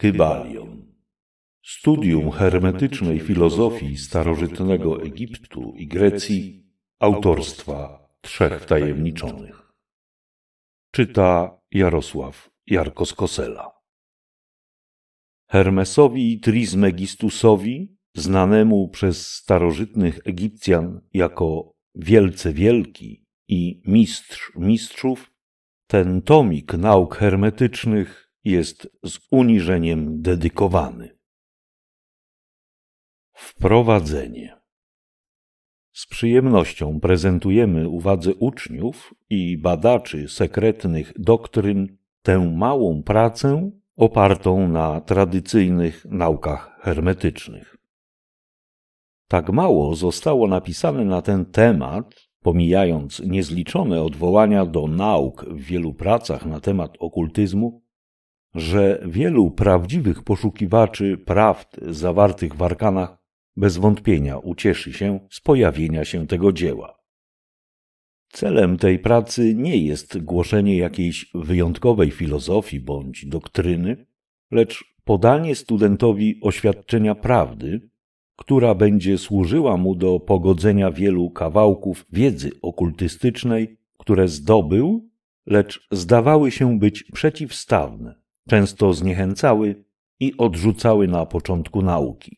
Kybalion. Studium hermetycznej filozofii starożytnego Egiptu i Grecji autorstwa trzech tajemniczonych. Czyta Jarosław Jarkos Kosela. Hermesowi Trismegistusowi, znanemu przez starożytnych Egipcjan jako Wielce Wielki i Mistrz Mistrzów, ten tomik nauk hermetycznych jest z uniżeniem dedykowany. Wprowadzenie. Z przyjemnością prezentujemy uwadze uczniów i badaczy sekretnych doktryn tę małą pracę opartą na tradycyjnych naukach hermetycznych. Tak mało zostało napisane na ten temat, pomijając niezliczone odwołania do nauk w wielu pracach na temat okultyzmu, że wielu prawdziwych poszukiwaczy prawd zawartych w arkanach bez wątpienia ucieszy się z pojawienia się tego dzieła. Celem tej pracy nie jest głoszenie jakiejś wyjątkowej filozofii bądź doktryny, lecz podanie studentowi oświadczenia prawdy, która będzie służyła mu do pogodzenia wielu kawałków wiedzy okultystycznej, które zdobył, lecz zdawały się być przeciwstawne często zniechęcały i odrzucały na początku nauki.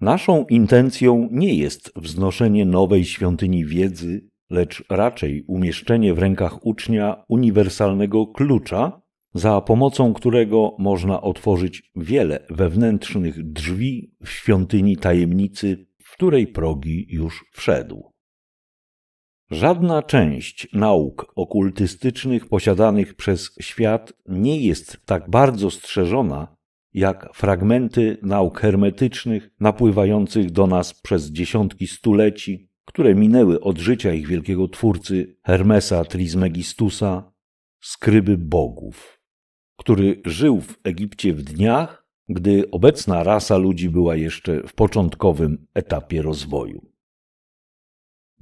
Naszą intencją nie jest wznoszenie nowej świątyni wiedzy, lecz raczej umieszczenie w rękach ucznia uniwersalnego klucza, za pomocą którego można otworzyć wiele wewnętrznych drzwi w świątyni tajemnicy, w której progi już wszedł. Żadna część nauk okultystycznych posiadanych przez świat nie jest tak bardzo strzeżona, jak fragmenty nauk hermetycznych napływających do nas przez dziesiątki stuleci, które minęły od życia ich wielkiego twórcy Hermesa Trismegistusa, skryby bogów, który żył w Egipcie w dniach, gdy obecna rasa ludzi była jeszcze w początkowym etapie rozwoju.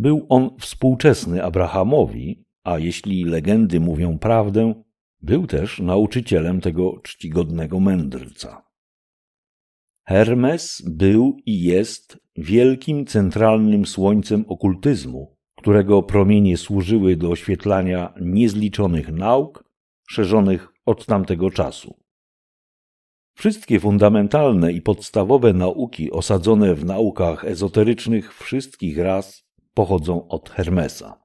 Był on współczesny Abrahamowi, a jeśli legendy mówią prawdę, był też nauczycielem tego czcigodnego mędrca. Hermes był i jest wielkim centralnym słońcem okultyzmu, którego promienie służyły do oświetlania niezliczonych nauk szerzonych od tamtego czasu. Wszystkie fundamentalne i podstawowe nauki osadzone w naukach ezoterycznych wszystkich ras pochodzą od Hermesa.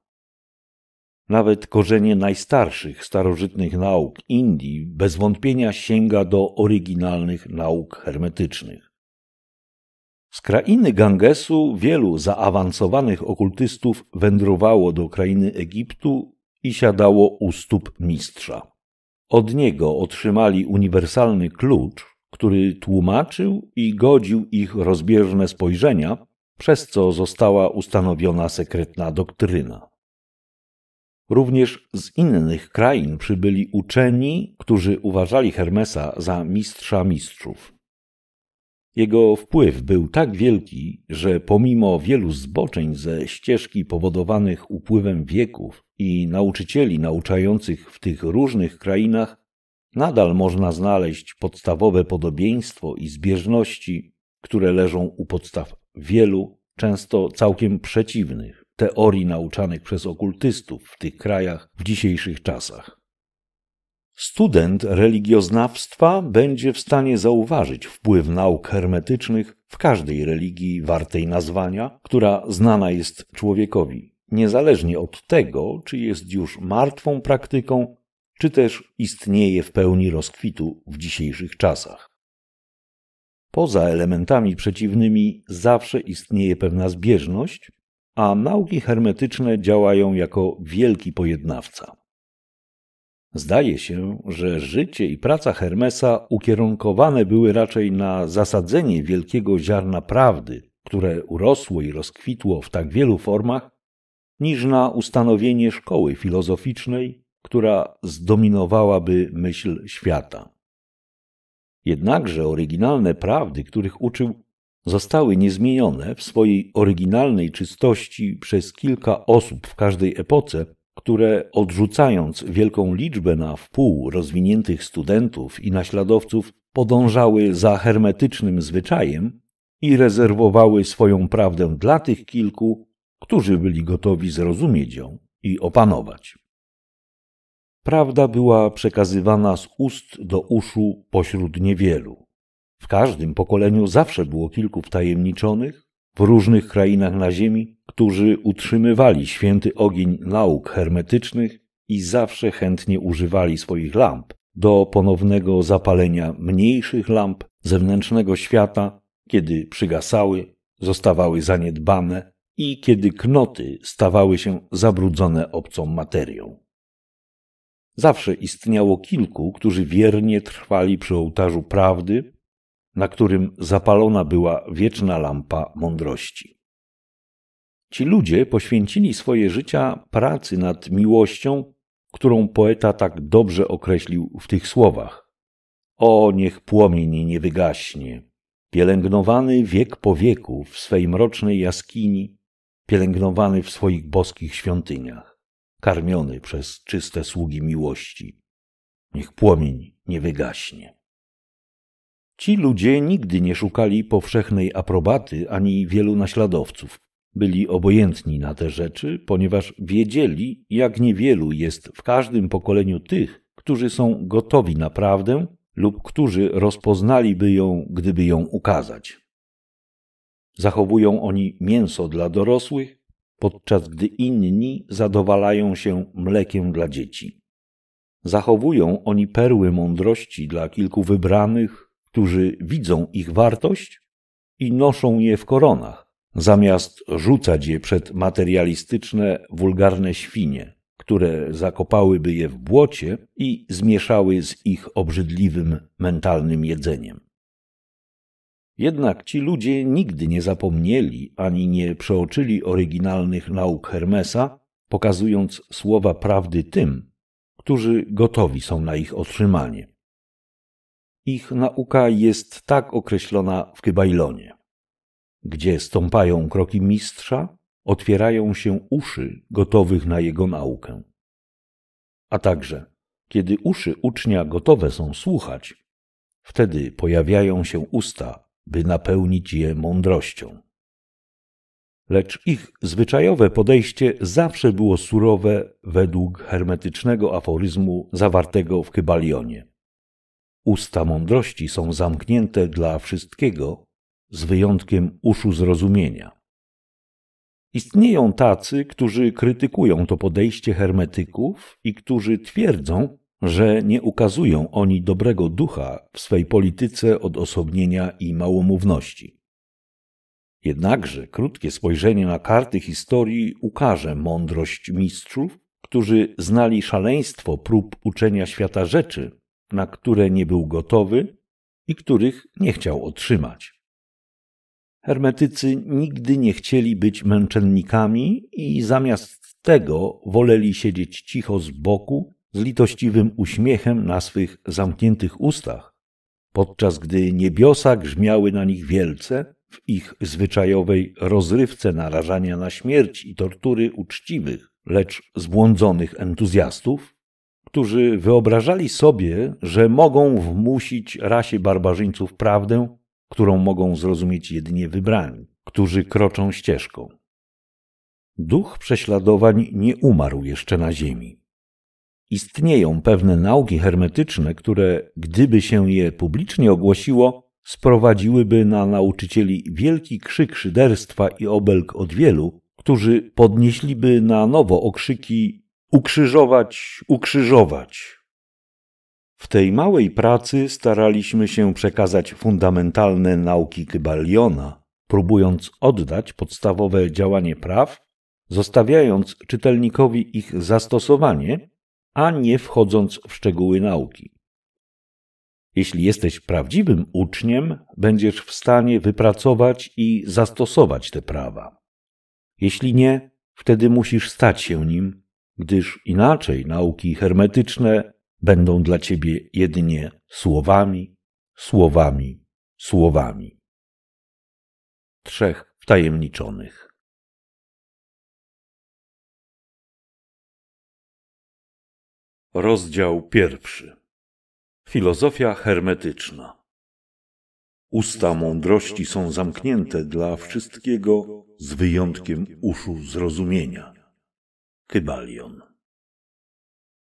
Nawet korzenie najstarszych starożytnych nauk Indii bez wątpienia sięga do oryginalnych nauk hermetycznych. Z krainy Gangesu wielu zaawansowanych okultystów wędrowało do krainy Egiptu i siadało u stóp mistrza. Od niego otrzymali uniwersalny klucz, który tłumaczył i godził ich rozbieżne spojrzenia, przez co została ustanowiona sekretna doktryna. Również z innych krain przybyli uczeni, którzy uważali Hermesa za mistrza mistrzów. Jego wpływ był tak wielki, że pomimo wielu zboczeń ze ścieżki powodowanych upływem wieków i nauczycieli nauczających w tych różnych krainach, nadal można znaleźć podstawowe podobieństwo i zbieżności, które leżą u podstaw wielu, często całkiem przeciwnych, teorii nauczanych przez okultystów w tych krajach w dzisiejszych czasach. Student religioznawstwa będzie w stanie zauważyć wpływ nauk hermetycznych w każdej religii wartej nazwania, która znana jest człowiekowi, niezależnie od tego, czy jest już martwą praktyką, czy też istnieje w pełni rozkwitu w dzisiejszych czasach. Poza elementami przeciwnymi zawsze istnieje pewna zbieżność, a nauki hermetyczne działają jako wielki pojednawca. Zdaje się, że życie i praca Hermesa ukierunkowane były raczej na zasadzenie wielkiego ziarna prawdy, które urosło i rozkwitło w tak wielu formach, niż na ustanowienie szkoły filozoficznej, która zdominowałaby myśl świata. Jednakże oryginalne prawdy, których uczył, zostały niezmienione w swojej oryginalnej czystości przez kilka osób w każdej epoce, które odrzucając wielką liczbę na wpół rozwiniętych studentów i naśladowców, podążały za hermetycznym zwyczajem i rezerwowały swoją prawdę dla tych kilku, którzy byli gotowi zrozumieć ją i opanować. Prawda była przekazywana z ust do uszu pośród niewielu. W każdym pokoleniu zawsze było kilku wtajemniczonych, w różnych krainach na ziemi, którzy utrzymywali święty ogień nauk hermetycznych i zawsze chętnie używali swoich lamp do ponownego zapalenia mniejszych lamp zewnętrznego świata, kiedy przygasały, zostawały zaniedbane i kiedy knoty stawały się zabrudzone obcą materią. Zawsze istniało kilku, którzy wiernie trwali przy ołtarzu prawdy, na którym zapalona była wieczna lampa mądrości. Ci ludzie poświęcili swoje życia pracy nad miłością, którą poeta tak dobrze określił w tych słowach. O, niech płomień nie wygaśnie, pielęgnowany wiek po wieku w swej mrocznej jaskini, pielęgnowany w swoich boskich świątyniach karmiony przez czyste sługi miłości. Niech płomień nie wygaśnie. Ci ludzie nigdy nie szukali powszechnej aprobaty ani wielu naśladowców. Byli obojętni na te rzeczy, ponieważ wiedzieli, jak niewielu jest w każdym pokoleniu tych, którzy są gotowi na prawdę lub którzy rozpoznaliby ją, gdyby ją ukazać. Zachowują oni mięso dla dorosłych, podczas gdy inni zadowalają się mlekiem dla dzieci. Zachowują oni perły mądrości dla kilku wybranych, którzy widzą ich wartość i noszą je w koronach, zamiast rzucać je przed materialistyczne, wulgarne świnie, które zakopałyby je w błocie i zmieszały z ich obrzydliwym mentalnym jedzeniem. Jednak ci ludzie nigdy nie zapomnieli ani nie przeoczyli oryginalnych nauk Hermesa, pokazując słowa prawdy tym, którzy gotowi są na ich otrzymanie. Ich nauka jest tak określona w Kybajlonie. Gdzie stąpają kroki mistrza, otwierają się uszy gotowych na jego naukę. A także, kiedy uszy ucznia gotowe są słuchać, wtedy pojawiają się usta by napełnić je mądrością. Lecz ich zwyczajowe podejście zawsze było surowe według hermetycznego aforyzmu zawartego w Kybalionie. Usta mądrości są zamknięte dla wszystkiego, z wyjątkiem uszu zrozumienia. Istnieją tacy, którzy krytykują to podejście hermetyków i którzy twierdzą, że nie ukazują oni dobrego ducha w swej polityce odosobnienia i małomówności. Jednakże krótkie spojrzenie na karty historii ukaże mądrość mistrzów, którzy znali szaleństwo prób uczenia świata rzeczy, na które nie był gotowy i których nie chciał otrzymać. Hermetycy nigdy nie chcieli być męczennikami i zamiast tego woleli siedzieć cicho z boku z litościwym uśmiechem na swych zamkniętych ustach, podczas gdy niebiosa grzmiały na nich wielce w ich zwyczajowej rozrywce narażania na śmierć i tortury uczciwych, lecz zbłądzonych entuzjastów, którzy wyobrażali sobie, że mogą wmusić rasie barbarzyńców prawdę, którą mogą zrozumieć jedynie wybrani, którzy kroczą ścieżką. Duch prześladowań nie umarł jeszcze na ziemi. Istnieją pewne nauki hermetyczne, które, gdyby się je publicznie ogłosiło, sprowadziłyby na nauczycieli wielki krzyk szyderstwa i obelg od wielu, którzy podnieśliby na nowo okrzyki ukrzyżować, ukrzyżować. W tej małej pracy staraliśmy się przekazać fundamentalne nauki Kybaliona, próbując oddać podstawowe działanie praw, zostawiając czytelnikowi ich zastosowanie a nie wchodząc w szczegóły nauki. Jeśli jesteś prawdziwym uczniem, będziesz w stanie wypracować i zastosować te prawa. Jeśli nie, wtedy musisz stać się nim, gdyż inaczej nauki hermetyczne będą dla ciebie jedynie słowami, słowami, słowami. Trzech wtajemniczonych. Rozdział pierwszy. Filozofia hermetyczna. Usta mądrości są zamknięte dla wszystkiego z wyjątkiem uszu zrozumienia. Kybalion.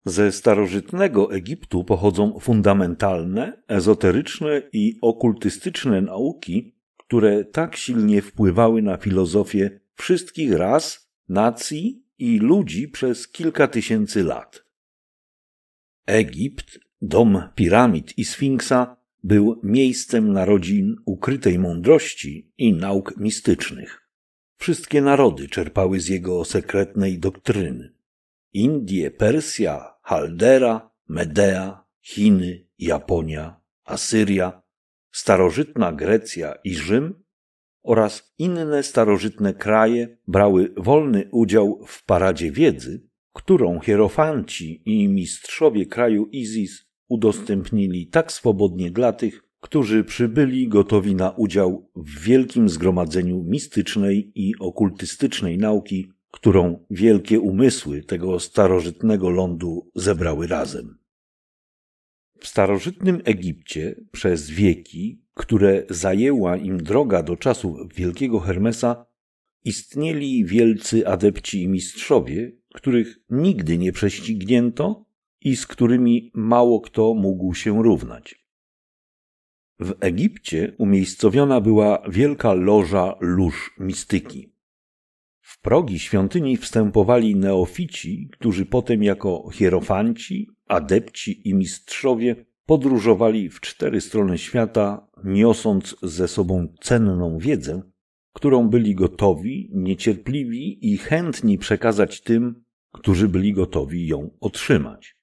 Ze starożytnego Egiptu pochodzą fundamentalne, ezoteryczne i okultystyczne nauki, które tak silnie wpływały na filozofię wszystkich ras, nacji i ludzi przez kilka tysięcy lat. Egipt, dom piramid i Sfinksa był miejscem narodzin ukrytej mądrości i nauk mistycznych. Wszystkie narody czerpały z jego sekretnej doktryny. Indie, Persja, Haldera, Medea, Chiny, Japonia, Asyria, starożytna Grecja i Rzym oraz inne starożytne kraje brały wolny udział w paradzie wiedzy, którą hierofanci i mistrzowie kraju Izis udostępnili tak swobodnie dla tych, którzy przybyli gotowi na udział w wielkim zgromadzeniu mistycznej i okultystycznej nauki, którą wielkie umysły tego starożytnego lądu zebrały razem. W starożytnym Egipcie przez wieki, które zajęła im droga do czasów wielkiego Hermesa, istnieli wielcy adepci i mistrzowie, których nigdy nie prześcignięto i z którymi mało kto mógł się równać. W Egipcie umiejscowiona była wielka loża lóż mistyki. W progi świątyni wstępowali neofici, którzy potem jako hierofanci, adepci i mistrzowie podróżowali w cztery strony świata, niosąc ze sobą cenną wiedzę którą byli gotowi, niecierpliwi i chętni przekazać tym, którzy byli gotowi ją otrzymać.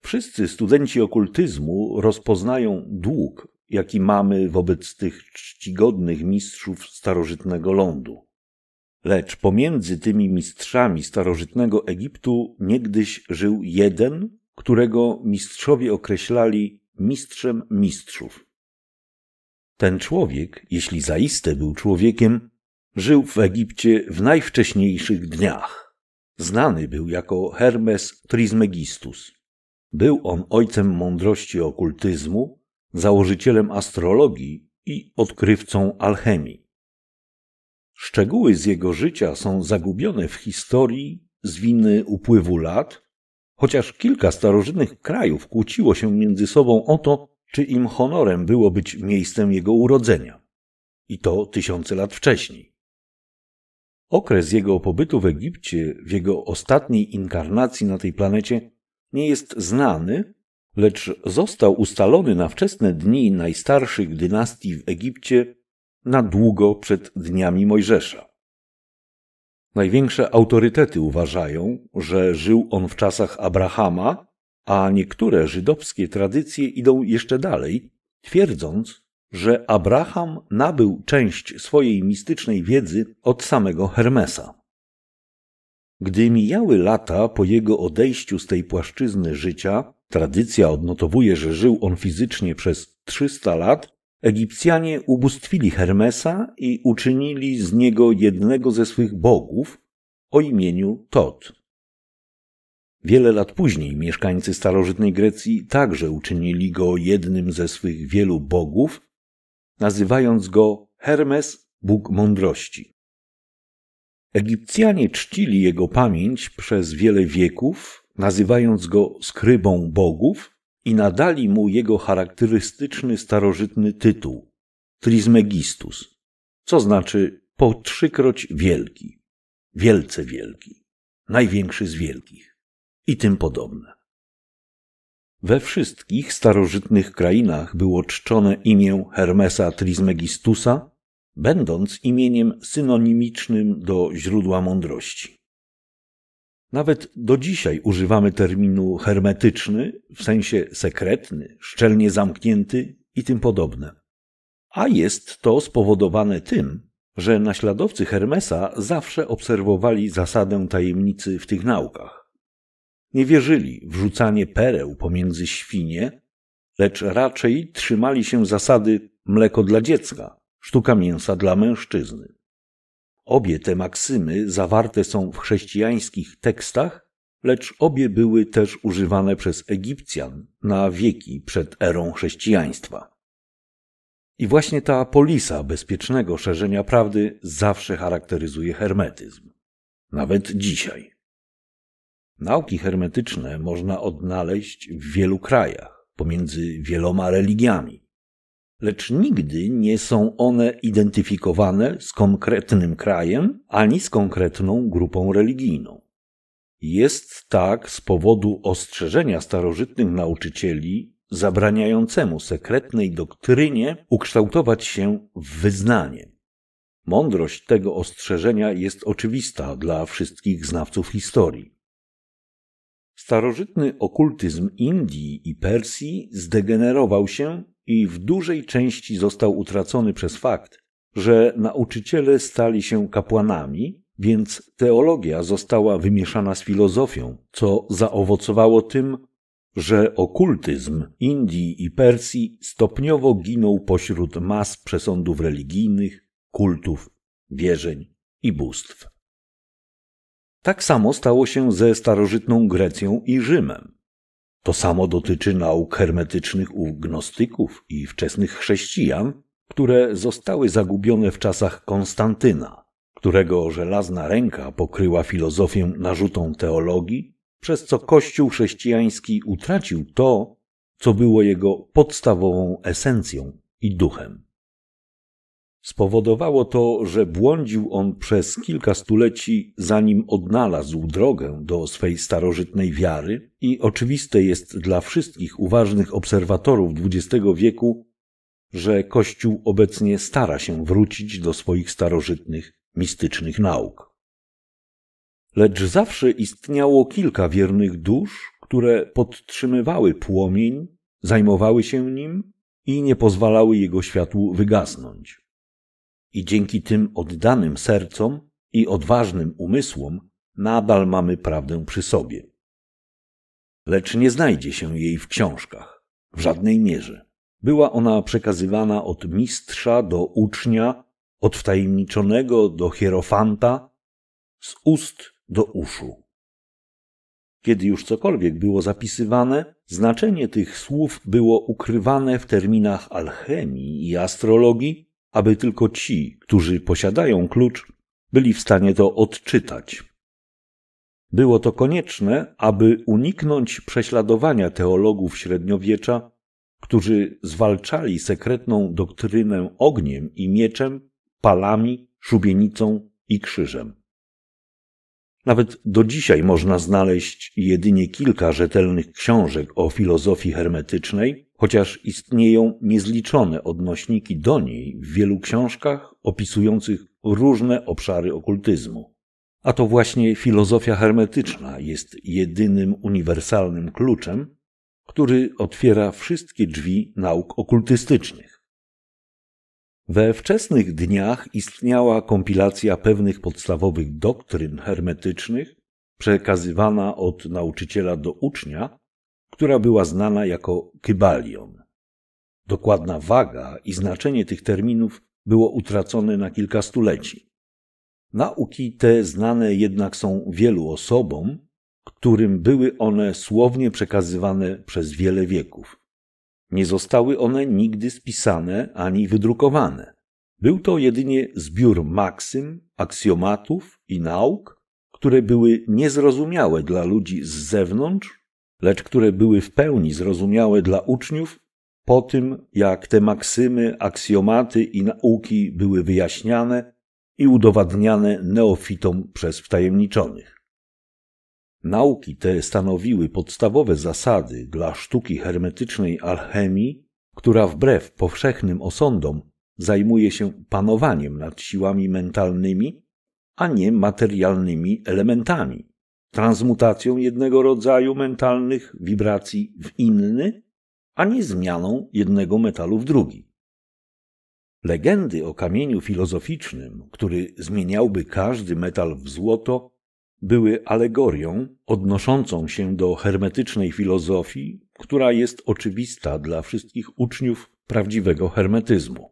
Wszyscy studenci okultyzmu rozpoznają dług, jaki mamy wobec tych czcigodnych mistrzów starożytnego lądu. Lecz pomiędzy tymi mistrzami starożytnego Egiptu niegdyś żył jeden, którego mistrzowie określali mistrzem mistrzów. Ten człowiek, jeśli zaiste był człowiekiem, żył w Egipcie w najwcześniejszych dniach. Znany był jako Hermes Trismegistus. Był on ojcem mądrości okultyzmu, założycielem astrologii i odkrywcą alchemii. Szczegóły z jego życia są zagubione w historii z winy upływu lat, chociaż kilka starożytnych krajów kłóciło się między sobą o to, czy im honorem było być miejscem jego urodzenia, i to tysiące lat wcześniej. Okres jego pobytu w Egipcie, w jego ostatniej inkarnacji na tej planecie, nie jest znany, lecz został ustalony na wczesne dni najstarszych dynastii w Egipcie na długo przed dniami Mojżesza. Największe autorytety uważają, że żył on w czasach Abrahama, a niektóre żydowskie tradycje idą jeszcze dalej, twierdząc, że Abraham nabył część swojej mistycznej wiedzy od samego Hermesa. Gdy mijały lata po jego odejściu z tej płaszczyzny życia, tradycja odnotowuje, że żył on fizycznie przez 300 lat, Egipcjanie ubóstwili Hermesa i uczynili z niego jednego ze swych bogów o imieniu Tot. Wiele lat później mieszkańcy starożytnej Grecji także uczynili go jednym ze swych wielu bogów, nazywając go Hermes, bóg mądrości. Egipcjanie czcili jego pamięć przez wiele wieków, nazywając go skrybą bogów i nadali mu jego charakterystyczny starożytny tytuł Trismegistus, co znaczy po trzykroć wielki, wielce wielki, największy z wielkich i tym podobne. We wszystkich starożytnych krainach było czczone imię Hermesa Trismegistusa, będąc imieniem synonimicznym do źródła mądrości. Nawet do dzisiaj używamy terminu hermetyczny w sensie sekretny, szczelnie zamknięty i tym podobne. A jest to spowodowane tym, że naśladowcy Hermesa zawsze obserwowali zasadę tajemnicy w tych naukach nie wierzyli w rzucanie pereł pomiędzy świnie, lecz raczej trzymali się zasady mleko dla dziecka, sztuka mięsa dla mężczyzny. Obie te maksymy zawarte są w chrześcijańskich tekstach, lecz obie były też używane przez Egipcjan na wieki przed erą chrześcijaństwa. I właśnie ta polisa bezpiecznego szerzenia prawdy zawsze charakteryzuje hermetyzm. Nawet dzisiaj. Nauki hermetyczne można odnaleźć w wielu krajach, pomiędzy wieloma religiami, lecz nigdy nie są one identyfikowane z konkretnym krajem ani z konkretną grupą religijną. Jest tak z powodu ostrzeżenia starożytnych nauczycieli zabraniającemu sekretnej doktrynie ukształtować się w wyznanie. Mądrość tego ostrzeżenia jest oczywista dla wszystkich znawców historii. Starożytny okultyzm Indii i Persji zdegenerował się i w dużej części został utracony przez fakt, że nauczyciele stali się kapłanami, więc teologia została wymieszana z filozofią, co zaowocowało tym, że okultyzm Indii i Persji stopniowo ginął pośród mas przesądów religijnych, kultów, wierzeń i bóstw. Tak samo stało się ze starożytną Grecją i Rzymem. To samo dotyczy nauk hermetycznych u gnostyków i wczesnych chrześcijan, które zostały zagubione w czasach Konstantyna, którego żelazna ręka pokryła filozofię narzutą teologii, przez co Kościół chrześcijański utracił to, co było jego podstawową esencją i duchem. Spowodowało to, że błądził on przez kilka stuleci, zanim odnalazł drogę do swej starożytnej wiary, i oczywiste jest dla wszystkich uważnych obserwatorów XX wieku, że Kościół obecnie stara się wrócić do swoich starożytnych, mistycznych nauk. Lecz zawsze istniało kilka wiernych dusz, które podtrzymywały płomień, zajmowały się nim i nie pozwalały jego światłu wygasnąć i dzięki tym oddanym sercom i odważnym umysłom nadal mamy prawdę przy sobie. Lecz nie znajdzie się jej w książkach, w żadnej mierze. Była ona przekazywana od mistrza do ucznia, od wtajemniczonego do hierofanta, z ust do uszu. Kiedy już cokolwiek było zapisywane, znaczenie tych słów było ukrywane w terminach alchemii i astrologii, aby tylko ci, którzy posiadają klucz, byli w stanie to odczytać. Było to konieczne, aby uniknąć prześladowania teologów średniowiecza, którzy zwalczali sekretną doktrynę ogniem i mieczem, palami, szubienicą i krzyżem. Nawet do dzisiaj można znaleźć jedynie kilka rzetelnych książek o filozofii hermetycznej, chociaż istnieją niezliczone odnośniki do niej w wielu książkach opisujących różne obszary okultyzmu. A to właśnie filozofia hermetyczna jest jedynym uniwersalnym kluczem, który otwiera wszystkie drzwi nauk okultystycznych. We wczesnych dniach istniała kompilacja pewnych podstawowych doktryn hermetycznych, przekazywana od nauczyciela do ucznia, która była znana jako kybalion. Dokładna waga i znaczenie tych terminów było utracone na kilka stuleci. Nauki te znane jednak są wielu osobom, którym były one słownie przekazywane przez wiele wieków. Nie zostały one nigdy spisane ani wydrukowane. Był to jedynie zbiór maksym, aksjomatów i nauk, które były niezrozumiałe dla ludzi z zewnątrz lecz które były w pełni zrozumiałe dla uczniów po tym, jak te maksymy, aksjomaty i nauki były wyjaśniane i udowadniane neofitom przez wtajemniczonych. Nauki te stanowiły podstawowe zasady dla sztuki hermetycznej alchemii, która wbrew powszechnym osądom zajmuje się panowaniem nad siłami mentalnymi, a nie materialnymi elementami transmutacją jednego rodzaju mentalnych wibracji w inny, ani zmianą jednego metalu w drugi. Legendy o kamieniu filozoficznym, który zmieniałby każdy metal w złoto, były alegorią odnoszącą się do hermetycznej filozofii, która jest oczywista dla wszystkich uczniów prawdziwego hermetyzmu.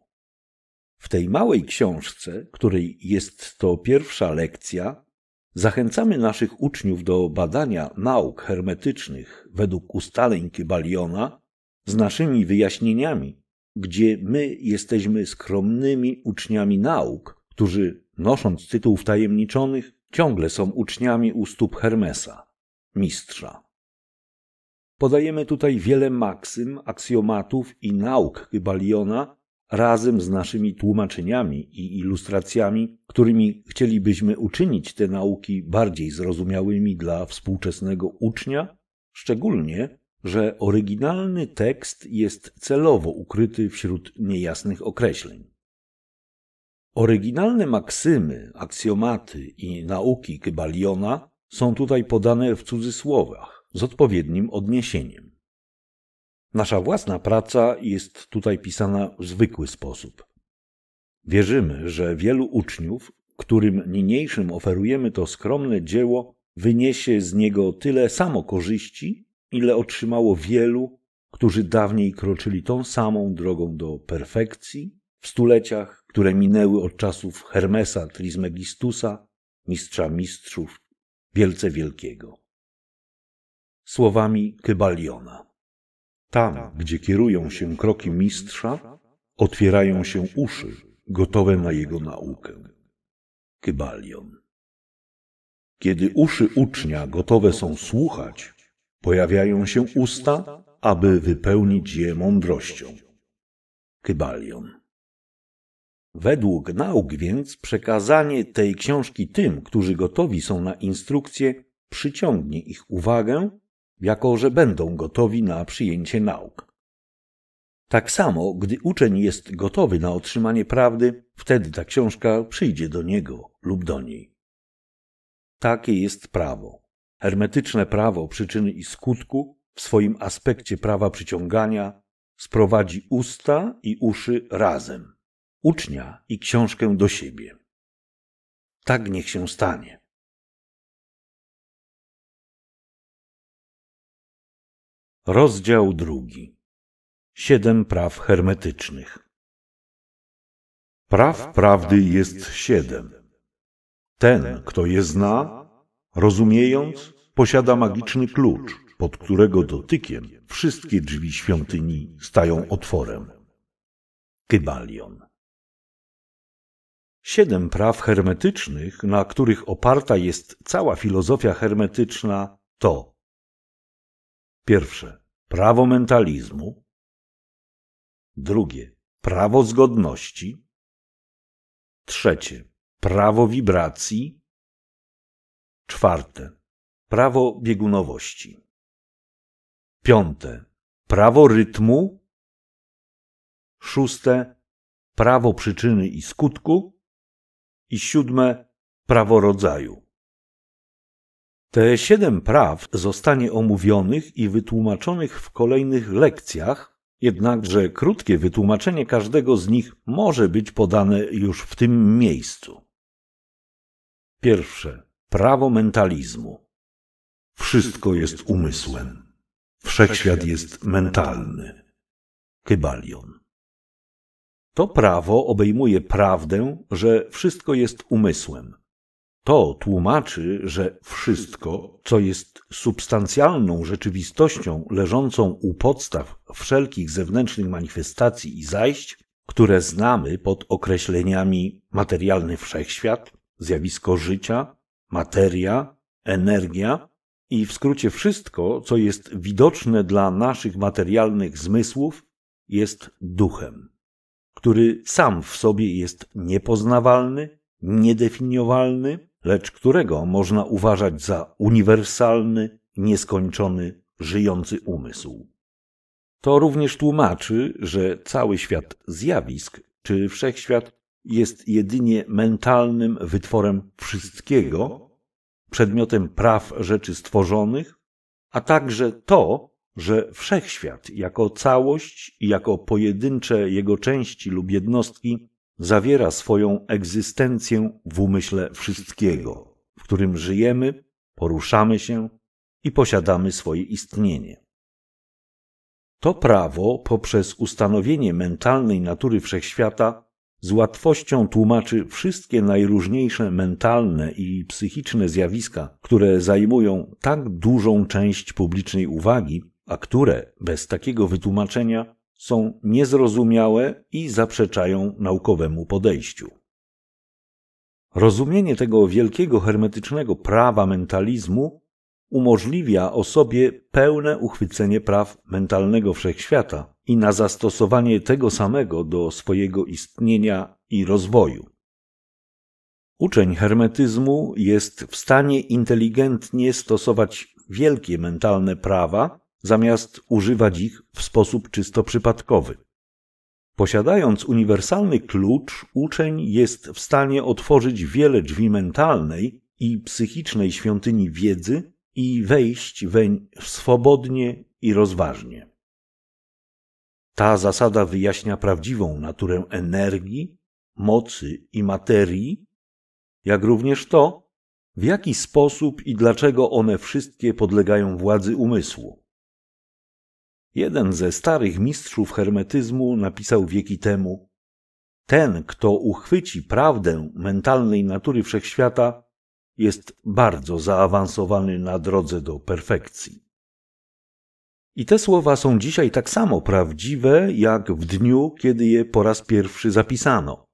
W tej małej książce, której jest to pierwsza lekcja, Zachęcamy naszych uczniów do badania nauk hermetycznych według ustaleń Kybaliona z naszymi wyjaśnieniami, gdzie my jesteśmy skromnymi uczniami nauk, którzy, nosząc tytuł wtajemniczonych, ciągle są uczniami u stóp Hermesa, mistrza. Podajemy tutaj wiele maksym, aksjomatów i nauk Kybaliona, razem z naszymi tłumaczeniami i ilustracjami, którymi chcielibyśmy uczynić te nauki bardziej zrozumiałymi dla współczesnego ucznia, szczególnie, że oryginalny tekst jest celowo ukryty wśród niejasnych określeń. Oryginalne maksymy, aksjomaty i nauki Kybaliona są tutaj podane w cudzysłowach z odpowiednim odniesieniem. Nasza własna praca jest tutaj pisana w zwykły sposób. Wierzymy, że wielu uczniów, którym niniejszym oferujemy to skromne dzieło, wyniesie z niego tyle samo korzyści, ile otrzymało wielu, którzy dawniej kroczyli tą samą drogą do perfekcji w stuleciach, które minęły od czasów Hermesa Trismegistusa, mistrza mistrzów, wielce wielkiego. Słowami Kybaliona. Tam, gdzie kierują się kroki mistrza, otwierają się uszy gotowe na jego naukę. Kybalion. Kiedy uszy ucznia gotowe są słuchać, pojawiają się usta, aby wypełnić je mądrością. Kybalion. Według nauk więc przekazanie tej książki tym, którzy gotowi są na instrukcję, przyciągnie ich uwagę jako że będą gotowi na przyjęcie nauk. Tak samo, gdy uczeń jest gotowy na otrzymanie prawdy, wtedy ta książka przyjdzie do niego lub do niej. Takie jest prawo. Hermetyczne prawo przyczyny i skutku w swoim aspekcie prawa przyciągania sprowadzi usta i uszy razem, ucznia i książkę do siebie. Tak niech się stanie. Rozdział drugi. Siedem praw hermetycznych. Praw prawdy jest siedem. Ten, kto je zna, rozumiejąc, posiada magiczny klucz, pod którego dotykiem wszystkie drzwi świątyni stają otworem. Kybalion. Siedem praw hermetycznych, na których oparta jest cała filozofia hermetyczna, to Pierwsze, prawo mentalizmu. Drugie, prawo zgodności. Trzecie, prawo wibracji. Czwarte, prawo biegunowości. Piąte, prawo rytmu. Szóste, prawo przyczyny i skutku. I siódme, prawo rodzaju. Te siedem praw zostanie omówionych i wytłumaczonych w kolejnych lekcjach, jednakże krótkie wytłumaczenie każdego z nich może być podane już w tym miejscu. Pierwsze. Prawo mentalizmu. Wszystko jest umysłem. Wszechświat jest mentalny. Kybalion. To prawo obejmuje prawdę, że wszystko jest umysłem – to tłumaczy, że wszystko, co jest substancjalną rzeczywistością leżącą u podstaw wszelkich zewnętrznych manifestacji i zajść, które znamy pod określeniami materialny wszechświat, zjawisko życia, materia, energia i w skrócie wszystko, co jest widoczne dla naszych materialnych zmysłów, jest duchem, który sam w sobie jest niepoznawalny, niedefiniowalny, lecz którego można uważać za uniwersalny, nieskończony, żyjący umysł. To również tłumaczy, że cały świat zjawisk czy wszechświat jest jedynie mentalnym wytworem wszystkiego, przedmiotem praw rzeczy stworzonych, a także to, że wszechświat jako całość i jako pojedyncze jego części lub jednostki zawiera swoją egzystencję w umyśle wszystkiego, w którym żyjemy, poruszamy się i posiadamy swoje istnienie. To prawo poprzez ustanowienie mentalnej natury wszechświata z łatwością tłumaczy wszystkie najróżniejsze mentalne i psychiczne zjawiska, które zajmują tak dużą część publicznej uwagi, a które bez takiego wytłumaczenia są niezrozumiałe i zaprzeczają naukowemu podejściu. Rozumienie tego wielkiego hermetycznego prawa mentalizmu umożliwia osobie pełne uchwycenie praw mentalnego wszechświata i na zastosowanie tego samego do swojego istnienia i rozwoju. Uczeń hermetyzmu jest w stanie inteligentnie stosować wielkie mentalne prawa zamiast używać ich w sposób czysto przypadkowy. Posiadając uniwersalny klucz, uczeń jest w stanie otworzyć wiele drzwi mentalnej i psychicznej świątyni wiedzy i wejść weń swobodnie i rozważnie. Ta zasada wyjaśnia prawdziwą naturę energii, mocy i materii, jak również to, w jaki sposób i dlaczego one wszystkie podlegają władzy umysłu. Jeden ze starych mistrzów hermetyzmu napisał wieki temu: Ten, kto uchwyci prawdę mentalnej natury wszechświata, jest bardzo zaawansowany na drodze do perfekcji. I te słowa są dzisiaj tak samo prawdziwe, jak w dniu, kiedy je po raz pierwszy zapisano.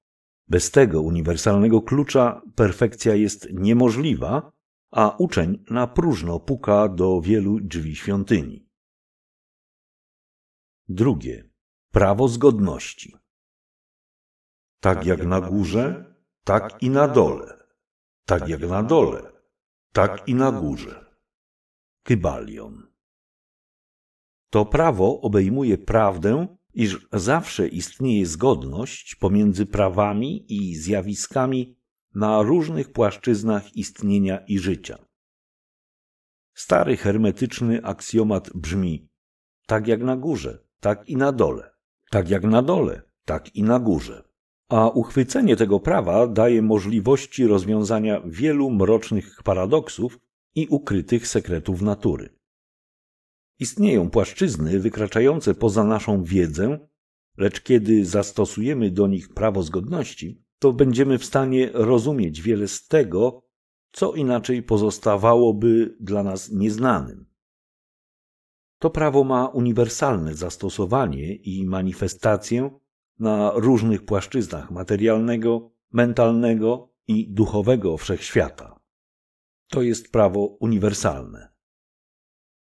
Bez tego uniwersalnego klucza perfekcja jest niemożliwa, a uczeń na próżno puka do wielu drzwi świątyni. Drugie. Prawo zgodności. Tak, tak jak na górze, tak i na dole. Tak jak na dole, tak i na górze. Kybalion. To prawo obejmuje prawdę, iż zawsze istnieje zgodność pomiędzy prawami i zjawiskami na różnych płaszczyznach istnienia i życia. Stary hermetyczny aksjomat brzmi: tak jak na górze, tak i na dole, tak jak na dole, tak i na górze. A uchwycenie tego prawa daje możliwości rozwiązania wielu mrocznych paradoksów i ukrytych sekretów natury. Istnieją płaszczyzny wykraczające poza naszą wiedzę, lecz kiedy zastosujemy do nich prawo zgodności, to będziemy w stanie rozumieć wiele z tego, co inaczej pozostawałoby dla nas nieznanym. To prawo ma uniwersalne zastosowanie i manifestację na różnych płaszczyznach materialnego, mentalnego i duchowego wszechświata. To jest prawo uniwersalne.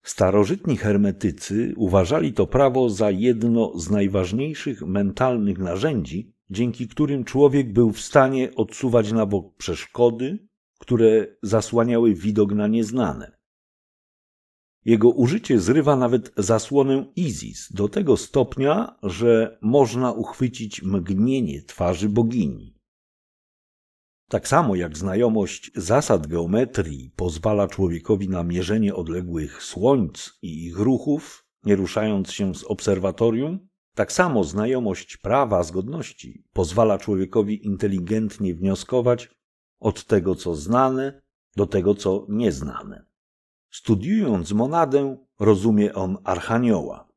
Starożytni hermetycy uważali to prawo za jedno z najważniejszych mentalnych narzędzi, dzięki którym człowiek był w stanie odsuwać na bok przeszkody, które zasłaniały widok na nieznane. Jego użycie zrywa nawet zasłonę Izis do tego stopnia, że można uchwycić mgnienie twarzy bogini. Tak samo jak znajomość zasad geometrii pozwala człowiekowi na mierzenie odległych słońc i ich ruchów, nie ruszając się z obserwatorium, tak samo znajomość prawa zgodności pozwala człowiekowi inteligentnie wnioskować od tego, co znane, do tego, co nieznane. Studiując monadę, rozumie on archanioła.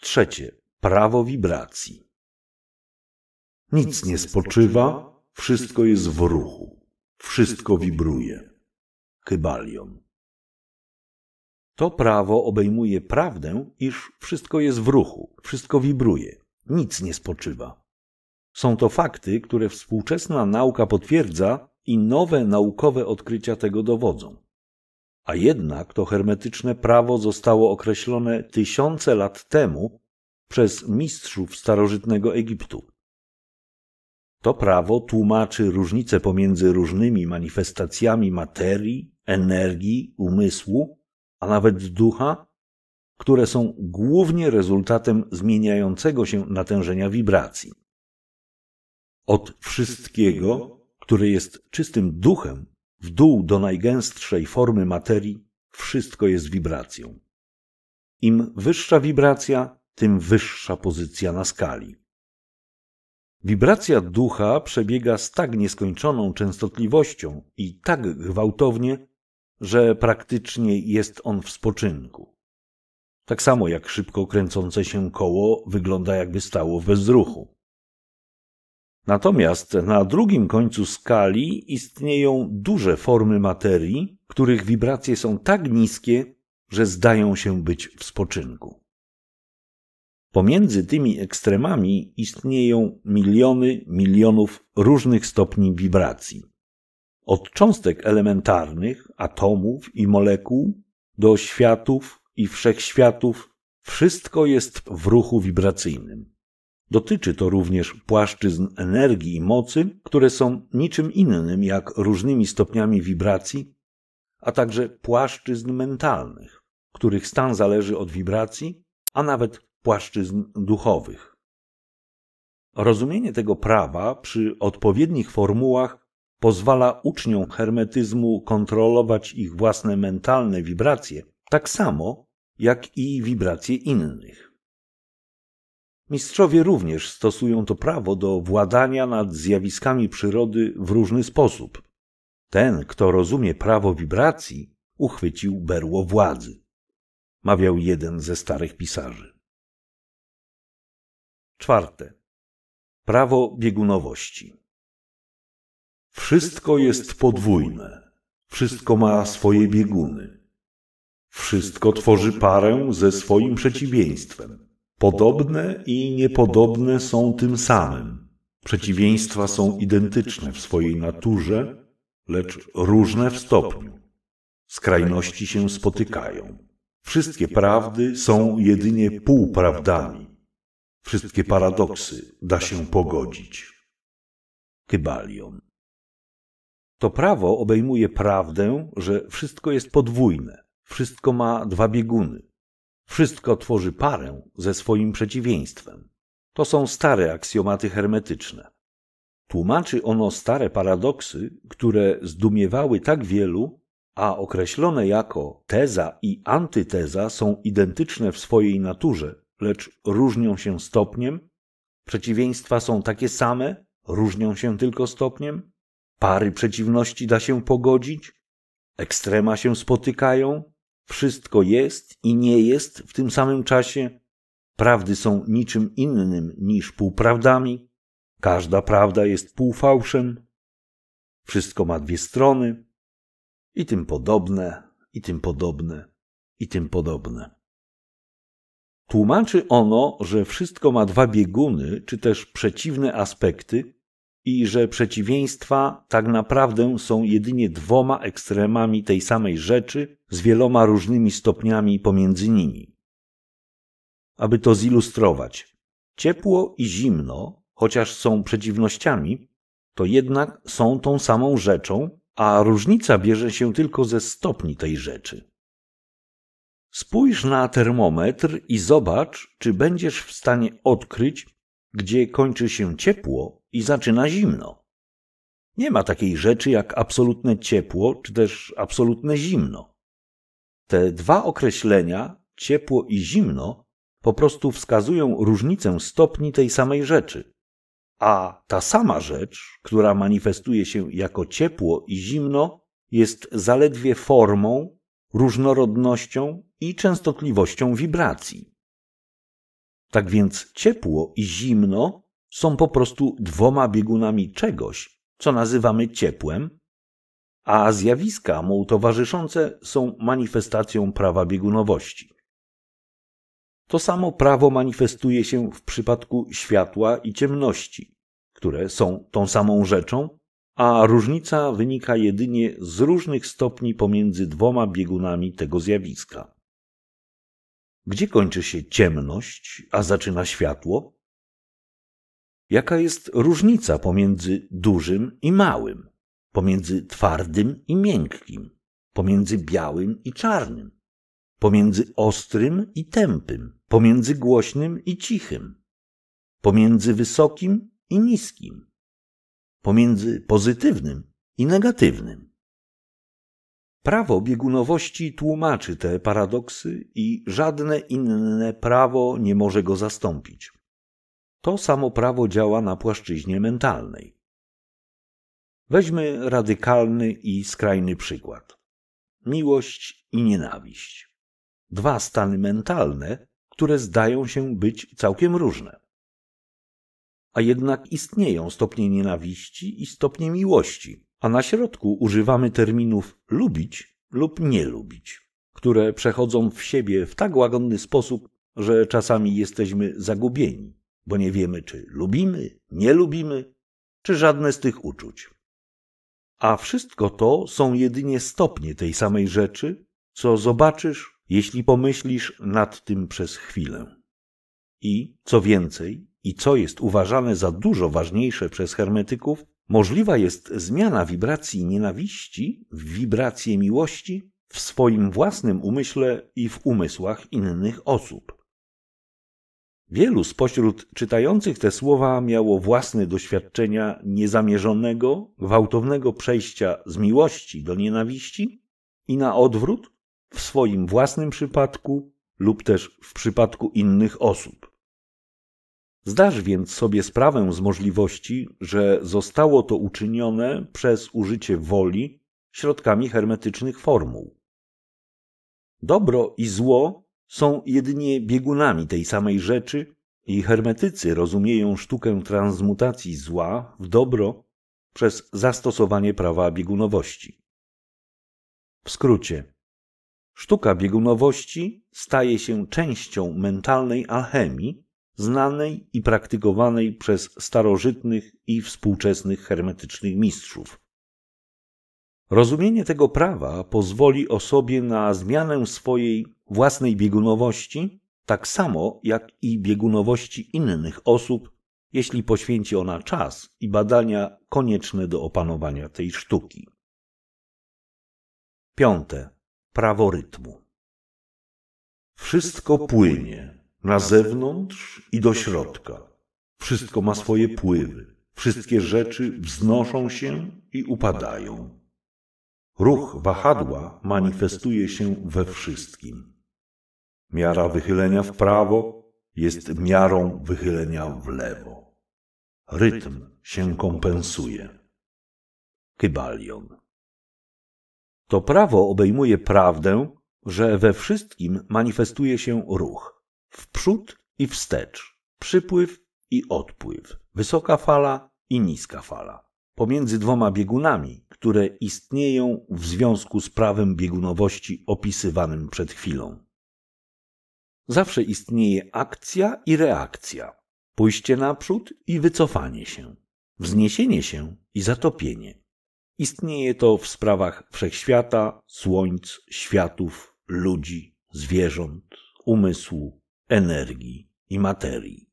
Trzecie. Prawo wibracji. Nic nie spoczywa, wszystko jest w ruchu, wszystko wibruje. Kybalion. To prawo obejmuje prawdę, iż wszystko jest w ruchu, wszystko wibruje, nic nie spoczywa. Są to fakty, które współczesna nauka potwierdza i nowe naukowe odkrycia tego dowodzą. A jednak to hermetyczne prawo zostało określone tysiące lat temu przez mistrzów starożytnego Egiptu. To prawo tłumaczy różnice pomiędzy różnymi manifestacjami materii, energii, umysłu, a nawet ducha, które są głównie rezultatem zmieniającego się natężenia wibracji. Od wszystkiego który jest czystym duchem, w dół do najgęstszej formy materii, wszystko jest wibracją. Im wyższa wibracja, tym wyższa pozycja na skali. Wibracja ducha przebiega z tak nieskończoną częstotliwością i tak gwałtownie, że praktycznie jest on w spoczynku. Tak samo jak szybko kręcące się koło wygląda jakby stało bez ruchu. Natomiast na drugim końcu skali istnieją duże formy materii, których wibracje są tak niskie, że zdają się być w spoczynku. Pomiędzy tymi ekstremami istnieją miliony milionów różnych stopni wibracji. Od cząstek elementarnych, atomów i molekuł, do światów i wszechświatów, wszystko jest w ruchu wibracyjnym. Dotyczy to również płaszczyzn energii i mocy, które są niczym innym jak różnymi stopniami wibracji, a także płaszczyzn mentalnych, których stan zależy od wibracji, a nawet płaszczyzn duchowych. Rozumienie tego prawa przy odpowiednich formułach pozwala uczniom hermetyzmu kontrolować ich własne mentalne wibracje, tak samo jak i wibracje innych. Mistrzowie również stosują to prawo do władania nad zjawiskami przyrody w różny sposób. Ten, kto rozumie prawo wibracji, uchwycił berło władzy, mawiał jeden ze starych pisarzy. Czwarte. Prawo biegunowości. Wszystko jest podwójne, wszystko ma swoje bieguny. Wszystko tworzy parę ze swoim przeciwieństwem. Podobne i niepodobne są tym samym. Przeciwieństwa są identyczne w swojej naturze, lecz różne w stopniu. Skrajności się spotykają. Wszystkie prawdy są jedynie półprawdami. Wszystkie paradoksy da się pogodzić. Kybalion. To prawo obejmuje prawdę, że wszystko jest podwójne, wszystko ma dwa bieguny. Wszystko tworzy parę ze swoim przeciwieństwem. To są stare aksjomaty hermetyczne. Tłumaczy ono stare paradoksy, które zdumiewały tak wielu, a określone jako teza i antyteza są identyczne w swojej naturze, lecz różnią się stopniem, przeciwieństwa są takie same, różnią się tylko stopniem, pary przeciwności da się pogodzić, ekstrema się spotykają, wszystko jest i nie jest w tym samym czasie. Prawdy są niczym innym niż półprawdami. Każda prawda jest półfałszem. Wszystko ma dwie strony. I tym podobne, i tym podobne, i tym podobne. Tłumaczy ono, że wszystko ma dwa bieguny, czy też przeciwne aspekty, i że przeciwieństwa tak naprawdę są jedynie dwoma ekstremami tej samej rzeczy, z wieloma różnymi stopniami pomiędzy nimi. Aby to zilustrować, ciepło i zimno, chociaż są przeciwnościami, to jednak są tą samą rzeczą, a różnica bierze się tylko ze stopni tej rzeczy. Spójrz na termometr i zobacz, czy będziesz w stanie odkryć, gdzie kończy się ciepło i zaczyna zimno. Nie ma takiej rzeczy jak absolutne ciepło czy też absolutne zimno. Te dwa określenia, ciepło i zimno, po prostu wskazują różnicę stopni tej samej rzeczy. A ta sama rzecz, która manifestuje się jako ciepło i zimno, jest zaledwie formą, różnorodnością i częstotliwością wibracji. Tak więc ciepło i zimno są po prostu dwoma biegunami czegoś, co nazywamy ciepłem, a zjawiska mu towarzyszące są manifestacją prawa biegunowości. To samo prawo manifestuje się w przypadku światła i ciemności, które są tą samą rzeczą, a różnica wynika jedynie z różnych stopni pomiędzy dwoma biegunami tego zjawiska. Gdzie kończy się ciemność, a zaczyna światło? Jaka jest różnica pomiędzy dużym i małym? pomiędzy twardym i miękkim, pomiędzy białym i czarnym, pomiędzy ostrym i tępym, pomiędzy głośnym i cichym, pomiędzy wysokim i niskim, pomiędzy pozytywnym i negatywnym. Prawo biegunowości tłumaczy te paradoksy i żadne inne prawo nie może go zastąpić. To samo prawo działa na płaszczyźnie mentalnej. Weźmy radykalny i skrajny przykład. Miłość i nienawiść. Dwa stany mentalne, które zdają się być całkiem różne. A jednak istnieją stopnie nienawiści i stopnie miłości, a na środku używamy terminów lubić lub nie lubić, które przechodzą w siebie w tak łagodny sposób, że czasami jesteśmy zagubieni, bo nie wiemy, czy lubimy, nie lubimy, czy żadne z tych uczuć. A wszystko to są jedynie stopnie tej samej rzeczy, co zobaczysz, jeśli pomyślisz nad tym przez chwilę. I co więcej, i co jest uważane za dużo ważniejsze przez hermetyków, możliwa jest zmiana wibracji nienawiści w wibrację miłości w swoim własnym umyśle i w umysłach innych osób. Wielu spośród czytających te słowa miało własne doświadczenia niezamierzonego, gwałtownego przejścia z miłości do nienawiści i na odwrót w swoim własnym przypadku lub też w przypadku innych osób. Zdasz więc sobie sprawę z możliwości, że zostało to uczynione przez użycie woli środkami hermetycznych formuł. Dobro i zło są jedynie biegunami tej samej rzeczy i hermetycy rozumieją sztukę transmutacji zła w dobro przez zastosowanie prawa biegunowości. W skrócie, sztuka biegunowości staje się częścią mentalnej alchemii znanej i praktykowanej przez starożytnych i współczesnych hermetycznych mistrzów. Rozumienie tego prawa pozwoli osobie na zmianę swojej własnej biegunowości, tak samo jak i biegunowości innych osób, jeśli poświęci ona czas i badania konieczne do opanowania tej sztuki. Piąte. Prawo rytmu. Wszystko płynie na zewnątrz i do środka. Wszystko ma swoje pływy. Wszystkie rzeczy wznoszą się i upadają. Ruch wahadła manifestuje się we wszystkim. Miara wychylenia w prawo jest miarą wychylenia w lewo. Rytm się kompensuje. Kybalion. To prawo obejmuje prawdę, że we wszystkim manifestuje się ruch w przód i wstecz, przypływ i odpływ, wysoka fala i niska fala pomiędzy dwoma biegunami, które istnieją w związku z prawem biegunowości opisywanym przed chwilą. Zawsze istnieje akcja i reakcja, pójście naprzód i wycofanie się, wzniesienie się i zatopienie. Istnieje to w sprawach wszechświata, słońc, światów, ludzi, zwierząt, umysłu, energii i materii.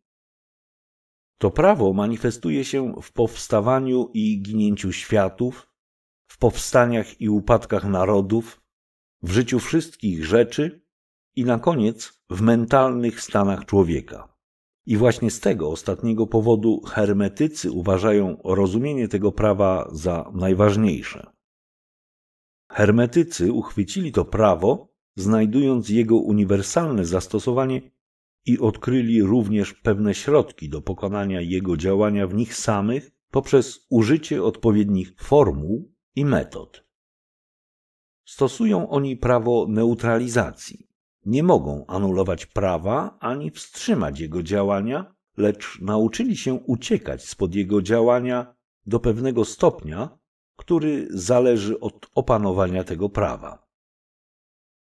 To prawo manifestuje się w powstawaniu i ginięciu światów, w powstaniach i upadkach narodów, w życiu wszystkich rzeczy i na koniec w mentalnych stanach człowieka. I właśnie z tego ostatniego powodu hermetycy uważają rozumienie tego prawa za najważniejsze. Hermetycy uchwycili to prawo, znajdując jego uniwersalne zastosowanie i odkryli również pewne środki do pokonania jego działania w nich samych poprzez użycie odpowiednich formuł i metod. Stosują oni prawo neutralizacji. Nie mogą anulować prawa ani wstrzymać jego działania, lecz nauczyli się uciekać spod jego działania do pewnego stopnia, który zależy od opanowania tego prawa.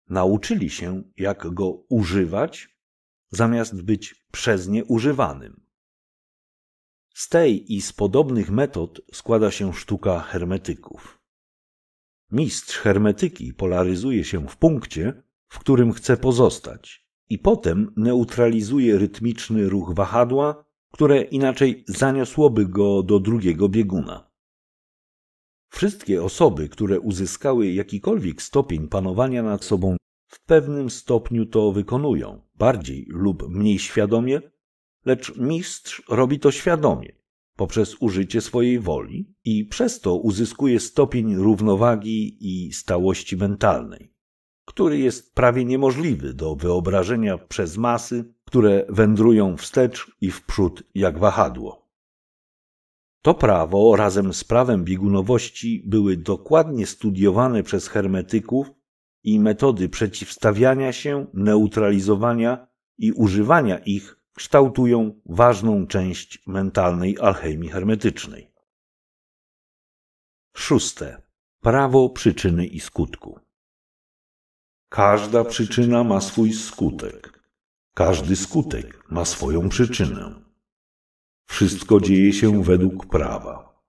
Nauczyli się, jak go używać zamiast być przez nie używanym. Z tej i z podobnych metod składa się sztuka hermetyków. Mistrz hermetyki polaryzuje się w punkcie, w którym chce pozostać, i potem neutralizuje rytmiczny ruch wahadła, które inaczej zaniosłoby go do drugiego bieguna. Wszystkie osoby, które uzyskały jakikolwiek stopień panowania nad sobą w pewnym stopniu to wykonują, bardziej lub mniej świadomie, lecz mistrz robi to świadomie, poprzez użycie swojej woli i przez to uzyskuje stopień równowagi i stałości mentalnej, który jest prawie niemożliwy do wyobrażenia przez masy, które wędrują wstecz i w przód jak wahadło. To prawo razem z prawem biegunowości były dokładnie studiowane przez hermetyków i metody przeciwstawiania się, neutralizowania i używania ich kształtują ważną część mentalnej alchemii hermetycznej. Szóste. Prawo przyczyny i skutku. Każda przyczyna ma swój skutek. Każdy skutek ma swoją przyczynę. Wszystko dzieje się według prawa.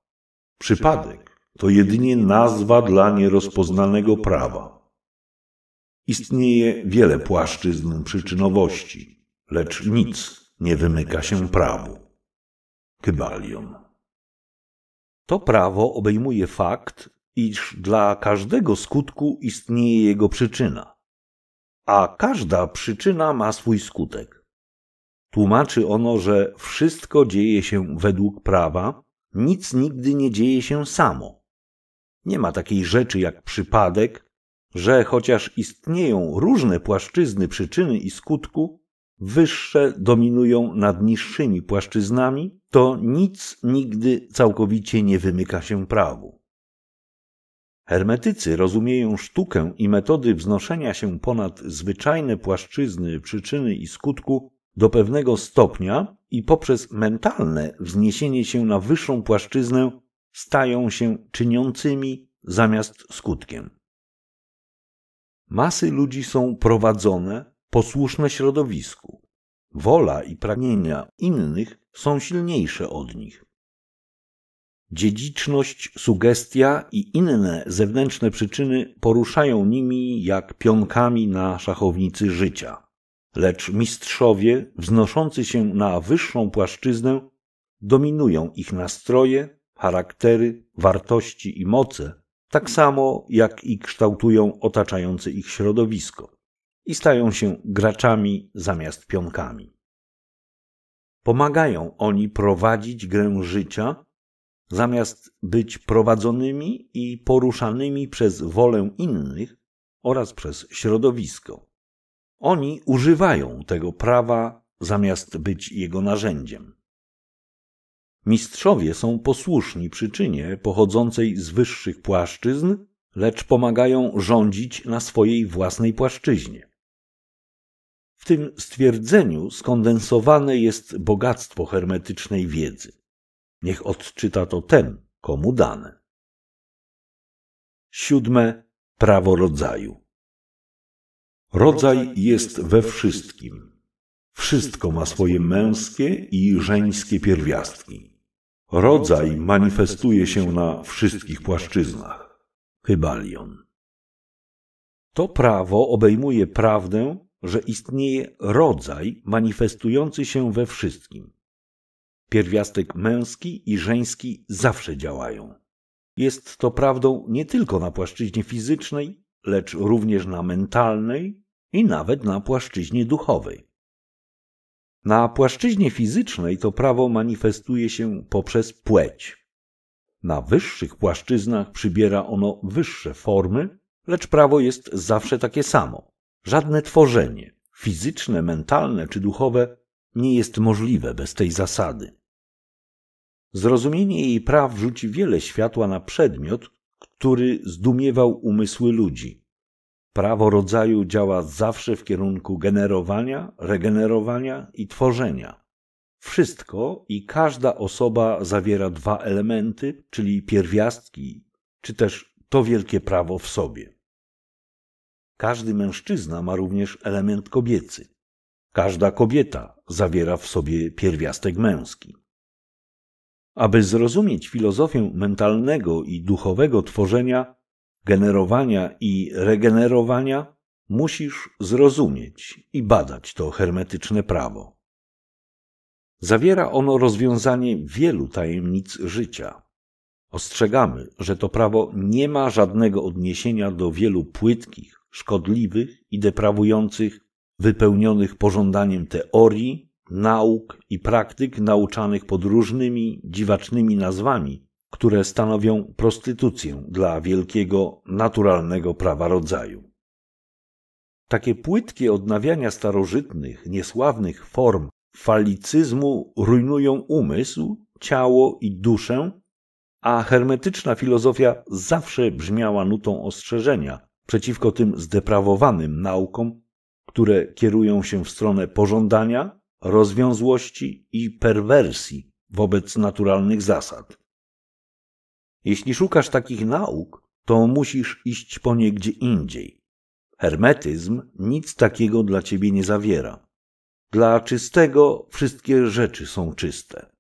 Przypadek to jedynie nazwa dla nierozpoznanego prawa. Istnieje wiele płaszczyzn przyczynowości, lecz nic nie wymyka się prawu. Kybalion. To prawo obejmuje fakt, iż dla każdego skutku istnieje jego przyczyna, a każda przyczyna ma swój skutek. Tłumaczy ono, że wszystko dzieje się według prawa, nic nigdy nie dzieje się samo. Nie ma takiej rzeczy jak przypadek, że chociaż istnieją różne płaszczyzny przyczyny i skutku, wyższe dominują nad niższymi płaszczyznami, to nic nigdy całkowicie nie wymyka się prawu. Hermetycy rozumieją sztukę i metody wznoszenia się ponad zwyczajne płaszczyzny przyczyny i skutku do pewnego stopnia i poprzez mentalne wzniesienie się na wyższą płaszczyznę stają się czyniącymi zamiast skutkiem. Masy ludzi są prowadzone posłuszne środowisku. Wola i pragnienia innych są silniejsze od nich. Dziedziczność, sugestia i inne zewnętrzne przyczyny poruszają nimi jak pionkami na szachownicy życia. Lecz mistrzowie, wznoszący się na wyższą płaszczyznę, dominują ich nastroje, charaktery, wartości i moce, tak samo jak i kształtują otaczające ich środowisko i stają się graczami zamiast pionkami. Pomagają oni prowadzić grę życia, zamiast być prowadzonymi i poruszanymi przez wolę innych oraz przez środowisko. Oni używają tego prawa, zamiast być jego narzędziem. Mistrzowie są posłuszni przyczynie pochodzącej z wyższych płaszczyzn, lecz pomagają rządzić na swojej własnej płaszczyźnie. W tym stwierdzeniu skondensowane jest bogactwo hermetycznej wiedzy. Niech odczyta to ten, komu dane. Siódme prawo rodzaju. Rodzaj jest we wszystkim. Wszystko ma swoje męskie i żeńskie pierwiastki. Rodzaj manifestuje się na wszystkich płaszczyznach. Hybalion. To prawo obejmuje prawdę, że istnieje rodzaj manifestujący się we wszystkim. Pierwiastek męski i żeński zawsze działają. Jest to prawdą nie tylko na płaszczyźnie fizycznej, lecz również na mentalnej i nawet na płaszczyźnie duchowej. Na płaszczyźnie fizycznej to prawo manifestuje się poprzez płeć. Na wyższych płaszczyznach przybiera ono wyższe formy, lecz prawo jest zawsze takie samo. Żadne tworzenie, fizyczne, mentalne czy duchowe, nie jest możliwe bez tej zasady. Zrozumienie jej praw rzuci wiele światła na przedmiot, który zdumiewał umysły ludzi Prawo rodzaju działa zawsze w kierunku generowania, regenerowania i tworzenia. Wszystko i każda osoba zawiera dwa elementy, czyli pierwiastki, czy też to wielkie prawo w sobie. Każdy mężczyzna ma również element kobiecy. Każda kobieta zawiera w sobie pierwiastek męski. Aby zrozumieć filozofię mentalnego i duchowego tworzenia, generowania i regenerowania, musisz zrozumieć i badać to hermetyczne prawo. Zawiera ono rozwiązanie wielu tajemnic życia. Ostrzegamy, że to prawo nie ma żadnego odniesienia do wielu płytkich, szkodliwych i deprawujących, wypełnionych pożądaniem teorii, nauk i praktyk nauczanych pod różnymi dziwacznymi nazwami, które stanowią prostytucję dla wielkiego, naturalnego prawa rodzaju. Takie płytkie odnawiania starożytnych, niesławnych form falicyzmu rujnują umysł, ciało i duszę, a hermetyczna filozofia zawsze brzmiała nutą ostrzeżenia przeciwko tym zdeprawowanym naukom, które kierują się w stronę pożądania, rozwiązłości i perwersji wobec naturalnych zasad. Jeśli szukasz takich nauk, to musisz iść po nie gdzie indziej. Hermetyzm nic takiego dla ciebie nie zawiera. Dla czystego wszystkie rzeczy są czyste.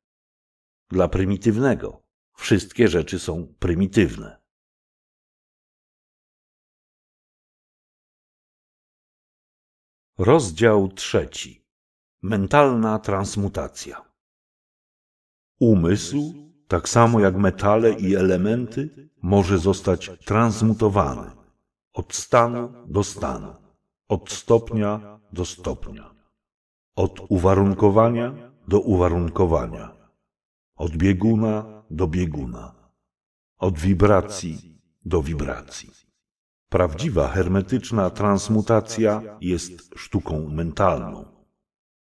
Dla prymitywnego wszystkie rzeczy są prymitywne. Rozdział trzeci. Mentalna transmutacja. Umysł tak samo jak metale i elementy, może zostać transmutowany od stanu do stanu, od stopnia do stopnia, od uwarunkowania do uwarunkowania, od bieguna do bieguna, od wibracji do wibracji. Prawdziwa hermetyczna transmutacja jest sztuką mentalną.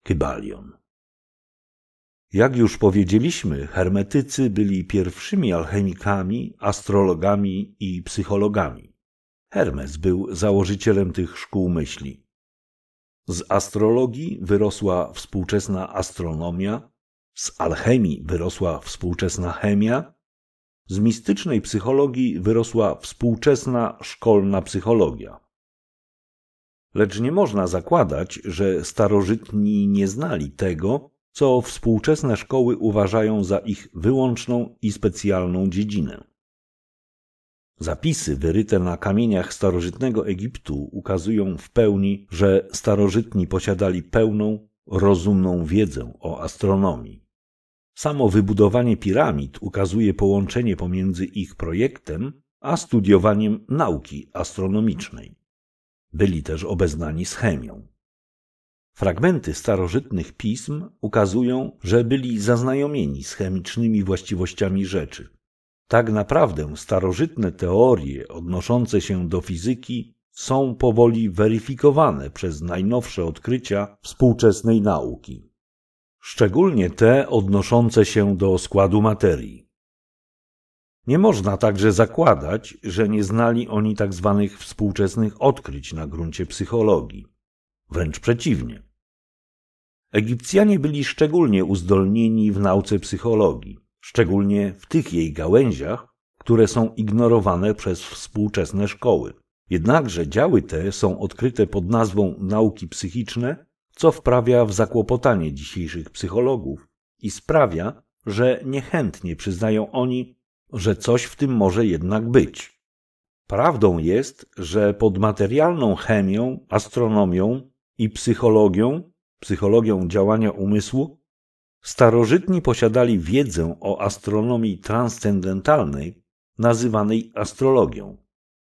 Kybalion. Jak już powiedzieliśmy, hermetycy byli pierwszymi alchemikami, astrologami i psychologami. Hermes był założycielem tych szkół myśli. Z astrologii wyrosła współczesna astronomia, z alchemii wyrosła współczesna chemia, z mistycznej psychologii wyrosła współczesna szkolna psychologia. Lecz nie można zakładać, że starożytni nie znali tego, co współczesne szkoły uważają za ich wyłączną i specjalną dziedzinę. Zapisy wyryte na kamieniach starożytnego Egiptu ukazują w pełni, że starożytni posiadali pełną, rozumną wiedzę o astronomii. Samo wybudowanie piramid ukazuje połączenie pomiędzy ich projektem a studiowaniem nauki astronomicznej. Byli też obeznani z chemią. Fragmenty starożytnych pism ukazują, że byli zaznajomieni z chemicznymi właściwościami rzeczy. Tak naprawdę starożytne teorie odnoszące się do fizyki są powoli weryfikowane przez najnowsze odkrycia współczesnej nauki, szczególnie te odnoszące się do składu materii. Nie można także zakładać, że nie znali oni tzw. Tak współczesnych odkryć na gruncie psychologii. Wręcz przeciwnie. Egipcjanie byli szczególnie uzdolnieni w nauce psychologii, szczególnie w tych jej gałęziach, które są ignorowane przez współczesne szkoły. Jednakże działy te są odkryte pod nazwą nauki psychiczne, co wprawia w zakłopotanie dzisiejszych psychologów i sprawia, że niechętnie przyznają oni, że coś w tym może jednak być. Prawdą jest, że pod materialną chemią, astronomią i psychologią psychologią działania umysłu, starożytni posiadali wiedzę o astronomii transcendentalnej, nazywanej astrologią,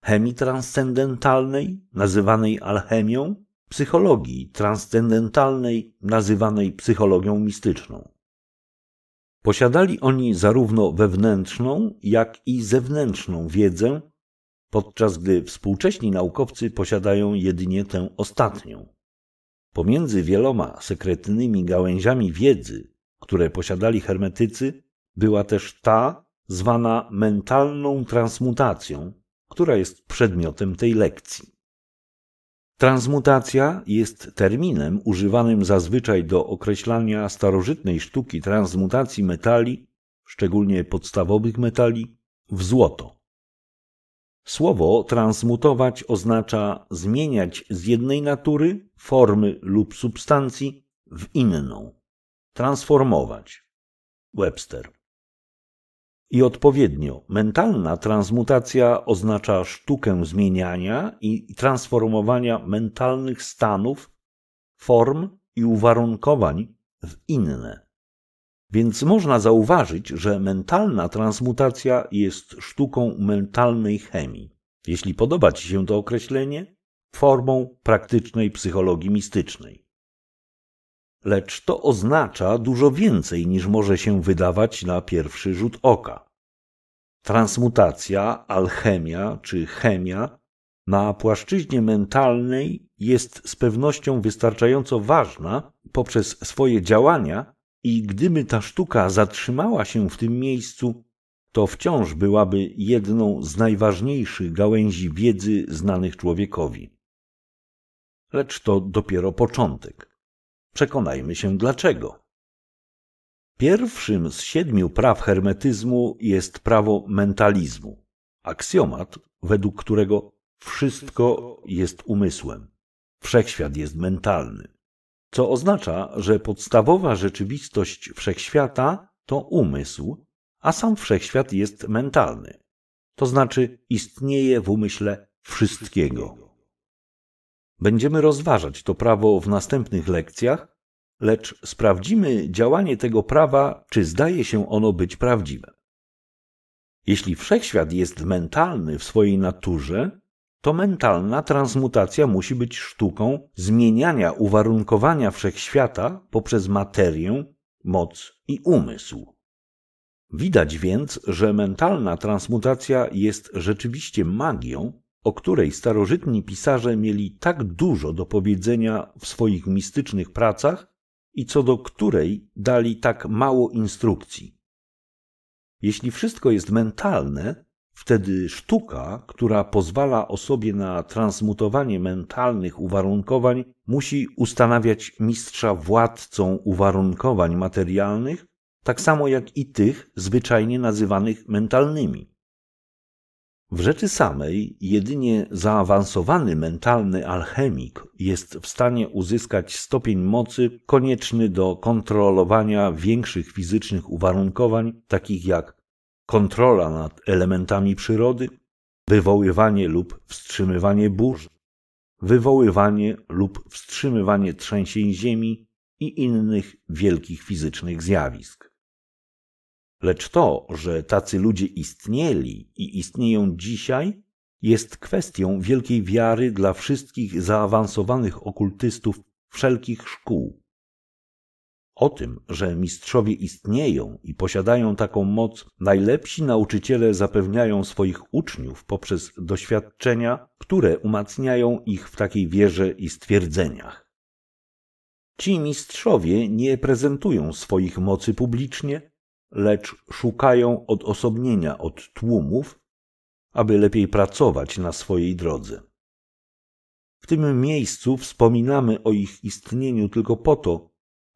chemii transcendentalnej, nazywanej alchemią, psychologii transcendentalnej, nazywanej psychologią mistyczną. Posiadali oni zarówno wewnętrzną, jak i zewnętrzną wiedzę, podczas gdy współcześni naukowcy posiadają jedynie tę ostatnią. Pomiędzy wieloma sekretnymi gałęziami wiedzy, które posiadali hermetycy, była też ta zwana mentalną transmutacją, która jest przedmiotem tej lekcji. Transmutacja jest terminem używanym zazwyczaj do określania starożytnej sztuki transmutacji metali, szczególnie podstawowych metali, w złoto. Słowo transmutować oznacza zmieniać z jednej natury, formy lub substancji w inną. Transformować. Webster. I odpowiednio, mentalna transmutacja oznacza sztukę zmieniania i transformowania mentalnych stanów, form i uwarunkowań w inne. Więc można zauważyć, że mentalna transmutacja jest sztuką mentalnej chemii. Jeśli podoba Ci się to określenie, formą praktycznej psychologii mistycznej. Lecz to oznacza dużo więcej niż może się wydawać na pierwszy rzut oka. Transmutacja, alchemia czy chemia na płaszczyźnie mentalnej jest z pewnością wystarczająco ważna poprzez swoje działania, i gdyby ta sztuka zatrzymała się w tym miejscu, to wciąż byłaby jedną z najważniejszych gałęzi wiedzy znanych człowiekowi. Lecz to dopiero początek. Przekonajmy się dlaczego. Pierwszym z siedmiu praw hermetyzmu jest prawo mentalizmu, aksjomat, według którego wszystko jest umysłem. Wszechświat jest mentalny co oznacza, że podstawowa rzeczywistość wszechświata to umysł, a sam wszechświat jest mentalny, to znaczy istnieje w umyśle wszystkiego. Będziemy rozważać to prawo w następnych lekcjach, lecz sprawdzimy działanie tego prawa, czy zdaje się ono być prawdziwe. Jeśli wszechświat jest mentalny w swojej naturze, to mentalna transmutacja musi być sztuką zmieniania uwarunkowania wszechświata poprzez materię, moc i umysł. Widać więc, że mentalna transmutacja jest rzeczywiście magią, o której starożytni pisarze mieli tak dużo do powiedzenia w swoich mistycznych pracach i co do której dali tak mało instrukcji. Jeśli wszystko jest mentalne, Wtedy sztuka, która pozwala osobie na transmutowanie mentalnych uwarunkowań, musi ustanawiać mistrza władcą uwarunkowań materialnych, tak samo jak i tych zwyczajnie nazywanych mentalnymi. W rzeczy samej jedynie zaawansowany mentalny alchemik jest w stanie uzyskać stopień mocy konieczny do kontrolowania większych fizycznych uwarunkowań, takich jak kontrola nad elementami przyrody, wywoływanie lub wstrzymywanie burz, wywoływanie lub wstrzymywanie trzęsień ziemi i innych wielkich fizycznych zjawisk. Lecz to, że tacy ludzie istnieli i istnieją dzisiaj, jest kwestią wielkiej wiary dla wszystkich zaawansowanych okultystów wszelkich szkół, o tym, że mistrzowie istnieją i posiadają taką moc, najlepsi nauczyciele zapewniają swoich uczniów poprzez doświadczenia, które umacniają ich w takiej wierze i stwierdzeniach. Ci mistrzowie nie prezentują swoich mocy publicznie, lecz szukają odosobnienia od tłumów, aby lepiej pracować na swojej drodze. W tym miejscu wspominamy o ich istnieniu tylko po to,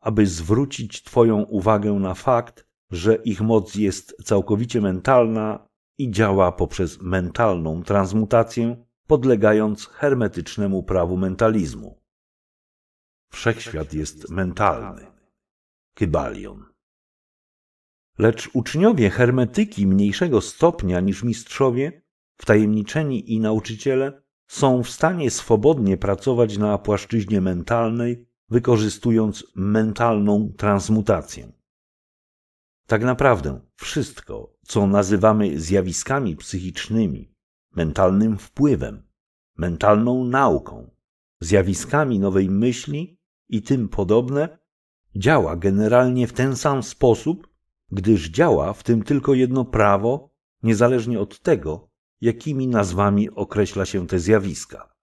aby zwrócić Twoją uwagę na fakt, że ich moc jest całkowicie mentalna i działa poprzez mentalną transmutację, podlegając hermetycznemu prawu mentalizmu. Wszechświat jest mentalny. Kybalion. Lecz uczniowie hermetyki mniejszego stopnia niż mistrzowie, wtajemniczeni i nauczyciele, są w stanie swobodnie pracować na płaszczyźnie mentalnej wykorzystując mentalną transmutację. Tak naprawdę wszystko, co nazywamy zjawiskami psychicznymi, mentalnym wpływem, mentalną nauką, zjawiskami nowej myśli i tym podobne, działa generalnie w ten sam sposób, gdyż działa w tym tylko jedno prawo, niezależnie od tego, jakimi nazwami określa się te zjawiska.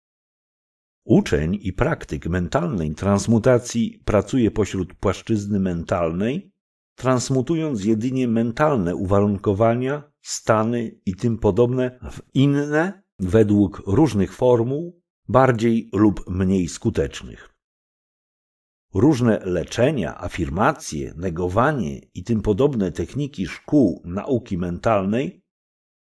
Uczeń i praktyk mentalnej transmutacji pracuje pośród płaszczyzny mentalnej, transmutując jedynie mentalne uwarunkowania, stany i tym podobne w inne, według różnych formuł, bardziej lub mniej skutecznych. Różne leczenia, afirmacje, negowanie i tym podobne techniki szkół nauki mentalnej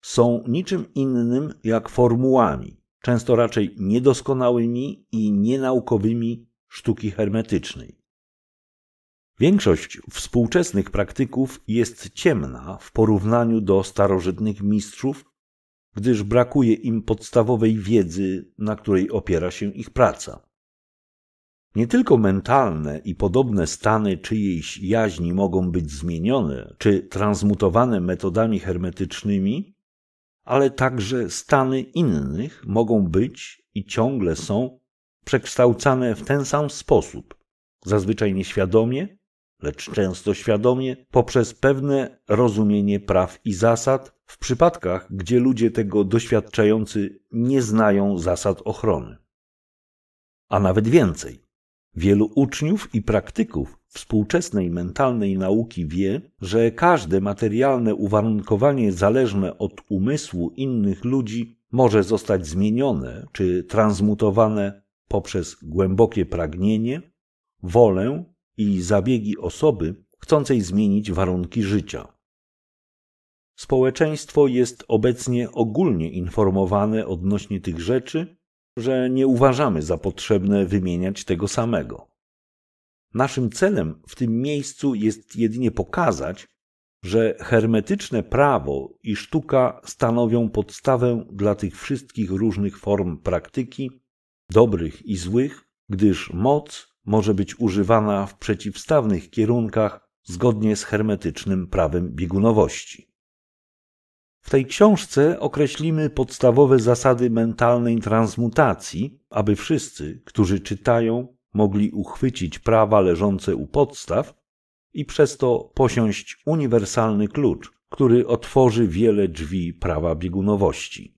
są niczym innym jak formułami, często raczej niedoskonałymi i nienaukowymi sztuki hermetycznej. Większość współczesnych praktyków jest ciemna w porównaniu do starożytnych mistrzów, gdyż brakuje im podstawowej wiedzy, na której opiera się ich praca. Nie tylko mentalne i podobne stany czyjejś jaźni mogą być zmienione czy transmutowane metodami hermetycznymi, ale także stany innych mogą być i ciągle są przekształcane w ten sam sposób, zazwyczaj nieświadomie, lecz często świadomie, poprzez pewne rozumienie praw i zasad, w przypadkach, gdzie ludzie tego doświadczający nie znają zasad ochrony. A nawet więcej. Wielu uczniów i praktyków współczesnej mentalnej nauki wie, że każde materialne uwarunkowanie zależne od umysłu innych ludzi może zostać zmienione czy transmutowane poprzez głębokie pragnienie, wolę i zabiegi osoby chcącej zmienić warunki życia. Społeczeństwo jest obecnie ogólnie informowane odnośnie tych rzeczy że nie uważamy za potrzebne wymieniać tego samego. Naszym celem w tym miejscu jest jedynie pokazać, że hermetyczne prawo i sztuka stanowią podstawę dla tych wszystkich różnych form praktyki, dobrych i złych, gdyż moc może być używana w przeciwstawnych kierunkach zgodnie z hermetycznym prawem biegunowości. W tej książce określimy podstawowe zasady mentalnej transmutacji, aby wszyscy, którzy czytają, mogli uchwycić prawa leżące u podstaw i przez to posiąść uniwersalny klucz, który otworzy wiele drzwi prawa biegunowości.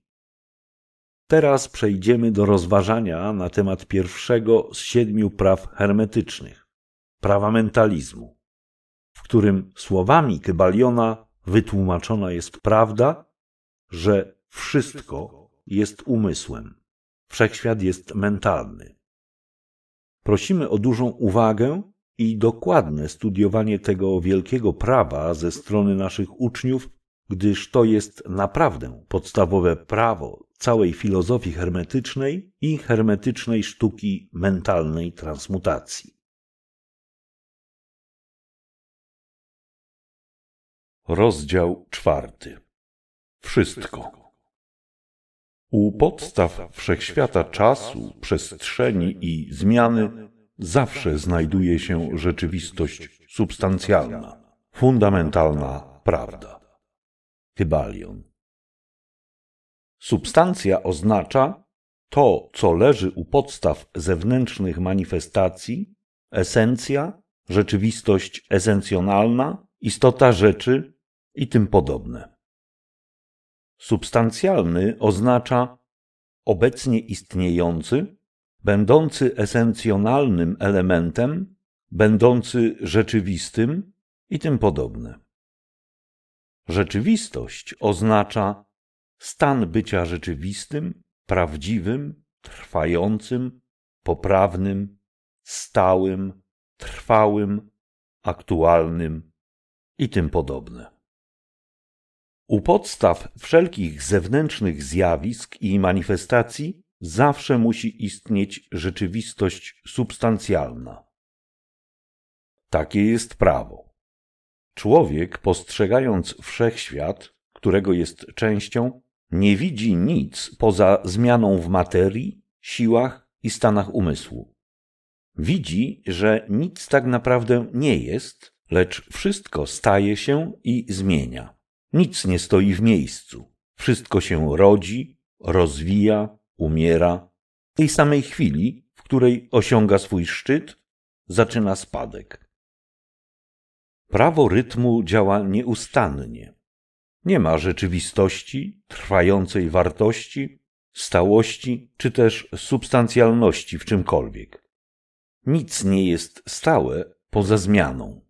Teraz przejdziemy do rozważania na temat pierwszego z siedmiu praw hermetycznych prawa mentalizmu, w którym słowami Kybaliona wytłumaczona jest prawda, że wszystko jest umysłem. Wszechświat jest mentalny. Prosimy o dużą uwagę i dokładne studiowanie tego wielkiego prawa ze strony naszych uczniów, gdyż to jest naprawdę podstawowe prawo całej filozofii hermetycznej i hermetycznej sztuki mentalnej transmutacji. Rozdział czwarty. Wszystko. U podstaw wszechświata czasu, przestrzeni i zmiany zawsze znajduje się rzeczywistość substancjalna, fundamentalna prawda. Tybalion. Substancja oznacza to, co leży u podstaw zewnętrznych manifestacji, esencja, rzeczywistość esencjonalna, istota rzeczy i tym podobne. Substancjalny oznacza obecnie istniejący, będący esencjonalnym elementem, będący rzeczywistym i tym podobne. Rzeczywistość oznacza stan bycia rzeczywistym, prawdziwym, trwającym, poprawnym, stałym, trwałym, aktualnym i tym podobne. U podstaw wszelkich zewnętrznych zjawisk i manifestacji zawsze musi istnieć rzeczywistość substancjalna. Takie jest prawo. Człowiek, postrzegając wszechświat, którego jest częścią, nie widzi nic poza zmianą w materii, siłach i stanach umysłu. Widzi, że nic tak naprawdę nie jest, lecz wszystko staje się i zmienia. Nic nie stoi w miejscu. Wszystko się rodzi, rozwija, umiera. W tej samej chwili, w której osiąga swój szczyt, zaczyna spadek. Prawo rytmu działa nieustannie. Nie ma rzeczywistości, trwającej wartości, stałości czy też substancjalności w czymkolwiek. Nic nie jest stałe poza zmianą.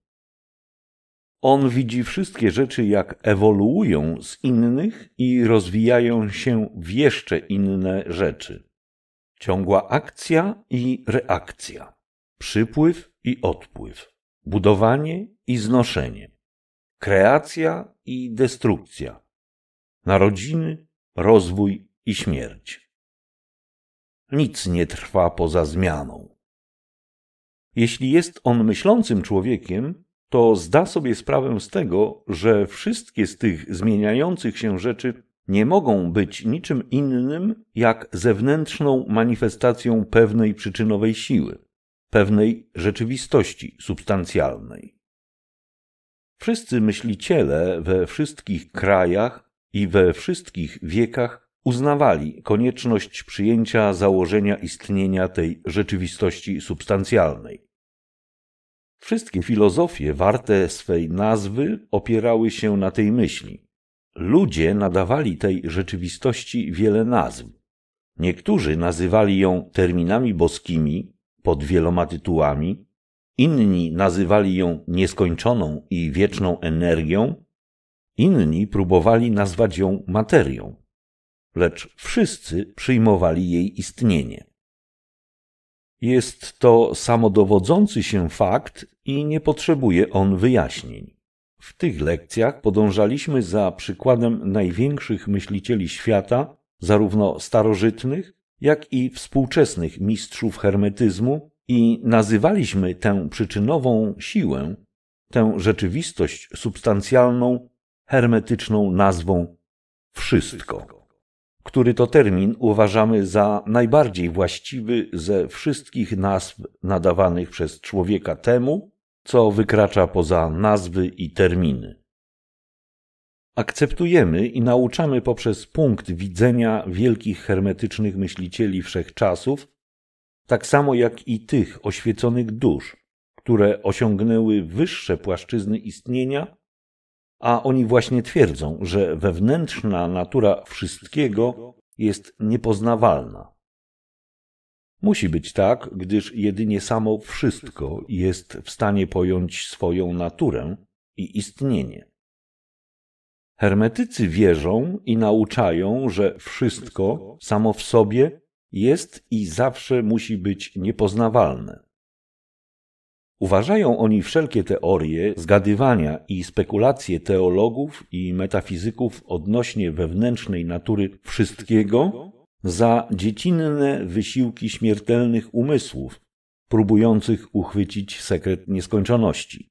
On widzi wszystkie rzeczy, jak ewoluują z innych i rozwijają się w jeszcze inne rzeczy. Ciągła akcja i reakcja, przypływ i odpływ, budowanie i znoszenie, kreacja i destrukcja, narodziny, rozwój i śmierć. Nic nie trwa poza zmianą. Jeśli jest on myślącym człowiekiem, to zda sobie sprawę z tego, że wszystkie z tych zmieniających się rzeczy nie mogą być niczym innym jak zewnętrzną manifestacją pewnej przyczynowej siły, pewnej rzeczywistości substancjalnej. Wszyscy myśliciele we wszystkich krajach i we wszystkich wiekach uznawali konieczność przyjęcia założenia istnienia tej rzeczywistości substancjalnej. Wszystkie filozofie warte swej nazwy opierały się na tej myśli. Ludzie nadawali tej rzeczywistości wiele nazw. Niektórzy nazywali ją terminami boskimi pod wieloma tytułami, inni nazywali ją nieskończoną i wieczną energią, inni próbowali nazwać ją materią, lecz wszyscy przyjmowali jej istnienie. Jest to samodowodzący się fakt i nie potrzebuje on wyjaśnień. W tych lekcjach podążaliśmy za przykładem największych myślicieli świata, zarówno starożytnych, jak i współczesnych mistrzów hermetyzmu, i nazywaliśmy tę przyczynową siłę, tę rzeczywistość substancjalną, hermetyczną nazwą wszystko który to termin uważamy za najbardziej właściwy ze wszystkich nazw nadawanych przez człowieka temu, co wykracza poza nazwy i terminy. Akceptujemy i nauczamy poprzez punkt widzenia wielkich hermetycznych myślicieli wszechczasów, tak samo jak i tych oświeconych dusz, które osiągnęły wyższe płaszczyzny istnienia a oni właśnie twierdzą, że wewnętrzna natura wszystkiego jest niepoznawalna. Musi być tak, gdyż jedynie samo wszystko jest w stanie pojąć swoją naturę i istnienie. Hermetycy wierzą i nauczają, że wszystko samo w sobie jest i zawsze musi być niepoznawalne. Uważają oni wszelkie teorie, zgadywania i spekulacje teologów i metafizyków odnośnie wewnętrznej natury wszystkiego za dziecinne wysiłki śmiertelnych umysłów, próbujących uchwycić sekret nieskończoności.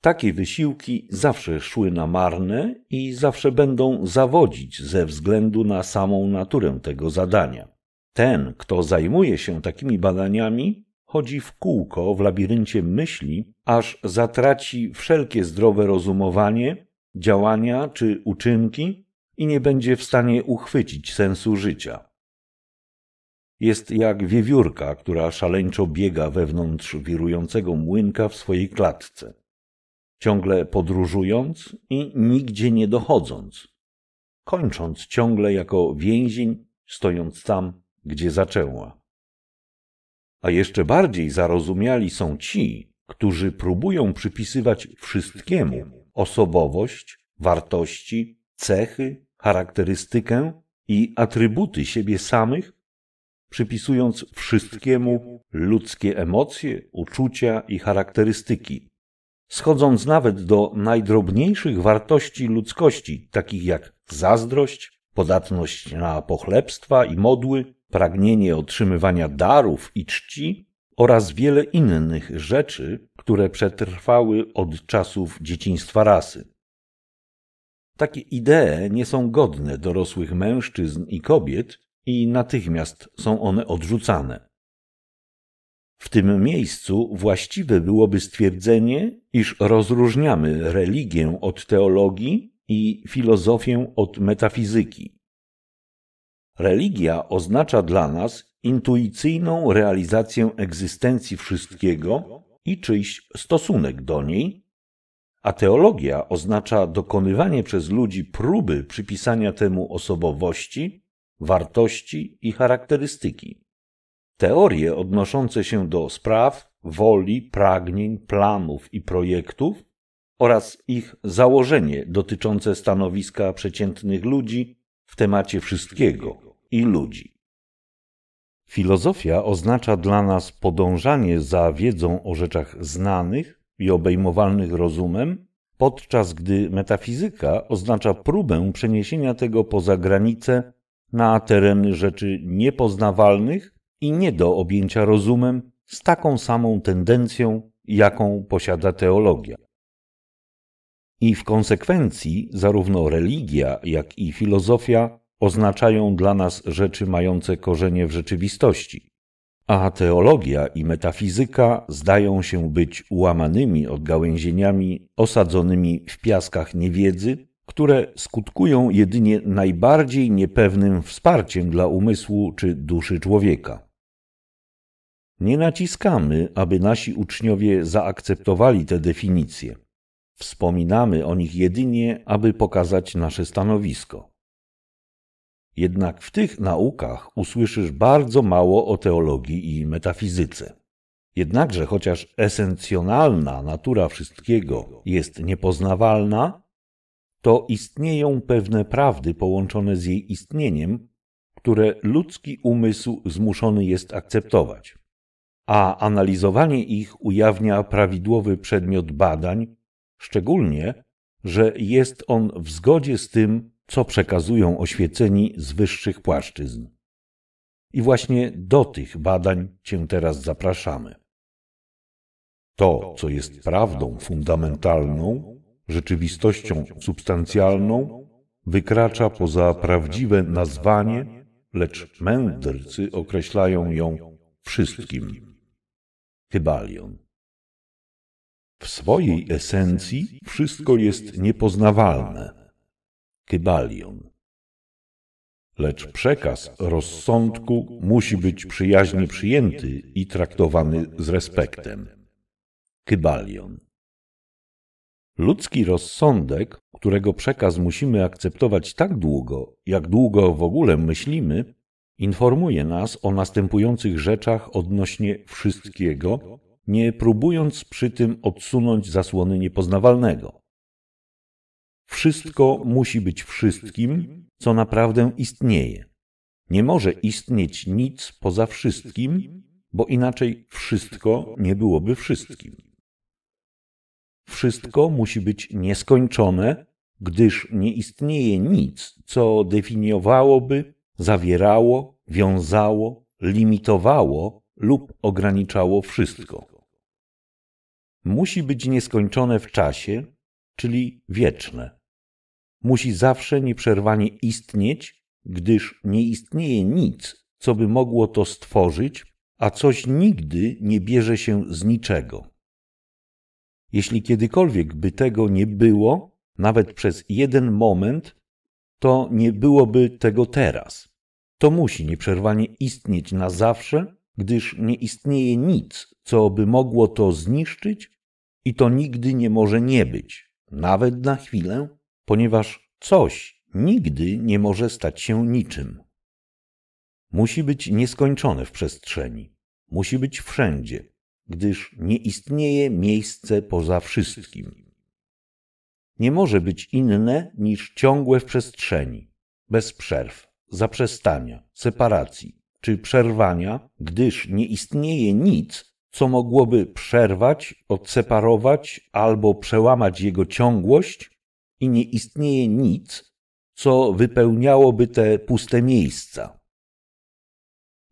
Takie wysiłki zawsze szły na marne i zawsze będą zawodzić ze względu na samą naturę tego zadania. Ten, kto zajmuje się takimi badaniami, chodzi w kółko w labiryncie myśli, aż zatraci wszelkie zdrowe rozumowanie, działania czy uczynki i nie będzie w stanie uchwycić sensu życia. Jest jak wiewiórka, która szaleńczo biega wewnątrz wirującego młynka w swojej klatce, ciągle podróżując i nigdzie nie dochodząc, kończąc ciągle jako więzień, stojąc tam, gdzie zaczęła. A jeszcze bardziej zarozumiali są ci, którzy próbują przypisywać wszystkiemu osobowość, wartości, cechy, charakterystykę i atrybuty siebie samych, przypisując wszystkiemu ludzkie emocje, uczucia i charakterystyki, schodząc nawet do najdrobniejszych wartości ludzkości, takich jak zazdrość, podatność na pochlebstwa i modły, pragnienie otrzymywania darów i czci oraz wiele innych rzeczy, które przetrwały od czasów dzieciństwa rasy. Takie idee nie są godne dorosłych mężczyzn i kobiet i natychmiast są one odrzucane. W tym miejscu właściwe byłoby stwierdzenie, iż rozróżniamy religię od teologii i filozofię od metafizyki. Religia oznacza dla nas intuicyjną realizację egzystencji wszystkiego i czyjś stosunek do niej, a teologia oznacza dokonywanie przez ludzi próby przypisania temu osobowości, wartości i charakterystyki. Teorie odnoszące się do spraw, woli, pragnień, planów i projektów oraz ich założenie dotyczące stanowiska przeciętnych ludzi w temacie wszystkiego i ludzi. Filozofia oznacza dla nas podążanie za wiedzą o rzeczach znanych i obejmowalnych rozumem, podczas gdy metafizyka oznacza próbę przeniesienia tego poza granice na tereny rzeczy niepoznawalnych i nie do objęcia rozumem z taką samą tendencją, jaką posiada teologia. I w konsekwencji zarówno religia, jak i filozofia oznaczają dla nas rzeczy mające korzenie w rzeczywistości, a teologia i metafizyka zdają się być łamanymi odgałęzieniami osadzonymi w piaskach niewiedzy, które skutkują jedynie najbardziej niepewnym wsparciem dla umysłu czy duszy człowieka. Nie naciskamy, aby nasi uczniowie zaakceptowali te definicje. Wspominamy o nich jedynie, aby pokazać nasze stanowisko. Jednak w tych naukach usłyszysz bardzo mało o teologii i metafizyce. Jednakże, chociaż esencjonalna natura wszystkiego jest niepoznawalna, to istnieją pewne prawdy połączone z jej istnieniem, które ludzki umysł zmuszony jest akceptować, a analizowanie ich ujawnia prawidłowy przedmiot badań, szczególnie, że jest on w zgodzie z tym, co przekazują oświeceni z wyższych płaszczyzn. I właśnie do tych badań Cię teraz zapraszamy. To, co jest prawdą fundamentalną, rzeczywistością substancjalną, wykracza poza prawdziwe nazwanie, lecz mędrcy określają ją wszystkim. Hybalion. W swojej esencji wszystko jest niepoznawalne Kybalion. Lecz przekaz rozsądku musi być przyjaźnie przyjęty i traktowany z respektem. Kybalion. Ludzki rozsądek, którego przekaz musimy akceptować tak długo, jak długo w ogóle myślimy, informuje nas o następujących rzeczach odnośnie wszystkiego, nie próbując przy tym odsunąć zasłony niepoznawalnego. Wszystko musi być wszystkim, co naprawdę istnieje. Nie może istnieć nic poza wszystkim, bo inaczej wszystko nie byłoby wszystkim. Wszystko musi być nieskończone, gdyż nie istnieje nic, co definiowałoby, zawierało, wiązało, limitowało lub ograniczało wszystko. Musi być nieskończone w czasie, czyli wieczne musi zawsze nieprzerwanie istnieć, gdyż nie istnieje nic, co by mogło to stworzyć, a coś nigdy nie bierze się z niczego. Jeśli kiedykolwiek by tego nie było, nawet przez jeden moment, to nie byłoby tego teraz. To musi nieprzerwanie istnieć na zawsze, gdyż nie istnieje nic, co by mogło to zniszczyć, i to nigdy nie może nie być, nawet na chwilę, ponieważ coś nigdy nie może stać się niczym. Musi być nieskończone w przestrzeni, musi być wszędzie, gdyż nie istnieje miejsce poza wszystkim. Nie może być inne niż ciągłe w przestrzeni, bez przerw, zaprzestania, separacji czy przerwania, gdyż nie istnieje nic, co mogłoby przerwać, odseparować albo przełamać jego ciągłość i nie istnieje nic, co wypełniałoby te puste miejsca.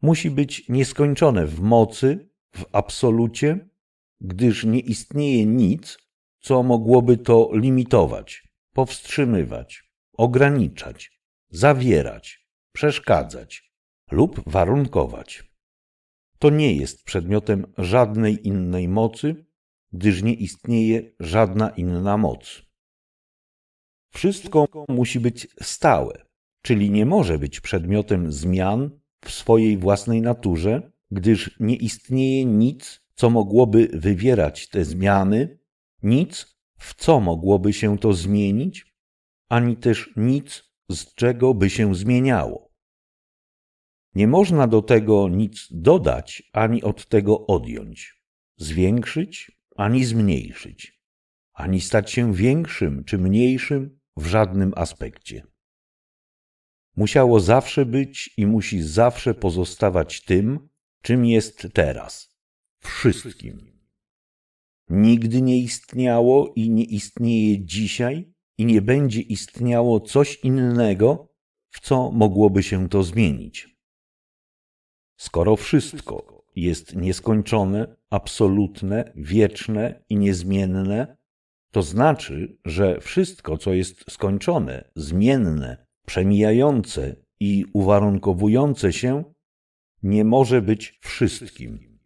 Musi być nieskończone w mocy, w absolucie, gdyż nie istnieje nic, co mogłoby to limitować, powstrzymywać, ograniczać, zawierać, przeszkadzać lub warunkować. To nie jest przedmiotem żadnej innej mocy, gdyż nie istnieje żadna inna moc. Wszystko musi być stałe, czyli nie może być przedmiotem zmian w swojej własnej naturze, gdyż nie istnieje nic, co mogłoby wywierać te zmiany, nic, w co mogłoby się to zmienić, ani też nic, z czego by się zmieniało. Nie można do tego nic dodać, ani od tego odjąć, zwiększyć, ani zmniejszyć, ani stać się większym czy mniejszym, w żadnym aspekcie. Musiało zawsze być i musi zawsze pozostawać tym, czym jest teraz wszystkim. Nigdy nie istniało i nie istnieje dzisiaj i nie będzie istniało coś innego, w co mogłoby się to zmienić. Skoro wszystko jest nieskończone, absolutne, wieczne i niezmienne, to znaczy, że wszystko, co jest skończone, zmienne, przemijające i uwarunkowujące się, nie może być wszystkim.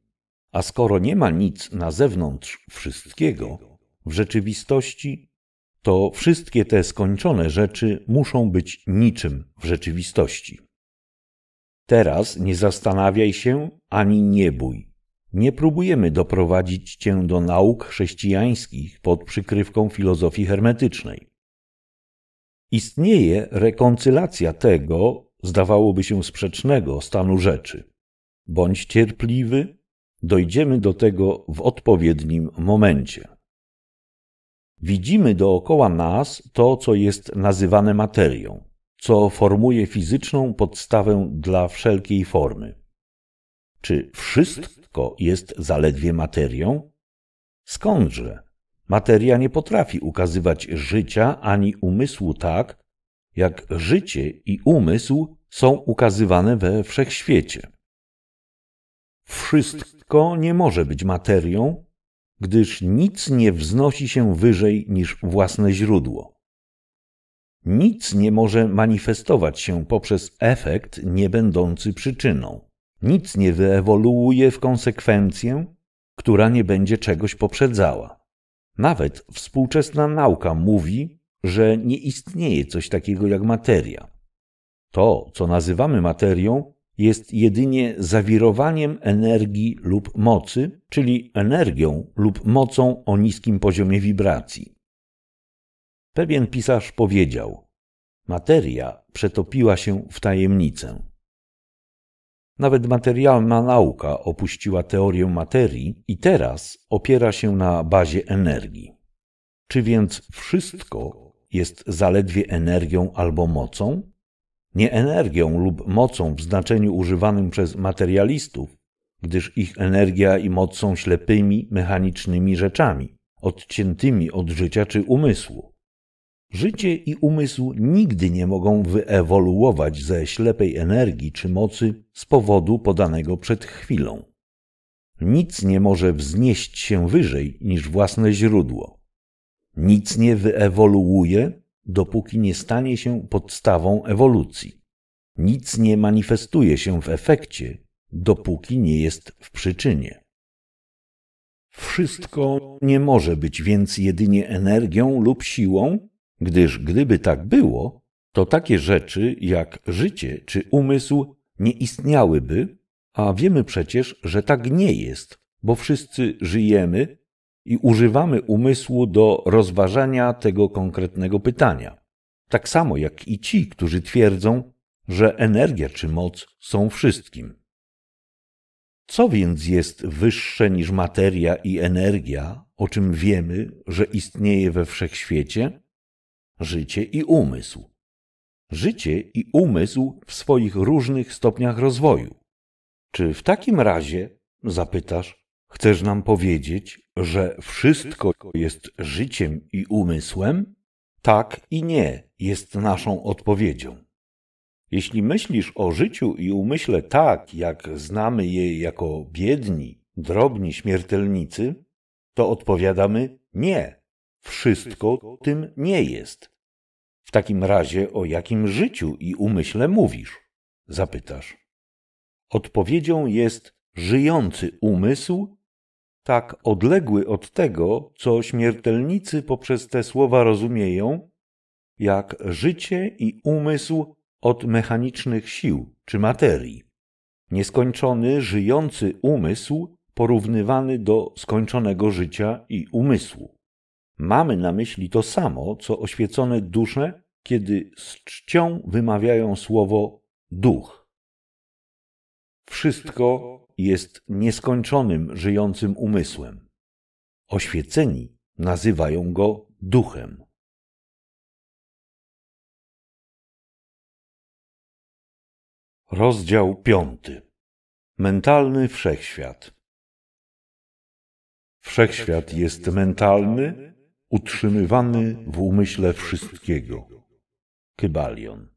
A skoro nie ma nic na zewnątrz wszystkiego, w rzeczywistości, to wszystkie te skończone rzeczy muszą być niczym w rzeczywistości. Teraz nie zastanawiaj się ani nie bój. Nie próbujemy doprowadzić cię do nauk chrześcijańskich pod przykrywką filozofii hermetycznej. Istnieje rekoncylacja tego, zdawałoby się sprzecznego, stanu rzeczy. Bądź cierpliwy, dojdziemy do tego w odpowiednim momencie. Widzimy dookoła nas to, co jest nazywane materią, co formuje fizyczną podstawę dla wszelkiej formy. Czy wszystko, wszystko jest zaledwie materią? Skądże? Materia nie potrafi ukazywać życia ani umysłu tak, jak życie i umysł są ukazywane we wszechświecie. Wszystko nie może być materią, gdyż nic nie wznosi się wyżej niż własne źródło. Nic nie może manifestować się poprzez efekt niebędący przyczyną. Nic nie wyewoluuje w konsekwencję, która nie będzie czegoś poprzedzała. Nawet współczesna nauka mówi, że nie istnieje coś takiego jak materia. To, co nazywamy materią, jest jedynie zawirowaniem energii lub mocy, czyli energią lub mocą o niskim poziomie wibracji. Pewien pisarz powiedział: Materia przetopiła się w tajemnicę. Nawet materialna nauka opuściła teorię materii i teraz opiera się na bazie energii. Czy więc wszystko jest zaledwie energią albo mocą? Nie energią lub mocą w znaczeniu używanym przez materialistów, gdyż ich energia i moc są ślepymi, mechanicznymi rzeczami, odciętymi od życia czy umysłu. Życie i umysł nigdy nie mogą wyewoluować ze ślepej energii czy mocy z powodu podanego przed chwilą. Nic nie może wznieść się wyżej niż własne źródło. Nic nie wyewoluuje, dopóki nie stanie się podstawą ewolucji. Nic nie manifestuje się w efekcie, dopóki nie jest w przyczynie. Wszystko nie może być więc jedynie energią lub siłą, gdyż gdyby tak było, to takie rzeczy jak życie czy umysł nie istniałyby, a wiemy przecież, że tak nie jest, bo wszyscy żyjemy i używamy umysłu do rozważania tego konkretnego pytania. Tak samo jak i ci, którzy twierdzą, że energia czy moc są wszystkim. Co więc jest wyższe niż materia i energia, o czym wiemy, że istnieje we wszechświecie? życie i umysł. Życie i umysł w swoich różnych stopniach rozwoju. Czy w takim razie, zapytasz, chcesz nam powiedzieć, że wszystko jest życiem i umysłem? Tak i nie jest naszą odpowiedzią. Jeśli myślisz o życiu i umyśle tak, jak znamy je jako biedni, drobni śmiertelnicy, to odpowiadamy nie. Wszystko tym nie jest. W takim razie o jakim życiu i umyśle mówisz? Zapytasz. Odpowiedzią jest żyjący umysł, tak odległy od tego, co śmiertelnicy poprzez te słowa rozumieją, jak życie i umysł od mechanicznych sił czy materii. Nieskończony, żyjący umysł porównywany do skończonego życia i umysłu mamy na myśli to samo, co oświecone dusze, kiedy z czcią wymawiają słowo duch. Wszystko jest nieskończonym, żyjącym umysłem. Oświeceni nazywają go duchem. Rozdział piąty. Mentalny wszechświat. Wszechświat jest mentalny, utrzymywany w umyśle wszystkiego. Kybalion.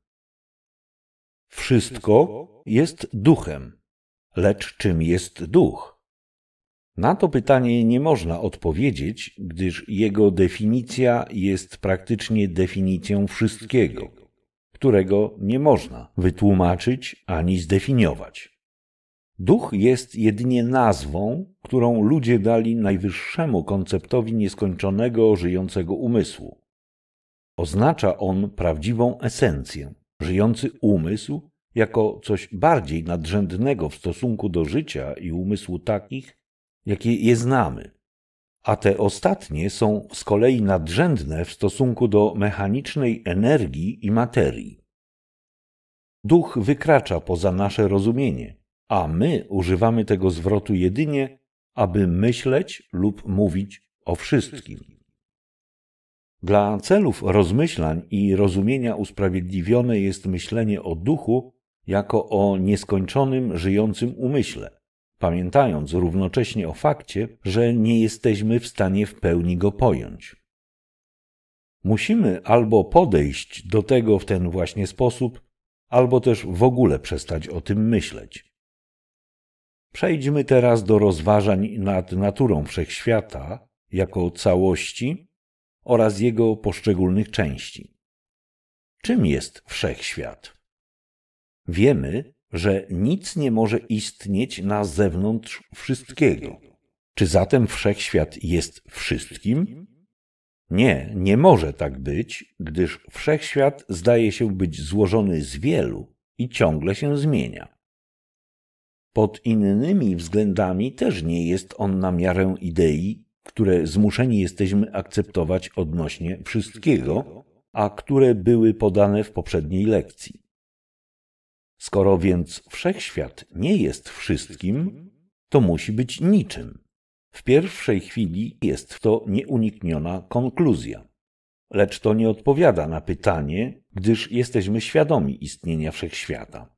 Wszystko jest duchem, lecz czym jest duch? Na to pytanie nie można odpowiedzieć, gdyż jego definicja jest praktycznie definicją wszystkiego, którego nie można wytłumaczyć ani zdefiniować. Duch jest jedynie nazwą, którą ludzie dali najwyższemu konceptowi nieskończonego, żyjącego umysłu. Oznacza on prawdziwą esencję, żyjący umysł jako coś bardziej nadrzędnego w stosunku do życia i umysłu takich, jakie je znamy. A te ostatnie są z kolei nadrzędne w stosunku do mechanicznej energii i materii. Duch wykracza poza nasze rozumienie a my używamy tego zwrotu jedynie, aby myśleć lub mówić o wszystkim. Dla celów rozmyślań i rozumienia usprawiedliwione jest myślenie o duchu jako o nieskończonym, żyjącym umyśle, pamiętając równocześnie o fakcie, że nie jesteśmy w stanie w pełni go pojąć. Musimy albo podejść do tego w ten właśnie sposób, albo też w ogóle przestać o tym myśleć. Przejdźmy teraz do rozważań nad naturą wszechświata jako całości oraz jego poszczególnych części. Czym jest wszechświat? Wiemy, że nic nie może istnieć na zewnątrz wszystkiego. Czy zatem wszechświat jest wszystkim? Nie, nie może tak być, gdyż wszechświat zdaje się być złożony z wielu i ciągle się zmienia. Pod innymi względami też nie jest on na miarę idei, które zmuszeni jesteśmy akceptować odnośnie wszystkiego, a które były podane w poprzedniej lekcji. Skoro więc wszechświat nie jest wszystkim, to musi być niczym. W pierwszej chwili jest to nieunikniona konkluzja. Lecz to nie odpowiada na pytanie, gdyż jesteśmy świadomi istnienia wszechświata.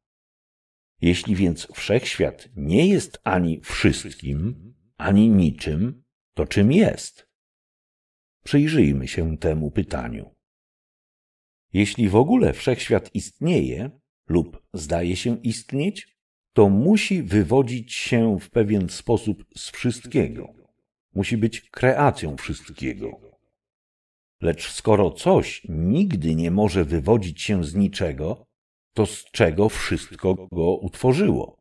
Jeśli więc wszechświat nie jest ani wszystkim, ani niczym, to czym jest? Przyjrzyjmy się temu pytaniu. Jeśli w ogóle wszechświat istnieje lub zdaje się istnieć, to musi wywodzić się w pewien sposób z wszystkiego. Musi być kreacją wszystkiego. Lecz skoro coś nigdy nie może wywodzić się z niczego, to z czego wszystko go utworzyło.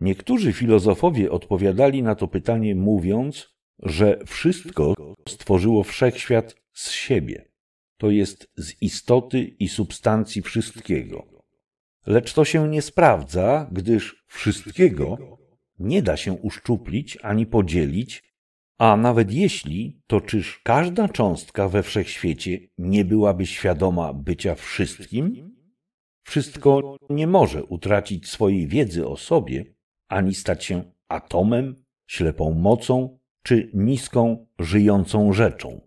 Niektórzy filozofowie odpowiadali na to pytanie mówiąc, że wszystko stworzyło wszechświat z siebie, to jest z istoty i substancji wszystkiego. Lecz to się nie sprawdza, gdyż wszystkiego nie da się uszczuplić ani podzielić, a nawet jeśli, to czyż każda cząstka we wszechświecie nie byłaby świadoma bycia wszystkim? Wszystko nie może utracić swojej wiedzy o sobie, ani stać się atomem, ślepą mocą czy niską, żyjącą rzeczą.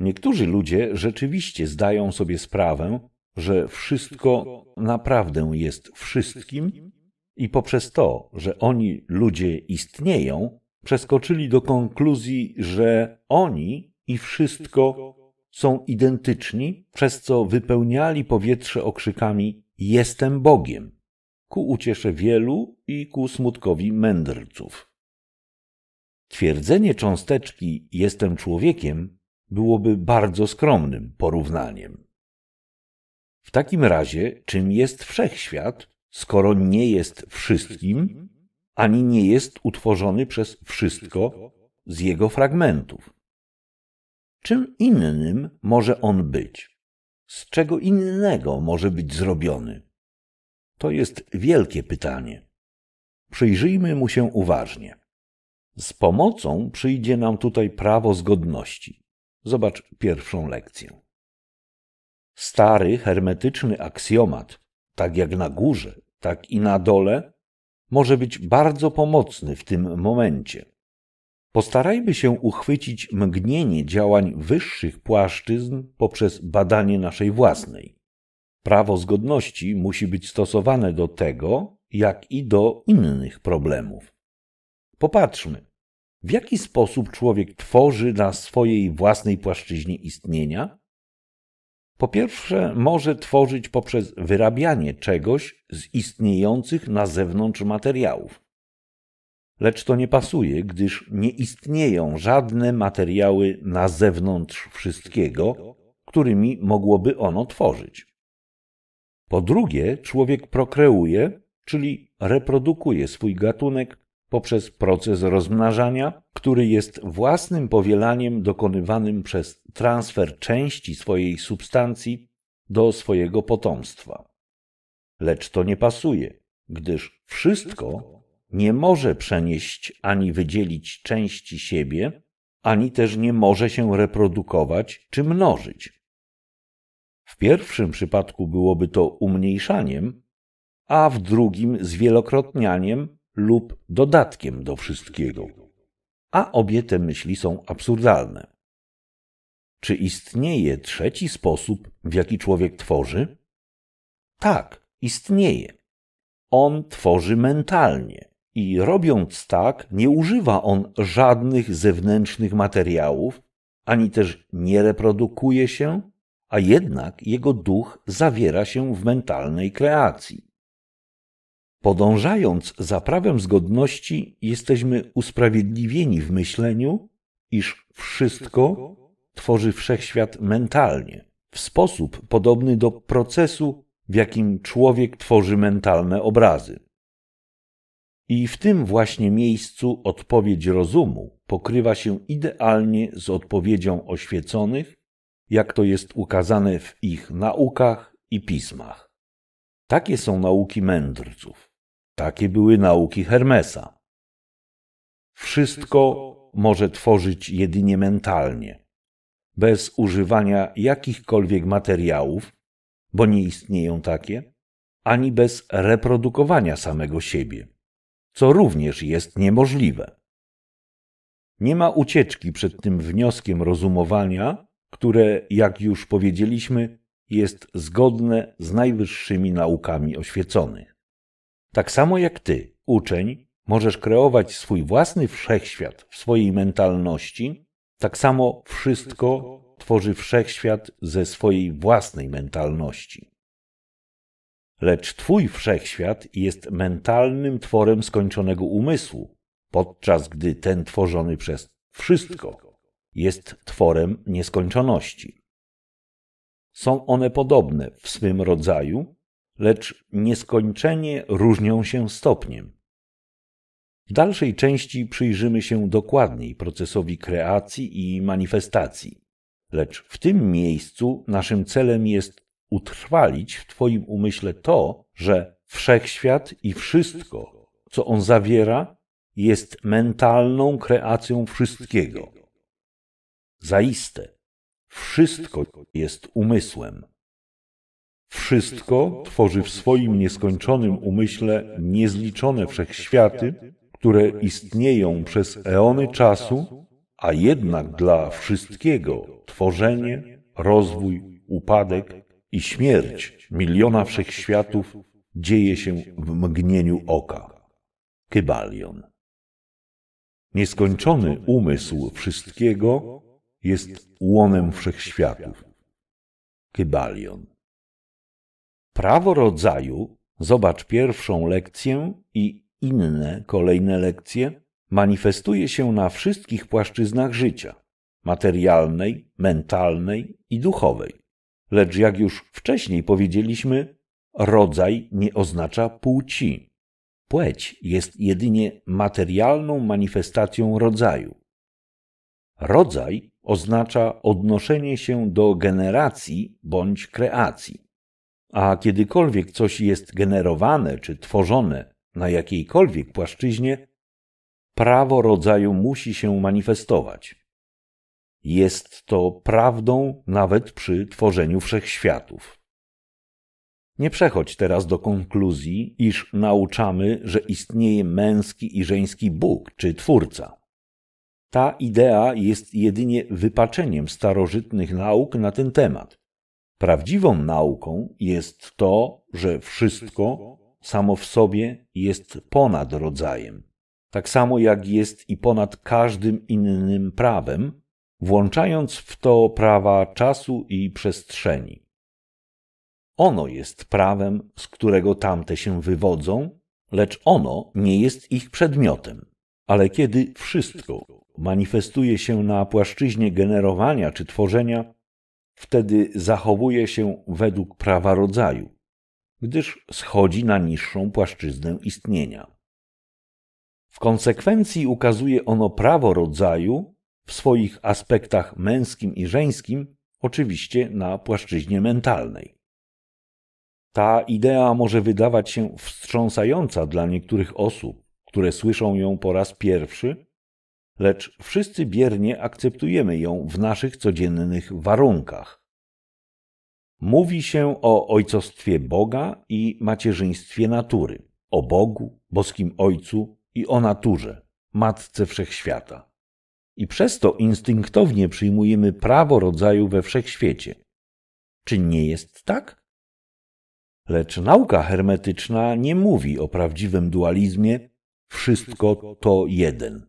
Niektórzy ludzie rzeczywiście zdają sobie sprawę, że wszystko naprawdę jest wszystkim, i poprzez to, że oni ludzie istnieją, przeskoczyli do konkluzji, że oni i wszystko są identyczni, przez co wypełniali powietrze okrzykami Jestem Bogiem, ku uciesze wielu i ku smutkowi mędrców. Twierdzenie cząsteczki Jestem człowiekiem byłoby bardzo skromnym porównaniem. W takim razie, czym jest wszechświat, skoro nie jest wszystkim, ani nie jest utworzony przez wszystko z jego fragmentów? Czym innym może on być? Z czego innego może być zrobiony? To jest wielkie pytanie. Przyjrzyjmy mu się uważnie. Z pomocą przyjdzie nam tutaj prawo zgodności. Zobacz pierwszą lekcję. Stary hermetyczny aksjomat, tak jak na górze, tak i na dole, może być bardzo pomocny w tym momencie. Postarajmy się uchwycić mgnienie działań wyższych płaszczyzn poprzez badanie naszej własnej. Prawo zgodności musi być stosowane do tego, jak i do innych problemów. Popatrzmy, w jaki sposób człowiek tworzy na swojej własnej płaszczyźnie istnienia? Po pierwsze, może tworzyć poprzez wyrabianie czegoś z istniejących na zewnątrz materiałów. Lecz to nie pasuje, gdyż nie istnieją żadne materiały na zewnątrz wszystkiego, którymi mogłoby ono tworzyć. Po drugie, człowiek prokreuje, czyli reprodukuje swój gatunek poprzez proces rozmnażania, który jest własnym powielaniem dokonywanym przez transfer części swojej substancji do swojego potomstwa. Lecz to nie pasuje, gdyż wszystko nie może przenieść ani wydzielić części siebie, ani też nie może się reprodukować czy mnożyć. W pierwszym przypadku byłoby to umniejszaniem, a w drugim zwielokrotnianiem lub dodatkiem do wszystkiego. A obie te myśli są absurdalne. Czy istnieje trzeci sposób, w jaki człowiek tworzy? Tak, istnieje. On tworzy mentalnie, i robiąc tak, nie używa on żadnych zewnętrznych materiałów, ani też nie reprodukuje się, a jednak jego duch zawiera się w mentalnej kreacji. Podążając za prawem zgodności, jesteśmy usprawiedliwieni w myśleniu, iż wszystko tworzy wszechświat mentalnie, w sposób podobny do procesu, w jakim człowiek tworzy mentalne obrazy. I w tym właśnie miejscu odpowiedź rozumu pokrywa się idealnie z odpowiedzią oświeconych, jak to jest ukazane w ich naukach i pismach. Takie są nauki mędrców, takie były nauki Hermesa. Wszystko może tworzyć jedynie mentalnie, bez używania jakichkolwiek materiałów, bo nie istnieją takie, ani bez reprodukowania samego siebie co również jest niemożliwe. Nie ma ucieczki przed tym wnioskiem rozumowania, które, jak już powiedzieliśmy, jest zgodne z najwyższymi naukami oświeconych. Tak samo jak ty, uczeń, możesz kreować swój własny wszechświat w swojej mentalności, tak samo wszystko tworzy wszechświat ze swojej własnej mentalności. Lecz Twój wszechświat jest mentalnym tworem skończonego umysłu, podczas gdy ten tworzony przez wszystko jest tworem nieskończoności. Są one podobne w swym rodzaju, lecz nieskończenie różnią się stopniem. W dalszej części przyjrzymy się dokładniej procesowi kreacji i manifestacji, lecz w tym miejscu naszym celem jest utrwalić w Twoim umyśle to, że wszechświat i wszystko, co on zawiera, jest mentalną kreacją wszystkiego. Zaiste, wszystko jest umysłem. Wszystko tworzy w swoim nieskończonym umyśle niezliczone wszechświaty, które istnieją przez eony czasu, a jednak dla wszystkiego tworzenie, rozwój, upadek i śmierć miliona wszechświatów dzieje się w mgnieniu oka. Kybalion. Nieskończony umysł wszystkiego jest łonem wszechświatów. Kybalion. Prawo rodzaju, zobacz pierwszą lekcję i inne kolejne lekcje, manifestuje się na wszystkich płaszczyznach życia materialnej, mentalnej i duchowej. Lecz jak już wcześniej powiedzieliśmy, rodzaj nie oznacza płci. Płeć jest jedynie materialną manifestacją rodzaju. Rodzaj oznacza odnoszenie się do generacji bądź kreacji. A kiedykolwiek coś jest generowane czy tworzone na jakiejkolwiek płaszczyźnie, prawo rodzaju musi się manifestować. Jest to prawdą nawet przy tworzeniu wszechświatów. Nie przechodź teraz do konkluzji, iż nauczamy, że istnieje męski i żeński Bóg czy Twórca. Ta idea jest jedynie wypaczeniem starożytnych nauk na ten temat. Prawdziwą nauką jest to, że wszystko samo w sobie jest ponad rodzajem. Tak samo jak jest i ponad każdym innym prawem, włączając w to prawa czasu i przestrzeni. Ono jest prawem, z którego tamte się wywodzą, lecz ono nie jest ich przedmiotem. Ale kiedy wszystko manifestuje się na płaszczyźnie generowania czy tworzenia, wtedy zachowuje się według prawa rodzaju, gdyż schodzi na niższą płaszczyznę istnienia. W konsekwencji ukazuje ono prawo rodzaju w swoich aspektach męskim i żeńskim, oczywiście na płaszczyźnie mentalnej. Ta idea może wydawać się wstrząsająca dla niektórych osób, które słyszą ją po raz pierwszy, lecz wszyscy biernie akceptujemy ją w naszych codziennych warunkach. Mówi się o ojcostwie Boga i macierzyństwie natury, o Bogu, boskim Ojcu i o naturze, Matce Wszechświata i przez to instynktownie przyjmujemy prawo rodzaju we wszechświecie. Czy nie jest tak? Lecz nauka hermetyczna nie mówi o prawdziwym dualizmie wszystko to jeden.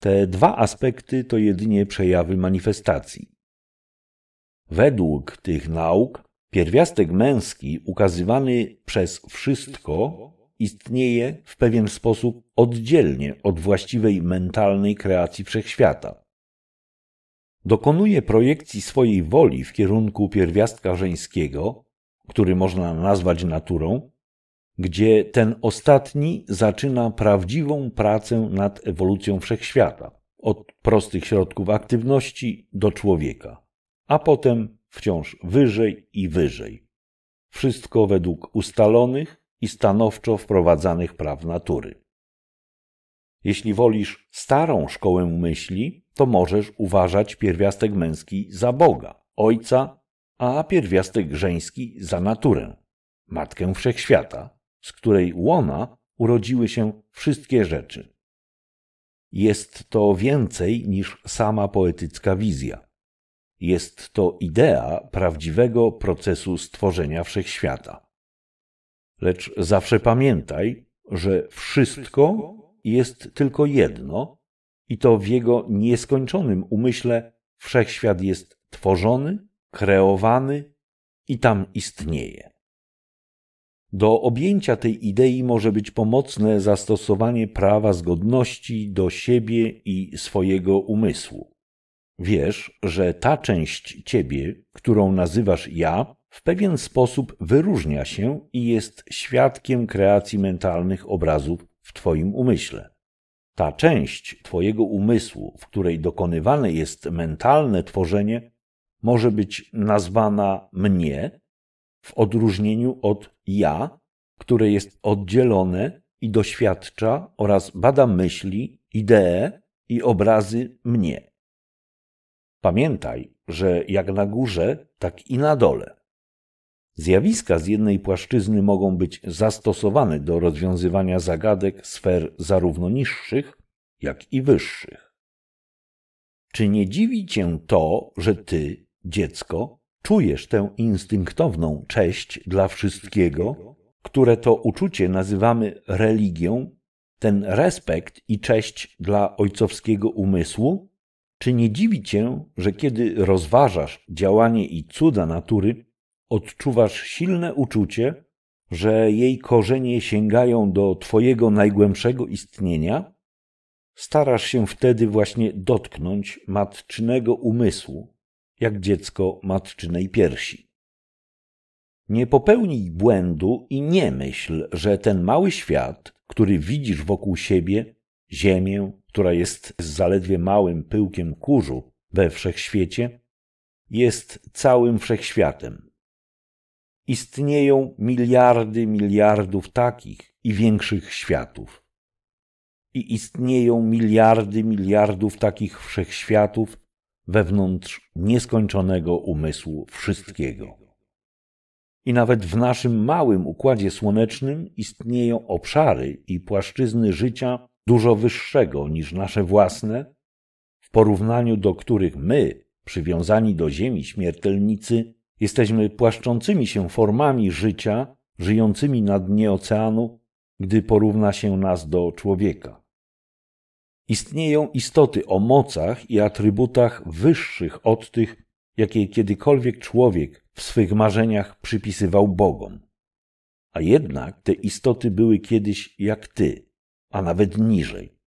Te dwa aspekty to jedynie przejawy manifestacji. Według tych nauk pierwiastek męski ukazywany przez wszystko istnieje w pewien sposób oddzielnie od właściwej mentalnej kreacji wszechświata. Dokonuje projekcji swojej woli w kierunku pierwiastka żeńskiego, który można nazwać naturą, gdzie ten ostatni zaczyna prawdziwą pracę nad ewolucją wszechświata, od prostych środków aktywności do człowieka, a potem wciąż wyżej i wyżej. Wszystko według ustalonych, i stanowczo wprowadzanych praw natury. Jeśli wolisz starą szkołę myśli, to możesz uważać pierwiastek męski za Boga, Ojca, a pierwiastek żeński za naturę, Matkę Wszechświata, z której łona urodziły się wszystkie rzeczy. Jest to więcej niż sama poetycka wizja. Jest to idea prawdziwego procesu stworzenia wszechświata. Lecz zawsze pamiętaj, że wszystko jest tylko jedno i to w jego nieskończonym umyśle wszechświat jest tworzony, kreowany i tam istnieje. Do objęcia tej idei może być pomocne zastosowanie prawa zgodności do siebie i swojego umysłu. Wiesz, że ta część ciebie, którą nazywasz ja, w pewien sposób wyróżnia się i jest świadkiem kreacji mentalnych obrazów w Twoim umyśle. Ta część Twojego umysłu, w której dokonywane jest mentalne tworzenie, może być nazwana mnie w odróżnieniu od ja, które jest oddzielone i doświadcza oraz bada myśli, idee i obrazy mnie. Pamiętaj, że jak na górze, tak i na dole Zjawiska z jednej płaszczyzny mogą być zastosowane do rozwiązywania zagadek sfer zarówno niższych, jak i wyższych. Czy nie dziwi cię to, że ty, dziecko, czujesz tę instynktowną cześć dla wszystkiego, które to uczucie nazywamy religią, ten respekt i cześć dla ojcowskiego umysłu? Czy nie dziwi cię, że kiedy rozważasz działanie i cuda natury, odczuwasz silne uczucie, że jej korzenie sięgają do Twojego najgłębszego istnienia, starasz się wtedy właśnie dotknąć matczynego umysłu, jak dziecko matczynej piersi. Nie popełnij błędu i nie myśl, że ten mały świat, który widzisz wokół siebie, ziemię, która jest zaledwie małym pyłkiem kurzu we wszechświecie, jest całym wszechświatem istnieją miliardy miliardów takich i większych światów. I istnieją miliardy miliardów takich wszechświatów wewnątrz nieskończonego umysłu wszystkiego. I nawet w naszym małym układzie słonecznym istnieją obszary i płaszczyzny życia dużo wyższego niż nasze własne, w porównaniu do których my, przywiązani do Ziemi śmiertelnicy, Jesteśmy płaszczącymi się formami życia, żyjącymi na dnie oceanu, gdy porówna się nas do człowieka. Istnieją istoty o mocach i atrybutach wyższych od tych, jakie kiedykolwiek człowiek w swych marzeniach przypisywał Bogom. A jednak te istoty były kiedyś jak ty, a nawet niżej.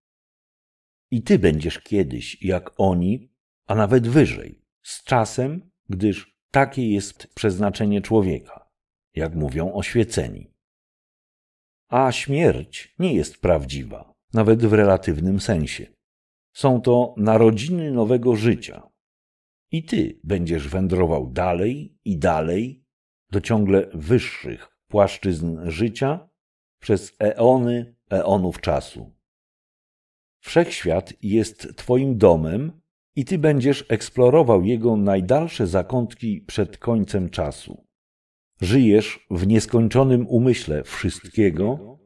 I ty będziesz kiedyś jak oni, a nawet wyżej, z czasem, gdyż takie jest przeznaczenie człowieka, jak mówią oświeceni. A śmierć nie jest prawdziwa, nawet w relatywnym sensie. Są to narodziny nowego życia. I ty będziesz wędrował dalej i dalej do ciągle wyższych płaszczyzn życia przez eony eonów czasu. Wszechświat jest Twoim domem i ty będziesz eksplorował jego najdalsze zakątki przed końcem czasu. Żyjesz w nieskończonym umyśle wszystkiego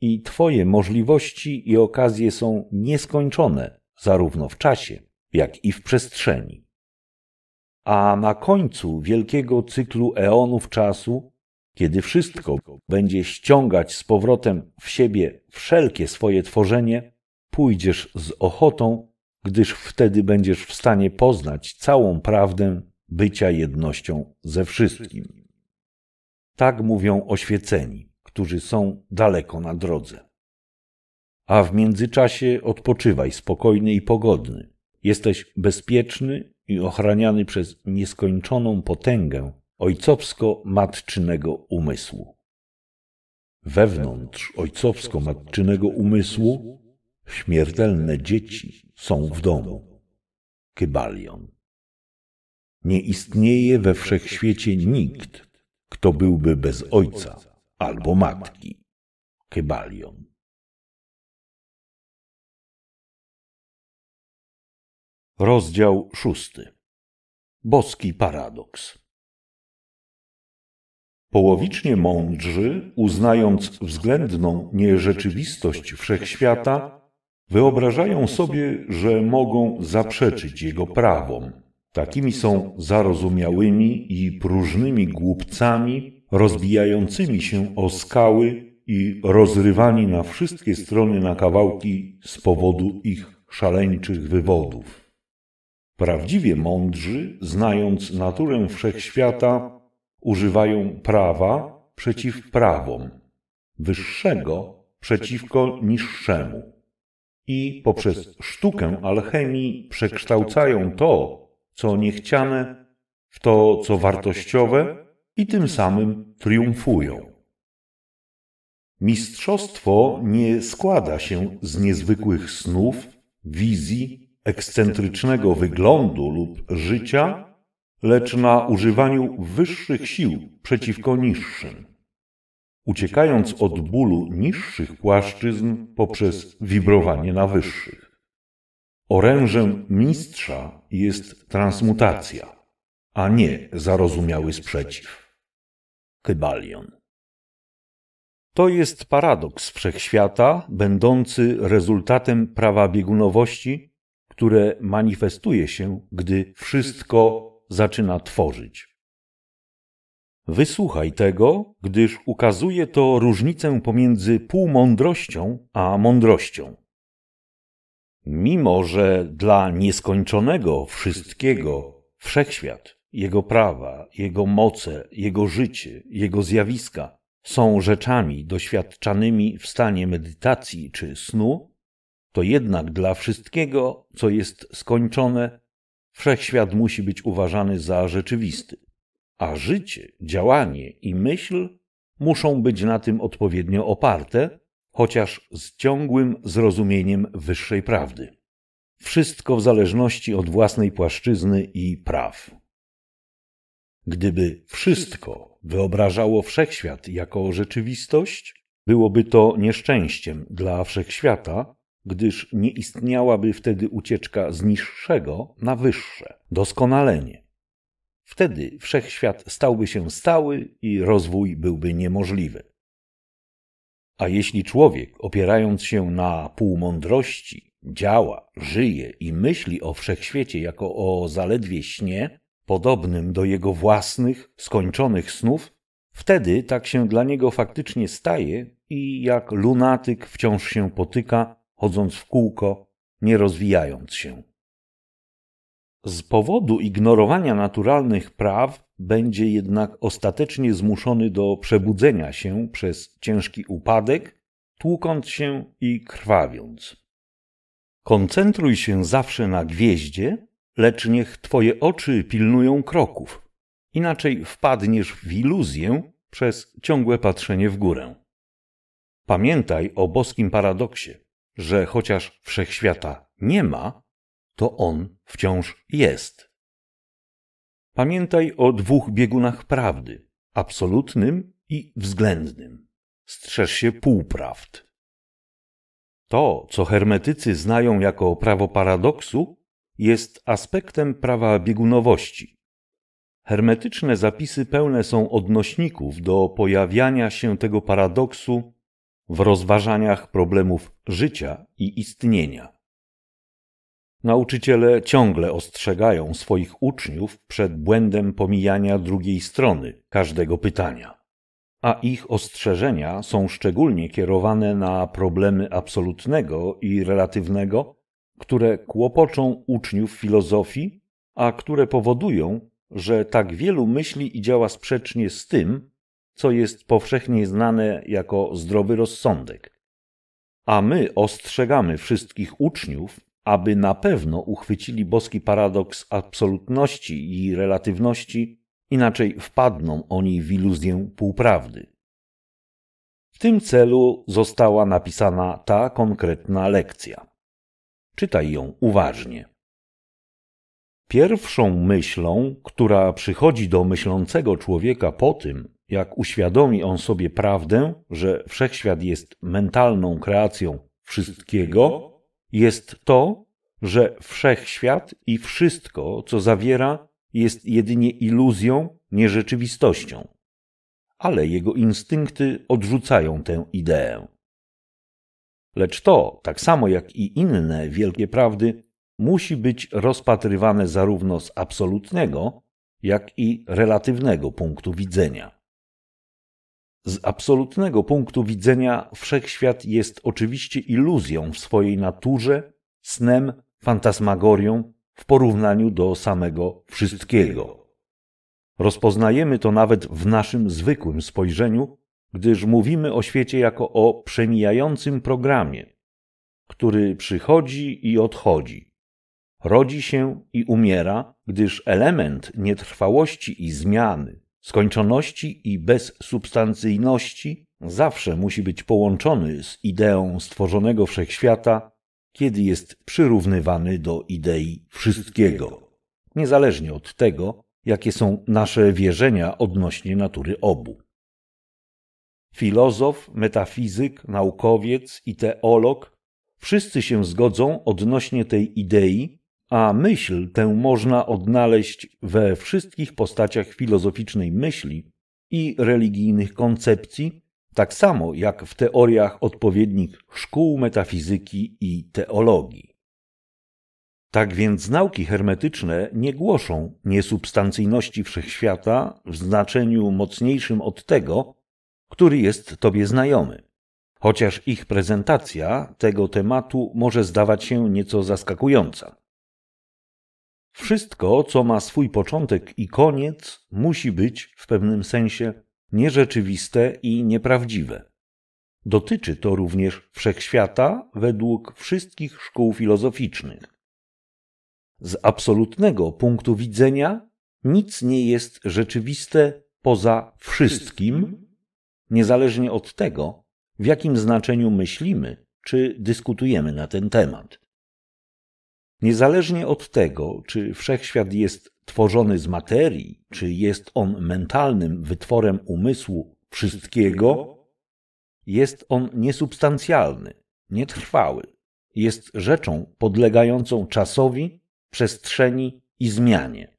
i twoje możliwości i okazje są nieskończone, zarówno w czasie, jak i w przestrzeni. A na końcu wielkiego cyklu eonów czasu, kiedy wszystko będzie ściągać z powrotem w siebie wszelkie swoje tworzenie, pójdziesz z ochotą gdyż wtedy będziesz w stanie poznać całą prawdę bycia jednością ze wszystkim. Tak mówią oświeceni, którzy są daleko na drodze. A w międzyczasie odpoczywaj spokojny i pogodny. Jesteś bezpieczny i ochraniany przez nieskończoną potęgę ojcowsko-matczynego umysłu. Wewnątrz ojcowsko-matczynego umysłu Śmiertelne dzieci są w domu. Kybalion. Nie istnieje we wszechświecie nikt, kto byłby bez ojca albo matki. Kybalion. Rozdział szósty. Boski paradoks. Połowicznie mądrzy, uznając względną nierzeczywistość wszechświata, Wyobrażają sobie, że mogą zaprzeczyć jego prawom. Takimi są zarozumiałymi i próżnymi głupcami, rozbijającymi się o skały i rozrywani na wszystkie strony na kawałki z powodu ich szaleńczych wywodów. Prawdziwie mądrzy, znając naturę wszechświata, używają prawa przeciw prawom, wyższego przeciwko niższemu i poprzez sztukę alchemii przekształcają to, co niechciane, w to, co wartościowe i tym samym triumfują. Mistrzostwo nie składa się z niezwykłych snów, wizji, ekscentrycznego wyglądu lub życia, lecz na używaniu wyższych sił przeciwko niższym uciekając od bólu niższych płaszczyzn poprzez wibrowanie na wyższych. Orężem mistrza jest transmutacja, a nie zarozumiały sprzeciw. Kybalion. To jest paradoks wszechświata, będący rezultatem prawa biegunowości, które manifestuje się, gdy wszystko zaczyna tworzyć. Wysłuchaj tego, gdyż ukazuje to różnicę pomiędzy półmądrością a mądrością. Mimo, że dla nieskończonego wszystkiego wszechświat, jego prawa, jego moce, jego życie, jego zjawiska są rzeczami doświadczanymi w stanie medytacji czy snu, to jednak dla wszystkiego, co jest skończone, wszechświat musi być uważany za rzeczywisty a życie, działanie i myśl muszą być na tym odpowiednio oparte, chociaż z ciągłym zrozumieniem wyższej prawdy. Wszystko w zależności od własnej płaszczyzny i praw. Gdyby wszystko wyobrażało wszechświat jako rzeczywistość, byłoby to nieszczęściem dla wszechświata, gdyż nie istniałaby wtedy ucieczka z niższego na wyższe, doskonalenie. Wtedy wszechświat stałby się stały i rozwój byłby niemożliwy. A jeśli człowiek, opierając się na półmądrości, działa, żyje i myśli o wszechświecie jako o zaledwie śnie, podobnym do jego własnych, skończonych snów, wtedy tak się dla niego faktycznie staje i jak lunatyk wciąż się potyka, chodząc w kółko, nie rozwijając się. Z powodu ignorowania naturalnych praw będzie jednak ostatecznie zmuszony do przebudzenia się przez ciężki upadek, tłukąc się i krwawiąc. Koncentruj się zawsze na gwieździe, lecz niech twoje oczy pilnują kroków, inaczej wpadniesz w iluzję przez ciągłe patrzenie w górę. Pamiętaj o boskim paradoksie, że chociaż wszechświata nie ma, to on wciąż jest. Pamiętaj o dwóch biegunach prawdy absolutnym i względnym. Strzeż się półprawd. To, co hermetycy znają jako prawo paradoksu, jest aspektem prawa biegunowości. Hermetyczne zapisy pełne są odnośników do pojawiania się tego paradoksu w rozważaniach problemów życia i istnienia. Nauczyciele ciągle ostrzegają swoich uczniów przed błędem pomijania drugiej strony każdego pytania, a ich ostrzeżenia są szczególnie kierowane na problemy absolutnego i relatywnego, które kłopoczą uczniów filozofii, a które powodują, że tak wielu myśli i działa sprzecznie z tym, co jest powszechnie znane jako zdrowy rozsądek. A my ostrzegamy wszystkich uczniów, aby na pewno uchwycili boski paradoks absolutności i relatywności, inaczej wpadną oni w iluzję półprawdy. W tym celu została napisana ta konkretna lekcja. Czytaj ją uważnie. Pierwszą myślą, która przychodzi do myślącego człowieka po tym, jak uświadomi on sobie prawdę, że wszechświat jest mentalną kreacją wszystkiego, jest to, że wszechświat i wszystko, co zawiera, jest jedynie iluzją, nierzeczywistością. Ale jego instynkty odrzucają tę ideę. Lecz to, tak samo jak i inne wielkie prawdy, musi być rozpatrywane zarówno z absolutnego, jak i relatywnego punktu widzenia. Z absolutnego punktu widzenia wszechświat jest oczywiście iluzją w swojej naturze, snem, fantasmagorią w porównaniu do samego wszystkiego. Rozpoznajemy to nawet w naszym zwykłym spojrzeniu, gdyż mówimy o świecie jako o przemijającym programie, który przychodzi i odchodzi, rodzi się i umiera, gdyż element nietrwałości i zmiany skończoności i bezsubstancyjności zawsze musi być połączony z ideą stworzonego wszechświata, kiedy jest przyrównywany do idei wszystkiego, niezależnie od tego, jakie są nasze wierzenia odnośnie natury obu. Filozof, metafizyk, naukowiec i teolog wszyscy się zgodzą odnośnie tej idei, a myśl tę można odnaleźć we wszystkich postaciach filozoficznej myśli i religijnych koncepcji, tak samo jak w teoriach odpowiednich szkół metafizyki i teologii. Tak więc nauki hermetyczne nie głoszą niesubstancyjności wszechświata w znaczeniu mocniejszym od tego, który jest Tobie znajomy. Chociaż ich prezentacja tego tematu może zdawać się nieco zaskakująca. Wszystko, co ma swój początek i koniec, musi być w pewnym sensie nierzeczywiste i nieprawdziwe. Dotyczy to również wszechświata według wszystkich szkół filozoficznych. Z absolutnego punktu widzenia nic nie jest rzeczywiste poza wszystkim, niezależnie od tego, w jakim znaczeniu myślimy czy dyskutujemy na ten temat. Niezależnie od tego, czy wszechświat jest tworzony z materii, czy jest on mentalnym wytworem umysłu wszystkiego, jest on niesubstancjalny, nietrwały. Jest rzeczą podlegającą czasowi, przestrzeni i zmianie.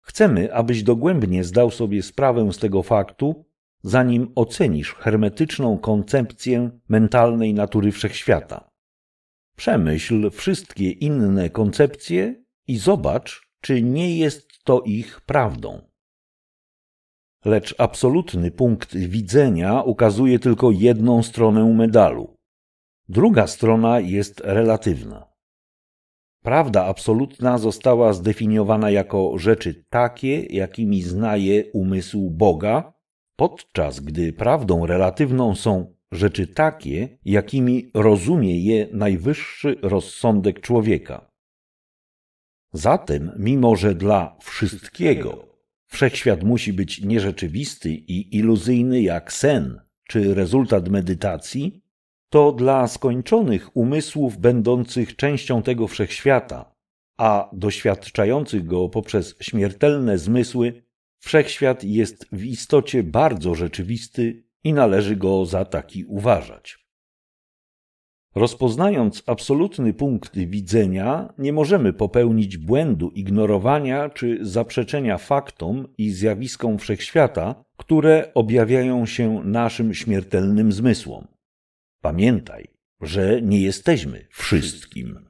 Chcemy, abyś dogłębnie zdał sobie sprawę z tego faktu, zanim ocenisz hermetyczną koncepcję mentalnej natury wszechświata. Przemyśl wszystkie inne koncepcje i zobacz, czy nie jest to ich prawdą. Lecz absolutny punkt widzenia ukazuje tylko jedną stronę medalu. Druga strona jest relatywna. Prawda absolutna została zdefiniowana jako rzeczy takie, jakimi znaje umysł Boga, podczas gdy prawdą relatywną są rzeczy takie, jakimi rozumie je najwyższy rozsądek człowieka. Zatem, mimo że dla wszystkiego wszechświat musi być nierzeczywisty i iluzyjny jak sen czy rezultat medytacji, to dla skończonych umysłów będących częścią tego wszechświata, a doświadczających go poprzez śmiertelne zmysły, wszechświat jest w istocie bardzo rzeczywisty i należy go za taki uważać. Rozpoznając absolutny punkt widzenia, nie możemy popełnić błędu ignorowania czy zaprzeczenia faktom i zjawiskom wszechświata, które objawiają się naszym śmiertelnym zmysłom. Pamiętaj, że nie jesteśmy wszystkim.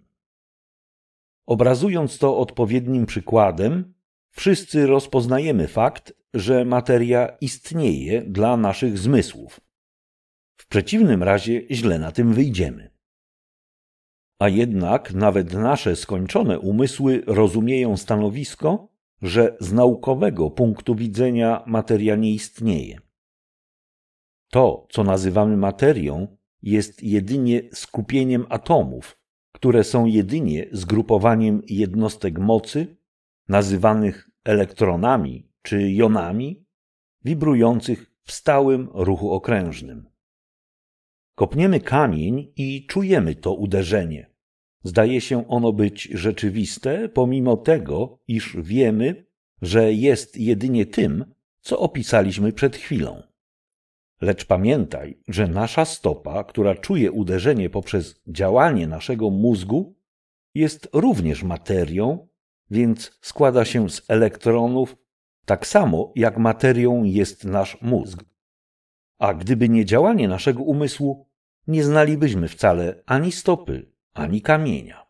Obrazując to odpowiednim przykładem, wszyscy rozpoznajemy fakt, że materia istnieje dla naszych zmysłów. W przeciwnym razie źle na tym wyjdziemy. A jednak nawet nasze skończone umysły rozumieją stanowisko, że z naukowego punktu widzenia materia nie istnieje. To, co nazywamy materią, jest jedynie skupieniem atomów, które są jedynie zgrupowaniem jednostek mocy, nazywanych elektronami czy jonami wibrujących w stałym ruchu okrężnym. Kopniemy kamień i czujemy to uderzenie. Zdaje się ono być rzeczywiste, pomimo tego, iż wiemy, że jest jedynie tym, co opisaliśmy przed chwilą. Lecz pamiętaj, że nasza stopa, która czuje uderzenie poprzez działanie naszego mózgu, jest również materią, więc składa się z elektronów tak samo jak materią jest nasz mózg. A gdyby nie działanie naszego umysłu, nie znalibyśmy wcale ani stopy, ani kamienia.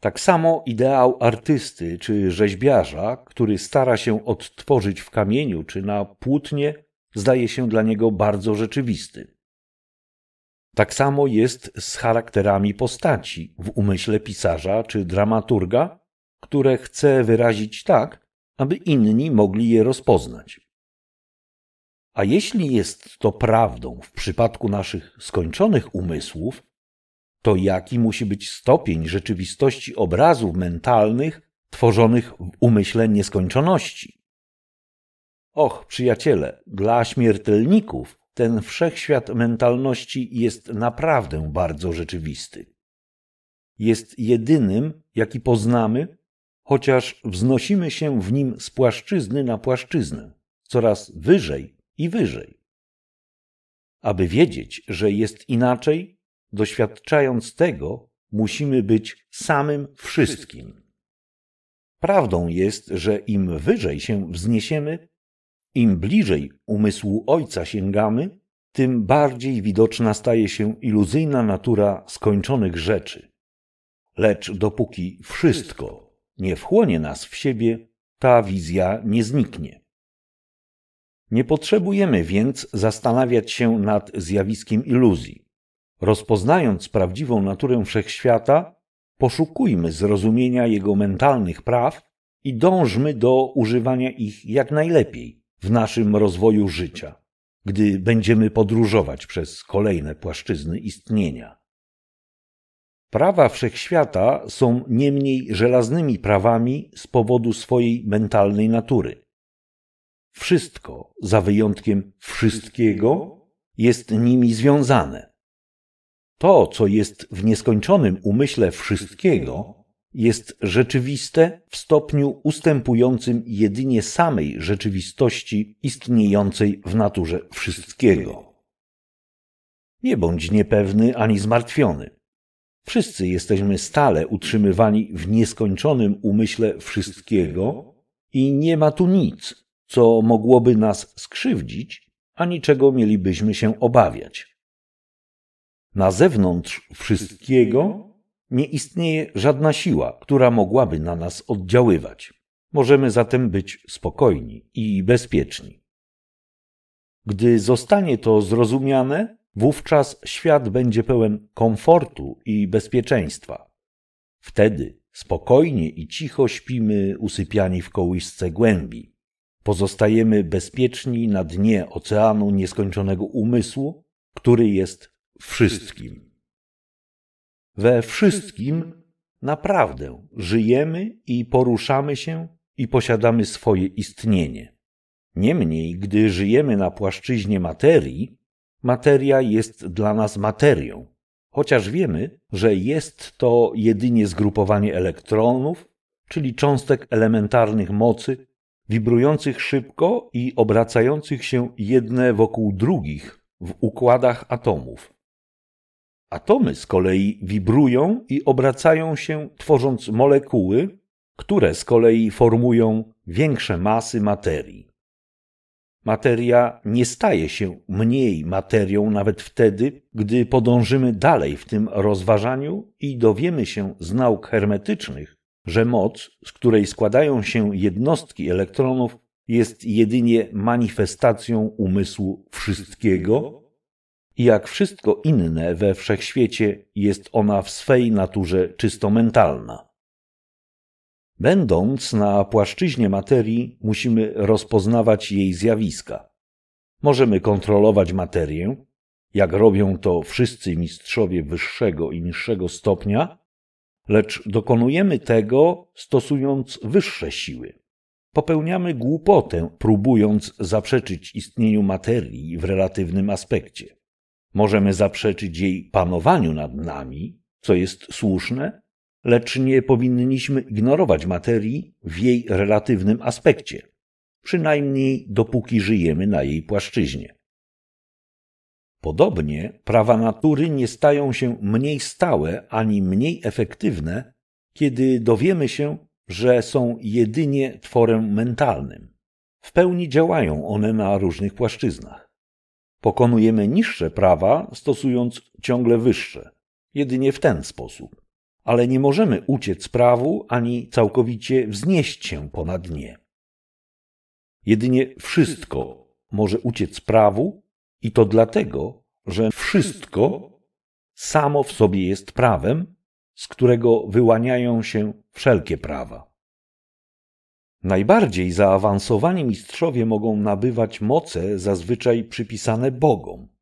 Tak samo ideał artysty czy rzeźbiarza, który stara się odtworzyć w kamieniu czy na płótnie, zdaje się dla niego bardzo rzeczywisty. Tak samo jest z charakterami postaci w umyśle pisarza czy dramaturga, które chce wyrazić tak, aby inni mogli je rozpoznać. A jeśli jest to prawdą w przypadku naszych skończonych umysłów, to jaki musi być stopień rzeczywistości obrazów mentalnych tworzonych w umyśle nieskończoności? Och, przyjaciele, dla śmiertelników ten wszechświat mentalności jest naprawdę bardzo rzeczywisty. Jest jedynym, jaki poznamy chociaż wznosimy się w nim z płaszczyzny na płaszczyznę, coraz wyżej i wyżej. Aby wiedzieć, że jest inaczej, doświadczając tego, musimy być samym wszystkim. Prawdą jest, że im wyżej się wzniesiemy, im bliżej umysłu Ojca sięgamy, tym bardziej widoczna staje się iluzyjna natura skończonych rzeczy. Lecz dopóki wszystko nie wchłonie nas w siebie, ta wizja nie zniknie. Nie potrzebujemy więc zastanawiać się nad zjawiskiem iluzji. Rozpoznając prawdziwą naturę wszechświata, poszukujmy zrozumienia jego mentalnych praw i dążmy do używania ich jak najlepiej w naszym rozwoju życia, gdy będziemy podróżować przez kolejne płaszczyzny istnienia. Prawa wszechświata są niemniej żelaznymi prawami z powodu swojej mentalnej natury. Wszystko, za wyjątkiem wszystkiego, jest nimi związane. To, co jest w nieskończonym umyśle wszystkiego, jest rzeczywiste w stopniu ustępującym jedynie samej rzeczywistości istniejącej w naturze wszystkiego. Nie bądź niepewny ani zmartwiony. Wszyscy jesteśmy stale utrzymywani w nieskończonym umyśle wszystkiego i nie ma tu nic, co mogłoby nas skrzywdzić, ani czego mielibyśmy się obawiać. Na zewnątrz wszystkiego nie istnieje żadna siła, która mogłaby na nas oddziaływać. Możemy zatem być spokojni i bezpieczni. Gdy zostanie to zrozumiane, Wówczas świat będzie pełen komfortu i bezpieczeństwa. Wtedy spokojnie i cicho śpimy usypiani w kołysce głębi. Pozostajemy bezpieczni na dnie oceanu nieskończonego umysłu, który jest wszystkim. We wszystkim naprawdę żyjemy i poruszamy się i posiadamy swoje istnienie. Niemniej, gdy żyjemy na płaszczyźnie materii, materia jest dla nas materią, chociaż wiemy, że jest to jedynie zgrupowanie elektronów, czyli cząstek elementarnych mocy, wibrujących szybko i obracających się jedne wokół drugich w układach atomów. Atomy z kolei wibrują i obracają się, tworząc molekuły, które z kolei formują większe masy materii. Materia nie staje się mniej materią nawet wtedy, gdy podążymy dalej w tym rozważaniu i dowiemy się z nauk hermetycznych, że moc, z której składają się jednostki elektronów, jest jedynie manifestacją umysłu wszystkiego, i jak wszystko inne we wszechświecie jest ona w swej naturze czysto mentalna. Będąc na płaszczyźnie materii, musimy rozpoznawać jej zjawiska. Możemy kontrolować materię, jak robią to wszyscy mistrzowie wyższego i niższego stopnia, lecz dokonujemy tego stosując wyższe siły. Popełniamy głupotę, próbując zaprzeczyć istnieniu materii w relatywnym aspekcie. Możemy zaprzeczyć jej panowaniu nad nami, co jest słuszne, lecz nie powinniśmy ignorować materii w jej relatywnym aspekcie, przynajmniej dopóki żyjemy na jej płaszczyźnie. Podobnie prawa natury nie stają się mniej stałe ani mniej efektywne, kiedy dowiemy się, że są jedynie tworem mentalnym. W pełni działają one na różnych płaszczyznach. Pokonujemy niższe prawa, stosując ciągle wyższe, jedynie w ten sposób ale nie możemy uciec prawu ani całkowicie wznieść się ponad nie. Jedynie wszystko może uciec prawu i to dlatego, że wszystko samo w sobie jest prawem, z którego wyłaniają się wszelkie prawa. Najbardziej zaawansowani mistrzowie mogą nabywać moce zazwyczaj przypisane Bogom.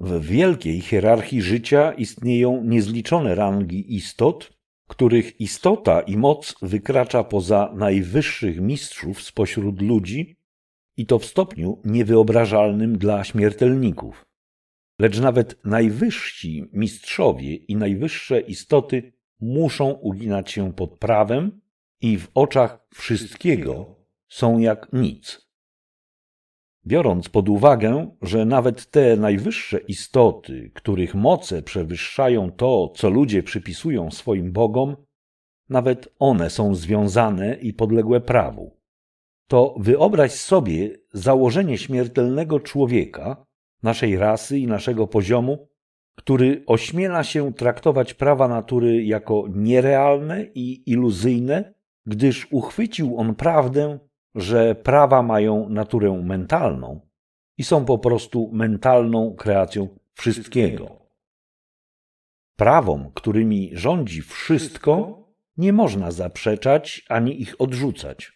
W wielkiej hierarchii życia istnieją niezliczone rangi istot, których istota i moc wykracza poza najwyższych mistrzów spośród ludzi i to w stopniu niewyobrażalnym dla śmiertelników. Lecz nawet najwyżsi mistrzowie i najwyższe istoty muszą uginać się pod prawem i w oczach wszystkiego są jak nic. Biorąc pod uwagę, że nawet te najwyższe istoty, których moce przewyższają to, co ludzie przypisują swoim bogom, nawet one są związane i podległe prawu, to wyobraź sobie założenie śmiertelnego człowieka, naszej rasy i naszego poziomu, który ośmiela się traktować prawa natury jako nierealne i iluzyjne, gdyż uchwycił on prawdę że prawa mają naturę mentalną i są po prostu mentalną kreacją wszystkiego. Prawom, którymi rządzi wszystko, nie można zaprzeczać ani ich odrzucać.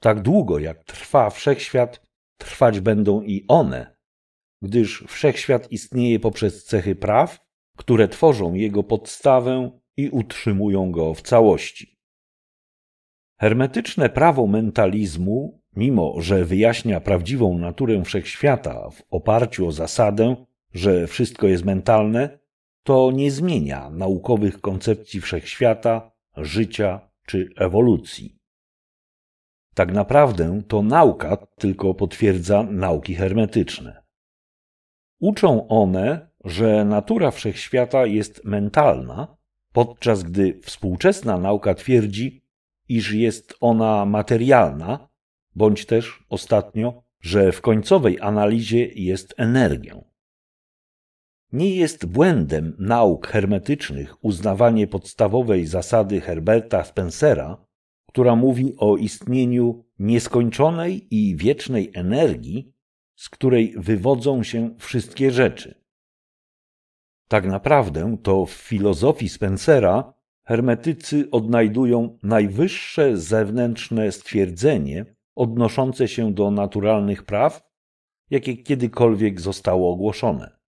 Tak długo jak trwa wszechświat, trwać będą i one, gdyż wszechświat istnieje poprzez cechy praw, które tworzą jego podstawę i utrzymują go w całości. Hermetyczne prawo mentalizmu, mimo że wyjaśnia prawdziwą naturę wszechświata w oparciu o zasadę, że wszystko jest mentalne, to nie zmienia naukowych koncepcji wszechświata, życia czy ewolucji. Tak naprawdę to nauka tylko potwierdza nauki hermetyczne. Uczą one, że natura wszechświata jest mentalna, podczas gdy współczesna nauka twierdzi, iż jest ona materialna, bądź też ostatnio, że w końcowej analizie jest energią. Nie jest błędem nauk hermetycznych uznawanie podstawowej zasady Herberta Spencera, która mówi o istnieniu nieskończonej i wiecznej energii, z której wywodzą się wszystkie rzeczy. Tak naprawdę to w filozofii Spencera hermetycy odnajdują najwyższe zewnętrzne stwierdzenie odnoszące się do naturalnych praw, jakie kiedykolwiek zostało ogłoszone.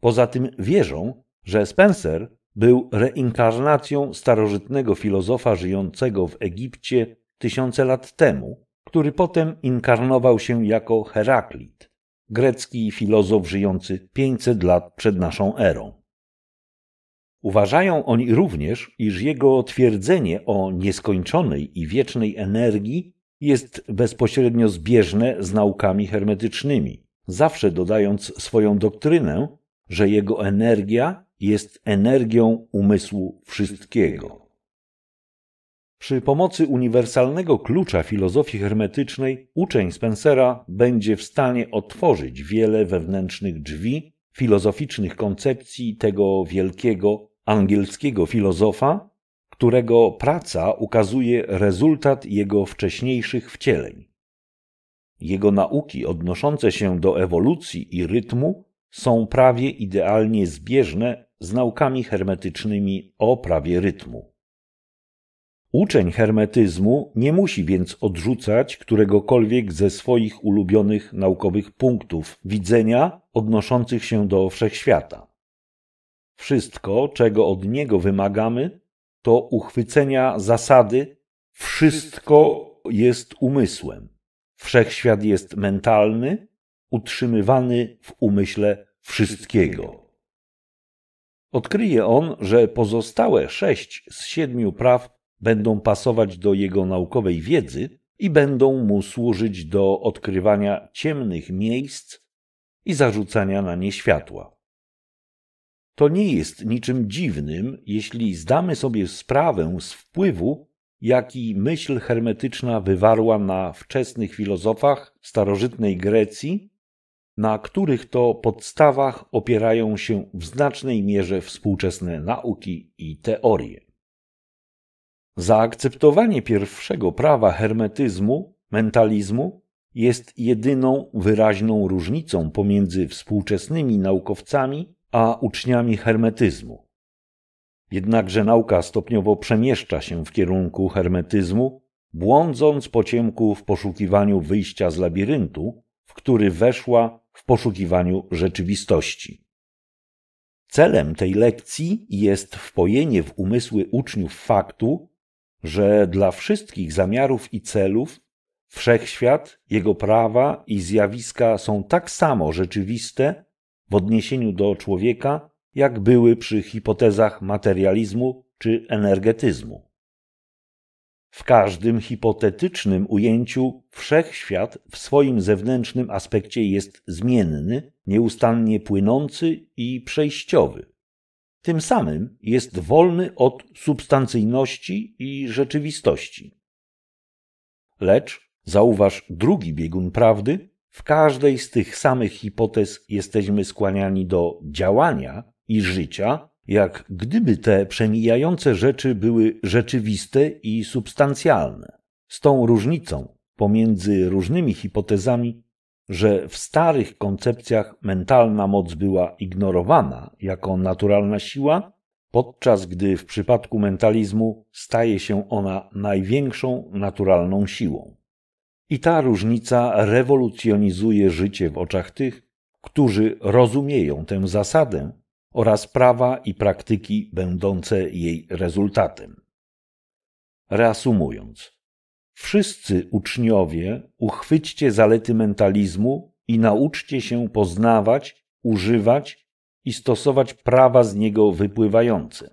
Poza tym wierzą, że Spencer był reinkarnacją starożytnego filozofa żyjącego w Egipcie tysiące lat temu, który potem inkarnował się jako Heraklit, grecki filozof żyjący 500 lat przed naszą erą. Uważają oni również, iż jego twierdzenie o nieskończonej i wiecznej energii jest bezpośrednio zbieżne z naukami hermetycznymi, zawsze dodając swoją doktrynę, że jego energia jest energią umysłu wszystkiego. Przy pomocy uniwersalnego klucza filozofii hermetycznej uczeń Spencera będzie w stanie otworzyć wiele wewnętrznych drzwi filozoficznych koncepcji tego wielkiego angielskiego filozofa, którego praca ukazuje rezultat jego wcześniejszych wcieleń. Jego nauki odnoszące się do ewolucji i rytmu są prawie idealnie zbieżne z naukami hermetycznymi o prawie rytmu. Uczeń hermetyzmu nie musi więc odrzucać któregokolwiek ze swoich ulubionych naukowych punktów widzenia odnoszących się do wszechświata. Wszystko, czego od niego wymagamy, to uchwycenia zasady: wszystko jest umysłem. Wszechświat jest mentalny, utrzymywany w umyśle wszystkiego. Odkryje on, że pozostałe sześć z siedmiu praw będą pasować do jego naukowej wiedzy i będą mu służyć do odkrywania ciemnych miejsc i zarzucania na nie światła. To nie jest niczym dziwnym, jeśli zdamy sobie sprawę z wpływu, jaki myśl hermetyczna wywarła na wczesnych filozofach starożytnej Grecji, na których to podstawach opierają się w znacznej mierze współczesne nauki i teorie. Zaakceptowanie pierwszego prawa hermetyzmu, mentalizmu, jest jedyną wyraźną różnicą pomiędzy współczesnymi naukowcami a uczniami hermetyzmu. Jednakże nauka stopniowo przemieszcza się w kierunku hermetyzmu, błądząc po ciemku w poszukiwaniu wyjścia z labiryntu, w który weszła w poszukiwaniu rzeczywistości. Celem tej lekcji jest wpojenie w umysły uczniów faktu, że dla wszystkich zamiarów i celów wszechświat, jego prawa i zjawiska są tak samo rzeczywiste w odniesieniu do człowieka, jak były przy hipotezach materializmu czy energetyzmu. W każdym hipotetycznym ujęciu wszechświat w swoim zewnętrznym aspekcie jest zmienny, nieustannie płynący i przejściowy. Tym samym jest wolny od substancyjności i rzeczywistości. Lecz, zauważ drugi biegun prawdy, w każdej z tych samych hipotez jesteśmy skłaniani do działania i życia, jak gdyby te przemijające rzeczy były rzeczywiste i substancjalne. Z tą różnicą pomiędzy różnymi hipotezami że w starych koncepcjach mentalna moc była ignorowana jako naturalna siła, podczas gdy w przypadku mentalizmu staje się ona największą naturalną siłą. I ta różnica rewolucjonizuje życie w oczach tych, którzy rozumieją tę zasadę oraz prawa i praktyki będące jej rezultatem. Reasumując, Wszyscy uczniowie, uchwyćcie zalety mentalizmu i nauczcie się poznawać, używać i stosować prawa z niego wypływające.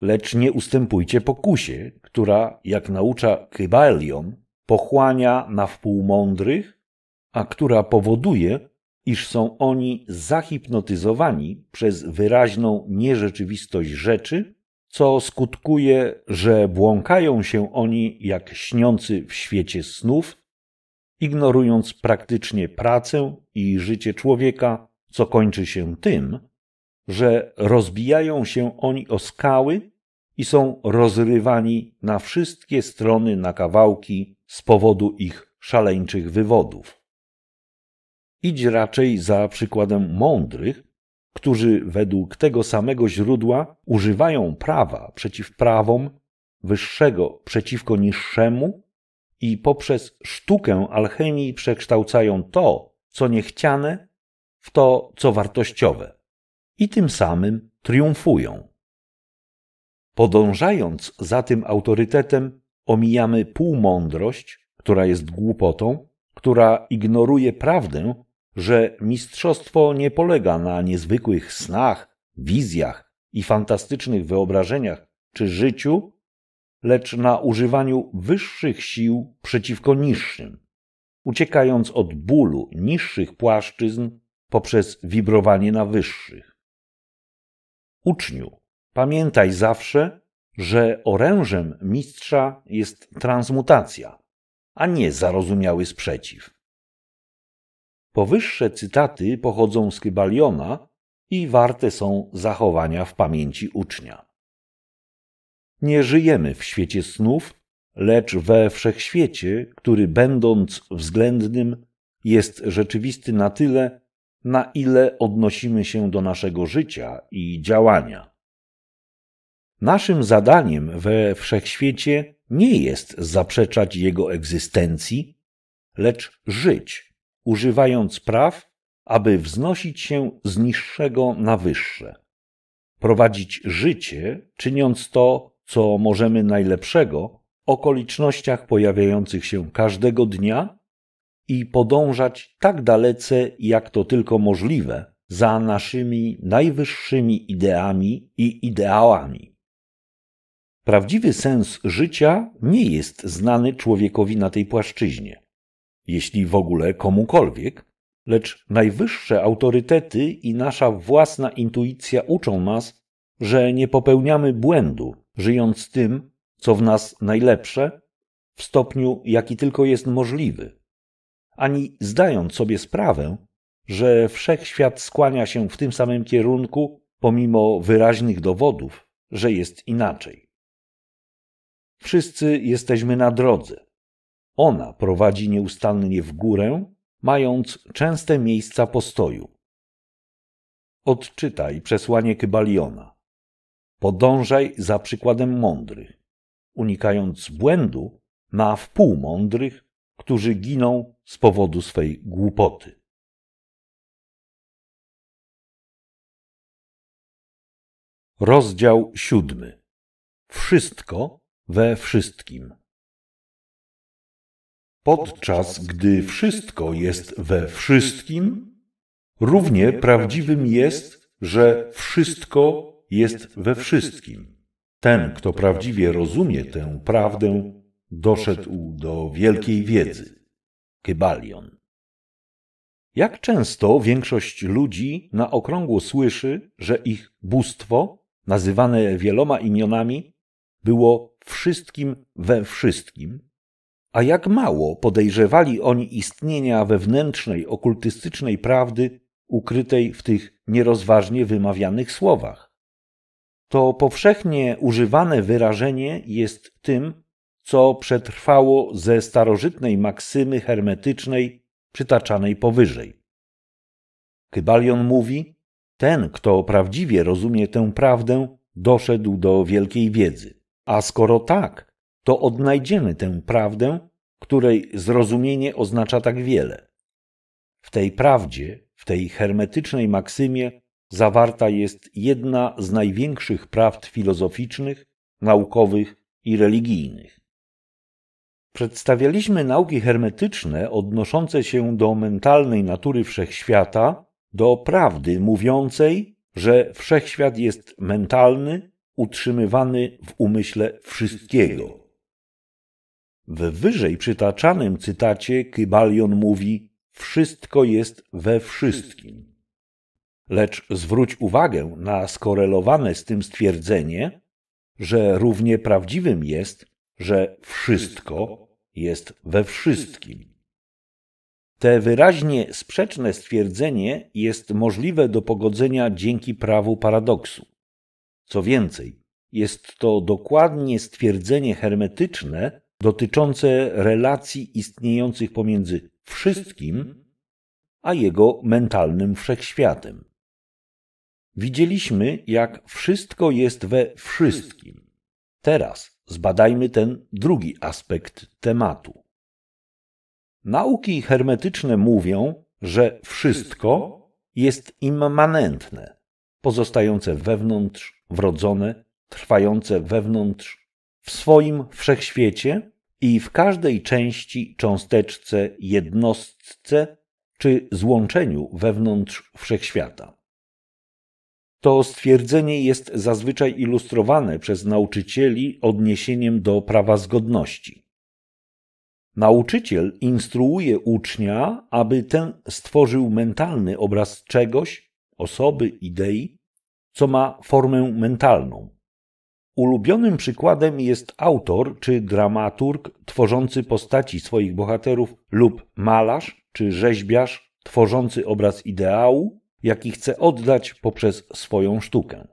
Lecz nie ustępujcie pokusie, która, jak naucza Kybalion, pochłania na wpół mądrych, a która powoduje, iż są oni zahipnotyzowani przez wyraźną nierzeczywistość rzeczy co skutkuje, że błąkają się oni jak śniący w świecie snów, ignorując praktycznie pracę i życie człowieka, co kończy się tym, że rozbijają się oni o skały i są rozrywani na wszystkie strony na kawałki z powodu ich szaleńczych wywodów. Idź raczej za przykładem mądrych, którzy według tego samego źródła używają prawa przeciw prawom, wyższego przeciwko niższemu i poprzez sztukę alchemii przekształcają to, co niechciane, w to, co wartościowe i tym samym triumfują. Podążając za tym autorytetem, omijamy półmądrość, która jest głupotą, która ignoruje prawdę że mistrzostwo nie polega na niezwykłych snach, wizjach i fantastycznych wyobrażeniach czy życiu, lecz na używaniu wyższych sił przeciwko niższym, uciekając od bólu niższych płaszczyzn poprzez wibrowanie na wyższych. Uczniu, pamiętaj zawsze, że orężem mistrza jest transmutacja, a nie zarozumiały sprzeciw. Powyższe cytaty pochodzą z Kybaliona i warte są zachowania w pamięci ucznia. Nie żyjemy w świecie snów, lecz we wszechświecie, który będąc względnym, jest rzeczywisty na tyle, na ile odnosimy się do naszego życia i działania. Naszym zadaniem we wszechświecie nie jest zaprzeczać jego egzystencji, lecz żyć używając praw, aby wznosić się z niższego na wyższe, prowadzić życie, czyniąc to, co możemy najlepszego, w okolicznościach pojawiających się każdego dnia i podążać tak dalece, jak to tylko możliwe, za naszymi najwyższymi ideami i ideałami. Prawdziwy sens życia nie jest znany człowiekowi na tej płaszczyźnie jeśli w ogóle komukolwiek, lecz najwyższe autorytety i nasza własna intuicja uczą nas, że nie popełniamy błędu, żyjąc tym, co w nas najlepsze, w stopniu, jaki tylko jest możliwy, ani zdając sobie sprawę, że wszechświat skłania się w tym samym kierunku, pomimo wyraźnych dowodów, że jest inaczej. Wszyscy jesteśmy na drodze, ona prowadzi nieustannie w górę, mając częste miejsca postoju. Odczytaj przesłanie Kybaliona. Podążaj za przykładem mądrych, unikając błędu na wpół mądrych, którzy giną z powodu swej głupoty. Rozdział siódmy. Wszystko we wszystkim podczas gdy wszystko jest we wszystkim, równie prawdziwym jest, że wszystko jest we wszystkim. Ten, kto prawdziwie rozumie tę prawdę, doszedł do wielkiej wiedzy. Kybalion. Jak często większość ludzi na okrągło słyszy, że ich bóstwo, nazywane wieloma imionami, było wszystkim we wszystkim, a jak mało podejrzewali oni istnienia wewnętrznej, okultystycznej prawdy ukrytej w tych nierozważnie wymawianych słowach. To powszechnie używane wyrażenie jest tym, co przetrwało ze starożytnej maksymy hermetycznej przytaczanej powyżej. Kybalion mówi: Ten, kto prawdziwie rozumie tę prawdę, doszedł do wielkiej wiedzy. A skoro tak, to odnajdziemy tę prawdę, której zrozumienie oznacza tak wiele. W tej prawdzie, w tej hermetycznej maksymie zawarta jest jedna z największych prawd filozoficznych, naukowych i religijnych. Przedstawialiśmy nauki hermetyczne odnoszące się do mentalnej natury wszechświata, do prawdy mówiącej, że wszechświat jest mentalny, utrzymywany w umyśle wszystkiego. W wyżej przytaczanym cytacie Kybalion mówi: Wszystko jest we wszystkim. Lecz zwróć uwagę na skorelowane z tym stwierdzenie, że równie prawdziwym jest, że wszystko jest we wszystkim. Te wyraźnie sprzeczne stwierdzenie jest możliwe do pogodzenia dzięki prawu paradoksu. Co więcej, jest to dokładnie stwierdzenie hermetyczne, dotyczące relacji istniejących pomiędzy wszystkim a jego mentalnym wszechświatem. Widzieliśmy, jak wszystko jest we wszystkim. Teraz zbadajmy ten drugi aspekt tematu. Nauki hermetyczne mówią, że wszystko jest immanentne, pozostające wewnątrz, wrodzone, trwające wewnątrz w swoim wszechświecie i w każdej części, cząsteczce, jednostce czy złączeniu wewnątrz wszechświata. To stwierdzenie jest zazwyczaj ilustrowane przez nauczycieli odniesieniem do prawa zgodności. Nauczyciel instruuje ucznia, aby ten stworzył mentalny obraz czegoś, osoby, idei, co ma formę mentalną, Ulubionym przykładem jest autor czy dramaturg tworzący postaci swoich bohaterów lub malarz czy rzeźbiarz tworzący obraz ideału, jaki chce oddać poprzez swoją sztukę.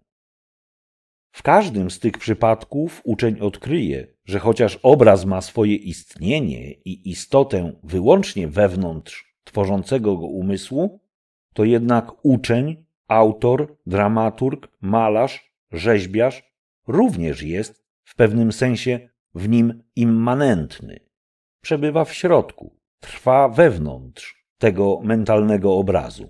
W każdym z tych przypadków uczeń odkryje, że chociaż obraz ma swoje istnienie i istotę wyłącznie wewnątrz tworzącego go umysłu, to jednak uczeń, autor, dramaturg, malarz, rzeźbiarz również jest w pewnym sensie w nim immanentny. Przebywa w środku, trwa wewnątrz tego mentalnego obrazu.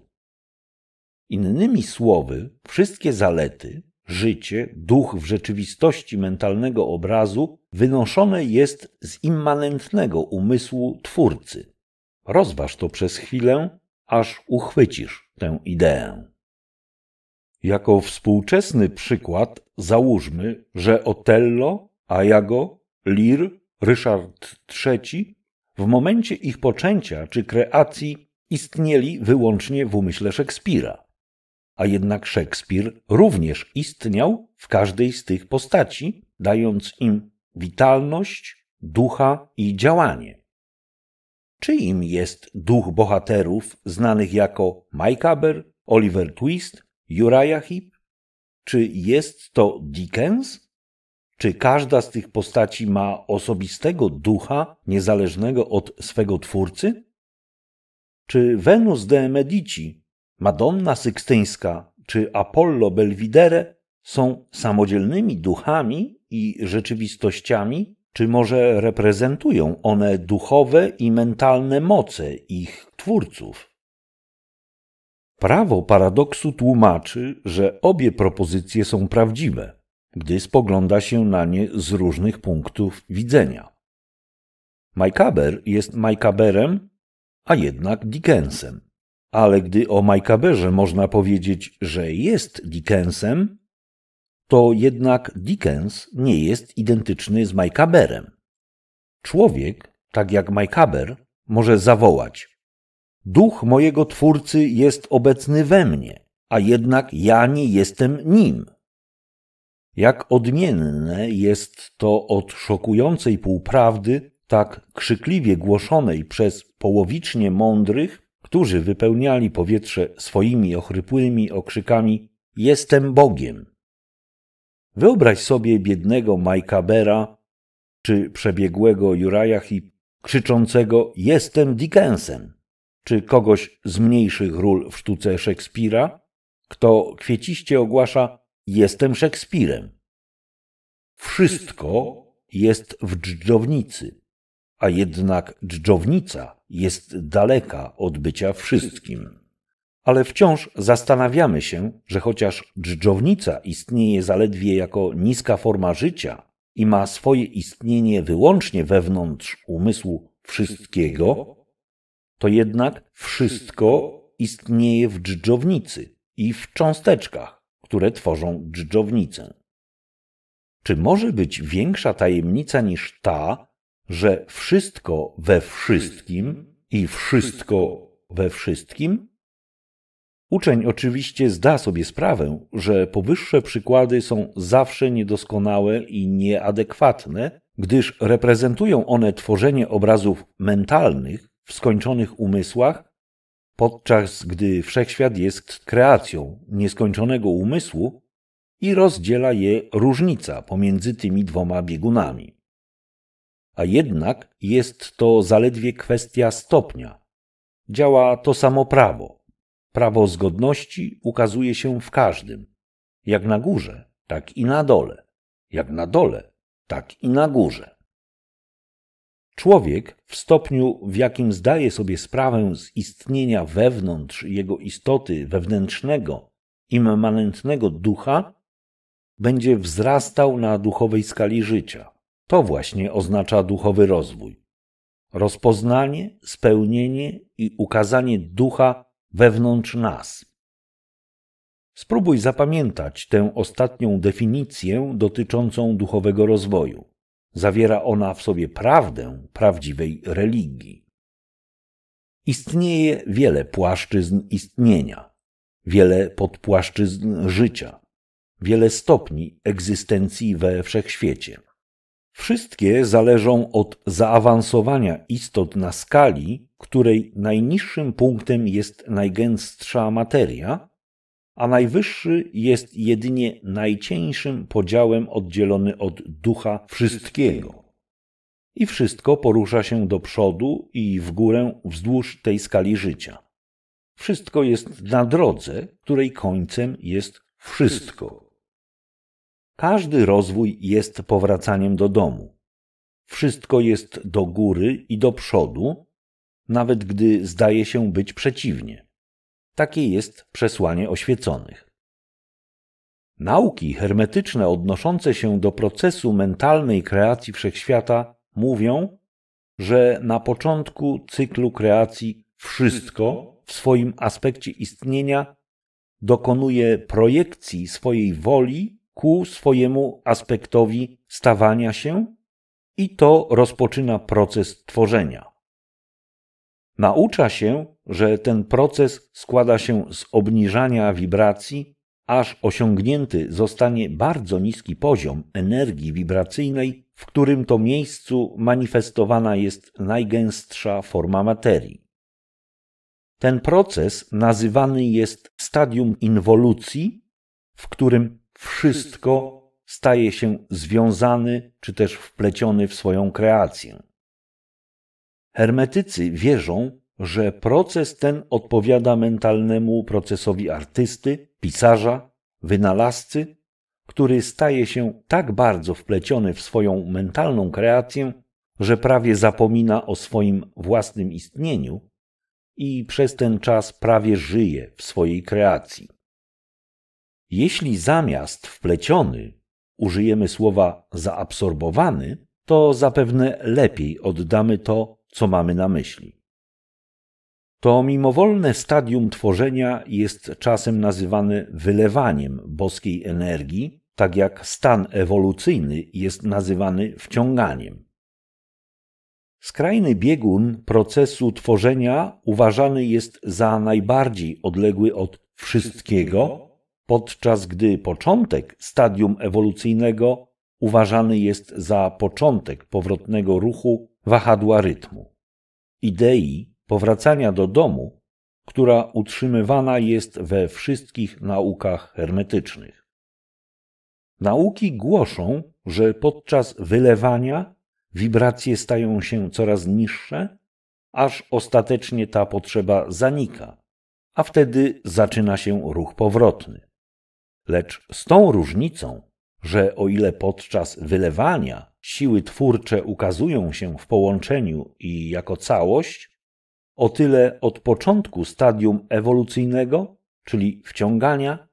Innymi słowy, wszystkie zalety, życie, duch w rzeczywistości mentalnego obrazu wynoszone jest z immanentnego umysłu twórcy. Rozważ to przez chwilę, aż uchwycisz tę ideę. Jako współczesny przykład załóżmy, że Otello, Iago, Lear, Ryszard III w momencie ich poczęcia czy kreacji istnieli wyłącznie w umyśle Szekspira. A jednak Szekspir również istniał w każdej z tych postaci, dając im witalność, ducha i działanie. Czyim jest duch bohaterów znanych jako Mike Aber, Oliver Twist, Uriah Czy jest to Dickens? Czy każda z tych postaci ma osobistego ducha, niezależnego od swego twórcy? Czy Venus de Medici, Madonna Sykstyńska czy Apollo Belvidere są samodzielnymi duchami i rzeczywistościami, czy może reprezentują one duchowe i mentalne moce ich twórców? Prawo paradoksu tłumaczy, że obie propozycje są prawdziwe, gdy spogląda się na nie z różnych punktów widzenia. Majkaber jest Majkaberem, a jednak Dickensem. Ale gdy o Majkaberze można powiedzieć, że jest Dickensem, to jednak Dickens nie jest identyczny z Majkaberem. Człowiek, tak jak Majkaber, może zawołać: Duch mojego Twórcy jest obecny we mnie, a jednak ja nie jestem nim. Jak odmienne jest to od szokującej półprawdy, tak krzykliwie głoszonej przez połowicznie mądrych, którzy wypełniali powietrze swoimi ochrypłymi okrzykami: Jestem Bogiem. Wyobraź sobie biednego Majka Bera czy przebiegłego Jurajachi, krzyczącego: Jestem Dickensem czy kogoś z mniejszych ról w sztuce Szekspira, kto kwieciście ogłasza Jestem Szekspirem. Wszystko jest w dżdżownicy, a jednak dżdżownica jest daleka od bycia wszystkim. Ale wciąż zastanawiamy się, że chociaż dżdżownica istnieje zaledwie jako niska forma życia i ma swoje istnienie wyłącznie wewnątrz umysłu wszystkiego, to jednak wszystko istnieje w dżdżownicy i w cząsteczkach, które tworzą dżdżownicę. Czy może być większa tajemnica niż ta, że wszystko we wszystkim i wszystko we wszystkim? Uczeń oczywiście zda sobie sprawę, że powyższe przykłady są zawsze niedoskonałe i nieadekwatne, gdyż reprezentują one tworzenie obrazów mentalnych, w skończonych umysłach, podczas gdy wszechświat jest kreacją nieskończonego umysłu i rozdziela je różnica pomiędzy tymi dwoma biegunami. A jednak jest to zaledwie kwestia stopnia. Działa to samo prawo. Prawo zgodności ukazuje się w każdym, jak na górze, tak i na dole, jak na dole, tak i na górze. Człowiek w stopniu, w jakim zdaje sobie sprawę z istnienia wewnątrz jego istoty wewnętrznego, immanentnego ducha, będzie wzrastał na duchowej skali życia. To właśnie oznacza duchowy rozwój. Rozpoznanie, spełnienie i ukazanie ducha wewnątrz nas. Spróbuj zapamiętać tę ostatnią definicję dotyczącą duchowego rozwoju. Zawiera ona w sobie prawdę prawdziwej religii. Istnieje wiele płaszczyzn istnienia, wiele podpłaszczyzn życia, wiele stopni egzystencji we wszechświecie. Wszystkie zależą od zaawansowania istot na skali, której najniższym punktem jest najgęstsza materia, a najwyższy jest jedynie najcieńszym podziałem oddzielony od ducha wszystkiego. I wszystko porusza się do przodu i w górę wzdłuż tej skali życia. Wszystko jest na drodze, której końcem jest wszystko. Każdy rozwój jest powracaniem do domu. Wszystko jest do góry i do przodu, nawet gdy zdaje się być przeciwnie. Takie jest przesłanie oświeconych. Nauki hermetyczne odnoszące się do procesu mentalnej kreacji wszechświata mówią, że na początku cyklu kreacji wszystko w swoim aspekcie istnienia dokonuje projekcji swojej woli ku swojemu aspektowi stawania się i to rozpoczyna proces tworzenia. Naucza się, że ten proces składa się z obniżania wibracji, aż osiągnięty zostanie bardzo niski poziom energii wibracyjnej, w którym to miejscu manifestowana jest najgęstsza forma materii. Ten proces nazywany jest stadium inwolucji, w którym wszystko staje się związany czy też wpleciony w swoją kreację. Hermetycy wierzą, że proces ten odpowiada mentalnemu procesowi artysty, pisarza, wynalazcy, który staje się tak bardzo wpleciony w swoją mentalną kreację, że prawie zapomina o swoim własnym istnieniu i przez ten czas prawie żyje w swojej kreacji. Jeśli zamiast wpleciony użyjemy słowa zaabsorbowany, to zapewne lepiej oddamy to co mamy na myśli. To mimowolne stadium tworzenia jest czasem nazywane wylewaniem boskiej energii, tak jak stan ewolucyjny jest nazywany wciąganiem. Skrajny biegun procesu tworzenia uważany jest za najbardziej odległy od wszystkiego, podczas gdy początek stadium ewolucyjnego uważany jest za początek powrotnego ruchu wahadła rytmu, idei powracania do domu, która utrzymywana jest we wszystkich naukach hermetycznych. Nauki głoszą, że podczas wylewania wibracje stają się coraz niższe, aż ostatecznie ta potrzeba zanika, a wtedy zaczyna się ruch powrotny. Lecz z tą różnicą, że o ile podczas wylewania siły twórcze ukazują się w połączeniu i jako całość, o tyle od początku stadium ewolucyjnego, czyli wciągania,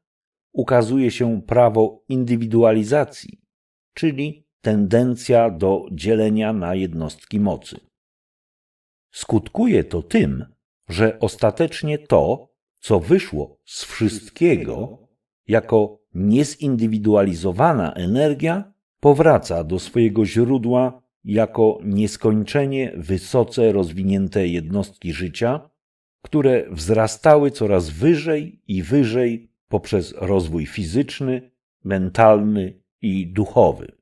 ukazuje się prawo indywidualizacji, czyli tendencja do dzielenia na jednostki mocy. Skutkuje to tym, że ostatecznie to, co wyszło z wszystkiego, jako niezindywidualizowana energia, powraca do swojego źródła jako nieskończenie wysoce rozwinięte jednostki życia, które wzrastały coraz wyżej i wyżej poprzez rozwój fizyczny, mentalny i duchowy.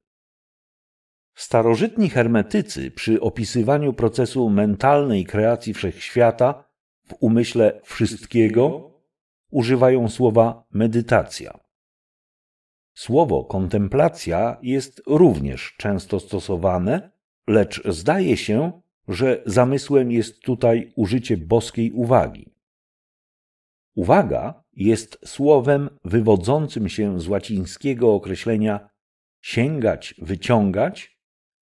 Starożytni hermetycy przy opisywaniu procesu mentalnej kreacji wszechświata w umyśle wszystkiego używają słowa medytacja. Słowo kontemplacja jest również często stosowane, lecz zdaje się, że zamysłem jest tutaj użycie boskiej uwagi. Uwaga jest słowem wywodzącym się z łacińskiego określenia sięgać, wyciągać,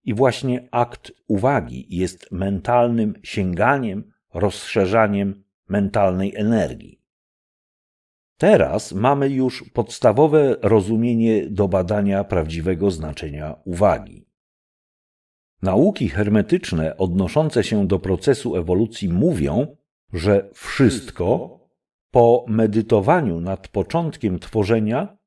i właśnie akt uwagi jest mentalnym sięganiem, rozszerzaniem mentalnej energii. Teraz mamy już podstawowe rozumienie do badania prawdziwego znaczenia uwagi. Nauki hermetyczne odnoszące się do procesu ewolucji mówią, że wszystko po medytowaniu nad początkiem tworzenia,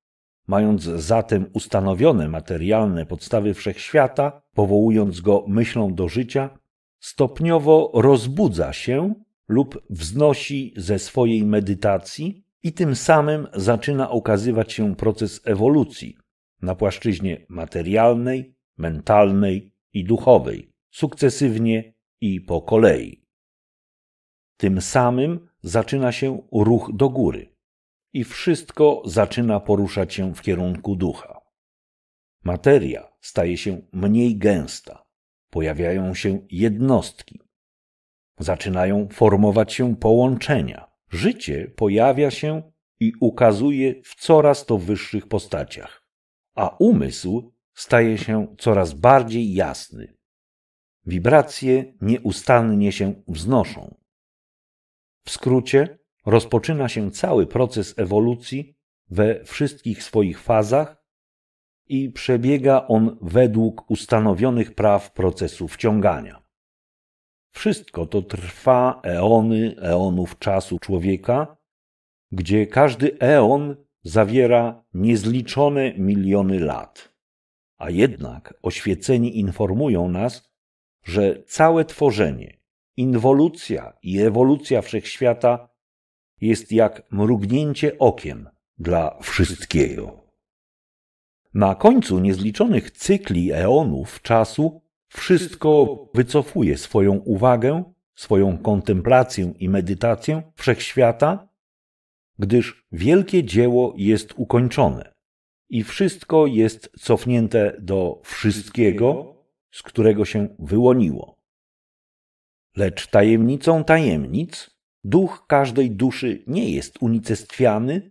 mając zatem ustanowione materialne podstawy wszechświata, powołując go myślą do życia, stopniowo rozbudza się lub wznosi ze swojej medytacji i tym samym zaczyna okazywać się proces ewolucji na płaszczyźnie materialnej, mentalnej i duchowej, sukcesywnie i po kolei. Tym samym zaczyna się ruch do góry i wszystko zaczyna poruszać się w kierunku ducha. Materia staje się mniej gęsta, pojawiają się jednostki, zaczynają formować się połączenia Życie pojawia się i ukazuje w coraz to wyższych postaciach, a umysł staje się coraz bardziej jasny. Wibracje nieustannie się wznoszą. W skrócie, rozpoczyna się cały proces ewolucji we wszystkich swoich fazach i przebiega on według ustanowionych praw procesu wciągania. Wszystko to trwa eony eonów czasu człowieka, gdzie każdy eon zawiera niezliczone miliony lat. A jednak oświeceni informują nas, że całe tworzenie, inwolucja i ewolucja wszechświata jest jak mrugnięcie okiem dla wszystkiego. Na końcu niezliczonych cykli eonów czasu wszystko wycofuje swoją uwagę, swoją kontemplację i medytację wszechświata, gdyż wielkie dzieło jest ukończone i wszystko jest cofnięte do wszystkiego, z którego się wyłoniło. Lecz tajemnicą tajemnic duch każdej duszy nie jest unicestwiany,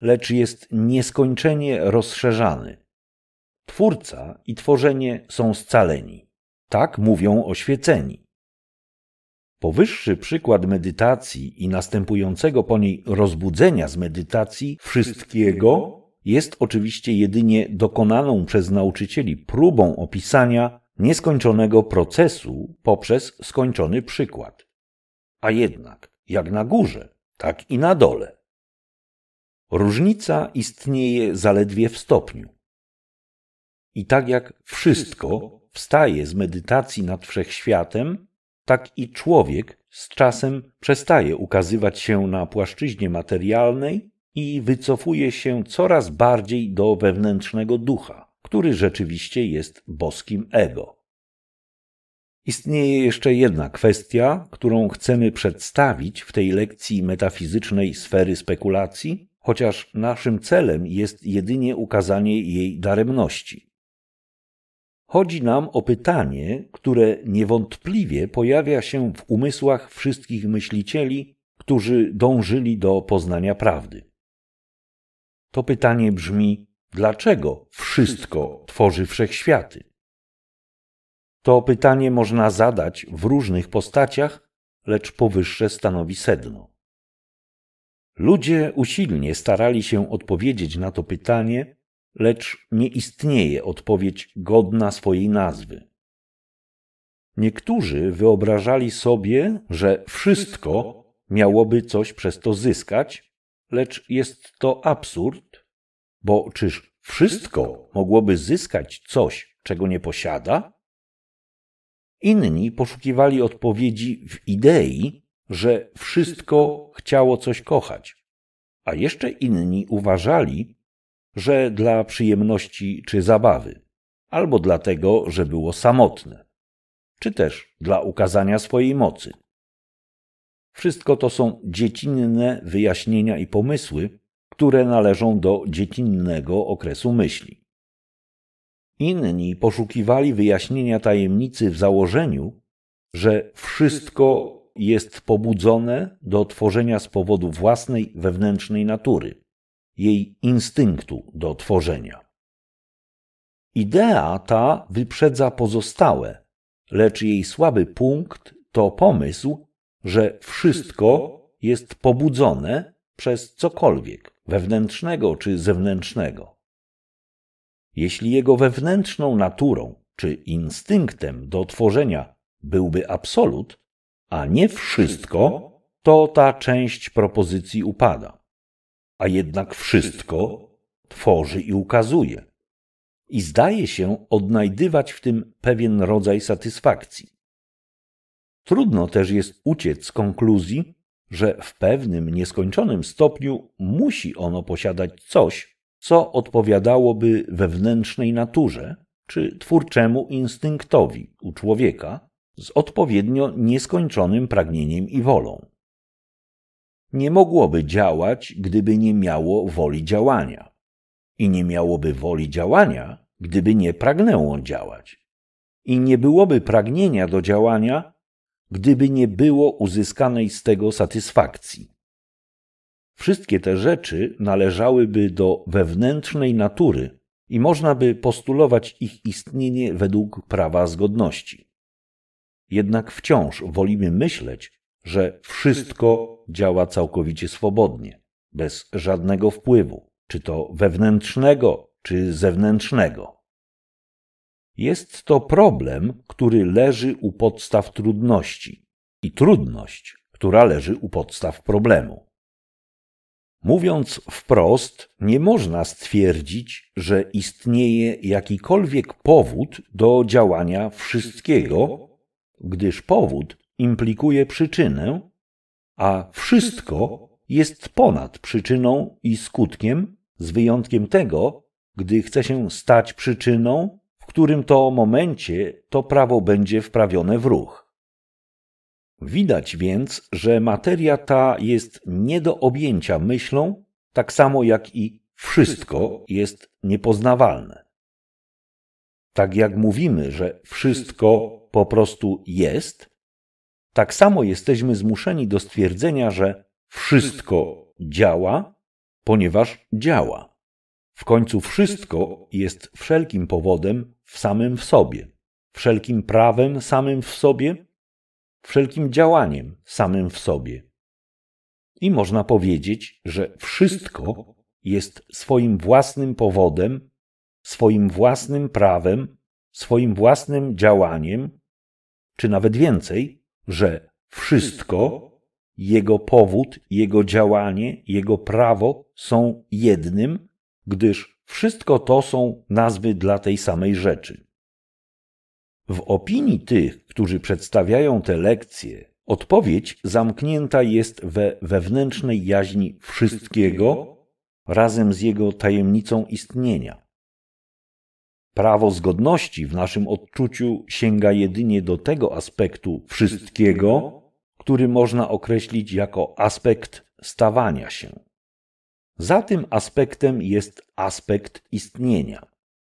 lecz jest nieskończenie rozszerzany Twórca i tworzenie są scaleni. Tak mówią oświeceni. Powyższy przykład medytacji i następującego po niej rozbudzenia z medytacji wszystkiego jest oczywiście jedynie dokonaną przez nauczycieli próbą opisania nieskończonego procesu poprzez skończony przykład. A jednak, jak na górze, tak i na dole. Różnica istnieje zaledwie w stopniu. I tak jak wszystko wstaje z medytacji nad wszechświatem, tak i człowiek z czasem przestaje ukazywać się na płaszczyźnie materialnej i wycofuje się coraz bardziej do wewnętrznego ducha, który rzeczywiście jest boskim ego. Istnieje jeszcze jedna kwestia, którą chcemy przedstawić w tej lekcji metafizycznej sfery spekulacji, chociaż naszym celem jest jedynie ukazanie jej daremności. Chodzi nam o pytanie, które niewątpliwie pojawia się w umysłach wszystkich myślicieli, którzy dążyli do poznania prawdy. To pytanie brzmi: dlaczego wszystko tworzy wszechświaty? To pytanie można zadać w różnych postaciach, lecz powyższe stanowi sedno. Ludzie usilnie starali się odpowiedzieć na to pytanie, lecz nie istnieje odpowiedź godna swojej nazwy. Niektórzy wyobrażali sobie, że wszystko miałoby coś przez to zyskać, lecz jest to absurd, bo czyż wszystko mogłoby zyskać coś, czego nie posiada? Inni poszukiwali odpowiedzi w idei, że wszystko chciało coś kochać, a jeszcze inni uważali, że dla przyjemności czy zabawy, albo dlatego, że było samotne, czy też dla ukazania swojej mocy. Wszystko to są dziecinne wyjaśnienia i pomysły, które należą do dziecinnego okresu myśli. Inni poszukiwali wyjaśnienia tajemnicy w założeniu, że wszystko jest pobudzone do tworzenia z powodu własnej wewnętrznej natury, jej instynktu do tworzenia. Idea ta wyprzedza pozostałe, lecz jej słaby punkt to pomysł, że wszystko jest pobudzone przez cokolwiek, wewnętrznego czy zewnętrznego. Jeśli jego wewnętrzną naturą czy instynktem do tworzenia byłby absolut, a nie wszystko, to ta część propozycji upada a jednak wszystko tworzy i ukazuje. I zdaje się odnajdywać w tym pewien rodzaj satysfakcji. Trudno też jest uciec z konkluzji, że w pewnym nieskończonym stopniu musi ono posiadać coś, co odpowiadałoby wewnętrznej naturze czy twórczemu instynktowi u człowieka z odpowiednio nieskończonym pragnieniem i wolą nie mogłoby działać, gdyby nie miało woli działania. I nie miałoby woli działania, gdyby nie pragnęło działać. I nie byłoby pragnienia do działania, gdyby nie było uzyskanej z tego satysfakcji. Wszystkie te rzeczy należałyby do wewnętrznej natury i można by postulować ich istnienie według prawa zgodności. Jednak wciąż wolimy myśleć, że wszystko działa całkowicie swobodnie, bez żadnego wpływu, czy to wewnętrznego, czy zewnętrznego. Jest to problem, który leży u podstaw trudności i trudność, która leży u podstaw problemu. Mówiąc wprost, nie można stwierdzić, że istnieje jakikolwiek powód do działania wszystkiego, gdyż powód implikuje przyczynę, a wszystko jest ponad przyczyną i skutkiem, z wyjątkiem tego, gdy chce się stać przyczyną, w którym to momencie to prawo będzie wprawione w ruch. Widać więc, że materia ta jest nie do objęcia myślą, tak samo jak i wszystko jest niepoznawalne. Tak jak mówimy, że wszystko po prostu jest, tak samo jesteśmy zmuszeni do stwierdzenia, że wszystko działa, ponieważ działa. W końcu wszystko jest wszelkim powodem w samym w sobie, wszelkim prawem samym w sobie, wszelkim działaniem samym w sobie. I można powiedzieć, że wszystko jest swoim własnym powodem, swoim własnym prawem, swoim własnym działaniem, czy nawet więcej, że wszystko, jego powód, jego działanie, jego prawo są jednym, gdyż wszystko to są nazwy dla tej samej rzeczy. W opinii tych, którzy przedstawiają te lekcje, odpowiedź zamknięta jest we wewnętrznej jaźni wszystkiego razem z jego tajemnicą istnienia. Prawo zgodności w naszym odczuciu sięga jedynie do tego aspektu wszystkiego, który można określić jako aspekt stawania się. Za tym aspektem jest aspekt istnienia,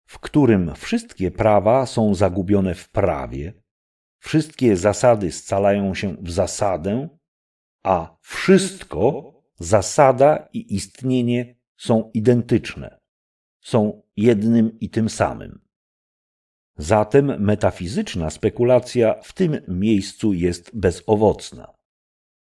w którym wszystkie prawa są zagubione w prawie, wszystkie zasady scalają się w zasadę, a wszystko, zasada i istnienie są identyczne, są jednym i tym samym. Zatem metafizyczna spekulacja w tym miejscu jest bezowocna.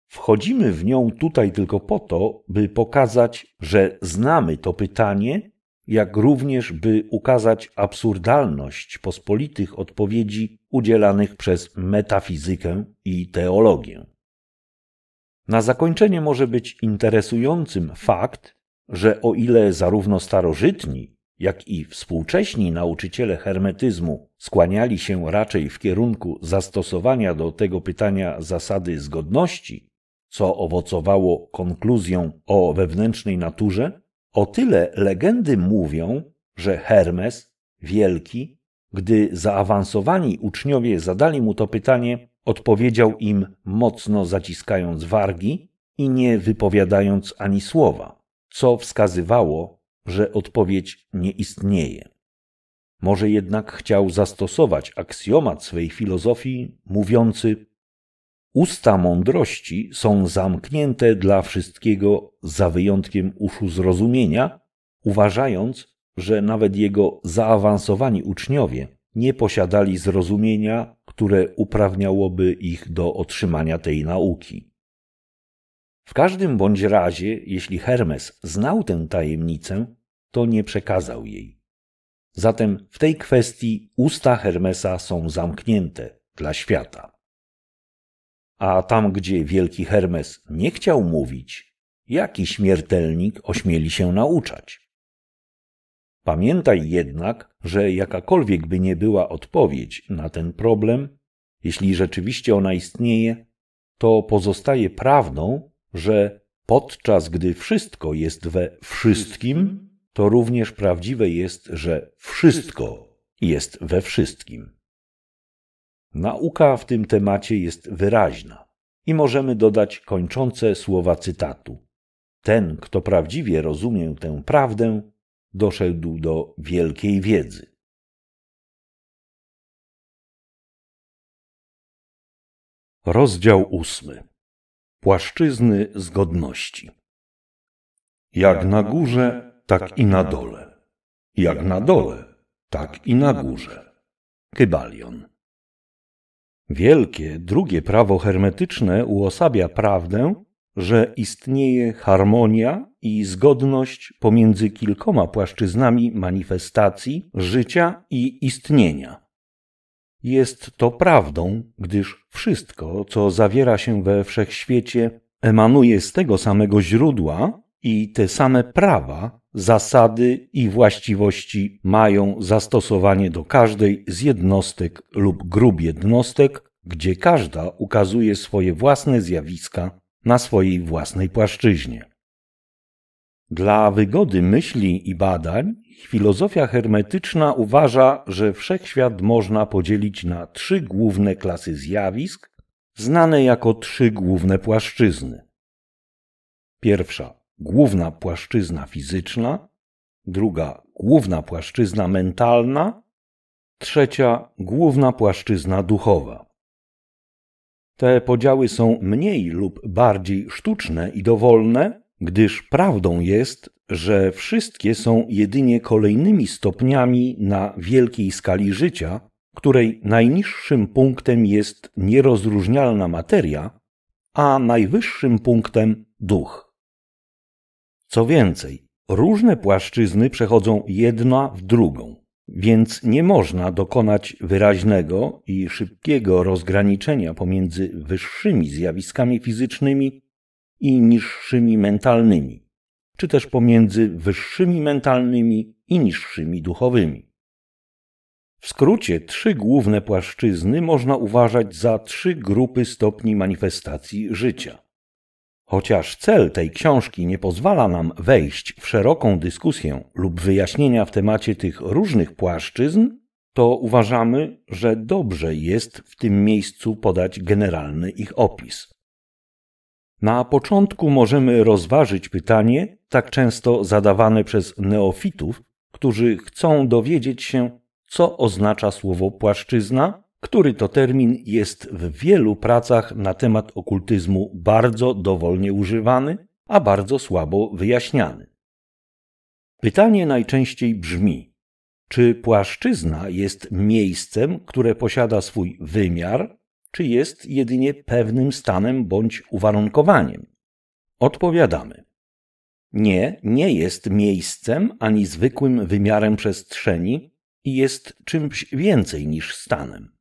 Wchodzimy w nią tutaj tylko po to, by pokazać, że znamy to pytanie, jak również by ukazać absurdalność pospolitych odpowiedzi udzielanych przez metafizykę i teologię. Na zakończenie może być interesującym fakt, że o ile zarówno starożytni, jak i współcześni nauczyciele hermetyzmu skłaniali się raczej w kierunku zastosowania do tego pytania zasady zgodności, co owocowało konkluzją o wewnętrznej naturze, o tyle legendy mówią, że Hermes, wielki, gdy zaawansowani uczniowie zadali mu to pytanie, odpowiedział im mocno zaciskając wargi i nie wypowiadając ani słowa, co wskazywało, że odpowiedź nie istnieje. Może jednak chciał zastosować aksjomat swej filozofii, mówiący: Usta mądrości są zamknięte dla wszystkiego za wyjątkiem uszu zrozumienia, uważając, że nawet jego zaawansowani uczniowie nie posiadali zrozumienia, które uprawniałoby ich do otrzymania tej nauki. W każdym bądź razie, jeśli Hermes znał tę tajemnicę, to nie przekazał jej. Zatem w tej kwestii usta Hermesa są zamknięte dla świata. A tam, gdzie wielki Hermes nie chciał mówić, jaki śmiertelnik ośmieli się nauczać? Pamiętaj jednak, że jakakolwiek by nie była odpowiedź na ten problem, jeśli rzeczywiście ona istnieje, to pozostaje prawdą, że podczas gdy wszystko jest we wszystkim, to również prawdziwe jest, że wszystko jest we wszystkim. Nauka w tym temacie jest wyraźna i możemy dodać kończące słowa cytatu. Ten, kto prawdziwie rozumie tę prawdę, doszedł do wielkiej wiedzy. Rozdział ósmy płaszczyzny zgodności. Jak na górze, tak i na dole. Jak na dole, tak i na górze. Kybalion. Wielkie drugie prawo hermetyczne uosabia prawdę, że istnieje harmonia i zgodność pomiędzy kilkoma płaszczyznami manifestacji, życia i istnienia, jest to prawdą, gdyż wszystko, co zawiera się we wszechświecie, emanuje z tego samego źródła i te same prawa, zasady i właściwości mają zastosowanie do każdej z jednostek lub grup jednostek, gdzie każda ukazuje swoje własne zjawiska na swojej własnej płaszczyźnie. Dla wygody myśli i badań filozofia hermetyczna uważa, że wszechświat można podzielić na trzy główne klasy zjawisk, znane jako trzy główne płaszczyzny. Pierwsza główna płaszczyzna fizyczna, druga główna płaszczyzna mentalna, trzecia główna płaszczyzna duchowa. Te podziały są mniej lub bardziej sztuczne i dowolne, gdyż prawdą jest, że wszystkie są jedynie kolejnymi stopniami na wielkiej skali życia, której najniższym punktem jest nierozróżnialna materia, a najwyższym punktem duch. Co więcej, różne płaszczyzny przechodzą jedna w drugą, więc nie można dokonać wyraźnego i szybkiego rozgraniczenia pomiędzy wyższymi zjawiskami fizycznymi i niższymi mentalnymi, czy też pomiędzy wyższymi mentalnymi i niższymi duchowymi. W skrócie, trzy główne płaszczyzny można uważać za trzy grupy stopni manifestacji życia. Chociaż cel tej książki nie pozwala nam wejść w szeroką dyskusję lub wyjaśnienia w temacie tych różnych płaszczyzn, to uważamy, że dobrze jest w tym miejscu podać generalny ich opis. Na początku możemy rozważyć pytanie, tak często zadawane przez neofitów, którzy chcą dowiedzieć się, co oznacza słowo płaszczyzna, który to termin jest w wielu pracach na temat okultyzmu bardzo dowolnie używany, a bardzo słabo wyjaśniany. Pytanie najczęściej brzmi: czy płaszczyzna jest miejscem, które posiada swój wymiar, czy jest jedynie pewnym stanem bądź uwarunkowaniem? Odpowiadamy. Nie, nie jest miejscem ani zwykłym wymiarem przestrzeni i jest czymś więcej niż stanem.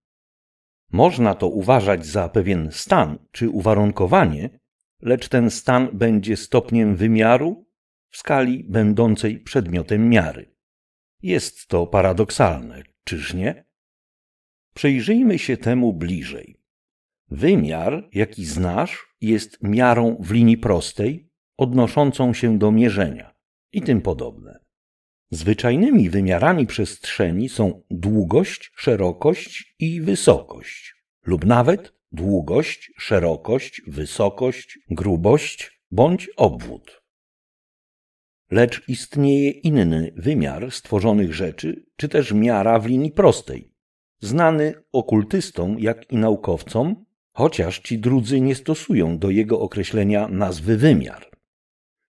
Można to uważać za pewien stan czy uwarunkowanie, lecz ten stan będzie stopniem wymiaru w skali będącej przedmiotem miary. Jest to paradoksalne, czyż nie? Przyjrzyjmy się temu bliżej. Wymiar, jaki znasz, jest miarą w linii prostej, odnoszącą się do mierzenia i tym podobne. Zwyczajnymi wymiarami przestrzeni są długość, szerokość i wysokość, lub nawet długość, szerokość, wysokość, grubość bądź obwód. Lecz istnieje inny wymiar stworzonych rzeczy, czy też miara w linii prostej, znany okultystom jak i naukowcom chociaż ci drudzy nie stosują do jego określenia nazwy wymiar.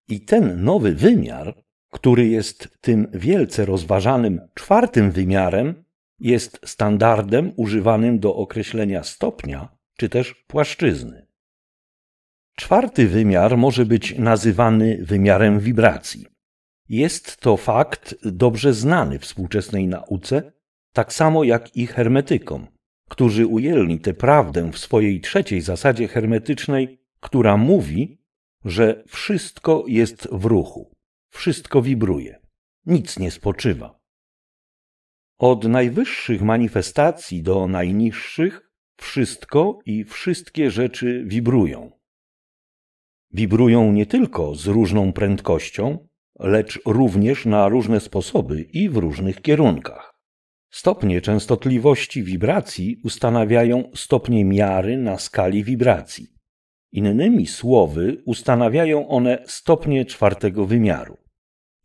I ten nowy wymiar, który jest tym wielce rozważanym czwartym wymiarem, jest standardem używanym do określenia stopnia czy też płaszczyzny. Czwarty wymiar może być nazywany wymiarem wibracji. Jest to fakt dobrze znany współczesnej nauce, tak samo jak i hermetykom, którzy ujęli tę prawdę w swojej trzeciej zasadzie hermetycznej, która mówi, że wszystko jest w ruchu, wszystko wibruje, nic nie spoczywa. Od najwyższych manifestacji do najniższych, wszystko i wszystkie rzeczy wibrują. Wibrują nie tylko z różną prędkością, lecz również na różne sposoby i w różnych kierunkach. Stopnie częstotliwości wibracji ustanawiają stopnie miary na skali wibracji. Innymi słowy, ustanawiają one stopnie czwartego wymiaru.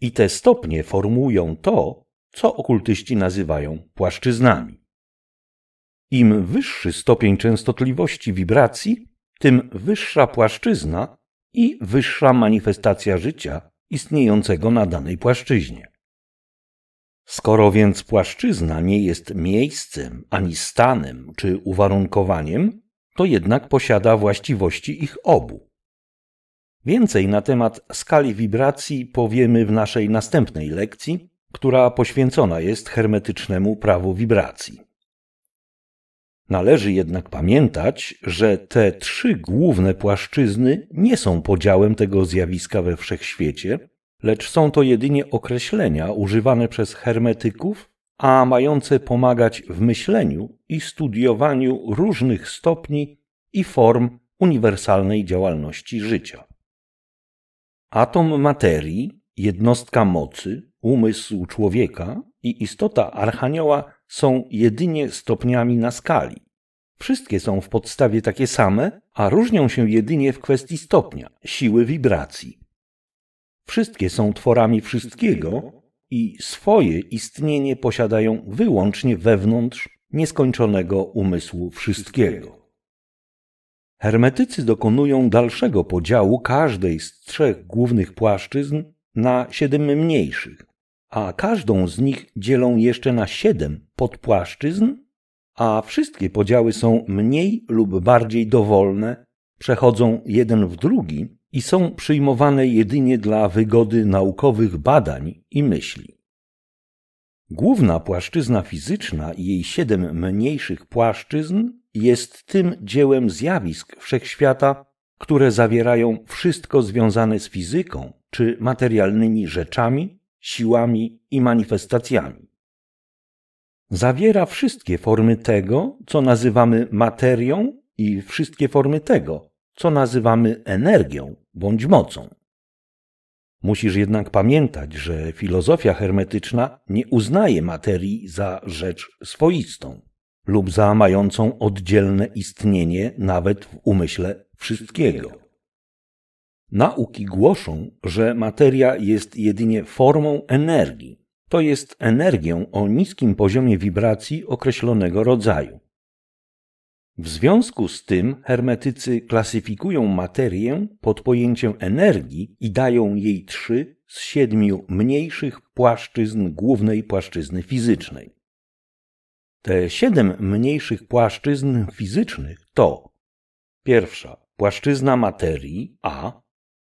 I te stopnie formują to, co okultyści nazywają płaszczyznami. Im wyższy stopień częstotliwości wibracji, tym wyższa płaszczyzna i wyższa manifestacja życia istniejącego na danej płaszczyźnie. Skoro więc płaszczyzna nie jest miejscem, ani stanem czy uwarunkowaniem, to jednak posiada właściwości ich obu. Więcej na temat skali wibracji powiemy w naszej następnej lekcji, która poświęcona jest hermetycznemu prawu wibracji. Należy jednak pamiętać, że te trzy główne płaszczyzny nie są podziałem tego zjawiska we wszechświecie, lecz są to jedynie określenia używane przez hermetyków, a mające pomagać w myśleniu i studiowaniu różnych stopni i form uniwersalnej działalności życia. Atom materii, jednostka mocy, umysł człowieka i istota archanioła są jedynie stopniami na skali. Wszystkie są w podstawie takie same, a różnią się jedynie w kwestii stopnia, siły wibracji. Wszystkie są tworami wszystkiego i swoje istnienie posiadają wyłącznie wewnątrz nieskończonego umysłu wszystkiego. Hermetycy dokonują dalszego podziału każdej z trzech głównych płaszczyzn na siedem mniejszych, a każdą z nich dzielą jeszcze na siedem podpłaszczyzn, a wszystkie podziały są mniej lub bardziej dowolne, przechodzą jeden w drugi i są przyjmowane jedynie dla wygody naukowych badań i myśli. Główna płaszczyzna fizyczna i jej siedem mniejszych płaszczyzn jest tym dziełem zjawisk wszechświata, które zawierają wszystko związane z fizyką czy materialnymi rzeczami, siłami i manifestacjami. Zawiera wszystkie formy tego, co nazywamy materią, i wszystkie formy tego, co nazywamy energią, bądź mocą. Musisz jednak pamiętać, że filozofia hermetyczna nie uznaje materii za rzecz swoistą lub za mającą oddzielne istnienie nawet w umyśle wszystkiego. Nauki głoszą, że materia jest jedynie formą energii, to jest energią o niskim poziomie wibracji określonego rodzaju. W związku z tym hermetycy klasyfikują materię pod pojęciem energii i dają jej trzy z siedmiu mniejszych płaszczyzn głównej płaszczyzny fizycznej. Te siedem mniejszych płaszczyzn fizycznych to pierwsza płaszczyzna materii A,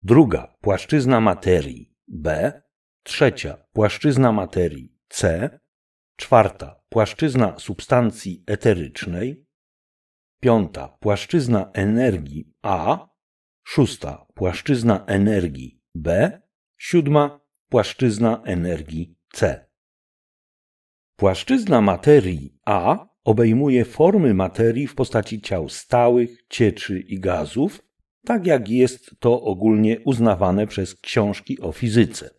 druga płaszczyzna materii B, trzecia płaszczyzna materii C, czwarta płaszczyzna substancji eterycznej, Piąta płaszczyzna energii A, szósta płaszczyzna energii B, siódma płaszczyzna energii C. Płaszczyzna materii A obejmuje formy materii w postaci ciał stałych, cieczy i gazów, tak jak jest to ogólnie uznawane przez książki o fizyce.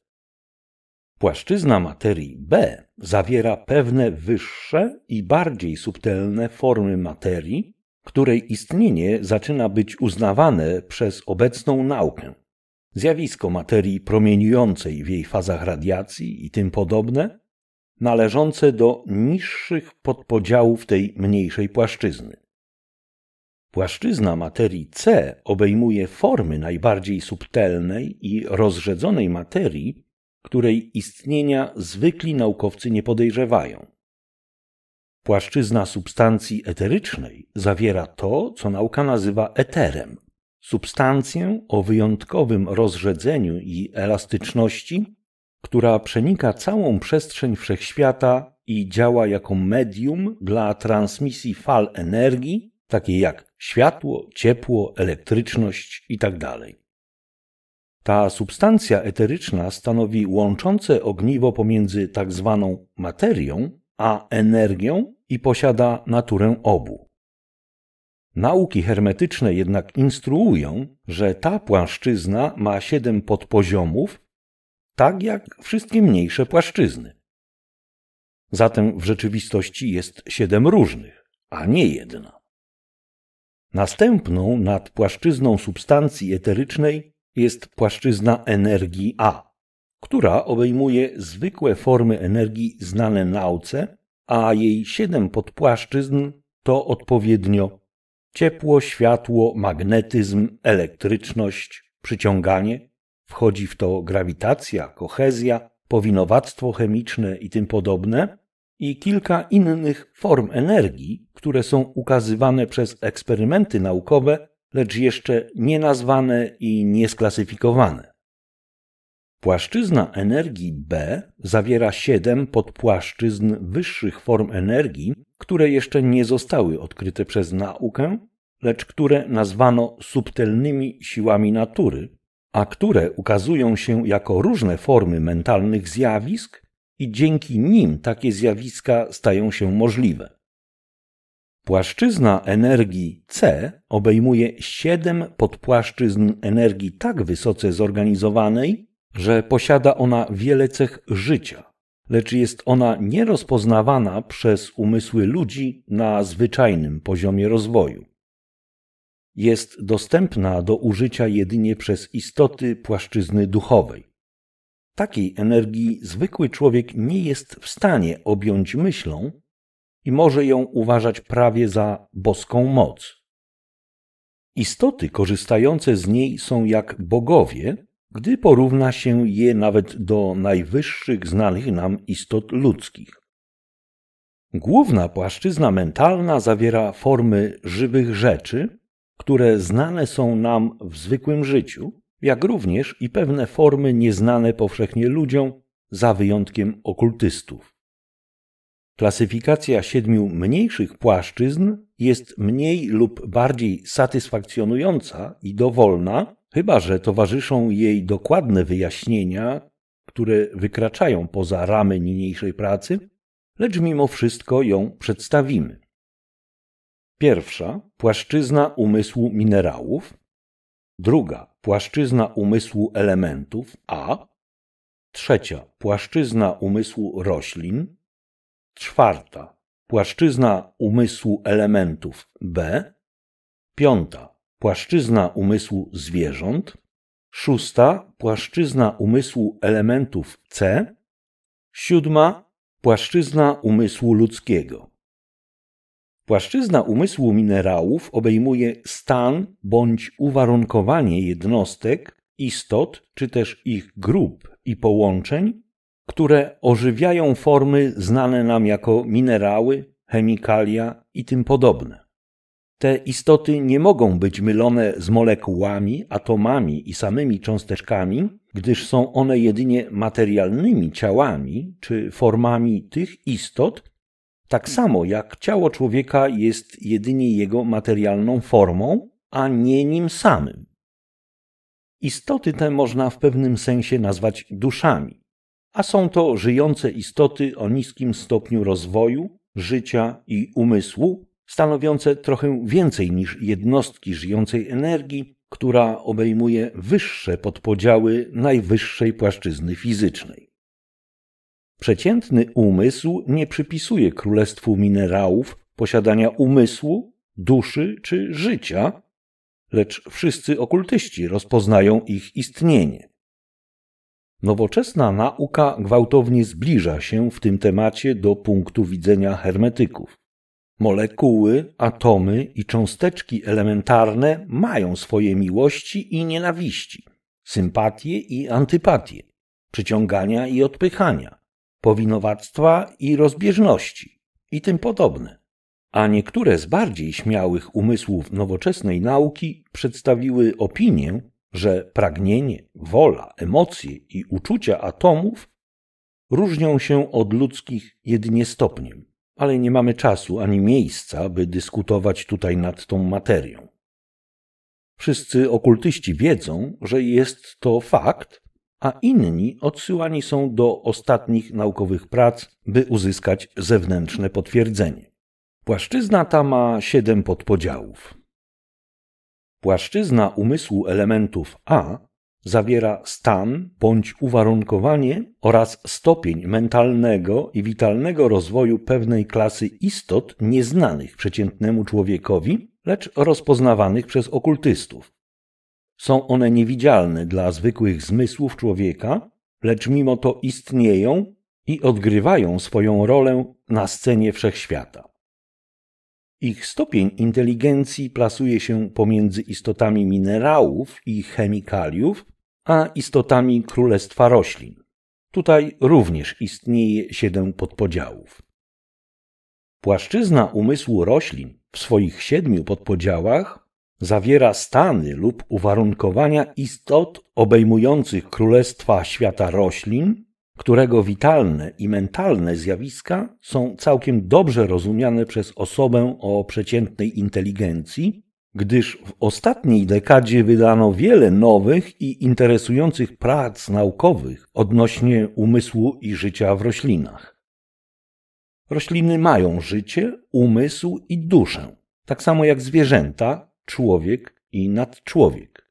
Płaszczyzna materii B zawiera pewne wyższe i bardziej subtelne formy materii, której istnienie zaczyna być uznawane przez obecną naukę. Zjawisko materii promieniującej w jej fazach radiacji i tym podobne, należące do niższych podpodziałów tej mniejszej płaszczyzny. Płaszczyzna materii C obejmuje formy najbardziej subtelnej i rozrzedzonej materii, której istnienia zwykli naukowcy nie podejrzewają. Płaszczyzna substancji eterycznej zawiera to, co nauka nazywa eterem, substancję o wyjątkowym rozrzedzeniu i elastyczności, która przenika całą przestrzeń wszechświata i działa jako medium dla transmisji fal energii, takie jak światło, ciepło, elektryczność itd. Tak Ta substancja eteryczna stanowi łączące ogniwo pomiędzy tzw. Tak materią a energią i posiada naturę obu. Nauki hermetyczne jednak instruują, że ta płaszczyzna ma siedem podpoziomów, tak jak wszystkie mniejsze płaszczyzny. Zatem w rzeczywistości jest siedem różnych, a nie jedna. Następną nad płaszczyzną substancji eterycznej jest płaszczyzna energii A która obejmuje zwykłe formy energii znane nauce, a jej siedem podpłaszczyzn to odpowiednio ciepło, światło, magnetyzm, elektryczność, przyciąganie, wchodzi w to grawitacja, kohezja, powinowactwo chemiczne i tym podobne i kilka innych form energii, które są ukazywane przez eksperymenty naukowe, lecz jeszcze nie nazwane i niesklasyfikowane. Płaszczyzna energii B zawiera siedem podpłaszczyzn wyższych form energii, które jeszcze nie zostały odkryte przez naukę, lecz które nazwano subtelnymi siłami natury, a które ukazują się jako różne formy mentalnych zjawisk i dzięki nim takie zjawiska stają się możliwe. Płaszczyzna energii C obejmuje siedem podpłaszczyzn energii tak wysoce zorganizowanej, że posiada ona wiele cech życia, lecz jest ona nierozpoznawana przez umysły ludzi na zwyczajnym poziomie rozwoju. Jest dostępna do użycia jedynie przez istoty płaszczyzny duchowej. Takiej energii zwykły człowiek nie jest w stanie objąć myślą i może ją uważać prawie za boską moc. Istoty korzystające z niej są jak bogowie, gdy porówna się je nawet do najwyższych znanych nam istot ludzkich. Główna płaszczyzna mentalna zawiera formy żywych rzeczy, które znane są nam w zwykłym życiu, jak również i pewne formy nieznane powszechnie ludziom, za wyjątkiem okultystów. Klasyfikacja siedmiu mniejszych płaszczyzn jest mniej lub bardziej satysfakcjonująca i dowolna, chyba że towarzyszą jej dokładne wyjaśnienia, które wykraczają poza ramy niniejszej pracy, lecz mimo wszystko ją przedstawimy. Pierwsza płaszczyzna umysłu minerałów, druga płaszczyzna umysłu elementów A, trzecia płaszczyzna umysłu roślin, czwarta płaszczyzna umysłu elementów B, piąta płaszczyzna umysłu zwierząt, szósta płaszczyzna umysłu elementów C, siódma płaszczyzna umysłu ludzkiego. Płaszczyzna umysłu minerałów obejmuje stan bądź uwarunkowanie jednostek, istot czy też ich grup i połączeń, które ożywiają formy znane nam jako minerały, chemikalia i tym podobne. Te istoty nie mogą być mylone z molekułami, atomami i samymi cząsteczkami, gdyż są one jedynie materialnymi ciałami czy formami tych istot, tak samo jak ciało człowieka jest jedynie jego materialną formą, a nie nim samym. Istoty te można w pewnym sensie nazwać duszami, a są to żyjące istoty o niskim stopniu rozwoju, życia i umysłu, stanowiące trochę więcej niż jednostki żyjącej energii, która obejmuje wyższe podpodziały najwyższej płaszczyzny fizycznej. Przeciętny umysł nie przypisuje królestwu minerałów posiadania umysłu, duszy czy życia, lecz wszyscy okultyści rozpoznają ich istnienie. Nowoczesna nauka gwałtownie zbliża się w tym temacie do punktu widzenia hermetyków. Molekuły, atomy i cząsteczki elementarne mają swoje miłości i nienawiści, sympatie i antypatie, przyciągania i odpychania, powinowactwa i rozbieżności i tym podobne. A niektóre z bardziej śmiałych umysłów nowoczesnej nauki przedstawiły opinię, że pragnienie, wola, emocje i uczucia atomów różnią się od ludzkich jedynie stopniem ale nie mamy czasu ani miejsca, by dyskutować tutaj nad tą materią. Wszyscy okultyści wiedzą, że jest to fakt, a inni odsyłani są do ostatnich naukowych prac, by uzyskać zewnętrzne potwierdzenie. Płaszczyzna ta ma siedem podpodziałów. Płaszczyzna umysłu elementów A zawiera stan bądź uwarunkowanie oraz stopień mentalnego i witalnego rozwoju pewnej klasy istot nieznanych przeciętnemu człowiekowi, lecz rozpoznawanych przez okultystów. Są one niewidzialne dla zwykłych zmysłów człowieka, lecz mimo to istnieją i odgrywają swoją rolę na scenie wszechświata. Ich stopień inteligencji plasuje się pomiędzy istotami minerałów i chemikaliów, a istotami królestwa roślin. Tutaj również istnieje siedem podpodziałów. Płaszczyzna umysłu roślin w swoich siedmiu podpodziałach zawiera stany lub uwarunkowania istot obejmujących królestwa świata roślin, którego witalne i mentalne zjawiska są całkiem dobrze rozumiane przez osobę o przeciętnej inteligencji gdyż w ostatniej dekadzie wydano wiele nowych i interesujących prac naukowych odnośnie umysłu i życia w roślinach. Rośliny mają życie, umysł i duszę, tak samo jak zwierzęta, człowiek i nadczłowiek.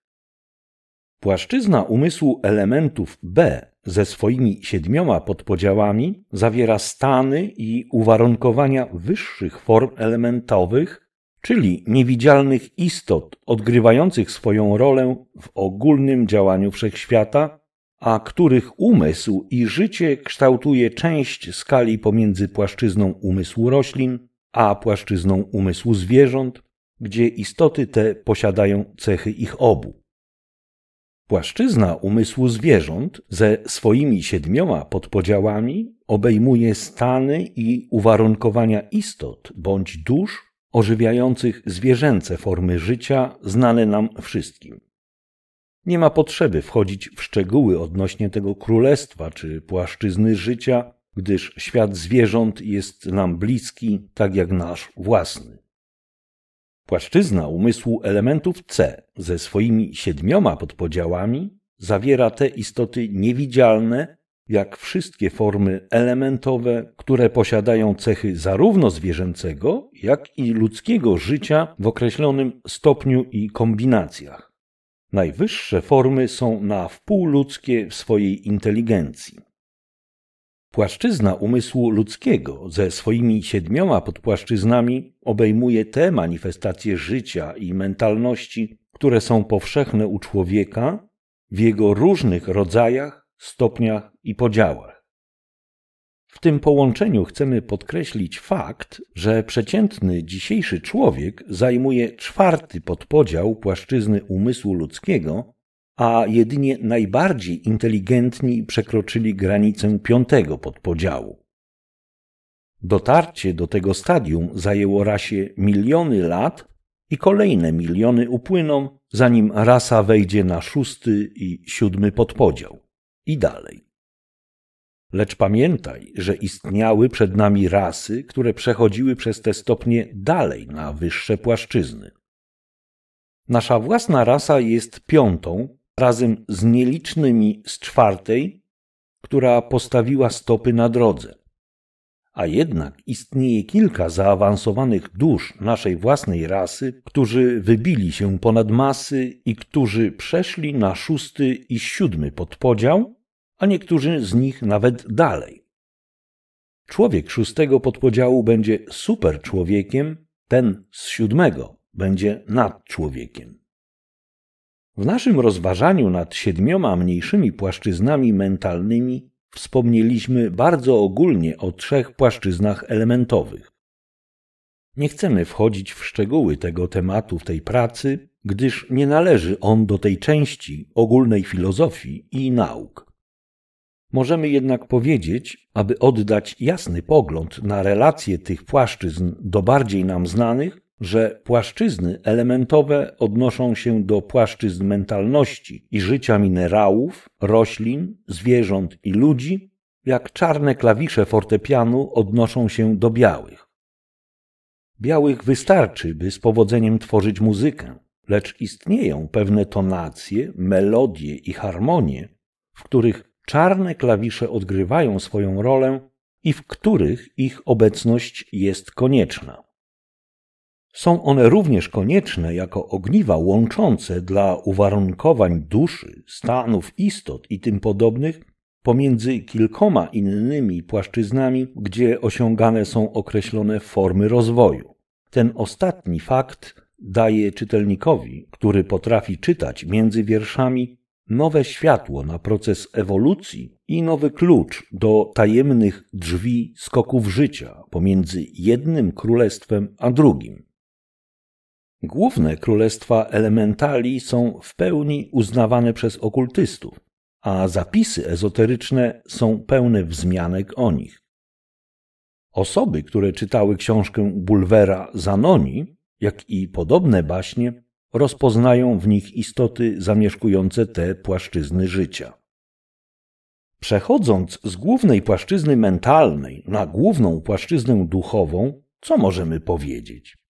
Płaszczyzna umysłu elementów B ze swoimi siedmioma podpodziałami zawiera stany i uwarunkowania wyższych form elementowych czyli niewidzialnych istot odgrywających swoją rolę w ogólnym działaniu wszechświata, a których umysł i życie kształtuje część skali pomiędzy płaszczyzną umysłu roślin a płaszczyzną umysłu zwierząt, gdzie istoty te posiadają cechy ich obu. Płaszczyzna umysłu zwierząt ze swoimi siedmioma podpodziałami obejmuje stany i uwarunkowania istot bądź dusz ożywiających zwierzęce formy życia znane nam wszystkim. Nie ma potrzeby wchodzić w szczegóły odnośnie tego królestwa czy płaszczyzny życia, gdyż świat zwierząt jest nam bliski, tak jak nasz własny. Płaszczyzna umysłu elementów C ze swoimi siedmioma podpodziałami zawiera te istoty niewidzialne, jak wszystkie formy elementowe, które posiadają cechy zarówno zwierzęcego, jak i ludzkiego życia w określonym stopniu i kombinacjach. Najwyższe formy są na wpół ludzkie w swojej inteligencji. Płaszczyzna umysłu ludzkiego ze swoimi siedmioma podpłaszczyznami obejmuje te manifestacje życia i mentalności, które są powszechne u człowieka w jego różnych rodzajach stopniach i podziałach. W tym połączeniu chcemy podkreślić fakt, że przeciętny dzisiejszy człowiek zajmuje czwarty podpodział płaszczyzny umysłu ludzkiego, a jedynie najbardziej inteligentni przekroczyli granicę piątego podpodziału. Dotarcie do tego stadium zajęło rasie miliony lat i kolejne miliony upłyną, zanim rasa wejdzie na szósty i siódmy podpodział i dalej. Lecz pamiętaj, że istniały przed nami rasy, które przechodziły przez te stopnie dalej na wyższe płaszczyzny. Nasza własna rasa jest piątą, razem z nielicznymi z czwartej, która postawiła stopy na drodze. A jednak istnieje kilka zaawansowanych dusz naszej własnej rasy, którzy wybili się ponad masy i którzy przeszli na szósty i siódmy podpodział, a niektórzy z nich nawet dalej. Człowiek szóstego podpodziału będzie super człowiekiem, ten z siódmego będzie nad człowiekiem. W naszym rozważaniu nad siedmioma mniejszymi płaszczyznami mentalnymi Wspomnieliśmy bardzo ogólnie o trzech płaszczyznach elementowych. Nie chcemy wchodzić w szczegóły tego tematu w tej pracy, gdyż nie należy on do tej części ogólnej filozofii i nauk. Możemy jednak powiedzieć, aby oddać jasny pogląd na relacje tych płaszczyzn do bardziej nam znanych, że płaszczyzny elementowe odnoszą się do płaszczyzn mentalności i życia minerałów, roślin, zwierząt i ludzi, jak czarne klawisze fortepianu odnoszą się do białych. Białych wystarczy, by z powodzeniem tworzyć muzykę, lecz istnieją pewne tonacje, melodie i harmonie, w których czarne klawisze odgrywają swoją rolę i w których ich obecność jest konieczna. Są one również konieczne jako ogniwa łączące dla uwarunkowań duszy, stanów, istot i tym podobnych pomiędzy kilkoma innymi płaszczyznami, gdzie osiągane są określone formy rozwoju. Ten ostatni fakt daje czytelnikowi, który potrafi czytać między wierszami, nowe światło na proces ewolucji i nowy klucz do tajemnych drzwi skoków życia pomiędzy jednym królestwem a drugim. Główne królestwa elementali są w pełni uznawane przez okultystów, a zapisy ezoteryczne są pełne wzmianek o nich. Osoby, które czytały książkę Bulwera Zanoni, jak i podobne baśnie, rozpoznają w nich istoty zamieszkujące te płaszczyzny życia. Przechodząc z głównej płaszczyzny mentalnej na główną płaszczyznę duchową, co możemy powiedzieć?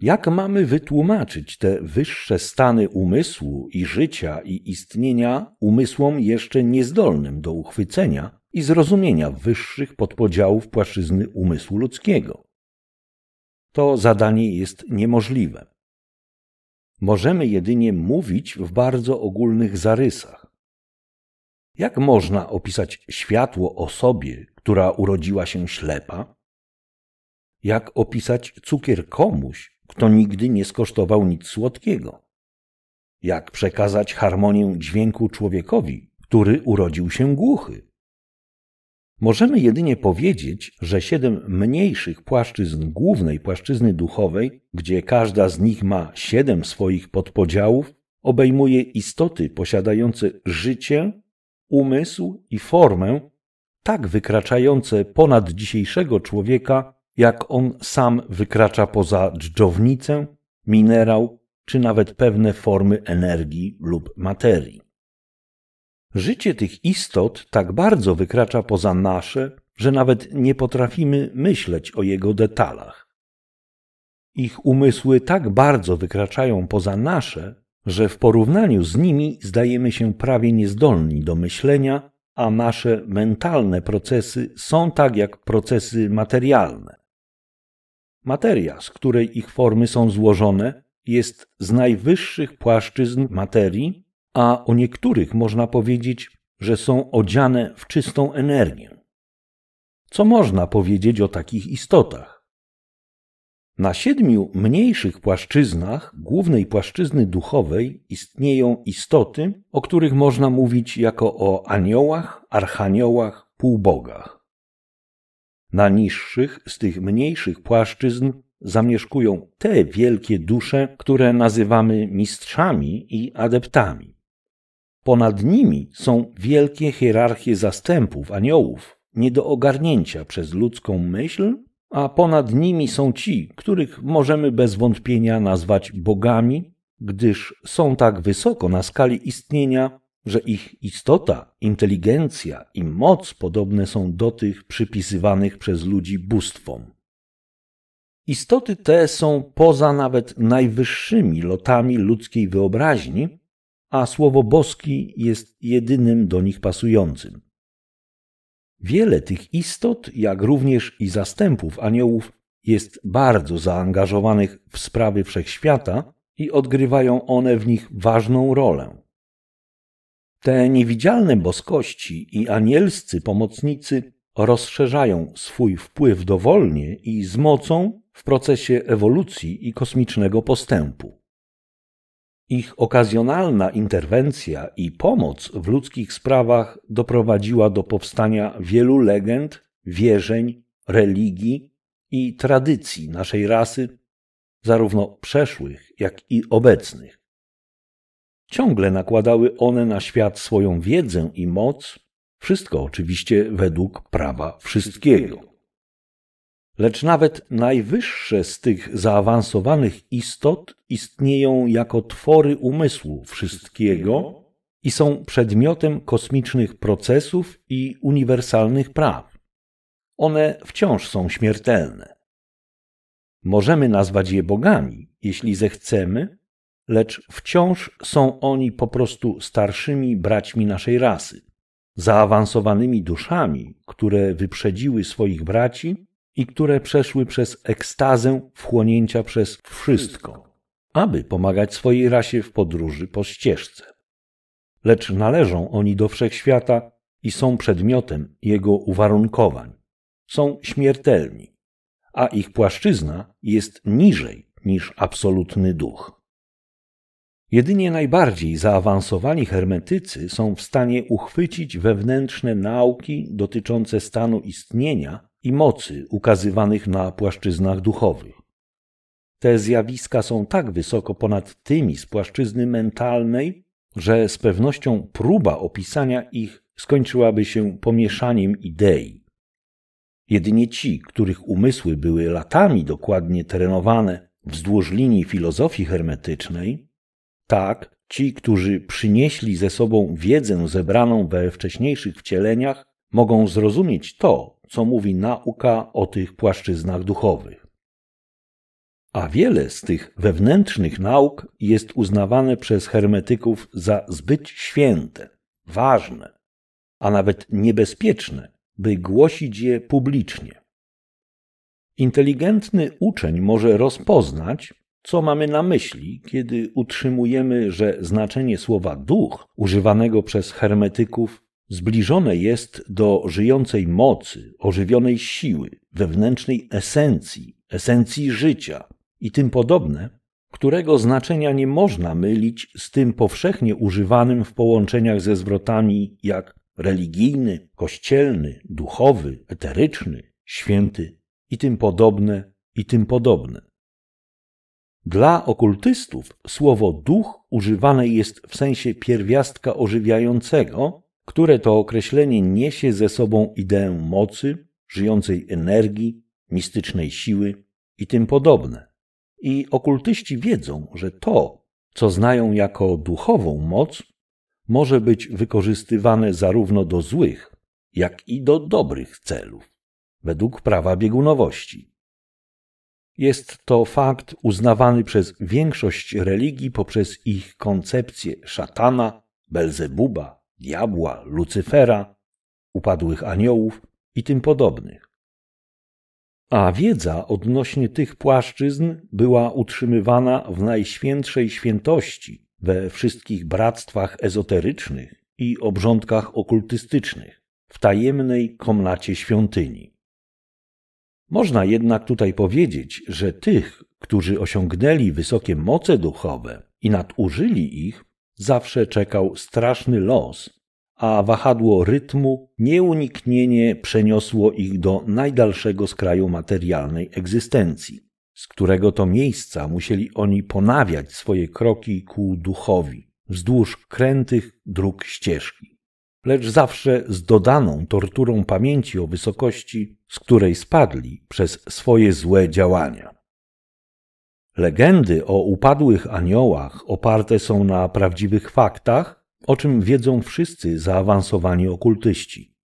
Jak mamy wytłumaczyć te wyższe stany umysłu i życia i istnienia umysłom jeszcze niezdolnym do uchwycenia i zrozumienia wyższych podpodziałów płaszczyzny umysłu ludzkiego? To zadanie jest niemożliwe. Możemy jedynie mówić w bardzo ogólnych zarysach. Jak można opisać światło osobie, która urodziła się ślepa? Jak opisać cukier komuś, kto nigdy nie skosztował nic słodkiego. Jak przekazać harmonię dźwięku człowiekowi, który urodził się głuchy? Możemy jedynie powiedzieć, że siedem mniejszych płaszczyzn głównej płaszczyzny duchowej, gdzie każda z nich ma siedem swoich podpodziałów, obejmuje istoty posiadające życie, umysł i formę, tak wykraczające ponad dzisiejszego człowieka, jak on sam wykracza poza dżdżownicę, minerał czy nawet pewne formy energii lub materii. Życie tych istot tak bardzo wykracza poza nasze, że nawet nie potrafimy myśleć o jego detalach. Ich umysły tak bardzo wykraczają poza nasze, że w porównaniu z nimi zdajemy się prawie niezdolni do myślenia, a nasze mentalne procesy są tak jak procesy materialne Materia, z której ich formy są złożone, jest z najwyższych płaszczyzn materii, a o niektórych można powiedzieć, że są odziane w czystą energię. Co można powiedzieć o takich istotach? Na siedmiu mniejszych płaszczyznach głównej płaszczyzny duchowej istnieją istoty, o których można mówić jako o aniołach, archaniołach, półbogach. Na niższych z tych mniejszych płaszczyzn zamieszkują te wielkie dusze, które nazywamy mistrzami i adeptami. Ponad nimi są wielkie hierarchie zastępów, aniołów, nie do ogarnięcia przez ludzką myśl, a ponad nimi są ci, których możemy bez wątpienia nazwać bogami, gdyż są tak wysoko na skali istnienia, że ich istota, inteligencja i moc podobne są do tych przypisywanych przez ludzi bóstwom. Istoty te są poza nawet najwyższymi lotami ludzkiej wyobraźni, a słowo boski jest jedynym do nich pasującym. Wiele tych istot, jak również i zastępów aniołów, jest bardzo zaangażowanych w sprawy wszechświata i odgrywają one w nich ważną rolę. Te niewidzialne boskości i anielscy pomocnicy rozszerzają swój wpływ dowolnie i z mocą w procesie ewolucji i kosmicznego postępu. Ich okazjonalna interwencja i pomoc w ludzkich sprawach doprowadziła do powstania wielu legend, wierzeń, religii i tradycji naszej rasy, zarówno przeszłych, jak i obecnych. Ciągle nakładały one na świat swoją wiedzę i moc, wszystko oczywiście według prawa wszystkiego. Lecz nawet najwyższe z tych zaawansowanych istot istnieją jako twory umysłu wszystkiego i są przedmiotem kosmicznych procesów i uniwersalnych praw. One wciąż są śmiertelne. Możemy nazwać je bogami, jeśli zechcemy, lecz wciąż są oni po prostu starszymi braćmi naszej rasy, zaawansowanymi duszami, które wyprzedziły swoich braci i które przeszły przez ekstazę wchłonięcia przez wszystko, aby pomagać swojej rasie w podróży po ścieżce. Lecz należą oni do wszechświata i są przedmiotem jego uwarunkowań. Są śmiertelni, a ich płaszczyzna jest niżej niż absolutny duch. Jedynie najbardziej zaawansowani hermetycy są w stanie uchwycić wewnętrzne nauki dotyczące stanu istnienia i mocy ukazywanych na płaszczyznach duchowych. Te zjawiska są tak wysoko ponad tymi z płaszczyzny mentalnej, że z pewnością próba opisania ich skończyłaby się pomieszaniem idei. Jedynie ci, których umysły były latami dokładnie trenowane wzdłuż linii filozofii hermetycznej, tak, ci, którzy przynieśli ze sobą wiedzę zebraną we wcześniejszych wcieleniach, mogą zrozumieć to, co mówi nauka o tych płaszczyznach duchowych. A wiele z tych wewnętrznych nauk jest uznawane przez hermetyków za zbyt święte, ważne, a nawet niebezpieczne, by głosić je publicznie. Inteligentny uczeń może rozpoznać, co mamy na myśli, kiedy utrzymujemy, że znaczenie słowa duch używanego przez hermetyków zbliżone jest do żyjącej mocy, ożywionej siły, wewnętrznej esencji, esencji życia i tym podobne, którego znaczenia nie można mylić z tym powszechnie używanym w połączeniach ze zwrotami jak religijny, kościelny, duchowy, eteryczny, święty i tym podobne i tym podobne. Dla okultystów słowo duch używane jest w sensie pierwiastka ożywiającego, które to określenie niesie ze sobą ideę mocy, żyjącej energii, mistycznej siły i tym podobne. I okultyści wiedzą, że to, co znają jako duchową moc, może być wykorzystywane zarówno do złych, jak i do dobrych celów, według prawa biegunowości. Jest to fakt uznawany przez większość religii poprzez ich koncepcje szatana, Belzebuba, diabła, Lucyfera, upadłych aniołów i tym podobnych. A wiedza odnośnie tych płaszczyzn była utrzymywana w najświętszej świętości we wszystkich bractwach ezoterycznych i obrządkach okultystycznych w tajemnej komnacie świątyni. Można jednak tutaj powiedzieć, że tych, którzy osiągnęli wysokie moce duchowe i nadużyli ich, zawsze czekał straszny los, a wahadło rytmu nieuniknienie przeniosło ich do najdalszego skraju materialnej egzystencji, z którego to miejsca musieli oni ponawiać swoje kroki ku duchowi, wzdłuż krętych dróg ścieżki lecz zawsze z dodaną torturą pamięci o wysokości, z której spadli przez swoje złe działania. Legendy o upadłych aniołach oparte są na prawdziwych faktach, o czym wiedzą wszyscy zaawansowani okultyści.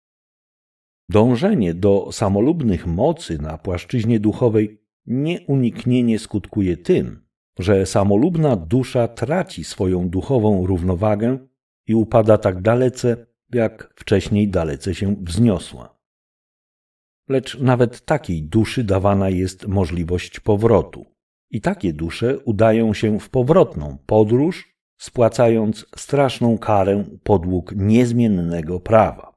Dążenie do samolubnych mocy na płaszczyźnie duchowej nieuniknienie skutkuje tym, że samolubna dusza traci swoją duchową równowagę i upada tak dalece, jak wcześniej dalece się wzniosła. Lecz nawet takiej duszy dawana jest możliwość powrotu. I takie dusze udają się w powrotną podróż, spłacając straszną karę podług niezmiennego prawa.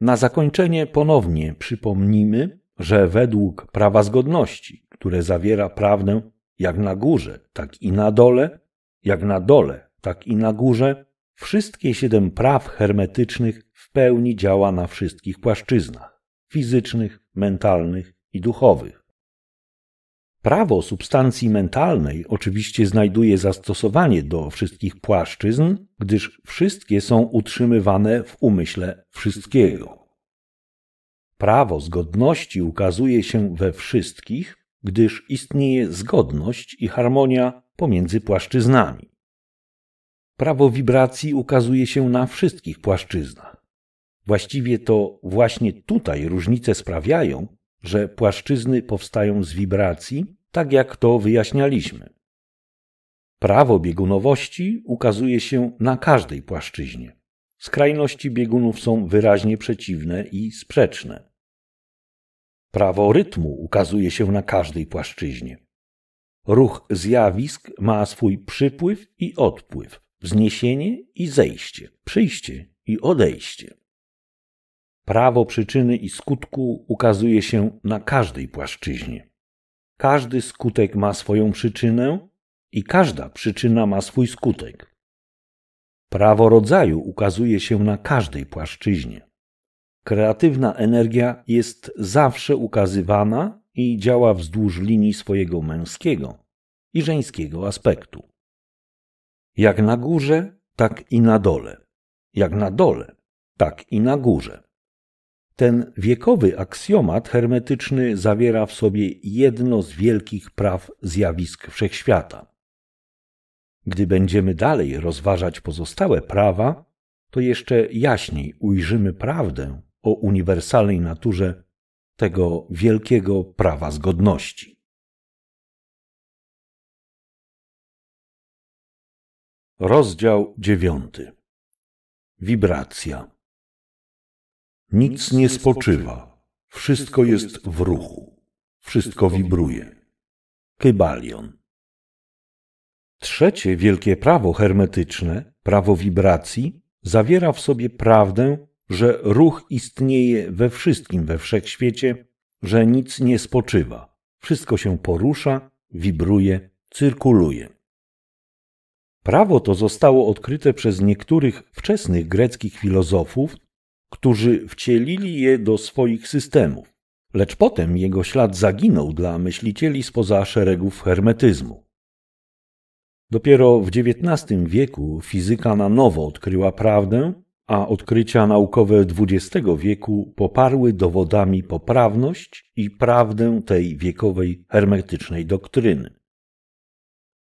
Na zakończenie ponownie przypomnimy, że według prawa zgodności, które zawiera prawdę, jak na górze, tak i na dole, jak na dole, tak i na górze, Wszystkie siedem praw hermetycznych w pełni działa na wszystkich płaszczyznach fizycznych, mentalnych i duchowych. Prawo substancji mentalnej oczywiście znajduje zastosowanie do wszystkich płaszczyzn, gdyż wszystkie są utrzymywane w umyśle wszystkiego. Prawo zgodności ukazuje się we wszystkich, gdyż istnieje zgodność i harmonia pomiędzy płaszczyznami. Prawo wibracji ukazuje się na wszystkich płaszczyznach. Właściwie to właśnie tutaj różnice sprawiają, że płaszczyzny powstają z wibracji, tak jak to wyjaśnialiśmy. Prawo biegunowości ukazuje się na każdej płaszczyźnie. Skrajności biegunów są wyraźnie przeciwne i sprzeczne. Prawo rytmu ukazuje się na każdej płaszczyźnie. Ruch zjawisk ma swój przypływ i odpływ. Wzniesienie i zejście, przyjście i odejście. Prawo przyczyny i skutku ukazuje się na każdej płaszczyźnie. Każdy skutek ma swoją przyczynę i każda przyczyna ma swój skutek. Prawo rodzaju ukazuje się na każdej płaszczyźnie. Kreatywna energia jest zawsze ukazywana i działa wzdłuż linii swojego męskiego i żeńskiego aspektu. Jak na górze, tak i na dole. Jak na dole, tak i na górze. Ten wiekowy aksjomat hermetyczny zawiera w sobie jedno z wielkich praw zjawisk wszechświata. Gdy będziemy dalej rozważać pozostałe prawa, to jeszcze jaśniej ujrzymy prawdę o uniwersalnej naturze tego wielkiego prawa zgodności. Rozdział dziewiąty. Wibracja. Nic nie spoczywa. Wszystko jest w ruchu. Wszystko wibruje. Kybalion. Trzecie wielkie prawo hermetyczne, prawo wibracji, zawiera w sobie prawdę, że ruch istnieje we wszystkim we wszechświecie, że nic nie spoczywa. Wszystko się porusza, wibruje, cyrkuluje. Prawo to zostało odkryte przez niektórych wczesnych greckich filozofów, którzy wcielili je do swoich systemów, lecz potem jego ślad zaginął dla myślicieli spoza szeregów hermetyzmu. Dopiero w XIX wieku fizyka na nowo odkryła prawdę, a odkrycia naukowe XX wieku poparły dowodami poprawność i prawdę tej wiekowej hermetycznej doktryny.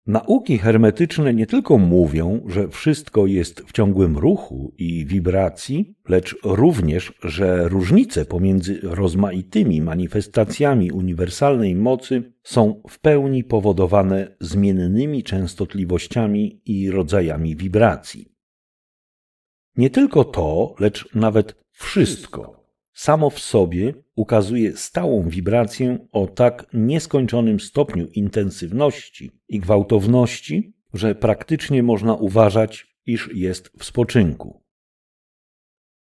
Nauki hermetyczne nie tylko mówią, że wszystko jest w ciągłym ruchu i wibracji, lecz również, że różnice pomiędzy rozmaitymi manifestacjami uniwersalnej mocy są w pełni powodowane zmiennymi częstotliwościami i rodzajami wibracji. Nie tylko to, lecz nawet wszystko samo w sobie ukazuje stałą wibrację o tak nieskończonym stopniu intensywności i gwałtowności, że praktycznie można uważać, iż jest w spoczynku.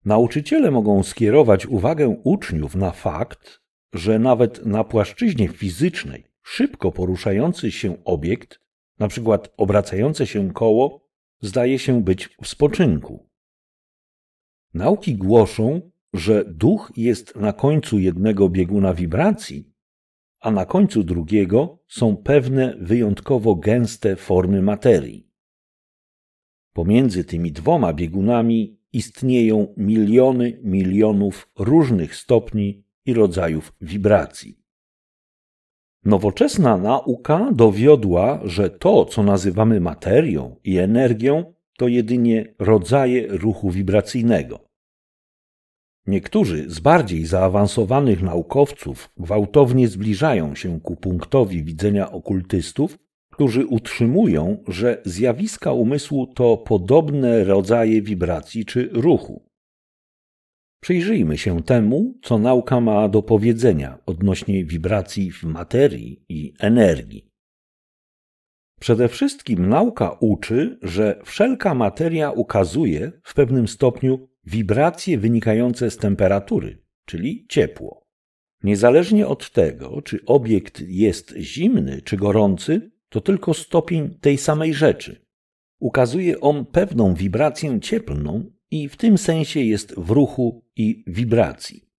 Nauczyciele mogą skierować uwagę uczniów na fakt, że nawet na płaszczyźnie fizycznej szybko poruszający się obiekt, np. obracające się koło, zdaje się być w spoczynku. Nauki głoszą, że duch jest na końcu jednego bieguna wibracji, a na końcu drugiego są pewne wyjątkowo gęste formy materii. Pomiędzy tymi dwoma biegunami istnieją miliony milionów różnych stopni i rodzajów wibracji. Nowoczesna nauka dowiodła, że to, co nazywamy materią i energią, to jedynie rodzaje ruchu wibracyjnego. Niektórzy z bardziej zaawansowanych naukowców gwałtownie zbliżają się ku punktowi widzenia okultystów, którzy utrzymują, że zjawiska umysłu to podobne rodzaje wibracji czy ruchu. Przyjrzyjmy się temu, co nauka ma do powiedzenia odnośnie wibracji w materii i energii. Przede wszystkim nauka uczy, że wszelka materia ukazuje w pewnym stopniu wibracje wynikające z temperatury, czyli ciepło. Niezależnie od tego, czy obiekt jest zimny czy gorący, to tylko stopień tej samej rzeczy. Ukazuje on pewną wibrację cieplną i w tym sensie jest w ruchu i wibracji.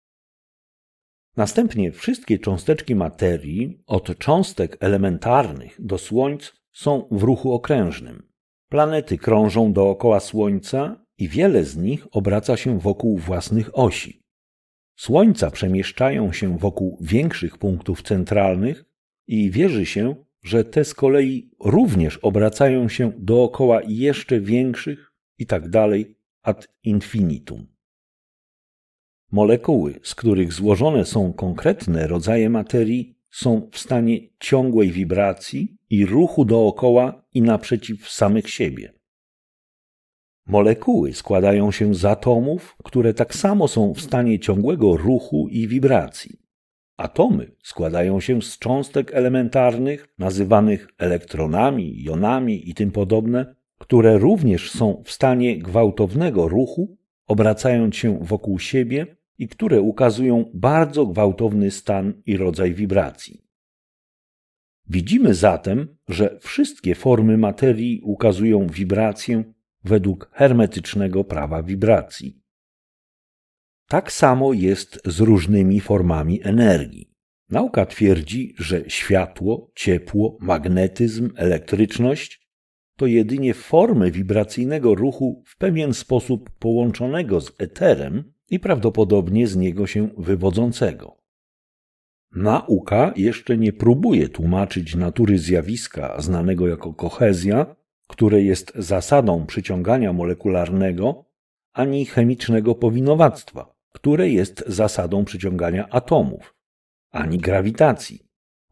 Następnie wszystkie cząsteczki materii, od cząstek elementarnych do słońc, są w ruchu okrężnym. Planety krążą dookoła Słońca i wiele z nich obraca się wokół własnych osi. Słońca przemieszczają się wokół większych punktów centralnych i wierzy się, że te z kolei również obracają się dookoła jeszcze większych i tak dalej ad infinitum. Molekuły, z których złożone są konkretne rodzaje materii, są w stanie ciągłej wibracji i ruchu dookoła i naprzeciw samych siebie. Molekuły składają się z atomów, które tak samo są w stanie ciągłego ruchu i wibracji. Atomy składają się z cząstek elementarnych, nazywanych elektronami, jonami i tym podobne, które również są w stanie gwałtownego ruchu, obracając się wokół siebie i które ukazują bardzo gwałtowny stan i rodzaj wibracji. Widzimy zatem, że wszystkie formy materii ukazują wibrację według hermetycznego prawa wibracji. Tak samo jest z różnymi formami energii. Nauka twierdzi, że światło, ciepło, magnetyzm, elektryczność to jedynie formy wibracyjnego ruchu w pewien sposób połączonego z eterem i prawdopodobnie z niego się wywodzącego. Nauka jeszcze nie próbuje tłumaczyć natury zjawiska znanego jako kohezja które jest zasadą przyciągania molekularnego, ani chemicznego powinowactwa, które jest zasadą przyciągania atomów, ani grawitacji,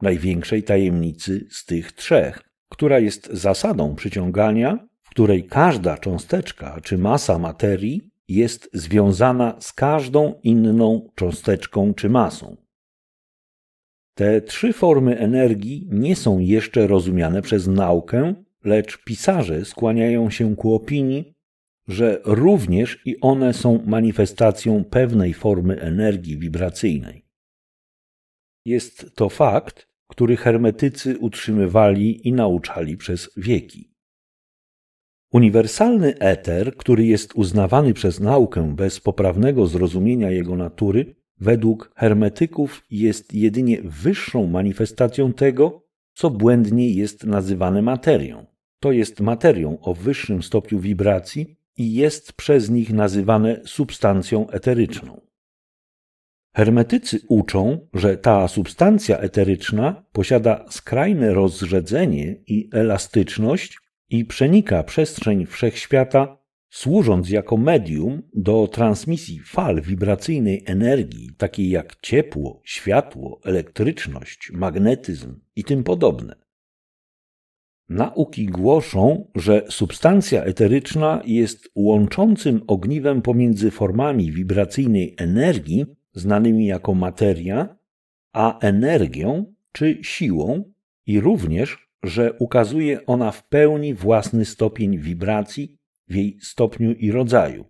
największej tajemnicy z tych trzech, która jest zasadą przyciągania, w której każda cząsteczka czy masa materii jest związana z każdą inną cząsteczką czy masą. Te trzy formy energii nie są jeszcze rozumiane przez naukę lecz pisarze skłaniają się ku opinii, że również i one są manifestacją pewnej formy energii wibracyjnej. Jest to fakt, który hermetycy utrzymywali i nauczali przez wieki. Uniwersalny eter, który jest uznawany przez naukę bez poprawnego zrozumienia jego natury, według hermetyków jest jedynie wyższą manifestacją tego, co błędnie jest nazywane materią to jest materią o wyższym stopniu wibracji i jest przez nich nazywane substancją eteryczną. Hermetycy uczą, że ta substancja eteryczna posiada skrajne rozrzedzenie i elastyczność i przenika przestrzeń wszechświata, służąc jako medium do transmisji fal wibracyjnej energii, takiej jak ciepło, światło, elektryczność, magnetyzm i tym podobne. Nauki głoszą, że substancja eteryczna jest łączącym ogniwem pomiędzy formami wibracyjnej energii, znanymi jako materia, a energią czy siłą, i również, że ukazuje ona w pełni własny stopień wibracji w jej stopniu i rodzaju.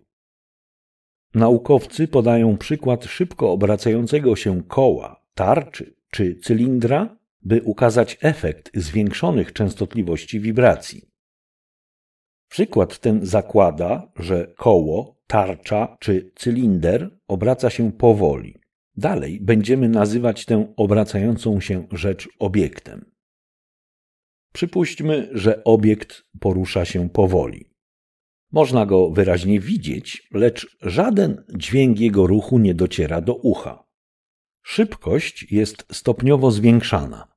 Naukowcy podają przykład szybko obracającego się koła, tarczy czy cylindra by ukazać efekt zwiększonych częstotliwości wibracji. Przykład ten zakłada, że koło, tarcza czy cylinder obraca się powoli. Dalej będziemy nazywać tę obracającą się rzecz obiektem. Przypuśćmy, że obiekt porusza się powoli. Można go wyraźnie widzieć, lecz żaden dźwięk jego ruchu nie dociera do ucha. Szybkość jest stopniowo zwiększana.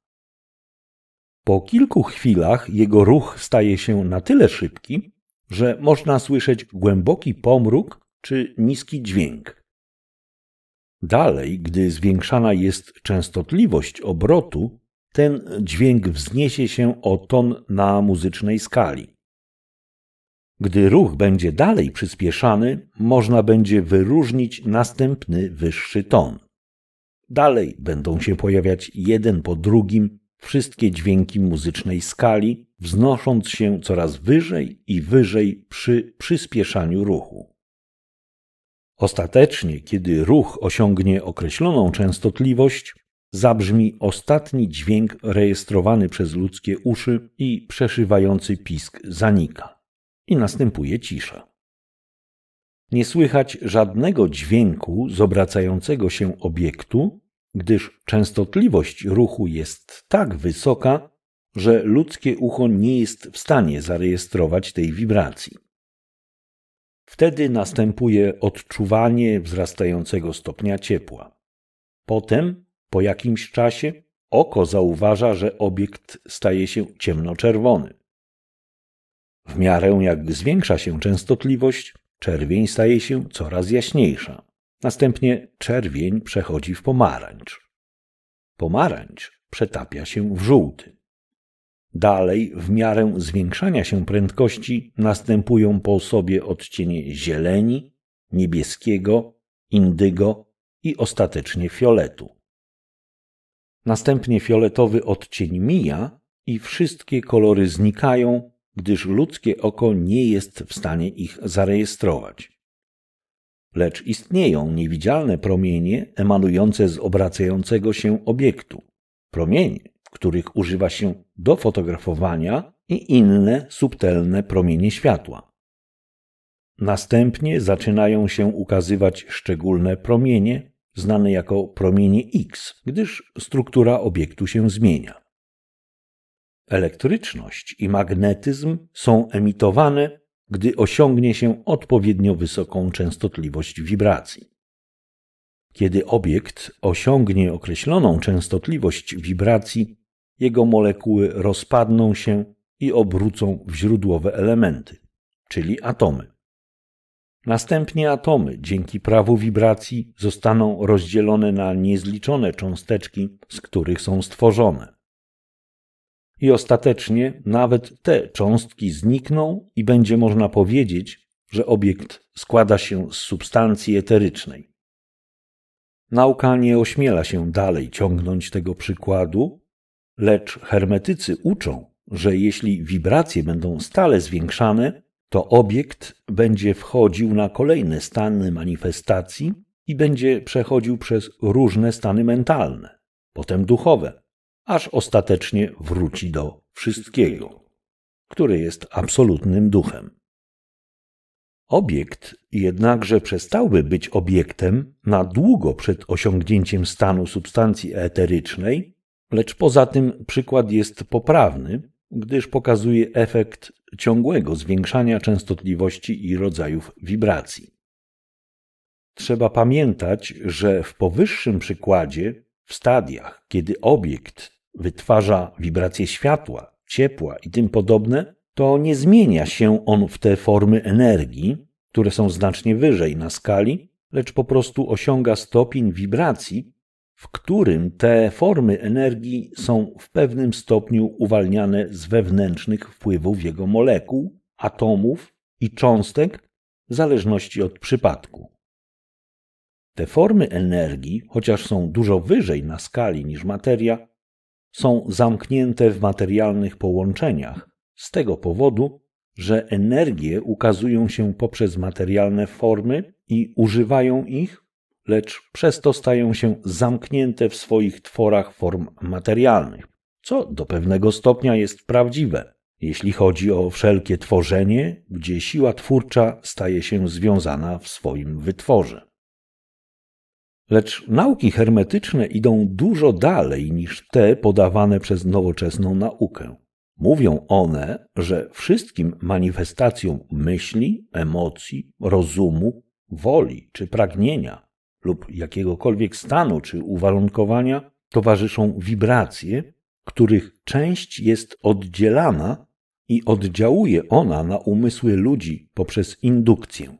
Po kilku chwilach jego ruch staje się na tyle szybki, że można słyszeć głęboki pomruk czy niski dźwięk. Dalej, gdy zwiększana jest częstotliwość obrotu, ten dźwięk wzniesie się o ton na muzycznej skali. Gdy ruch będzie dalej przyspieszany, można będzie wyróżnić następny wyższy ton. Dalej będą się pojawiać jeden po drugim wszystkie dźwięki muzycznej skali, wznosząc się coraz wyżej i wyżej przy przyspieszaniu ruchu. Ostatecznie, kiedy ruch osiągnie określoną częstotliwość, zabrzmi ostatni dźwięk rejestrowany przez ludzkie uszy i przeszywający pisk zanika. I następuje cisza. Nie słychać żadnego dźwięku z obracającego się obiektu gdyż częstotliwość ruchu jest tak wysoka, że ludzkie ucho nie jest w stanie zarejestrować tej wibracji. Wtedy następuje odczuwanie wzrastającego stopnia ciepła. Potem, po jakimś czasie, oko zauważa, że obiekt staje się ciemnoczerwony. W miarę jak zwiększa się częstotliwość, czerwień staje się coraz jaśniejsza. Następnie czerwień przechodzi w pomarańcz. Pomarańcz przetapia się w żółty. Dalej, w miarę zwiększania się prędkości, następują po sobie odcienie zieleni, niebieskiego, indygo i ostatecznie fioletu. Następnie fioletowy odcień mija i wszystkie kolory znikają, gdyż ludzkie oko nie jest w stanie ich zarejestrować lecz istnieją niewidzialne promienie emanujące z obracającego się obiektu. Promienie, których używa się do fotografowania i inne subtelne promienie światła. Następnie zaczynają się ukazywać szczególne promienie, znane jako promienie X, gdyż struktura obiektu się zmienia. Elektryczność i magnetyzm są emitowane gdy osiągnie się odpowiednio wysoką częstotliwość wibracji. Kiedy obiekt osiągnie określoną częstotliwość wibracji, jego molekuły rozpadną się i obrócą w źródłowe elementy, czyli atomy. Następnie atomy dzięki prawu wibracji zostaną rozdzielone na niezliczone cząsteczki, z których są stworzone. I ostatecznie nawet te cząstki znikną i będzie można powiedzieć, że obiekt składa się z substancji eterycznej. Nauka nie ośmiela się dalej ciągnąć tego przykładu, lecz hermetycy uczą, że jeśli wibracje będą stale zwiększane, to obiekt będzie wchodził na kolejne stany manifestacji i będzie przechodził przez różne stany mentalne, potem duchowe, aż ostatecznie wróci do wszystkiego, który jest absolutnym duchem. Obiekt jednakże przestałby być obiektem na długo przed osiągnięciem stanu substancji eterycznej, lecz poza tym przykład jest poprawny, gdyż pokazuje efekt ciągłego zwiększania częstotliwości i rodzajów wibracji. Trzeba pamiętać, że w powyższym przykładzie, w stadiach, kiedy obiekt wytwarza wibracje światła, ciepła i tym podobne, to nie zmienia się on w te formy energii, które są znacznie wyżej na skali, lecz po prostu osiąga stopień wibracji, w którym te formy energii są w pewnym stopniu uwalniane z wewnętrznych wpływów jego molekuł, atomów i cząstek, w zależności od przypadku. Te formy energii, chociaż są dużo wyżej na skali niż materia, są zamknięte w materialnych połączeniach z tego powodu, że energie ukazują się poprzez materialne formy i używają ich, lecz przez to stają się zamknięte w swoich tworach form materialnych, co do pewnego stopnia jest prawdziwe, jeśli chodzi o wszelkie tworzenie, gdzie siła twórcza staje się związana w swoim wytworze. Lecz nauki hermetyczne idą dużo dalej niż te podawane przez nowoczesną naukę. Mówią one, że wszystkim manifestacjom myśli, emocji, rozumu, woli czy pragnienia lub jakiegokolwiek stanu czy uwarunkowania towarzyszą wibracje, których część jest oddzielana i oddziałuje ona na umysły ludzi poprzez indukcję.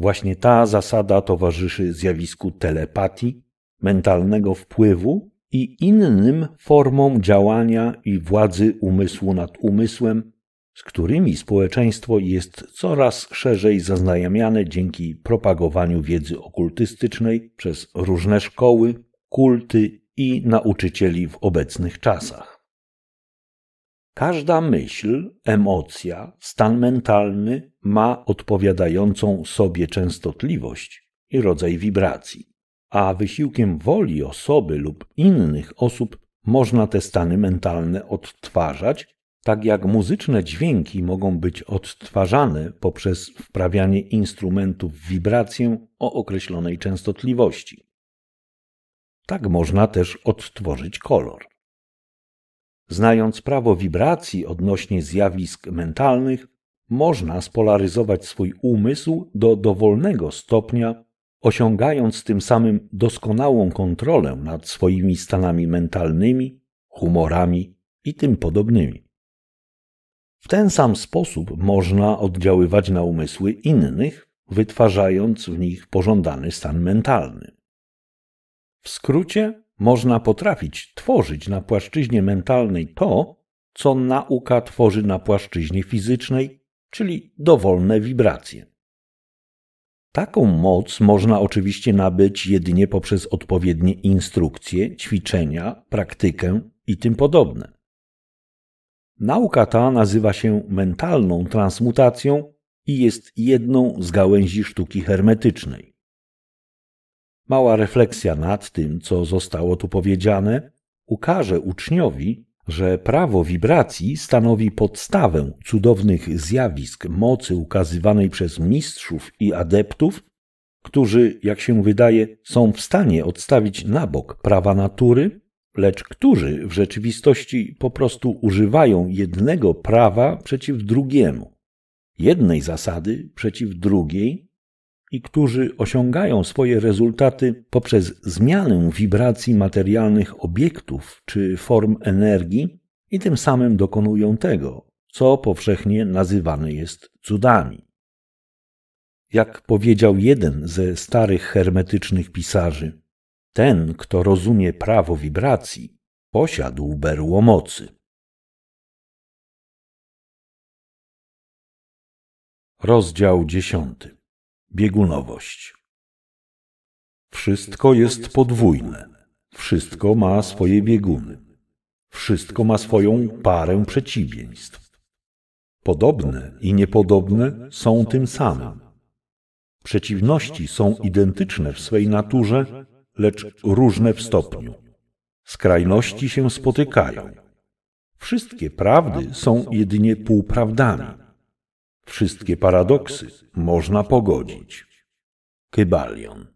Właśnie ta zasada towarzyszy zjawisku telepatii, mentalnego wpływu i innym formom działania i władzy umysłu nad umysłem, z którymi społeczeństwo jest coraz szerzej zaznajamiane dzięki propagowaniu wiedzy okultystycznej przez różne szkoły, kulty i nauczycieli w obecnych czasach. Każda myśl, emocja, stan mentalny ma odpowiadającą sobie częstotliwość i rodzaj wibracji, a wysiłkiem woli osoby lub innych osób można te stany mentalne odtwarzać, tak jak muzyczne dźwięki mogą być odtwarzane poprzez wprawianie instrumentów w wibrację o określonej częstotliwości. Tak można też odtworzyć kolor. Znając prawo wibracji odnośnie zjawisk mentalnych, można spolaryzować swój umysł do dowolnego stopnia, osiągając tym samym doskonałą kontrolę nad swoimi stanami mentalnymi, humorami i tym podobnymi. W ten sam sposób można oddziaływać na umysły innych, wytwarzając w nich pożądany stan mentalny. W skrócie, można potrafić tworzyć na płaszczyźnie mentalnej to, co nauka tworzy na płaszczyźnie fizycznej, czyli dowolne wibracje. Taką moc można oczywiście nabyć jedynie poprzez odpowiednie instrukcje, ćwiczenia, praktykę i tym podobne. Nauka ta nazywa się mentalną transmutacją i jest jedną z gałęzi sztuki hermetycznej. Mała refleksja nad tym, co zostało tu powiedziane, ukaże uczniowi, że prawo wibracji stanowi podstawę cudownych zjawisk mocy ukazywanej przez mistrzów i adeptów, którzy, jak się wydaje, są w stanie odstawić na bok prawa natury, lecz którzy w rzeczywistości po prostu używają jednego prawa przeciw drugiemu, jednej zasady przeciw drugiej, i którzy osiągają swoje rezultaty poprzez zmianę wibracji materialnych obiektów czy form energii i tym samym dokonują tego, co powszechnie nazywane jest cudami. Jak powiedział jeden ze starych hermetycznych pisarzy, ten, kto rozumie prawo wibracji, posiadł berło mocy. Rozdział dziesiąty biegunowość. Wszystko jest podwójne, wszystko ma swoje bieguny, wszystko ma swoją parę przeciwieństw. Podobne i niepodobne są tym samym. Przeciwności są identyczne w swej naturze, lecz różne w stopniu. Skrajności się spotykają. Wszystkie prawdy są jedynie półprawdami. Wszystkie paradoksy można pogodzić. Kybalion.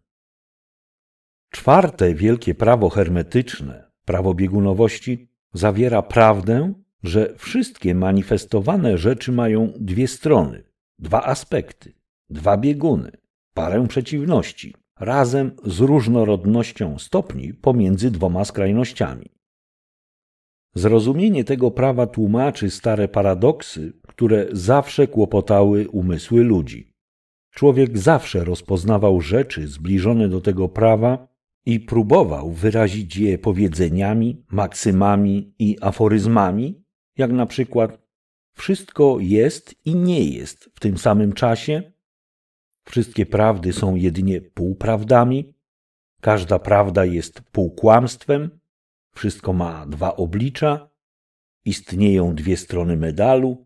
Czwarte wielkie prawo hermetyczne, prawo biegunowości, zawiera prawdę, że wszystkie manifestowane rzeczy mają dwie strony, dwa aspekty, dwa bieguny, parę przeciwności, razem z różnorodnością stopni pomiędzy dwoma skrajnościami. Zrozumienie tego prawa tłumaczy stare paradoksy które zawsze kłopotały umysły ludzi. Człowiek zawsze rozpoznawał rzeczy zbliżone do tego prawa i próbował wyrazić je powiedzeniami, maksymami i aforyzmami, jak na przykład wszystko jest i nie jest w tym samym czasie, wszystkie prawdy są jedynie półprawdami, każda prawda jest półkłamstwem, wszystko ma dwa oblicza, istnieją dwie strony medalu,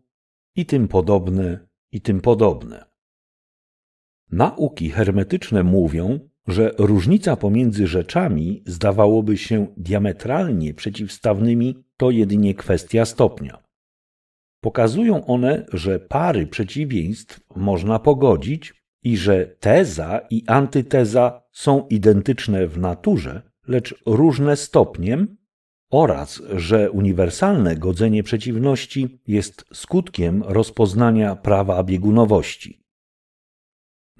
i tym podobne, i tym podobne. Nauki hermetyczne mówią, że różnica pomiędzy rzeczami zdawałoby się diametralnie przeciwstawnymi to jedynie kwestia stopnia. Pokazują one, że pary przeciwieństw można pogodzić i że teza i antyteza są identyczne w naturze, lecz różne stopniem oraz że uniwersalne godzenie przeciwności jest skutkiem rozpoznania prawa biegunowości.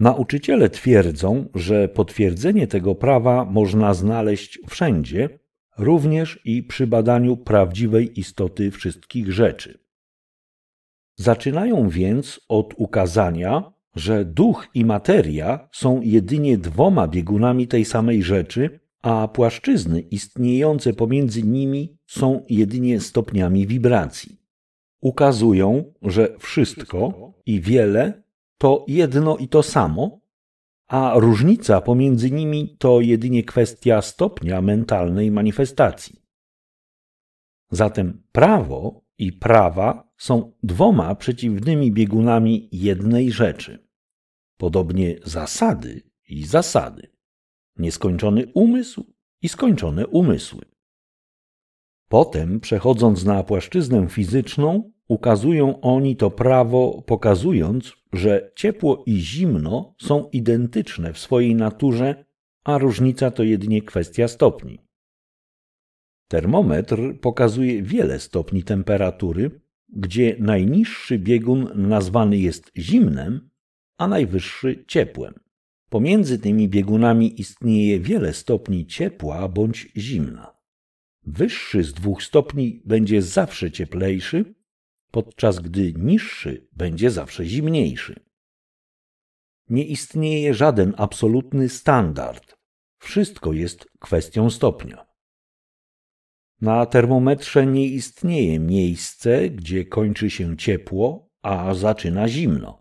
Nauczyciele twierdzą, że potwierdzenie tego prawa można znaleźć wszędzie, również i przy badaniu prawdziwej istoty wszystkich rzeczy. Zaczynają więc od ukazania, że duch i materia są jedynie dwoma biegunami tej samej rzeczy a płaszczyzny istniejące pomiędzy nimi są jedynie stopniami wibracji. Ukazują, że wszystko i wiele to jedno i to samo, a różnica pomiędzy nimi to jedynie kwestia stopnia mentalnej manifestacji. Zatem prawo i prawa są dwoma przeciwnymi biegunami jednej rzeczy. Podobnie zasady i zasady nieskończony umysł i skończone umysły. Potem, przechodząc na płaszczyznę fizyczną, ukazują oni to prawo, pokazując, że ciepło i zimno są identyczne w swojej naturze, a różnica to jedynie kwestia stopni. Termometr pokazuje wiele stopni temperatury, gdzie najniższy biegun nazwany jest zimnem, a najwyższy ciepłem. Pomiędzy tymi biegunami istnieje wiele stopni ciepła bądź zimna. Wyższy z dwóch stopni będzie zawsze cieplejszy, podczas gdy niższy będzie zawsze zimniejszy. Nie istnieje żaden absolutny standard. Wszystko jest kwestią stopnia. Na termometrze nie istnieje miejsce, gdzie kończy się ciepło, a zaczyna zimno.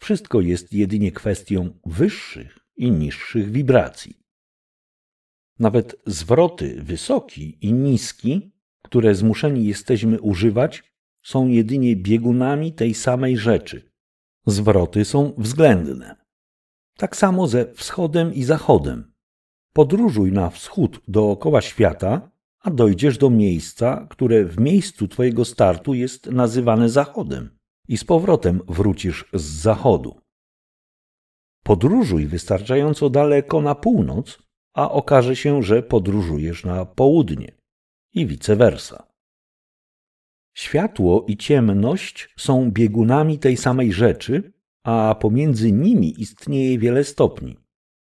Wszystko jest jedynie kwestią wyższych i niższych wibracji. Nawet zwroty wysoki i niski, które zmuszeni jesteśmy używać, są jedynie biegunami tej samej rzeczy. Zwroty są względne. Tak samo ze wschodem i zachodem. Podróżuj na wschód dookoła świata, a dojdziesz do miejsca, które w miejscu twojego startu jest nazywane zachodem i z powrotem wrócisz z zachodu. Podróżuj wystarczająco daleko na północ, a okaże się, że podróżujesz na południe i vice versa. Światło i ciemność są biegunami tej samej rzeczy, a pomiędzy nimi istnieje wiele stopni.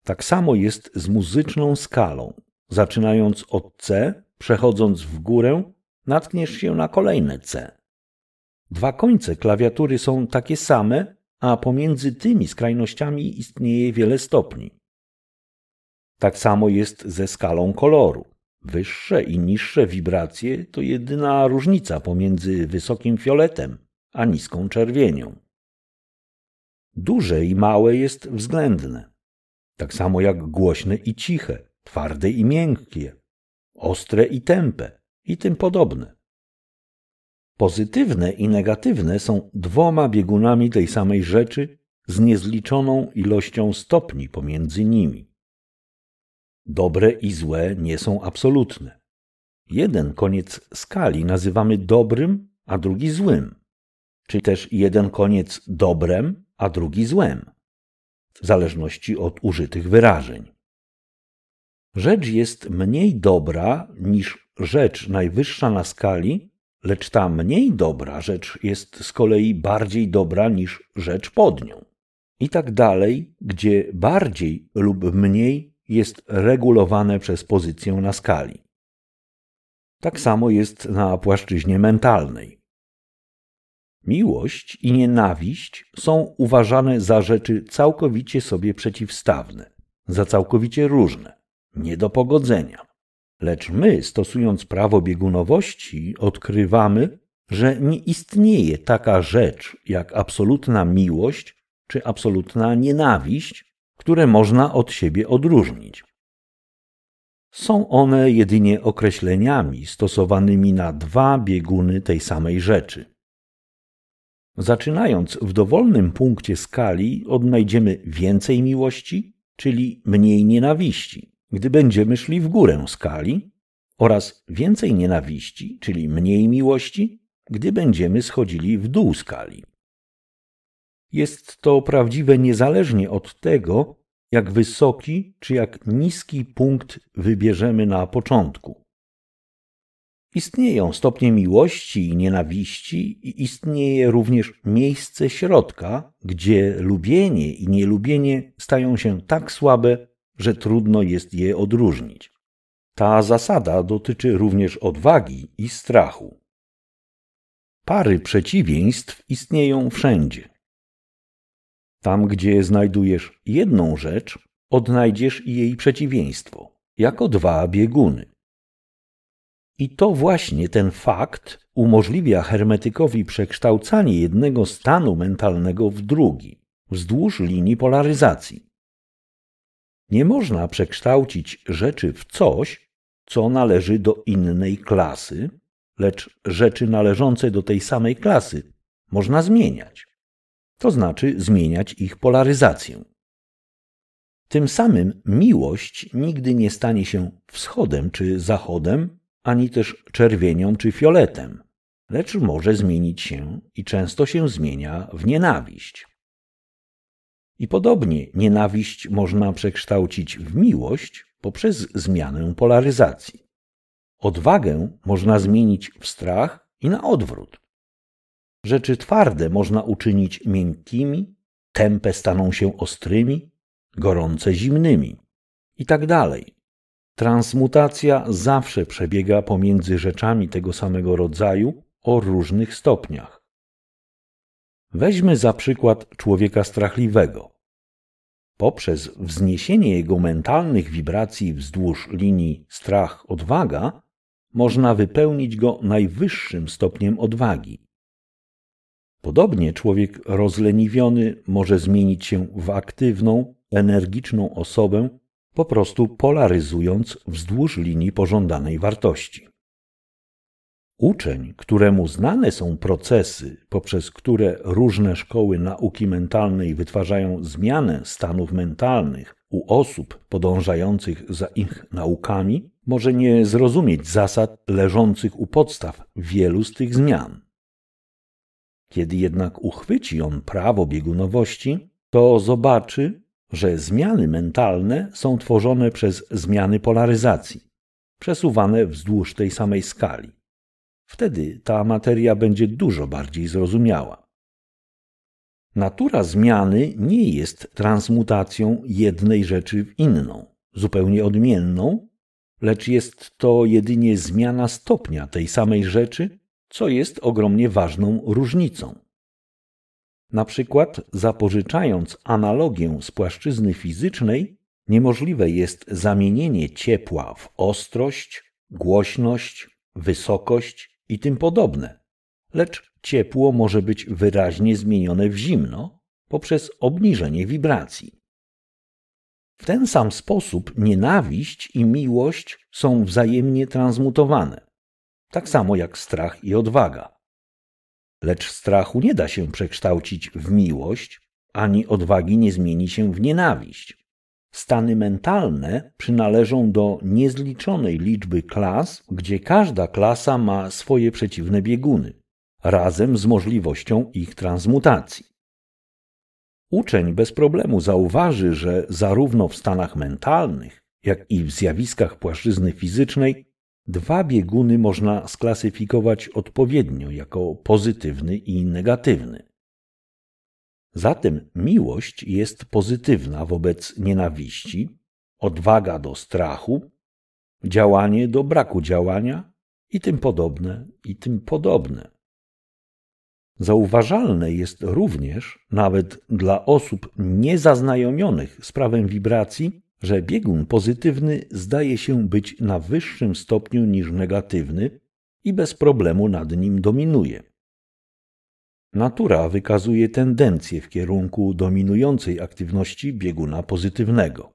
Tak samo jest z muzyczną skalą. Zaczynając od C, przechodząc w górę, natkniesz się na kolejne C. Dwa końce klawiatury są takie same, a pomiędzy tymi skrajnościami istnieje wiele stopni. Tak samo jest ze skalą koloru. Wyższe i niższe wibracje to jedyna różnica pomiędzy wysokim fioletem a niską czerwienią. Duże i małe jest względne, tak samo jak głośne i ciche, twarde i miękkie, ostre i tępe i tym podobne. Pozytywne i negatywne są dwoma biegunami tej samej rzeczy z niezliczoną ilością stopni pomiędzy nimi. Dobre i złe nie są absolutne. Jeden koniec skali nazywamy dobrym, a drugi złym, czy też jeden koniec dobrem, a drugi złem, w zależności od użytych wyrażeń. Rzecz jest mniej dobra niż rzecz najwyższa na skali, Lecz ta mniej dobra rzecz jest z kolei bardziej dobra niż rzecz pod nią. I tak dalej, gdzie bardziej lub mniej jest regulowane przez pozycję na skali. Tak samo jest na płaszczyźnie mentalnej. Miłość i nienawiść są uważane za rzeczy całkowicie sobie przeciwstawne, za całkowicie różne, nie do pogodzenia. Lecz my, stosując prawo biegunowości, odkrywamy, że nie istnieje taka rzecz jak absolutna miłość czy absolutna nienawiść, które można od siebie odróżnić. Są one jedynie określeniami stosowanymi na dwa bieguny tej samej rzeczy. Zaczynając w dowolnym punkcie skali, odnajdziemy więcej miłości, czyli mniej nienawiści gdy będziemy szli w górę skali, oraz więcej nienawiści, czyli mniej miłości, gdy będziemy schodzili w dół skali. Jest to prawdziwe niezależnie od tego, jak wysoki czy jak niski punkt wybierzemy na początku. Istnieją stopnie miłości i nienawiści, i istnieje również miejsce środka, gdzie lubienie i nielubienie stają się tak słabe, że trudno jest je odróżnić. Ta zasada dotyczy również odwagi i strachu. Pary przeciwieństw istnieją wszędzie. Tam, gdzie znajdujesz jedną rzecz, odnajdziesz jej przeciwieństwo, jako dwa bieguny. I to właśnie ten fakt umożliwia hermetykowi przekształcanie jednego stanu mentalnego w drugi, wzdłuż linii polaryzacji. Nie można przekształcić rzeczy w coś, co należy do innej klasy, lecz rzeczy należące do tej samej klasy można zmieniać. To znaczy zmieniać ich polaryzację. Tym samym miłość nigdy nie stanie się wschodem czy zachodem, ani też czerwienią czy fioletem, lecz może zmienić się i często się zmienia w nienawiść. I podobnie nienawiść można przekształcić w miłość poprzez zmianę polaryzacji. Odwagę można zmienić w strach i na odwrót. Rzeczy twarde można uczynić miękkimi, tempe staną się ostrymi, gorące zimnymi i tak dalej. Transmutacja zawsze przebiega pomiędzy rzeczami tego samego rodzaju o różnych stopniach. Weźmy za przykład człowieka strachliwego poprzez wzniesienie jego mentalnych wibracji wzdłuż linii strach-odwaga, można wypełnić go najwyższym stopniem odwagi. Podobnie człowiek rozleniwiony może zmienić się w aktywną, energiczną osobę, po prostu polaryzując wzdłuż linii pożądanej wartości. Uczeń, któremu znane są procesy, poprzez które różne szkoły nauki mentalnej wytwarzają zmianę stanów mentalnych u osób podążających za ich naukami, może nie zrozumieć zasad leżących u podstaw wielu z tych zmian. Kiedy jednak uchwyci on prawo biegunowości, to zobaczy, że zmiany mentalne są tworzone przez zmiany polaryzacji, przesuwane wzdłuż tej samej skali. Wtedy ta materia będzie dużo bardziej zrozumiała. Natura zmiany nie jest transmutacją jednej rzeczy w inną, zupełnie odmienną, lecz jest to jedynie zmiana stopnia tej samej rzeczy, co jest ogromnie ważną różnicą. Na przykład, zapożyczając analogię z płaszczyzny fizycznej, niemożliwe jest zamienienie ciepła w ostrość, głośność, wysokość i tym podobne. Lecz ciepło może być wyraźnie zmienione w zimno poprzez obniżenie wibracji. W ten sam sposób nienawiść i miłość są wzajemnie transmutowane, tak samo jak strach i odwaga. Lecz strachu nie da się przekształcić w miłość, ani odwagi nie zmieni się w nienawiść. Stany mentalne przynależą do niezliczonej liczby klas, gdzie każda klasa ma swoje przeciwne bieguny, razem z możliwością ich transmutacji. Uczeń bez problemu zauważy, że zarówno w stanach mentalnych, jak i w zjawiskach płaszczyzny fizycznej dwa bieguny można sklasyfikować odpowiednio jako pozytywny i negatywny. Zatem miłość jest pozytywna wobec nienawiści, odwaga do strachu, działanie do braku działania i tym podobne, i tym podobne. Zauważalne jest również, nawet dla osób niezaznajomionych z prawem wibracji, że biegun pozytywny zdaje się być na wyższym stopniu niż negatywny i bez problemu nad nim dominuje. Natura wykazuje tendencję w kierunku dominującej aktywności bieguna pozytywnego.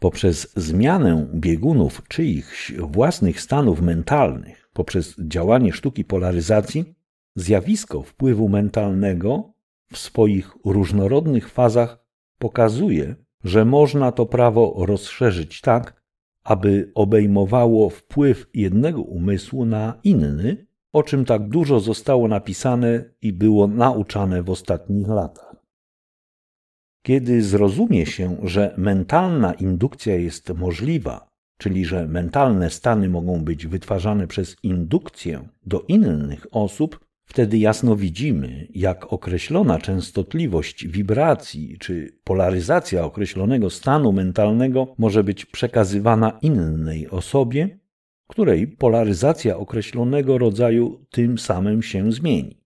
Poprzez zmianę biegunów czyichś własnych stanów mentalnych, poprzez działanie sztuki polaryzacji, zjawisko wpływu mentalnego w swoich różnorodnych fazach pokazuje, że można to prawo rozszerzyć tak, aby obejmowało wpływ jednego umysłu na inny o czym tak dużo zostało napisane i było nauczane w ostatnich latach. Kiedy zrozumie się, że mentalna indukcja jest możliwa, czyli że mentalne stany mogą być wytwarzane przez indukcję do innych osób, wtedy jasno widzimy, jak określona częstotliwość wibracji czy polaryzacja określonego stanu mentalnego może być przekazywana innej osobie której polaryzacja określonego rodzaju tym samym się zmieni.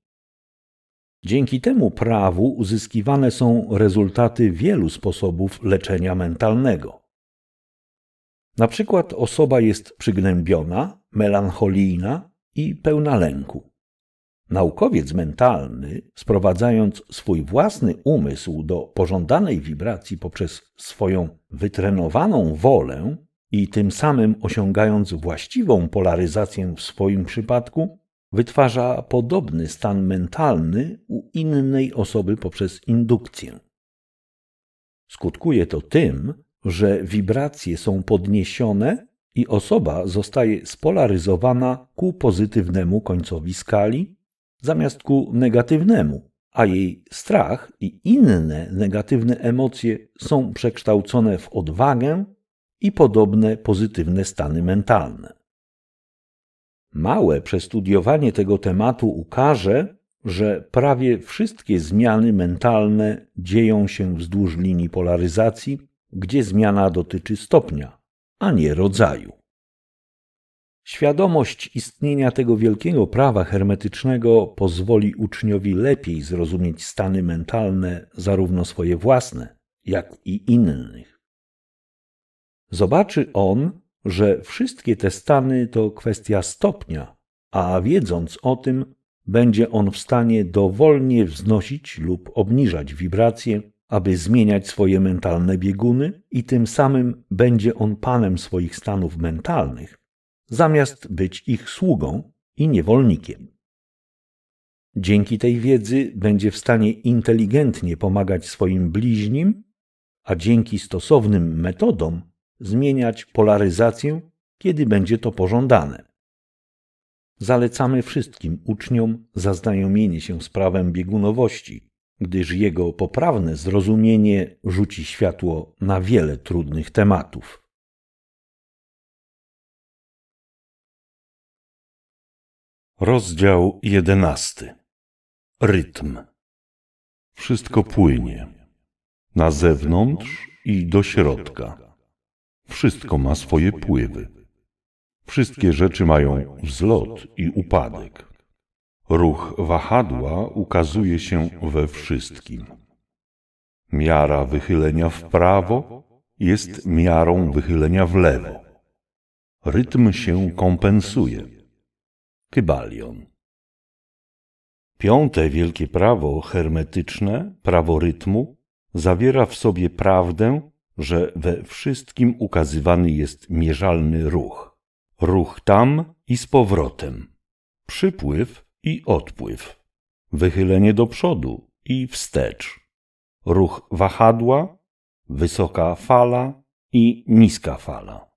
Dzięki temu prawu uzyskiwane są rezultaty wielu sposobów leczenia mentalnego. Na przykład osoba jest przygnębiona, melancholijna i pełna lęku. Naukowiec mentalny, sprowadzając swój własny umysł do pożądanej wibracji poprzez swoją wytrenowaną wolę, i tym samym osiągając właściwą polaryzację w swoim przypadku, wytwarza podobny stan mentalny u innej osoby poprzez indukcję. Skutkuje to tym, że wibracje są podniesione i osoba zostaje spolaryzowana ku pozytywnemu końcowi skali zamiast ku negatywnemu, a jej strach i inne negatywne emocje są przekształcone w odwagę i podobne pozytywne stany mentalne. Małe przestudiowanie tego tematu ukaże, że prawie wszystkie zmiany mentalne dzieją się wzdłuż linii polaryzacji, gdzie zmiana dotyczy stopnia, a nie rodzaju. Świadomość istnienia tego wielkiego prawa hermetycznego pozwoli uczniowi lepiej zrozumieć stany mentalne, zarówno swoje własne, jak i innych. Zobaczy on, że wszystkie te stany to kwestia stopnia, a wiedząc o tym, będzie on w stanie dowolnie wznosić lub obniżać wibracje, aby zmieniać swoje mentalne bieguny i tym samym będzie on panem swoich stanów mentalnych, zamiast być ich sługą i niewolnikiem. Dzięki tej wiedzy będzie w stanie inteligentnie pomagać swoim bliźnim, a dzięki stosownym metodom zmieniać polaryzację, kiedy będzie to pożądane. Zalecamy wszystkim uczniom zaznajomienie się z prawem biegunowości, gdyż jego poprawne zrozumienie rzuci światło na wiele trudnych tematów. Rozdział jedenasty. Rytm. Wszystko płynie. Na zewnątrz i do środka. Wszystko ma swoje pływy. Wszystkie rzeczy mają wzlot i upadek. Ruch wahadła ukazuje się we wszystkim. Miara wychylenia w prawo jest miarą wychylenia w lewo. Rytm się kompensuje. Kybalion. Piąte wielkie prawo hermetyczne, prawo rytmu, zawiera w sobie prawdę, że we wszystkim ukazywany jest mierzalny ruch. Ruch tam i z powrotem. Przypływ i odpływ. Wychylenie do przodu i wstecz. Ruch wahadła, wysoka fala i niska fala.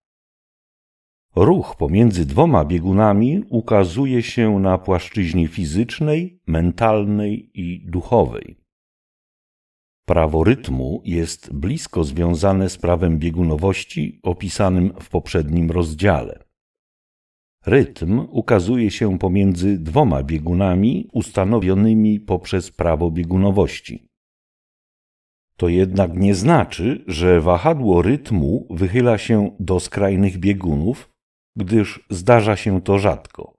Ruch pomiędzy dwoma biegunami ukazuje się na płaszczyźnie fizycznej, mentalnej i duchowej. Prawo rytmu jest blisko związane z prawem biegunowości opisanym w poprzednim rozdziale. Rytm ukazuje się pomiędzy dwoma biegunami ustanowionymi poprzez prawo biegunowości. To jednak nie znaczy, że wahadło rytmu wychyla się do skrajnych biegunów, gdyż zdarza się to rzadko.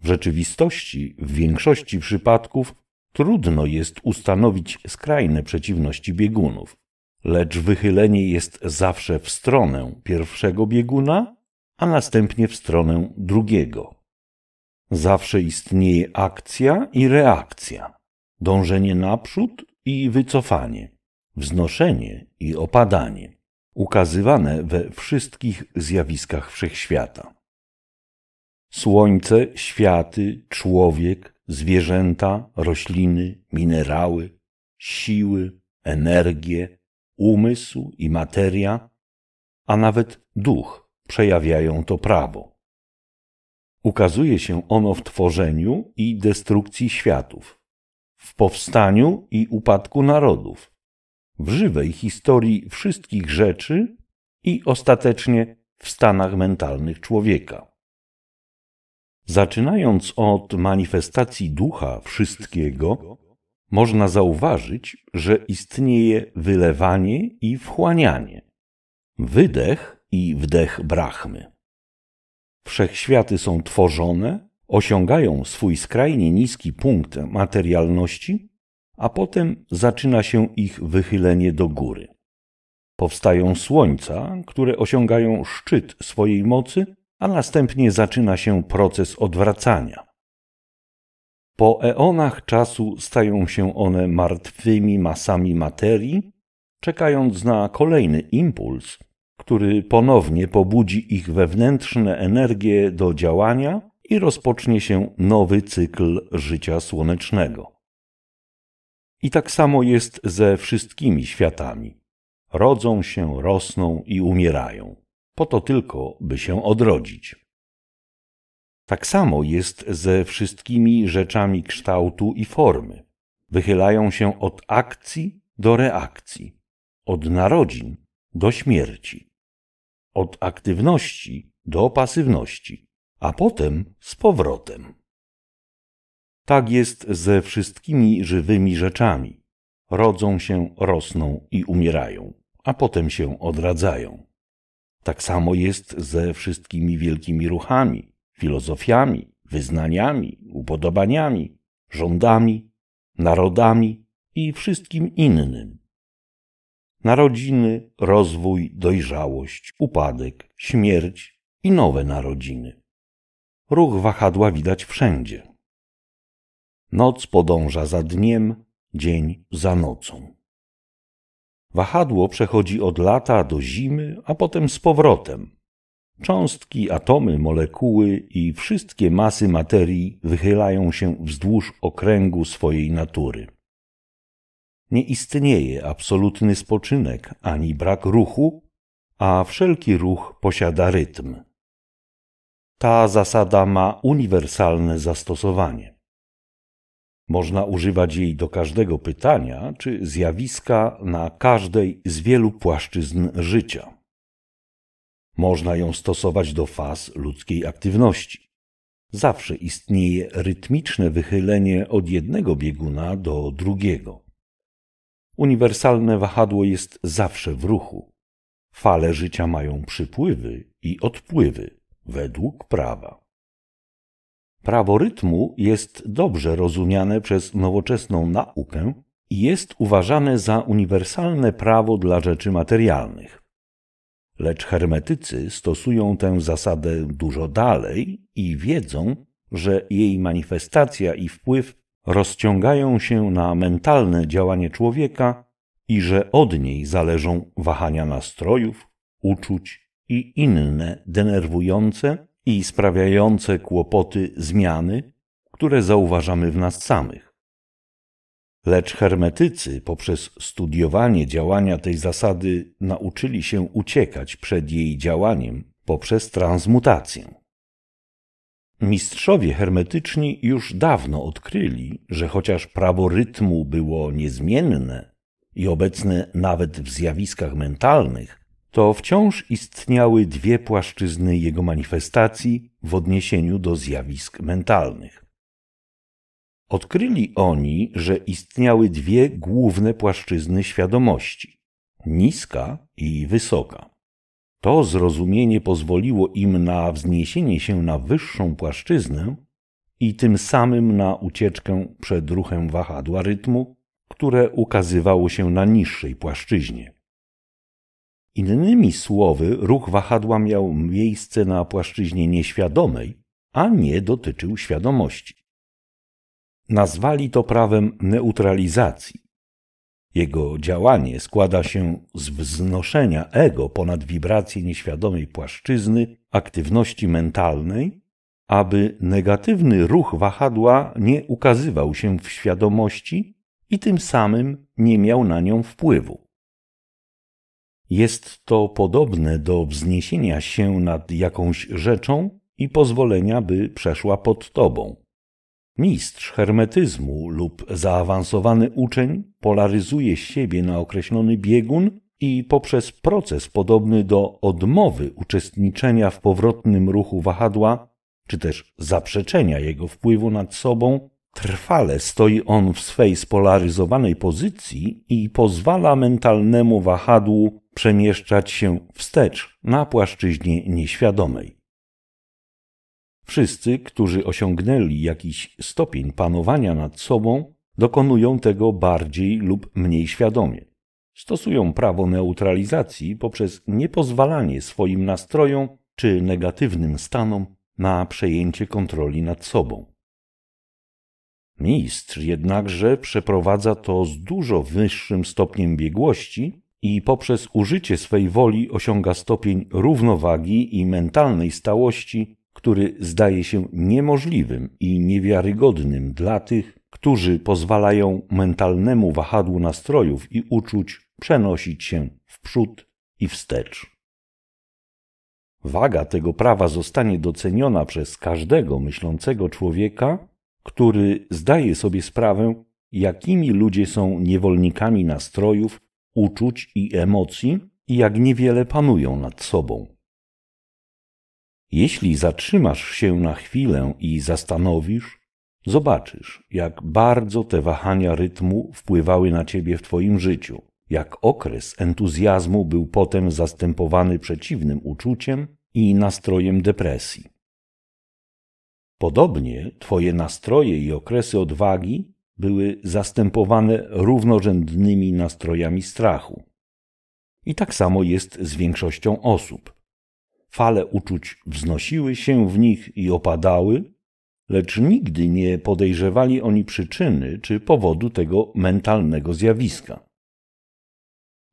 W rzeczywistości w większości przypadków Trudno jest ustanowić skrajne przeciwności biegunów, lecz wychylenie jest zawsze w stronę pierwszego bieguna, a następnie w stronę drugiego. Zawsze istnieje akcja i reakcja, dążenie naprzód i wycofanie, wznoszenie i opadanie, ukazywane we wszystkich zjawiskach wszechświata. Słońce, światy, człowiek, zwierzęta, rośliny, minerały, siły, energię, umysł i materia, a nawet duch przejawiają to prawo. Ukazuje się ono w tworzeniu i destrukcji światów, w powstaniu i upadku narodów, w żywej historii wszystkich rzeczy i ostatecznie w stanach mentalnych człowieka. Zaczynając od manifestacji ducha wszystkiego, można zauważyć, że istnieje wylewanie i wchłanianie, wydech i wdech brahmy. Wszechświaty są tworzone, osiągają swój skrajnie niski punkt materialności, a potem zaczyna się ich wychylenie do góry. Powstają słońca, które osiągają szczyt swojej mocy a następnie zaczyna się proces odwracania. Po eonach czasu stają się one martwymi masami materii, czekając na kolejny impuls, który ponownie pobudzi ich wewnętrzne energie do działania i rozpocznie się nowy cykl życia słonecznego. I tak samo jest ze wszystkimi światami. Rodzą się, rosną i umierają po to tylko, by się odrodzić. Tak samo jest ze wszystkimi rzeczami kształtu i formy. Wychylają się od akcji do reakcji, od narodzin do śmierci, od aktywności do pasywności, a potem z powrotem. Tak jest ze wszystkimi żywymi rzeczami. Rodzą się, rosną i umierają, a potem się odradzają. Tak samo jest ze wszystkimi wielkimi ruchami, filozofiami, wyznaniami, upodobaniami, rządami, narodami i wszystkim innym. Narodziny, rozwój, dojrzałość, upadek, śmierć i nowe narodziny. Ruch wahadła widać wszędzie. Noc podąża za dniem, dzień za nocą. Wahadło przechodzi od lata do zimy, a potem z powrotem. Cząstki, atomy, molekuły i wszystkie masy materii wychylają się wzdłuż okręgu swojej natury. Nie istnieje absolutny spoczynek ani brak ruchu, a wszelki ruch posiada rytm. Ta zasada ma uniwersalne zastosowanie. Można używać jej do każdego pytania czy zjawiska na każdej z wielu płaszczyzn życia. Można ją stosować do faz ludzkiej aktywności. Zawsze istnieje rytmiczne wychylenie od jednego bieguna do drugiego. Uniwersalne wahadło jest zawsze w ruchu. Fale życia mają przypływy i odpływy według prawa. Prawo rytmu jest dobrze rozumiane przez nowoczesną naukę i jest uważane za uniwersalne prawo dla rzeczy materialnych. Lecz hermetycy stosują tę zasadę dużo dalej i wiedzą, że jej manifestacja i wpływ rozciągają się na mentalne działanie człowieka i że od niej zależą wahania nastrojów, uczuć i inne denerwujące i sprawiające kłopoty zmiany, które zauważamy w nas samych. Lecz hermetycy poprzez studiowanie działania tej zasady nauczyli się uciekać przed jej działaniem poprzez transmutację. Mistrzowie hermetyczni już dawno odkryli, że chociaż prawo rytmu było niezmienne i obecne nawet w zjawiskach mentalnych, to wciąż istniały dwie płaszczyzny jego manifestacji w odniesieniu do zjawisk mentalnych. Odkryli oni, że istniały dwie główne płaszczyzny świadomości niska i wysoka. To zrozumienie pozwoliło im na wzniesienie się na wyższą płaszczyznę i tym samym na ucieczkę przed ruchem wahadła rytmu, które ukazywało się na niższej płaszczyźnie. Innymi słowy, ruch wahadła miał miejsce na płaszczyźnie nieświadomej, a nie dotyczył świadomości. Nazwali to prawem neutralizacji. Jego działanie składa się z wznoszenia ego ponad wibracje nieświadomej płaszczyzny aktywności mentalnej, aby negatywny ruch wahadła nie ukazywał się w świadomości i tym samym nie miał na nią wpływu. Jest to podobne do wzniesienia się nad jakąś rzeczą i pozwolenia, by przeszła pod tobą. Mistrz hermetyzmu lub zaawansowany uczeń polaryzuje siebie na określony biegun i poprzez proces podobny do odmowy uczestniczenia w powrotnym ruchu wahadła, czy też zaprzeczenia jego wpływu nad sobą, trwale stoi on w swej spolaryzowanej pozycji i pozwala mentalnemu wahadłu przemieszczać się wstecz na płaszczyźnie nieświadomej. Wszyscy, którzy osiągnęli jakiś stopień panowania nad sobą, dokonują tego bardziej lub mniej świadomie. Stosują prawo neutralizacji poprzez niepozwalanie swoim nastrojom czy negatywnym stanom na przejęcie kontroli nad sobą. Mistrz jednakże przeprowadza to z dużo wyższym stopniem biegłości i poprzez użycie swej woli osiąga stopień równowagi i mentalnej stałości, który zdaje się niemożliwym i niewiarygodnym dla tych, którzy pozwalają mentalnemu wahadłu nastrojów i uczuć przenosić się w przód i wstecz. Waga tego prawa zostanie doceniona przez każdego myślącego człowieka, który zdaje sobie sprawę, jakimi ludzie są niewolnikami nastrojów uczuć i emocji i jak niewiele panują nad sobą. Jeśli zatrzymasz się na chwilę i zastanowisz, zobaczysz, jak bardzo te wahania rytmu wpływały na ciebie w twoim życiu, jak okres entuzjazmu był potem zastępowany przeciwnym uczuciem i nastrojem depresji. Podobnie twoje nastroje i okresy odwagi były zastępowane równorzędnymi nastrojami strachu. I tak samo jest z większością osób. Fale uczuć wznosiły się w nich i opadały, lecz nigdy nie podejrzewali oni przyczyny czy powodu tego mentalnego zjawiska.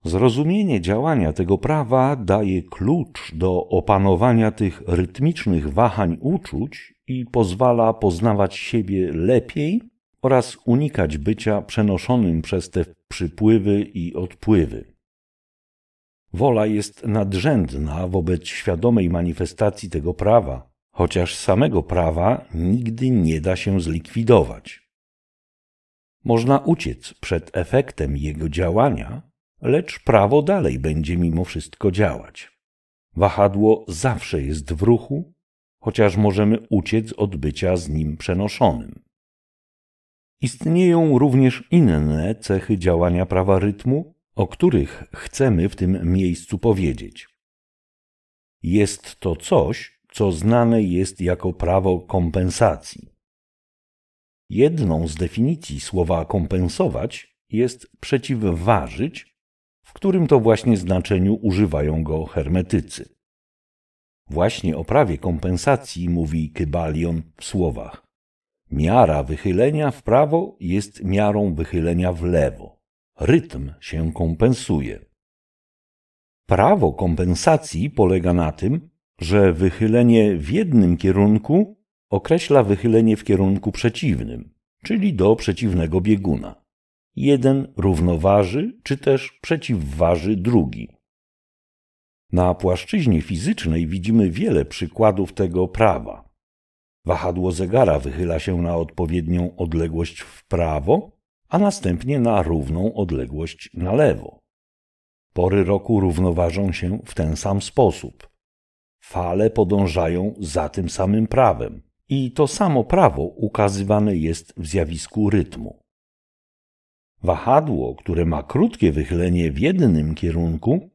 Zrozumienie działania tego prawa daje klucz do opanowania tych rytmicznych wahań uczuć i pozwala poznawać siebie lepiej oraz unikać bycia przenoszonym przez te przypływy i odpływy. Wola jest nadrzędna wobec świadomej manifestacji tego prawa, chociaż samego prawa nigdy nie da się zlikwidować. Można uciec przed efektem jego działania, lecz prawo dalej będzie mimo wszystko działać. Wahadło zawsze jest w ruchu, chociaż możemy uciec od bycia z nim przenoszonym. Istnieją również inne cechy działania prawa rytmu, o których chcemy w tym miejscu powiedzieć. Jest to coś, co znane jest jako prawo kompensacji. Jedną z definicji słowa kompensować jest przeciwważyć, w którym to właśnie znaczeniu używają go hermetycy. Właśnie o prawie kompensacji mówi Kybalion w słowach Miara wychylenia w prawo jest miarą wychylenia w lewo. Rytm się kompensuje. Prawo kompensacji polega na tym, że wychylenie w jednym kierunku określa wychylenie w kierunku przeciwnym, czyli do przeciwnego bieguna. Jeden równoważy czy też przeciwważy drugi. Na płaszczyźnie fizycznej widzimy wiele przykładów tego prawa. Wahadło zegara wychyla się na odpowiednią odległość w prawo, a następnie na równą odległość na lewo. Pory roku równoważą się w ten sam sposób. Fale podążają za tym samym prawem i to samo prawo ukazywane jest w zjawisku rytmu. Wahadło, które ma krótkie wychylenie w jednym kierunku,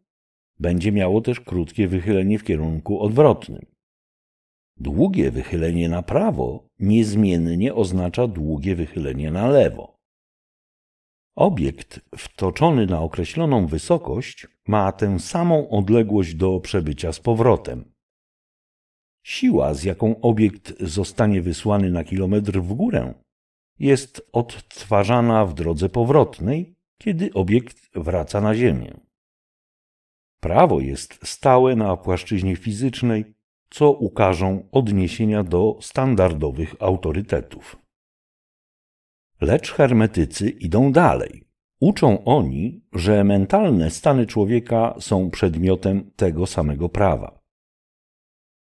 będzie miało też krótkie wychylenie w kierunku odwrotnym. Długie wychylenie na prawo niezmiennie oznacza długie wychylenie na lewo. Obiekt wtoczony na określoną wysokość ma tę samą odległość do przebycia z powrotem. Siła, z jaką obiekt zostanie wysłany na kilometr w górę, jest odtwarzana w drodze powrotnej, kiedy obiekt wraca na Ziemię. Prawo jest stałe na płaszczyźnie fizycznej co ukażą odniesienia do standardowych autorytetów. Lecz hermetycy idą dalej. Uczą oni, że mentalne stany człowieka są przedmiotem tego samego prawa.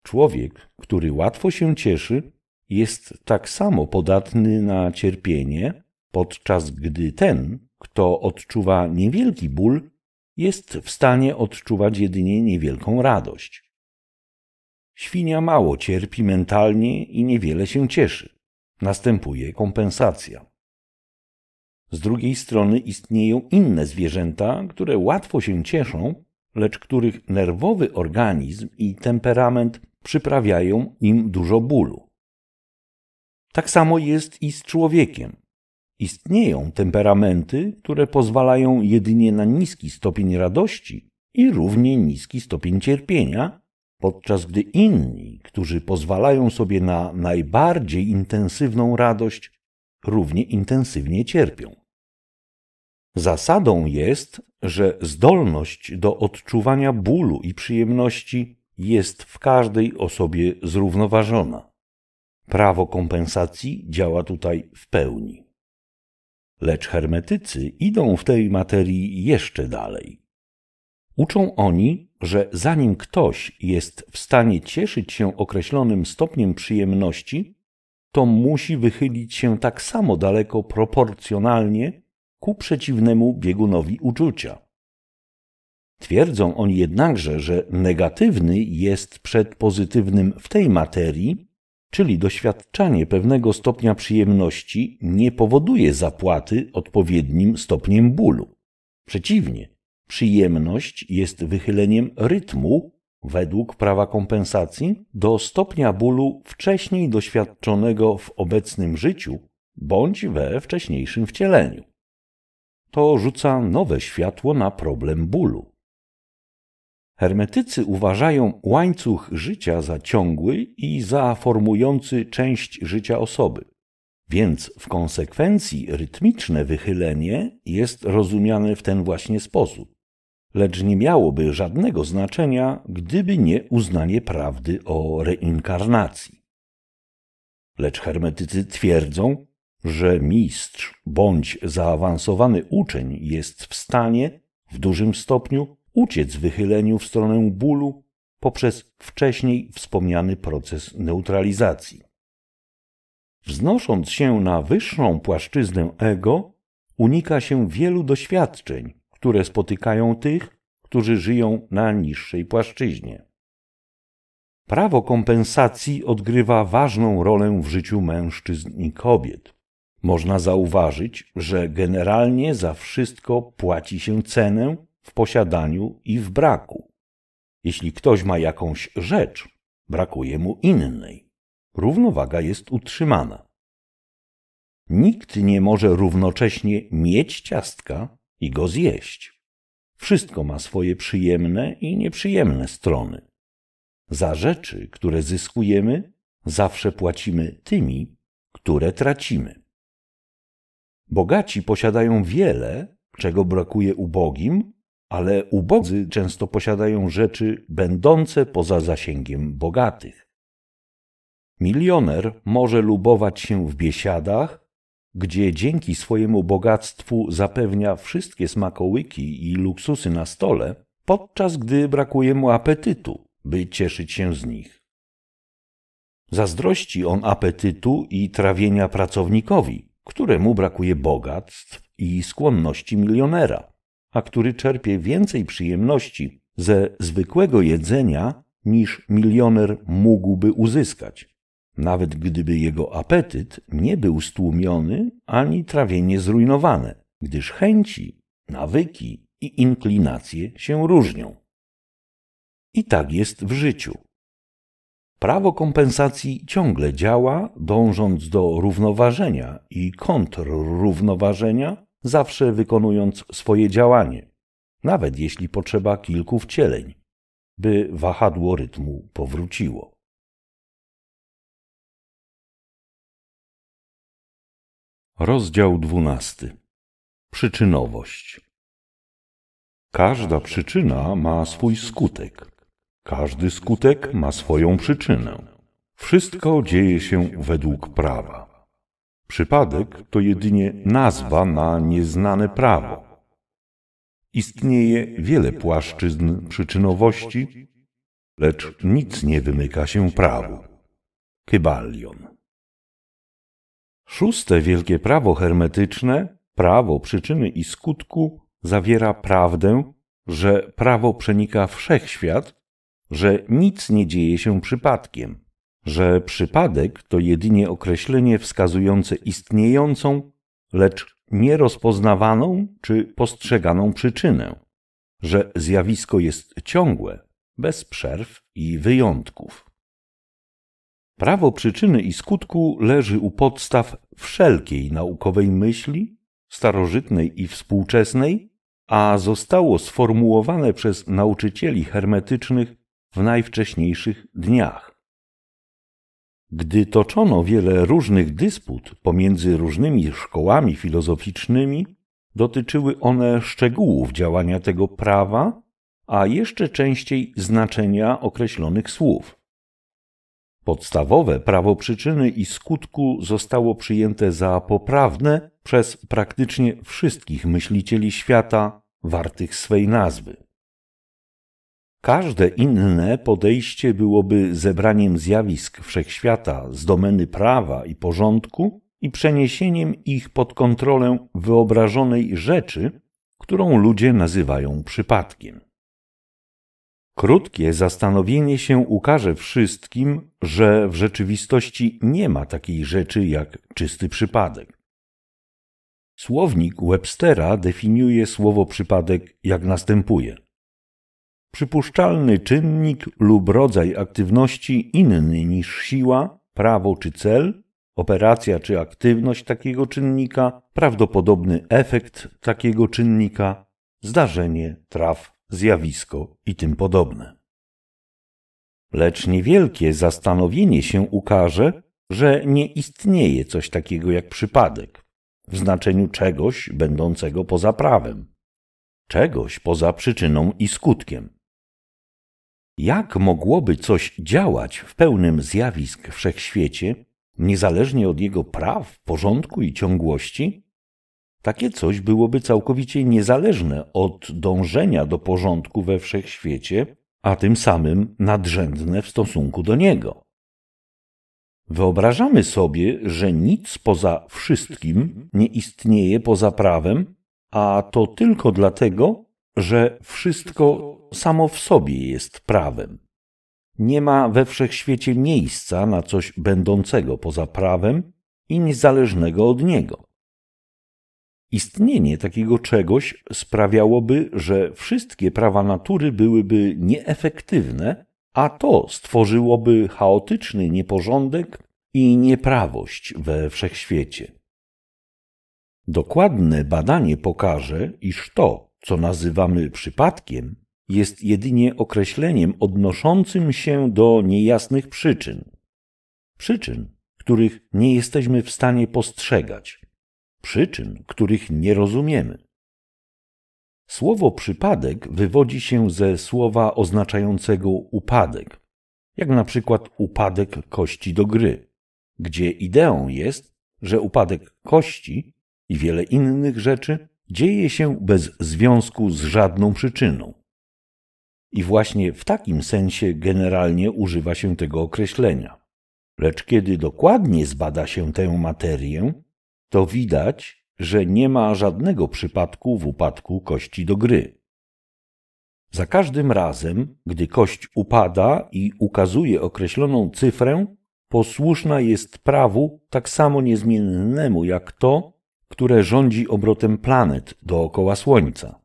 Człowiek, który łatwo się cieszy, jest tak samo podatny na cierpienie, podczas gdy ten, kto odczuwa niewielki ból, jest w stanie odczuwać jedynie niewielką radość. Świnia mało cierpi mentalnie i niewiele się cieszy. Następuje kompensacja. Z drugiej strony istnieją inne zwierzęta, które łatwo się cieszą, lecz których nerwowy organizm i temperament przyprawiają im dużo bólu. Tak samo jest i z człowiekiem. Istnieją temperamenty, które pozwalają jedynie na niski stopień radości i równie niski stopień cierpienia, podczas gdy inni, którzy pozwalają sobie na najbardziej intensywną radość, równie intensywnie cierpią. Zasadą jest, że zdolność do odczuwania bólu i przyjemności jest w każdej osobie zrównoważona. Prawo kompensacji działa tutaj w pełni. Lecz hermetycy idą w tej materii jeszcze dalej. Uczą oni, że zanim ktoś jest w stanie cieszyć się określonym stopniem przyjemności, to musi wychylić się tak samo daleko proporcjonalnie ku przeciwnemu biegunowi uczucia. Twierdzą oni jednakże, że negatywny jest przed pozytywnym w tej materii, czyli doświadczanie pewnego stopnia przyjemności nie powoduje zapłaty odpowiednim stopniem bólu. Przeciwnie, Przyjemność jest wychyleniem rytmu według prawa kompensacji do stopnia bólu wcześniej doświadczonego w obecnym życiu bądź we wcześniejszym wcieleniu. To rzuca nowe światło na problem bólu. Hermetycy uważają łańcuch życia za ciągły i za formujący część życia osoby. Więc w konsekwencji rytmiczne wychylenie jest rozumiane w ten właśnie sposób lecz nie miałoby żadnego znaczenia, gdyby nie uznanie prawdy o reinkarnacji. Lecz hermetycy twierdzą, że mistrz bądź zaawansowany uczeń jest w stanie w dużym stopniu uciec wychyleniu w stronę bólu poprzez wcześniej wspomniany proces neutralizacji. Wznosząc się na wyższą płaszczyznę ego, unika się wielu doświadczeń, które spotykają tych, którzy żyją na niższej płaszczyźnie. Prawo kompensacji odgrywa ważną rolę w życiu mężczyzn i kobiet. Można zauważyć, że generalnie za wszystko płaci się cenę w posiadaniu i w braku. Jeśli ktoś ma jakąś rzecz, brakuje mu innej. Równowaga jest utrzymana. Nikt nie może równocześnie mieć ciastka i go zjeść. Wszystko ma swoje przyjemne i nieprzyjemne strony. Za rzeczy, które zyskujemy, zawsze płacimy tymi, które tracimy. Bogaci posiadają wiele, czego brakuje ubogim, ale ubodzy często posiadają rzeczy będące poza zasięgiem bogatych. Milioner może lubować się w biesiadach, gdzie dzięki swojemu bogactwu zapewnia wszystkie smakołyki i luksusy na stole, podczas gdy brakuje mu apetytu, by cieszyć się z nich. Zazdrości on apetytu i trawienia pracownikowi, któremu brakuje bogactw i skłonności milionera, a który czerpie więcej przyjemności ze zwykłego jedzenia niż milioner mógłby uzyskać nawet gdyby jego apetyt nie był stłumiony ani trawienie zrujnowane, gdyż chęci, nawyki i inklinacje się różnią. I tak jest w życiu. Prawo kompensacji ciągle działa, dążąc do równoważenia i kontrrównoważenia, zawsze wykonując swoje działanie, nawet jeśli potrzeba kilku wcieleń, by wahadło rytmu powróciło. Rozdział dwunasty. Przyczynowość. Każda przyczyna ma swój skutek. Każdy skutek ma swoją przyczynę. Wszystko dzieje się według prawa. Przypadek to jedynie nazwa na nieznane prawo. Istnieje wiele płaszczyzn przyczynowości, lecz nic nie wymyka się prawu. Kybalion. Szóste wielkie prawo hermetyczne, prawo przyczyny i skutku, zawiera prawdę, że prawo przenika wszechświat, że nic nie dzieje się przypadkiem, że przypadek to jedynie określenie wskazujące istniejącą, lecz nierozpoznawaną czy postrzeganą przyczynę, że zjawisko jest ciągłe, bez przerw i wyjątków. Prawo przyczyny i skutku leży u podstaw wszelkiej naukowej myśli, starożytnej i współczesnej, a zostało sformułowane przez nauczycieli hermetycznych w najwcześniejszych dniach. Gdy toczono wiele różnych dysput pomiędzy różnymi szkołami filozoficznymi, dotyczyły one szczegółów działania tego prawa, a jeszcze częściej znaczenia określonych słów. Podstawowe prawo przyczyny i skutku zostało przyjęte za poprawne przez praktycznie wszystkich myślicieli świata wartych swej nazwy. Każde inne podejście byłoby zebraniem zjawisk wszechświata z domeny prawa i porządku i przeniesieniem ich pod kontrolę wyobrażonej rzeczy, którą ludzie nazywają przypadkiem. Krótkie zastanowienie się ukaże wszystkim, że w rzeczywistości nie ma takiej rzeczy jak czysty przypadek. Słownik Webstera definiuje słowo przypadek jak następuje. Przypuszczalny czynnik lub rodzaj aktywności inny niż siła, prawo czy cel, operacja czy aktywność takiego czynnika, prawdopodobny efekt takiego czynnika, zdarzenie, traf zjawisko i tym podobne. Lecz niewielkie zastanowienie się ukaże, że nie istnieje coś takiego jak przypadek, w znaczeniu czegoś będącego poza prawem, czegoś poza przyczyną i skutkiem. Jak mogłoby coś działać w pełnym zjawisk wszechświecie, niezależnie od jego praw, porządku i ciągłości, takie coś byłoby całkowicie niezależne od dążenia do porządku we wszechświecie, a tym samym nadrzędne w stosunku do niego. Wyobrażamy sobie, że nic poza wszystkim nie istnieje poza prawem, a to tylko dlatego, że wszystko samo w sobie jest prawem. Nie ma we wszechświecie miejsca na coś będącego poza prawem i niezależnego od niego. Istnienie takiego czegoś sprawiałoby, że wszystkie prawa natury byłyby nieefektywne, a to stworzyłoby chaotyczny nieporządek i nieprawość we wszechświecie. Dokładne badanie pokaże, iż to, co nazywamy przypadkiem, jest jedynie określeniem odnoszącym się do niejasnych przyczyn. Przyczyn, których nie jesteśmy w stanie postrzegać, przyczyn, których nie rozumiemy. Słowo przypadek wywodzi się ze słowa oznaczającego upadek, jak na przykład upadek kości do gry, gdzie ideą jest, że upadek kości i wiele innych rzeczy dzieje się bez związku z żadną przyczyną. I właśnie w takim sensie generalnie używa się tego określenia. Lecz kiedy dokładnie zbada się tę materię, to widać, że nie ma żadnego przypadku w upadku kości do gry. Za każdym razem, gdy kość upada i ukazuje określoną cyfrę, posłuszna jest prawu tak samo niezmiennemu jak to, które rządzi obrotem planet dookoła Słońca.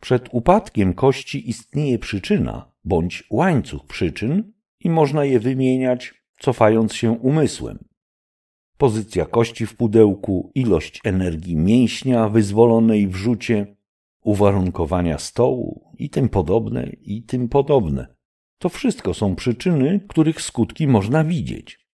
Przed upadkiem kości istnieje przyczyna bądź łańcuch przyczyn i można je wymieniać, cofając się umysłem pozycja kości w pudełku, ilość energii mięśnia wyzwolonej w rzucie, uwarunkowania stołu i tym podobne, i tym podobne. To wszystko są przyczyny, których skutki można widzieć.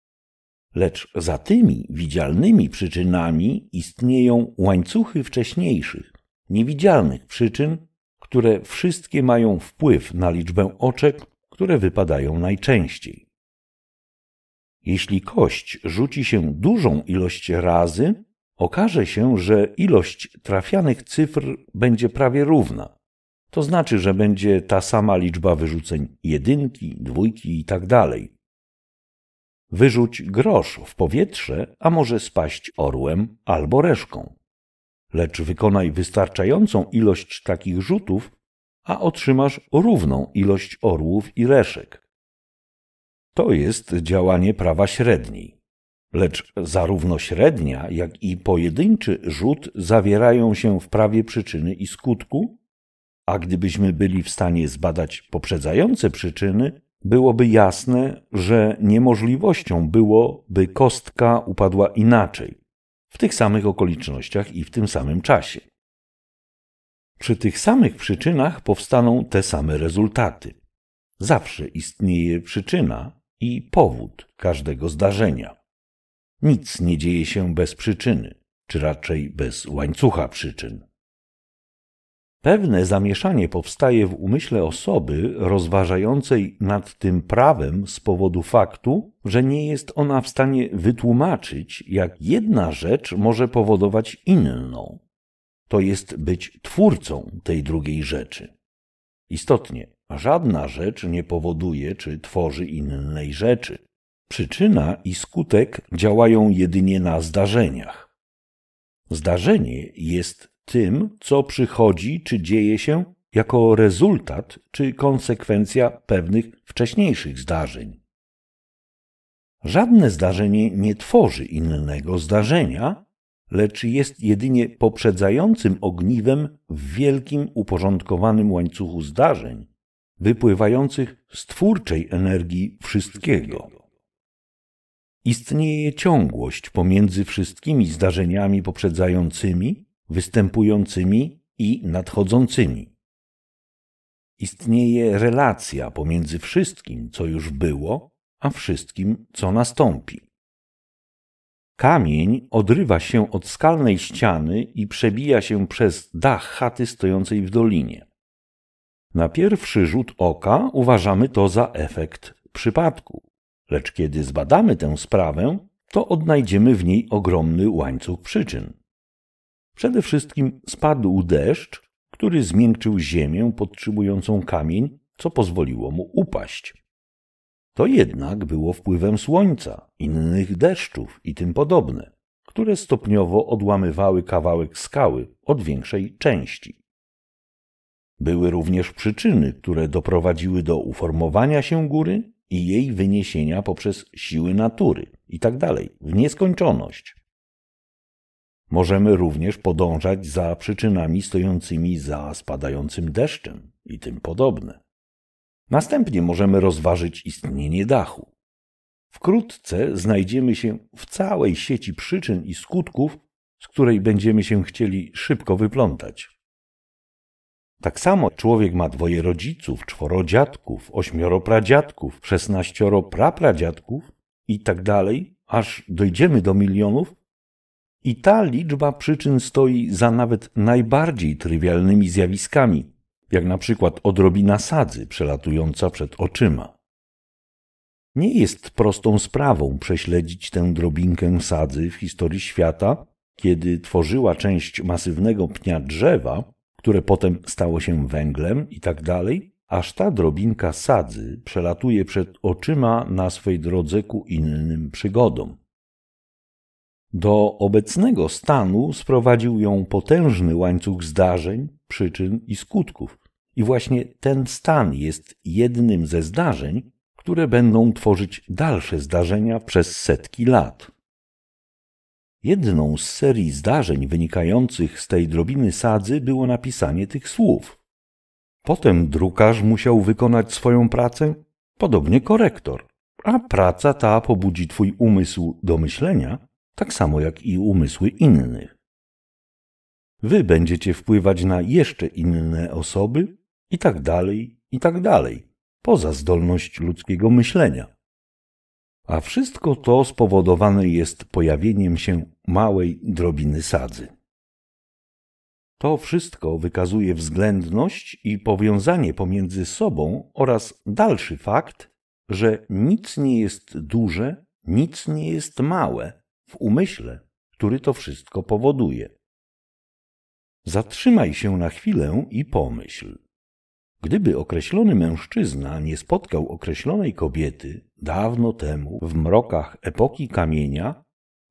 Lecz za tymi widzialnymi przyczynami istnieją łańcuchy wcześniejszych, niewidzialnych przyczyn, które wszystkie mają wpływ na liczbę oczek, które wypadają najczęściej. Jeśli kość rzuci się dużą ilość razy, okaże się, że ilość trafianych cyfr będzie prawie równa. To znaczy, że będzie ta sama liczba wyrzuceń jedynki, dwójki i tak dalej. Wyrzuć grosz w powietrze, a może spaść orłem albo reszką. Lecz wykonaj wystarczającą ilość takich rzutów, a otrzymasz równą ilość orłów i reszek. To jest działanie prawa średniej. Lecz zarówno średnia, jak i pojedynczy rzut zawierają się w prawie przyczyny i skutku, a gdybyśmy byli w stanie zbadać poprzedzające przyczyny, byłoby jasne, że niemożliwością było, by kostka upadła inaczej, w tych samych okolicznościach i w tym samym czasie. Przy tych samych przyczynach powstaną te same rezultaty. Zawsze istnieje przyczyna, i powód każdego zdarzenia. Nic nie dzieje się bez przyczyny, czy raczej bez łańcucha przyczyn. Pewne zamieszanie powstaje w umyśle osoby rozważającej nad tym prawem z powodu faktu, że nie jest ona w stanie wytłumaczyć, jak jedna rzecz może powodować inną. To jest być twórcą tej drugiej rzeczy. Istotnie, Żadna rzecz nie powoduje czy tworzy innej rzeczy. Przyczyna i skutek działają jedynie na zdarzeniach. Zdarzenie jest tym, co przychodzi czy dzieje się jako rezultat czy konsekwencja pewnych wcześniejszych zdarzeń. Żadne zdarzenie nie tworzy innego zdarzenia, lecz jest jedynie poprzedzającym ogniwem w wielkim uporządkowanym łańcuchu zdarzeń, wypływających z twórczej energii wszystkiego. Istnieje ciągłość pomiędzy wszystkimi zdarzeniami poprzedzającymi, występującymi i nadchodzącymi. Istnieje relacja pomiędzy wszystkim, co już było, a wszystkim, co nastąpi. Kamień odrywa się od skalnej ściany i przebija się przez dach chaty stojącej w dolinie. Na pierwszy rzut oka uważamy to za efekt przypadku. Lecz kiedy zbadamy tę sprawę, to odnajdziemy w niej ogromny łańcuch przyczyn. Przede wszystkim spadł deszcz, który zmiękczył ziemię podtrzymującą kamień, co pozwoliło mu upaść. To jednak było wpływem słońca, innych deszczów i tym podobne, które stopniowo odłamywały kawałek skały od większej części. Były również przyczyny, które doprowadziły do uformowania się góry i jej wyniesienia poprzez siły natury itd. Tak w nieskończoność. Możemy również podążać za przyczynami stojącymi za spadającym deszczem i tym podobne. Następnie możemy rozważyć istnienie dachu. Wkrótce znajdziemy się w całej sieci przyczyn i skutków, z której będziemy się chcieli szybko wyplątać. Tak samo człowiek ma dwoje rodziców, czworo dziadków, ośmioro pradziadków, szesnaścioro prapradziadków i tak dalej, aż dojdziemy do milionów. I ta liczba przyczyn stoi za nawet najbardziej trywialnymi zjawiskami, jak na przykład odrobina sadzy przelatująca przed oczyma. Nie jest prostą sprawą prześledzić tę drobinkę sadzy w historii świata, kiedy tworzyła część masywnego pnia drzewa, które potem stało się węglem i tak dalej, aż ta drobinka sadzy przelatuje przed oczyma na swej drodze ku innym przygodom. Do obecnego stanu sprowadził ją potężny łańcuch zdarzeń, przyczyn i skutków. I właśnie ten stan jest jednym ze zdarzeń, które będą tworzyć dalsze zdarzenia przez setki lat. Jedną z serii zdarzeń wynikających z tej drobiny sadzy było napisanie tych słów. Potem drukarz musiał wykonać swoją pracę, podobnie korektor. A praca ta pobudzi twój umysł do myślenia, tak samo jak i umysły innych. Wy będziecie wpływać na jeszcze inne osoby i tak dalej, i tak dalej, poza zdolność ludzkiego myślenia. A wszystko to spowodowane jest pojawieniem się małej drobiny sadzy. To wszystko wykazuje względność i powiązanie pomiędzy sobą oraz dalszy fakt, że nic nie jest duże, nic nie jest małe w umyśle, który to wszystko powoduje. Zatrzymaj się na chwilę i pomyśl. Gdyby określony mężczyzna nie spotkał określonej kobiety dawno temu w mrokach epoki kamienia,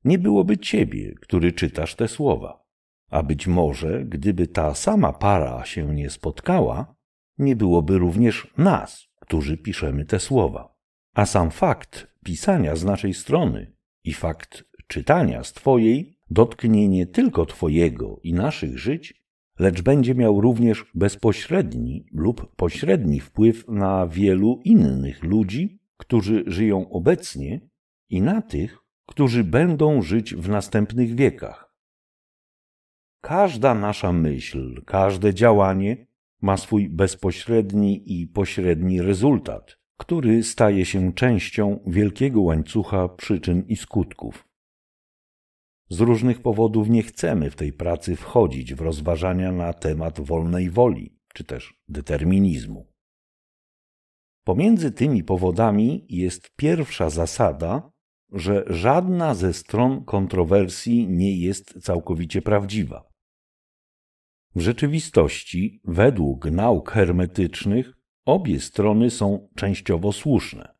nie byłoby ciebie, który czytasz te słowa. A być może, gdyby ta sama para się nie spotkała, nie byłoby również nas, którzy piszemy te słowa. A sam fakt pisania z naszej strony i fakt czytania z Twojej dotknie nie tylko Twojego i naszych żyć, lecz będzie miał również bezpośredni lub pośredni wpływ na wielu innych ludzi, którzy żyją obecnie i na tych, którzy będą żyć w następnych wiekach. Każda nasza myśl, każde działanie ma swój bezpośredni i pośredni rezultat, który staje się częścią wielkiego łańcucha przyczyn i skutków. Z różnych powodów nie chcemy w tej pracy wchodzić w rozważania na temat wolnej woli czy też determinizmu. Pomiędzy tymi powodami jest pierwsza zasada, że żadna ze stron kontrowersji nie jest całkowicie prawdziwa. W rzeczywistości, według nauk hermetycznych, obie strony są częściowo słuszne.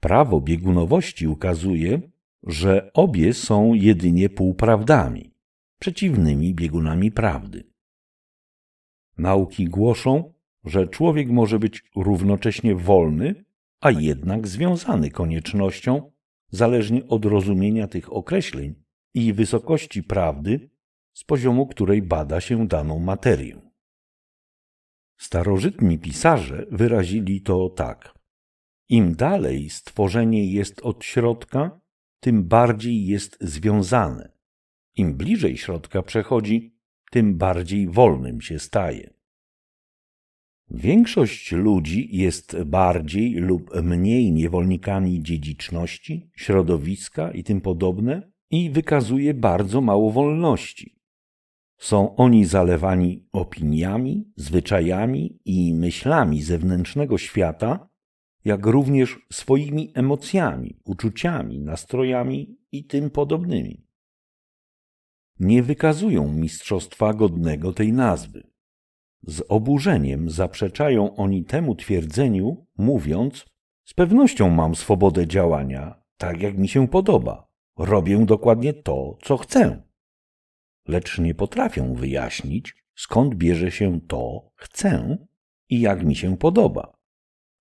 Prawo biegunowości ukazuje, że obie są jedynie półprawdami, przeciwnymi biegunami prawdy. Nauki głoszą, że człowiek może być równocześnie wolny, a jednak związany koniecznością zależnie od rozumienia tych określeń i wysokości prawdy, z poziomu której bada się daną materię. Starożytni pisarze wyrazili to tak. Im dalej stworzenie jest od środka, tym bardziej jest związane. Im bliżej środka przechodzi, tym bardziej wolnym się staje. Większość ludzi jest bardziej lub mniej niewolnikami dziedziczności, środowiska i tym podobne i wykazuje bardzo mało wolności. Są oni zalewani opiniami, zwyczajami i myślami zewnętrznego świata, jak również swoimi emocjami, uczuciami, nastrojami i tym podobnymi. Nie wykazują mistrzostwa godnego tej nazwy. Z oburzeniem zaprzeczają oni temu twierdzeniu, mówiąc: Z pewnością mam swobodę działania, tak jak mi się podoba. Robię dokładnie to, co chcę. Lecz nie potrafią wyjaśnić, skąd bierze się to chcę i jak mi się podoba.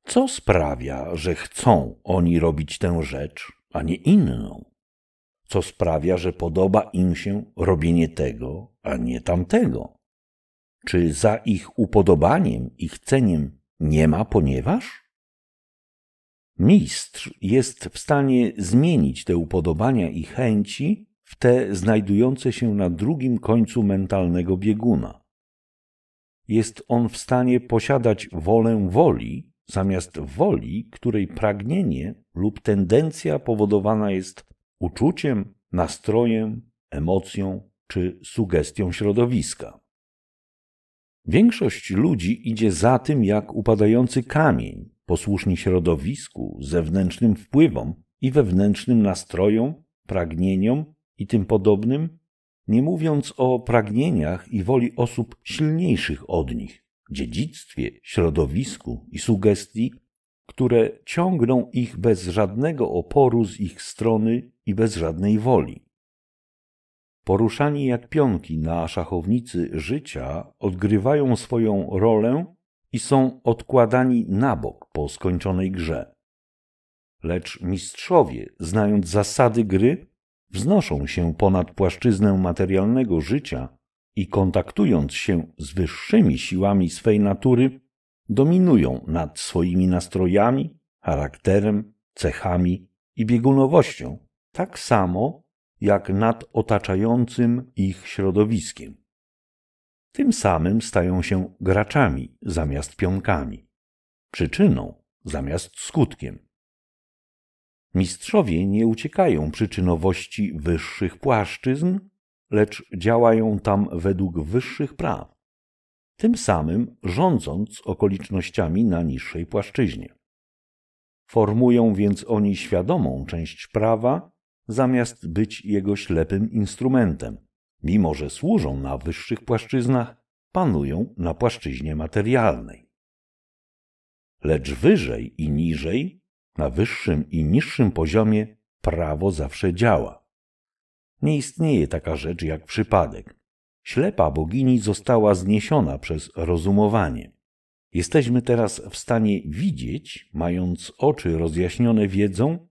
Co sprawia, że chcą oni robić tę rzecz, a nie inną? Co sprawia, że podoba im się robienie tego, a nie tamtego? Czy za ich upodobaniem, i chceniem nie ma ponieważ? Mistrz jest w stanie zmienić te upodobania i chęci w te znajdujące się na drugim końcu mentalnego bieguna. Jest on w stanie posiadać wolę woli zamiast woli, której pragnienie lub tendencja powodowana jest uczuciem, nastrojem, emocją czy sugestią środowiska. Większość ludzi idzie za tym jak upadający kamień, posłuszni środowisku, zewnętrznym wpływom i wewnętrznym nastrojom, pragnieniom i tym podobnym, nie mówiąc o pragnieniach i woli osób silniejszych od nich, dziedzictwie, środowisku i sugestii, które ciągną ich bez żadnego oporu z ich strony i bez żadnej woli. Poruszani jak pionki na szachownicy życia odgrywają swoją rolę i są odkładani na bok po skończonej grze. Lecz mistrzowie, znając zasady gry, wznoszą się ponad płaszczyznę materialnego życia i kontaktując się z wyższymi siłami swej natury, dominują nad swoimi nastrojami, charakterem, cechami i biegunowością, tak samo jak nad otaczającym ich środowiskiem. Tym samym stają się graczami zamiast pionkami, przyczyną zamiast skutkiem. Mistrzowie nie uciekają przyczynowości wyższych płaszczyzn, lecz działają tam według wyższych praw, tym samym rządząc okolicznościami na niższej płaszczyźnie. Formują więc oni świadomą część prawa, zamiast być jego ślepym instrumentem. Mimo, że służą na wyższych płaszczyznach, panują na płaszczyźnie materialnej. Lecz wyżej i niżej, na wyższym i niższym poziomie, prawo zawsze działa. Nie istnieje taka rzecz jak przypadek. Ślepa bogini została zniesiona przez rozumowanie. Jesteśmy teraz w stanie widzieć, mając oczy rozjaśnione wiedzą,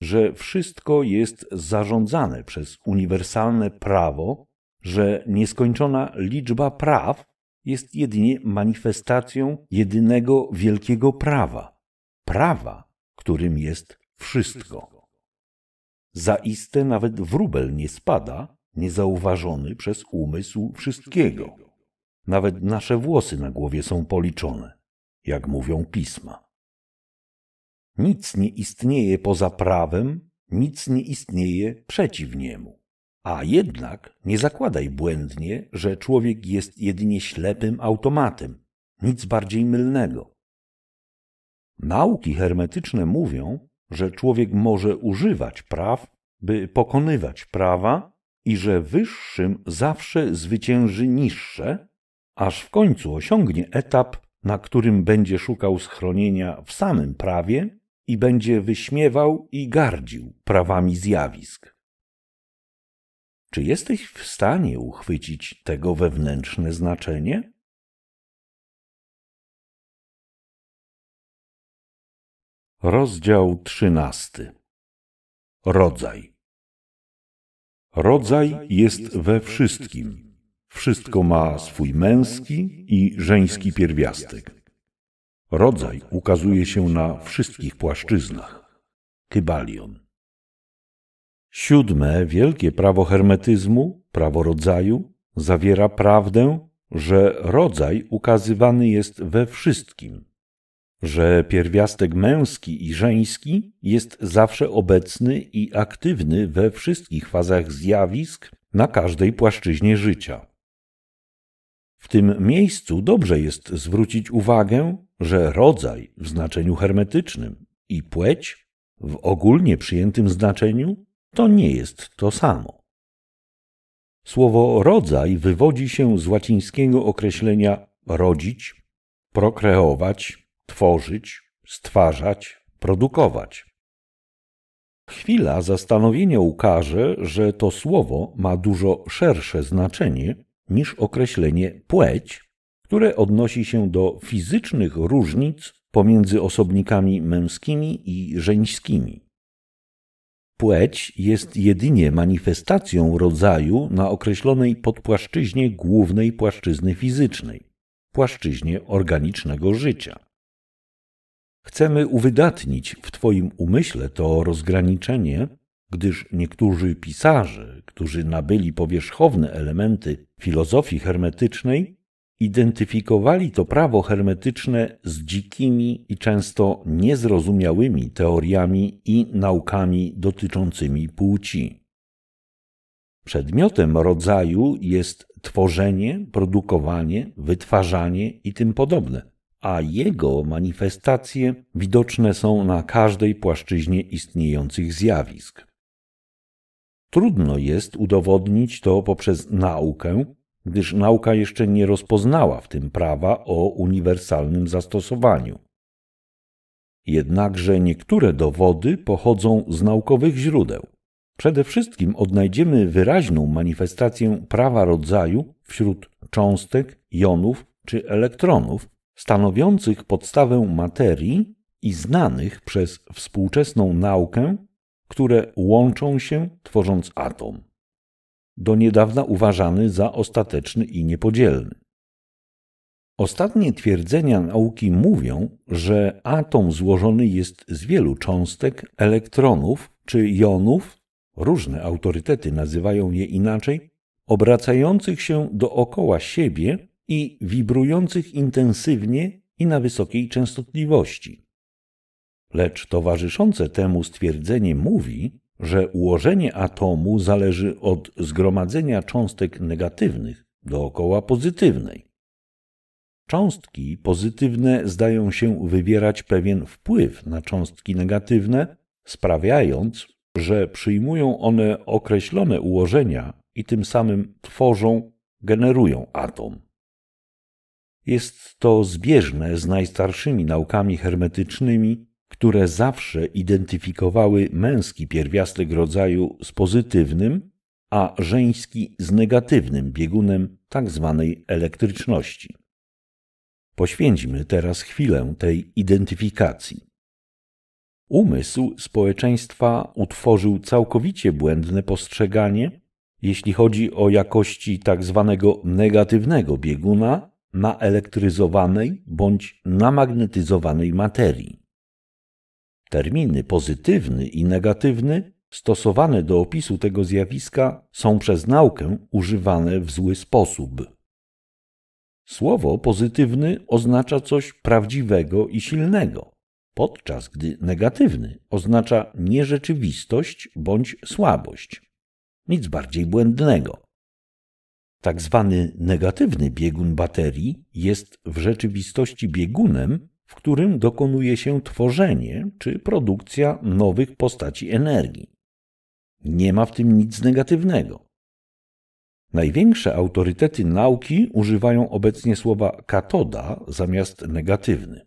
że wszystko jest zarządzane przez uniwersalne prawo, że nieskończona liczba praw jest jedynie manifestacją jedynego wielkiego prawa prawa, którym jest wszystko. Zaiste nawet wróbel nie spada, niezauważony przez umysł wszystkiego. Nawet nasze włosy na głowie są policzone, jak mówią pisma. Nic nie istnieje poza prawem, nic nie istnieje przeciw niemu. A jednak nie zakładaj błędnie, że człowiek jest jedynie ślepym automatem, nic bardziej mylnego. Nauki hermetyczne mówią, że człowiek może używać praw, by pokonywać prawa i że wyższym zawsze zwycięży niższe, aż w końcu osiągnie etap, na którym będzie szukał schronienia w samym prawie i będzie wyśmiewał i gardził prawami zjawisk. Czy jesteś w stanie uchwycić tego wewnętrzne znaczenie? Rozdział trzynasty. Rodzaj. Rodzaj jest we wszystkim. Wszystko ma swój męski i żeński pierwiastek. Rodzaj ukazuje się na wszystkich płaszczyznach. Kybalion. Siódme wielkie prawo hermetyzmu, prawo rodzaju, zawiera prawdę, że rodzaj ukazywany jest we wszystkim, że pierwiastek męski i żeński jest zawsze obecny i aktywny we wszystkich fazach zjawisk na każdej płaszczyźnie życia. W tym miejscu dobrze jest zwrócić uwagę, że rodzaj w znaczeniu hermetycznym i płeć w ogólnie przyjętym znaczeniu to nie jest to samo. Słowo rodzaj wywodzi się z łacińskiego określenia rodzić, prokreować, tworzyć, stwarzać, produkować. Chwila zastanowienia ukaże, że to słowo ma dużo szersze znaczenie niż określenie płeć które odnosi się do fizycznych różnic pomiędzy osobnikami męskimi i żeńskimi. Płeć jest jedynie manifestacją rodzaju na określonej podpłaszczyźnie głównej płaszczyzny fizycznej płaszczyźnie organicznego życia. Chcemy uwydatnić w Twoim umyśle to rozgraniczenie, gdyż niektórzy pisarze, którzy nabyli powierzchowne elementy filozofii hermetycznej, identyfikowali to prawo hermetyczne z dzikimi i często niezrozumiałymi teoriami i naukami dotyczącymi płci. Przedmiotem rodzaju jest tworzenie, produkowanie, wytwarzanie i tym podobne, a jego manifestacje widoczne są na każdej płaszczyźnie istniejących zjawisk. Trudno jest udowodnić to poprzez naukę, gdyż nauka jeszcze nie rozpoznała w tym prawa o uniwersalnym zastosowaniu. Jednakże niektóre dowody pochodzą z naukowych źródeł. Przede wszystkim odnajdziemy wyraźną manifestację prawa rodzaju wśród cząstek, jonów czy elektronów, stanowiących podstawę materii i znanych przez współczesną naukę, które łączą się tworząc atom do niedawna uważany za ostateczny i niepodzielny. Ostatnie twierdzenia nauki mówią, że atom złożony jest z wielu cząstek, elektronów czy jonów, różne autorytety nazywają je inaczej, obracających się dookoła siebie i wibrujących intensywnie i na wysokiej częstotliwości. Lecz towarzyszące temu stwierdzenie mówi, że ułożenie atomu zależy od zgromadzenia cząstek negatywnych dookoła pozytywnej. Cząstki pozytywne zdają się wywierać pewien wpływ na cząstki negatywne, sprawiając, że przyjmują one określone ułożenia i tym samym tworzą, generują atom. Jest to zbieżne z najstarszymi naukami hermetycznymi, które zawsze identyfikowały męski pierwiastek rodzaju z pozytywnym, a żeński z negatywnym biegunem tzw. Tak elektryczności. Poświęćmy teraz chwilę tej identyfikacji. Umysł społeczeństwa utworzył całkowicie błędne postrzeganie, jeśli chodzi o jakości tzw. Tak negatywnego bieguna elektryzowanej bądź namagnetyzowanej materii. Terminy pozytywny i negatywny stosowane do opisu tego zjawiska są przez naukę używane w zły sposób. Słowo pozytywny oznacza coś prawdziwego i silnego, podczas gdy negatywny oznacza nierzeczywistość bądź słabość. Nic bardziej błędnego. Tak zwany negatywny biegun baterii jest w rzeczywistości biegunem, w którym dokonuje się tworzenie czy produkcja nowych postaci energii. Nie ma w tym nic negatywnego. Największe autorytety nauki używają obecnie słowa katoda zamiast negatywny.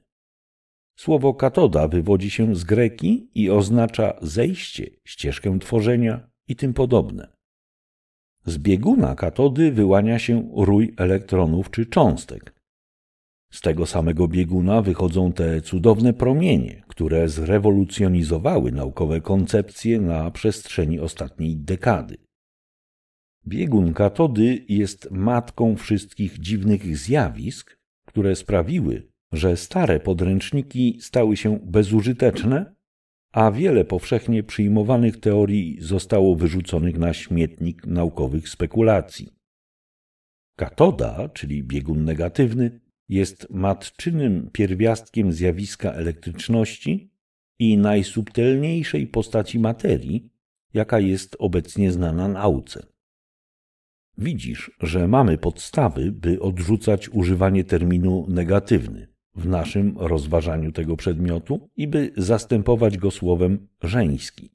Słowo katoda wywodzi się z greki i oznacza zejście, ścieżkę tworzenia i tym podobne. Z bieguna katody wyłania się rój elektronów czy cząstek, z tego samego bieguna wychodzą te cudowne promienie, które zrewolucjonizowały naukowe koncepcje na przestrzeni ostatniej dekady. Biegun katody jest matką wszystkich dziwnych zjawisk, które sprawiły, że stare podręczniki stały się bezużyteczne, a wiele powszechnie przyjmowanych teorii zostało wyrzuconych na śmietnik naukowych spekulacji. Katoda, czyli biegun negatywny, jest matczynym pierwiastkiem zjawiska elektryczności i najsubtelniejszej postaci materii, jaka jest obecnie znana nauce. Widzisz, że mamy podstawy, by odrzucać używanie terminu negatywny w naszym rozważaniu tego przedmiotu i by zastępować go słowem żeński.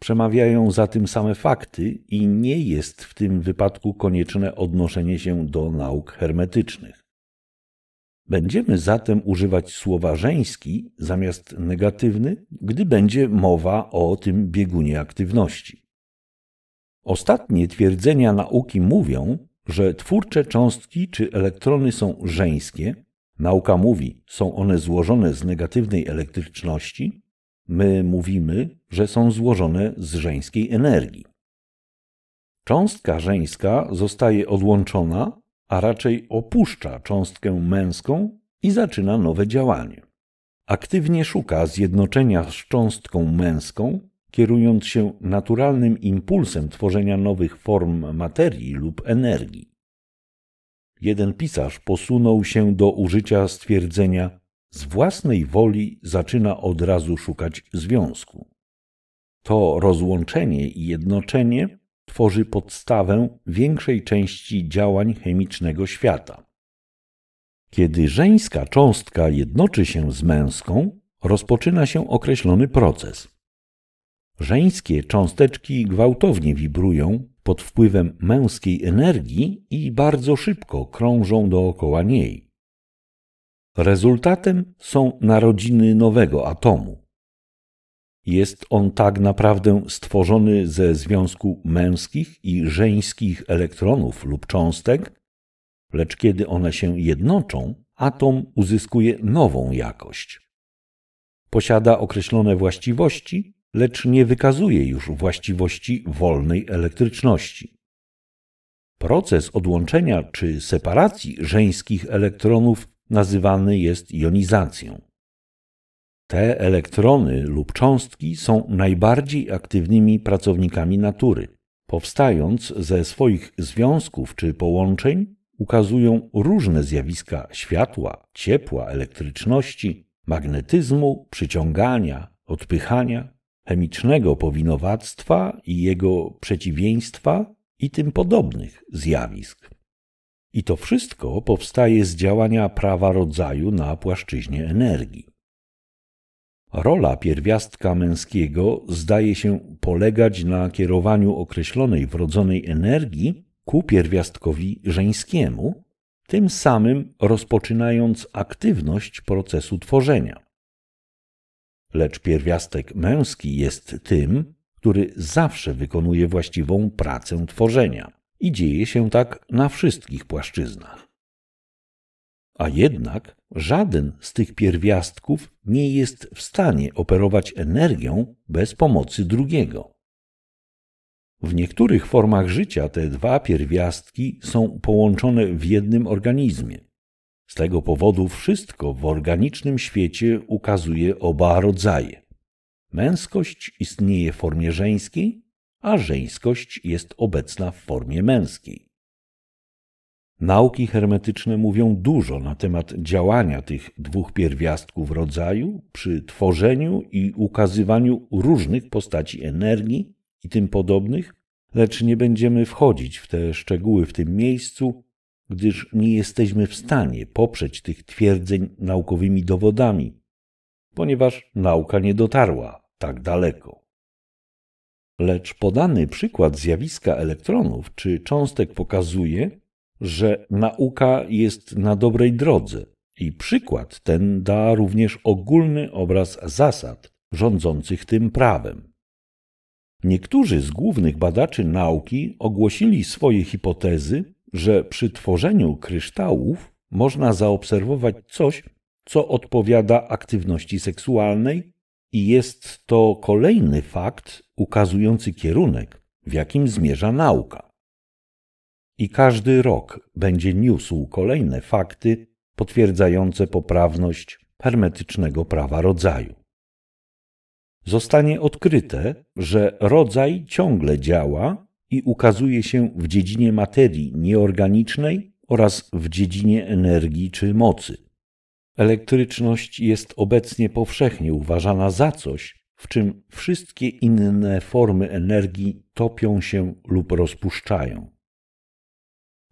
Przemawiają za tym same fakty i nie jest w tym wypadku konieczne odnoszenie się do nauk hermetycznych. Będziemy zatem używać słowa żeński zamiast negatywny, gdy będzie mowa o tym biegunie aktywności. Ostatnie twierdzenia nauki mówią, że twórcze cząstki czy elektrony są żeńskie. Nauka mówi, są one złożone z negatywnej elektryczności. My mówimy, że są złożone z żeńskiej energii. Cząstka żeńska zostaje odłączona, a raczej opuszcza cząstkę męską i zaczyna nowe działanie. Aktywnie szuka zjednoczenia z cząstką męską, kierując się naturalnym impulsem tworzenia nowych form materii lub energii. Jeden pisarz posunął się do użycia stwierdzenia z własnej woli zaczyna od razu szukać związku. To rozłączenie i jednoczenie tworzy podstawę większej części działań chemicznego świata. Kiedy żeńska cząstka jednoczy się z męską, rozpoczyna się określony proces. Żeńskie cząsteczki gwałtownie wibrują pod wpływem męskiej energii i bardzo szybko krążą dookoła niej. Rezultatem są narodziny nowego atomu. Jest on tak naprawdę stworzony ze związku męskich i żeńskich elektronów lub cząstek, lecz kiedy one się jednoczą, atom uzyskuje nową jakość. Posiada określone właściwości, lecz nie wykazuje już właściwości wolnej elektryczności. Proces odłączenia czy separacji żeńskich elektronów nazywany jest jonizacją. Te elektrony lub cząstki są najbardziej aktywnymi pracownikami natury. Powstając ze swoich związków czy połączeń, ukazują różne zjawiska światła, ciepła, elektryczności, magnetyzmu, przyciągania, odpychania, chemicznego powinowactwa i jego przeciwieństwa i tym podobnych zjawisk. I to wszystko powstaje z działania prawa rodzaju na płaszczyźnie energii. Rola pierwiastka męskiego zdaje się polegać na kierowaniu określonej wrodzonej energii ku pierwiastkowi żeńskiemu, tym samym rozpoczynając aktywność procesu tworzenia. Lecz pierwiastek męski jest tym, który zawsze wykonuje właściwą pracę tworzenia i dzieje się tak na wszystkich płaszczyznach. A jednak żaden z tych pierwiastków nie jest w stanie operować energią bez pomocy drugiego. W niektórych formach życia te dwa pierwiastki są połączone w jednym organizmie. Z tego powodu wszystko w organicznym świecie ukazuje oba rodzaje. Męskość istnieje w formie żeńskiej, a żeńskość jest obecna w formie męskiej. Nauki hermetyczne mówią dużo na temat działania tych dwóch pierwiastków rodzaju przy tworzeniu i ukazywaniu różnych postaci energii i tym podobnych, lecz nie będziemy wchodzić w te szczegóły w tym miejscu, gdyż nie jesteśmy w stanie poprzeć tych twierdzeń naukowymi dowodami, ponieważ nauka nie dotarła tak daleko. Lecz podany przykład zjawiska elektronów czy cząstek pokazuje, że nauka jest na dobrej drodze i przykład ten da również ogólny obraz zasad rządzących tym prawem. Niektórzy z głównych badaczy nauki ogłosili swoje hipotezy, że przy tworzeniu kryształów można zaobserwować coś, co odpowiada aktywności seksualnej, i jest to kolejny fakt ukazujący kierunek, w jakim zmierza nauka i każdy rok będzie niósł kolejne fakty potwierdzające poprawność hermetycznego prawa rodzaju. Zostanie odkryte, że rodzaj ciągle działa i ukazuje się w dziedzinie materii nieorganicznej oraz w dziedzinie energii czy mocy. Elektryczność jest obecnie powszechnie uważana za coś, w czym wszystkie inne formy energii topią się lub rozpuszczają.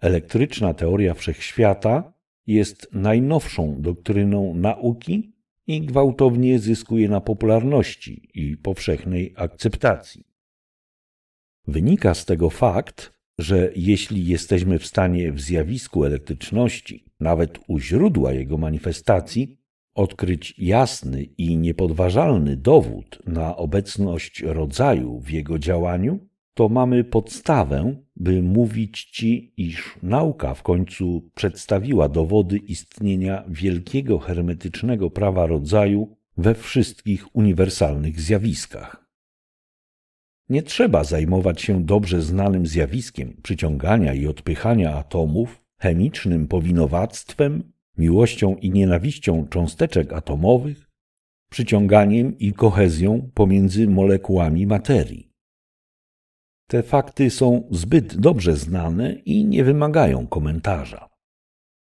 Elektryczna teoria wszechświata jest najnowszą doktryną nauki i gwałtownie zyskuje na popularności i powszechnej akceptacji. Wynika z tego fakt, że jeśli jesteśmy w stanie w zjawisku elektryczności, nawet u źródła jego manifestacji, odkryć jasny i niepodważalny dowód na obecność rodzaju w jego działaniu, to mamy podstawę by mówić ci, iż nauka w końcu przedstawiła dowody istnienia wielkiego hermetycznego prawa rodzaju we wszystkich uniwersalnych zjawiskach. Nie trzeba zajmować się dobrze znanym zjawiskiem przyciągania i odpychania atomów, chemicznym powinowactwem, miłością i nienawiścią cząsteczek atomowych, przyciąganiem i kohezją pomiędzy molekułami materii. Te fakty są zbyt dobrze znane i nie wymagają komentarza.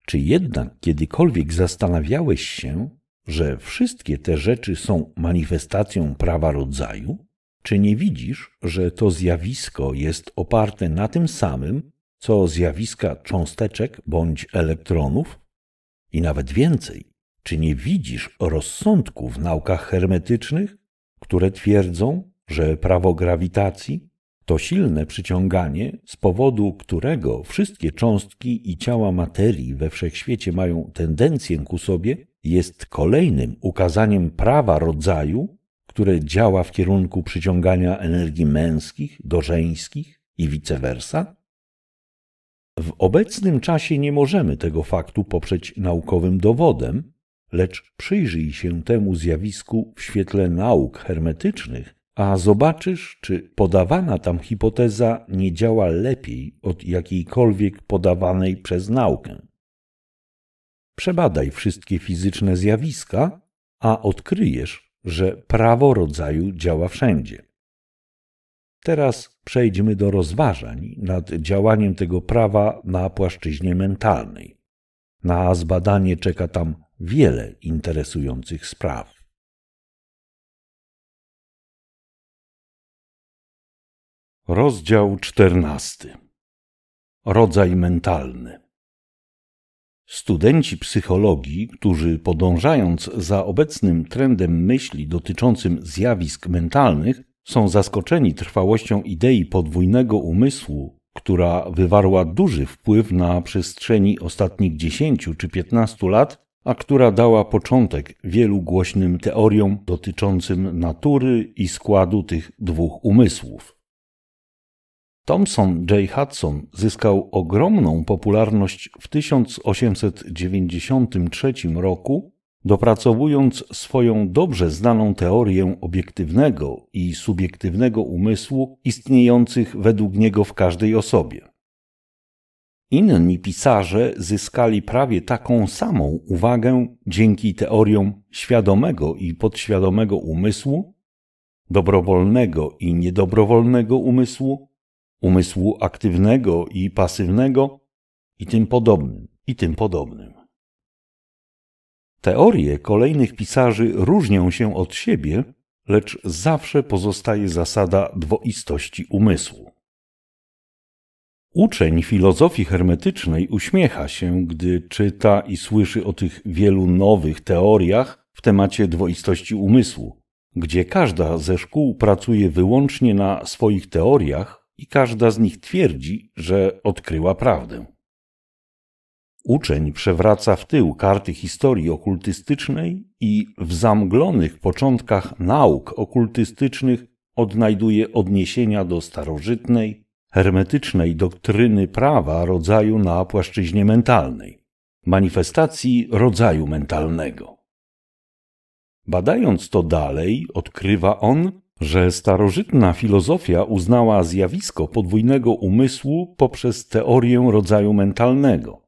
Czy jednak kiedykolwiek zastanawiałeś się, że wszystkie te rzeczy są manifestacją prawa rodzaju? Czy nie widzisz, że to zjawisko jest oparte na tym samym, co zjawiska cząsteczek bądź elektronów? I nawet więcej, czy nie widzisz rozsądku w naukach hermetycznych, które twierdzą, że prawo grawitacji to silne przyciąganie, z powodu którego wszystkie cząstki i ciała materii we wszechświecie mają tendencję ku sobie, jest kolejnym ukazaniem prawa rodzaju, które działa w kierunku przyciągania energii męskich do żeńskich i vice versa? W obecnym czasie nie możemy tego faktu poprzeć naukowym dowodem, lecz przyjrzyj się temu zjawisku w świetle nauk hermetycznych, a zobaczysz, czy podawana tam hipoteza nie działa lepiej od jakiejkolwiek podawanej przez naukę. Przebadaj wszystkie fizyczne zjawiska, a odkryjesz, że prawo rodzaju działa wszędzie. Teraz przejdźmy do rozważań nad działaniem tego prawa na płaszczyźnie mentalnej. Na zbadanie czeka tam wiele interesujących spraw. Rozdział 14. Rodzaj mentalny. Studenci psychologii, którzy podążając za obecnym trendem myśli dotyczącym zjawisk mentalnych, są zaskoczeni trwałością idei podwójnego umysłu, która wywarła duży wpływ na przestrzeni ostatnich 10 czy 15 lat, a która dała początek wielu głośnym teoriom dotyczącym natury i składu tych dwóch umysłów. Thomson J. Hudson zyskał ogromną popularność w 1893 roku, dopracowując swoją dobrze znaną teorię obiektywnego i subiektywnego umysłu istniejących według niego w każdej osobie. Inni pisarze zyskali prawie taką samą uwagę dzięki teoriom świadomego i podświadomego umysłu, dobrowolnego i niedobrowolnego umysłu umysłu aktywnego i pasywnego i tym podobnym, i tym podobnym. Teorie kolejnych pisarzy różnią się od siebie, lecz zawsze pozostaje zasada dwoistości umysłu. Uczeń filozofii hermetycznej uśmiecha się, gdy czyta i słyszy o tych wielu nowych teoriach w temacie dwoistości umysłu, gdzie każda ze szkół pracuje wyłącznie na swoich teoriach, i każda z nich twierdzi, że odkryła prawdę. Uczeń przewraca w tył karty historii okultystycznej i w zamglonych początkach nauk okultystycznych odnajduje odniesienia do starożytnej, hermetycznej doktryny prawa rodzaju na płaszczyźnie mentalnej, manifestacji rodzaju mentalnego. Badając to dalej, odkrywa on, że starożytna filozofia uznała zjawisko podwójnego umysłu poprzez teorię rodzaju mentalnego.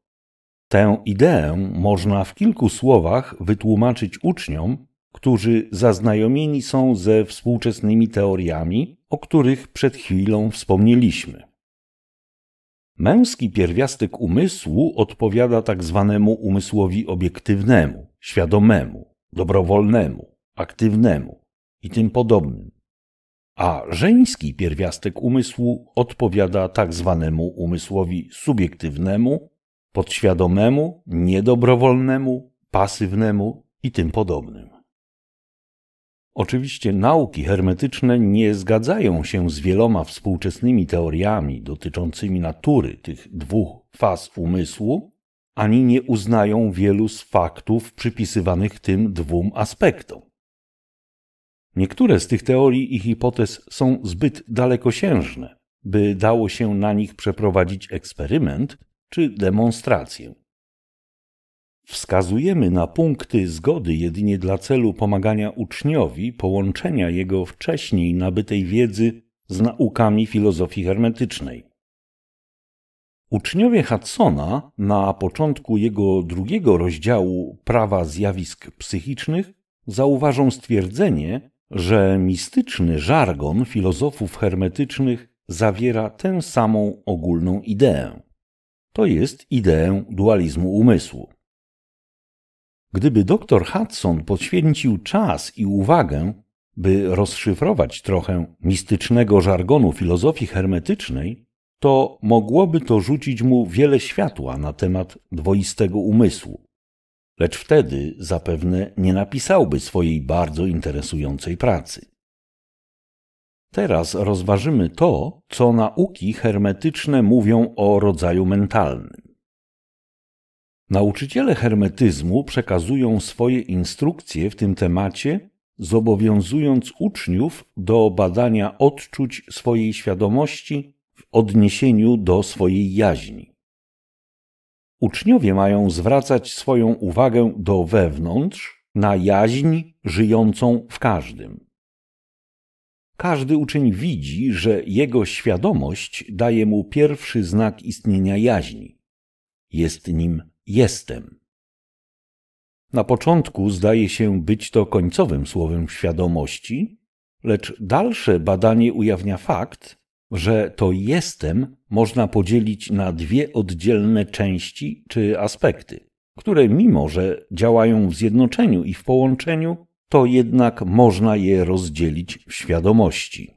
Tę ideę można w kilku słowach wytłumaczyć uczniom, którzy zaznajomieni są ze współczesnymi teoriami, o których przed chwilą wspomnieliśmy. Męski pierwiastek umysłu odpowiada tak zwanemu umysłowi obiektywnemu, świadomemu, dobrowolnemu, aktywnemu i tym podobnym a żeński pierwiastek umysłu odpowiada tak zwanemu umysłowi subiektywnemu, podświadomemu, niedobrowolnemu, pasywnemu i tym podobnym. Oczywiście nauki hermetyczne nie zgadzają się z wieloma współczesnymi teoriami dotyczącymi natury tych dwóch faz umysłu, ani nie uznają wielu z faktów przypisywanych tym dwóm aspektom. Niektóre z tych teorii i hipotez są zbyt dalekosiężne, by dało się na nich przeprowadzić eksperyment czy demonstrację. Wskazujemy na punkty zgody jedynie dla celu pomagania uczniowi połączenia jego wcześniej nabytej wiedzy z naukami filozofii hermetycznej. Uczniowie Hudsona na początku jego drugiego rozdziału Prawa zjawisk psychicznych zauważą stwierdzenie, że mistyczny żargon filozofów hermetycznych zawiera tę samą ogólną ideę. To jest ideę dualizmu umysłu. Gdyby dr Hudson poświęcił czas i uwagę, by rozszyfrować trochę mistycznego żargonu filozofii hermetycznej, to mogłoby to rzucić mu wiele światła na temat dwoistego umysłu lecz wtedy zapewne nie napisałby swojej bardzo interesującej pracy. Teraz rozważymy to, co nauki hermetyczne mówią o rodzaju mentalnym. Nauczyciele hermetyzmu przekazują swoje instrukcje w tym temacie, zobowiązując uczniów do badania odczuć swojej świadomości w odniesieniu do swojej jaźni. Uczniowie mają zwracać swoją uwagę do wewnątrz, na jaźń żyjącą w każdym. Każdy uczeń widzi, że jego świadomość daje mu pierwszy znak istnienia jaźni. Jest nim jestem. Na początku zdaje się być to końcowym słowem świadomości, lecz dalsze badanie ujawnia fakt, że to jestem można podzielić na dwie oddzielne części czy aspekty, które mimo że działają w zjednoczeniu i w połączeniu, to jednak można je rozdzielić w świadomości.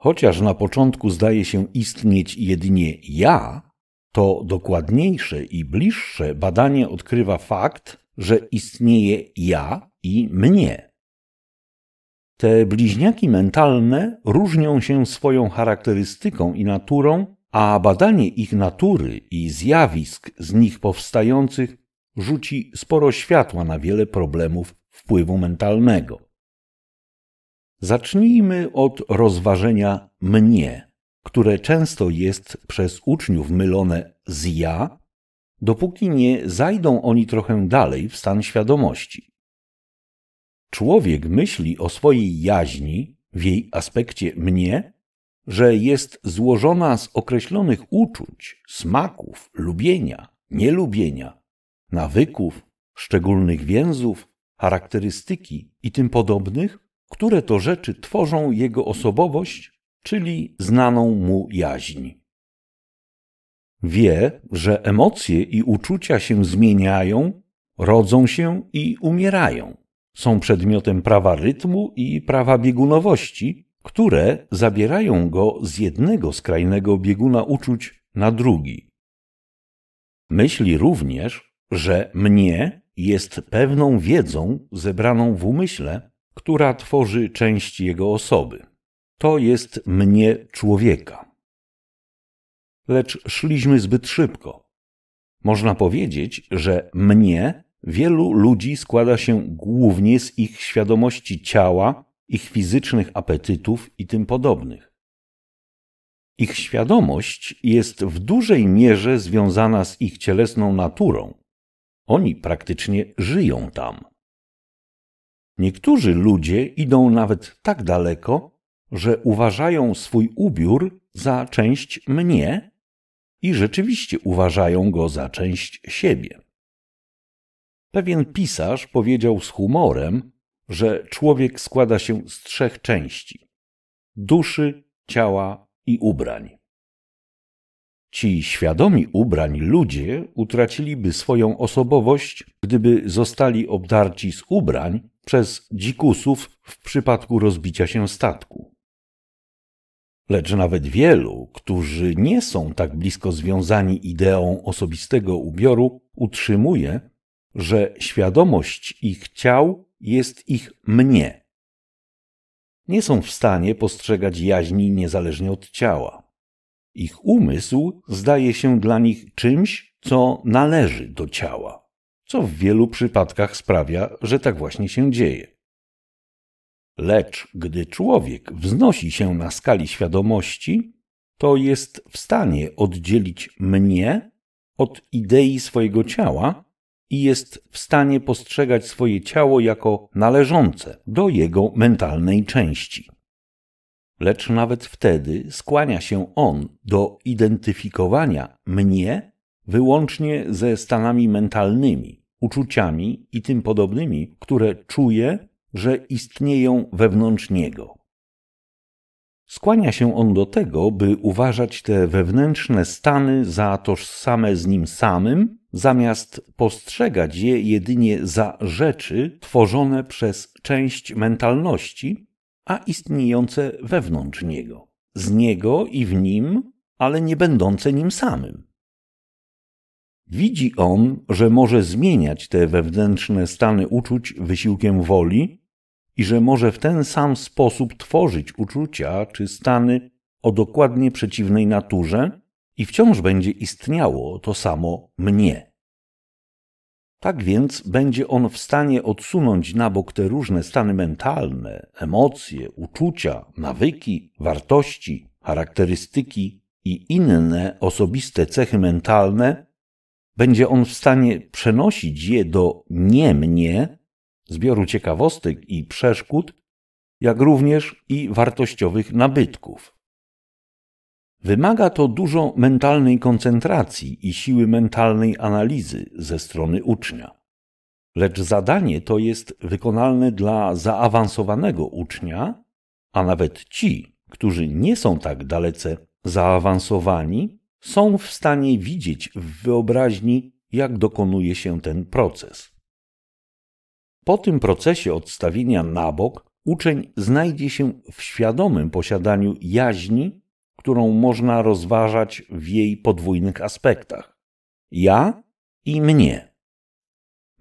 Chociaż na początku zdaje się istnieć jedynie ja, to dokładniejsze i bliższe badanie odkrywa fakt, że istnieje ja i mnie. Te bliźniaki mentalne różnią się swoją charakterystyką i naturą, a badanie ich natury i zjawisk z nich powstających rzuci sporo światła na wiele problemów wpływu mentalnego. Zacznijmy od rozważenia mnie, które często jest przez uczniów mylone z ja, dopóki nie zajdą oni trochę dalej w stan świadomości. Człowiek myśli o swojej jaźni, w jej aspekcie mnie, że jest złożona z określonych uczuć, smaków, lubienia, nielubienia, nawyków, szczególnych więzów, charakterystyki i tym podobnych, które to rzeczy tworzą jego osobowość, czyli znaną mu jaźń. Wie, że emocje i uczucia się zmieniają, rodzą się i umierają. Są przedmiotem prawa rytmu i prawa biegunowości, które zabierają go z jednego skrajnego bieguna uczuć na drugi. Myśli również, że mnie jest pewną wiedzą zebraną w umyśle, która tworzy część jego osoby. To jest mnie człowieka. Lecz szliśmy zbyt szybko. Można powiedzieć, że mnie Wielu ludzi składa się głównie z ich świadomości ciała, ich fizycznych apetytów i tym podobnych. Ich świadomość jest w dużej mierze związana z ich cielesną naturą. Oni praktycznie żyją tam. Niektórzy ludzie idą nawet tak daleko, że uważają swój ubiór za część mnie i rzeczywiście uważają go za część siebie. Pewien mhm. pisarz powiedział z humorem, że człowiek składa się z trzech części: duszy, ciała i ubrań. Ci świadomi ubrań ludzie utraciliby swoją osobowość, gdyby zostali obdarci z ubrań przez dzikusów w przypadku rozbicia się statku. Lecz nawet wielu, którzy nie są tak blisko związani ideą osobistego ubioru, utrzymuje, że świadomość ich ciał jest ich mnie. Nie są w stanie postrzegać jaźni niezależnie od ciała. Ich umysł zdaje się dla nich czymś, co należy do ciała, co w wielu przypadkach sprawia, że tak właśnie się dzieje. Lecz gdy człowiek wznosi się na skali świadomości, to jest w stanie oddzielić mnie od idei swojego ciała i jest w stanie postrzegać swoje ciało jako należące do jego mentalnej części. Lecz nawet wtedy skłania się on do identyfikowania mnie wyłącznie ze stanami mentalnymi, uczuciami i tym podobnymi, które czuje, że istnieją wewnątrz niego. Skłania się on do tego, by uważać te wewnętrzne stany za tożsame z nim samym zamiast postrzegać je jedynie za rzeczy tworzone przez część mentalności, a istniejące wewnątrz niego, z niego i w nim, ale nie będące nim samym. Widzi on, że może zmieniać te wewnętrzne stany uczuć wysiłkiem woli i że może w ten sam sposób tworzyć uczucia czy stany o dokładnie przeciwnej naturze, i wciąż będzie istniało to samo mnie. Tak więc będzie on w stanie odsunąć na bok te różne stany mentalne, emocje, uczucia, nawyki, wartości, charakterystyki i inne osobiste cechy mentalne, będzie on w stanie przenosić je do nie mnie, zbioru ciekawostek i przeszkód, jak również i wartościowych nabytków. Wymaga to dużo mentalnej koncentracji i siły mentalnej analizy ze strony ucznia. Lecz zadanie to jest wykonalne dla zaawansowanego ucznia, a nawet ci, którzy nie są tak dalece zaawansowani, są w stanie widzieć w wyobraźni, jak dokonuje się ten proces. Po tym procesie odstawienia na bok uczeń znajdzie się w świadomym posiadaniu jaźni którą można rozważać w jej podwójnych aspektach: ja i mnie.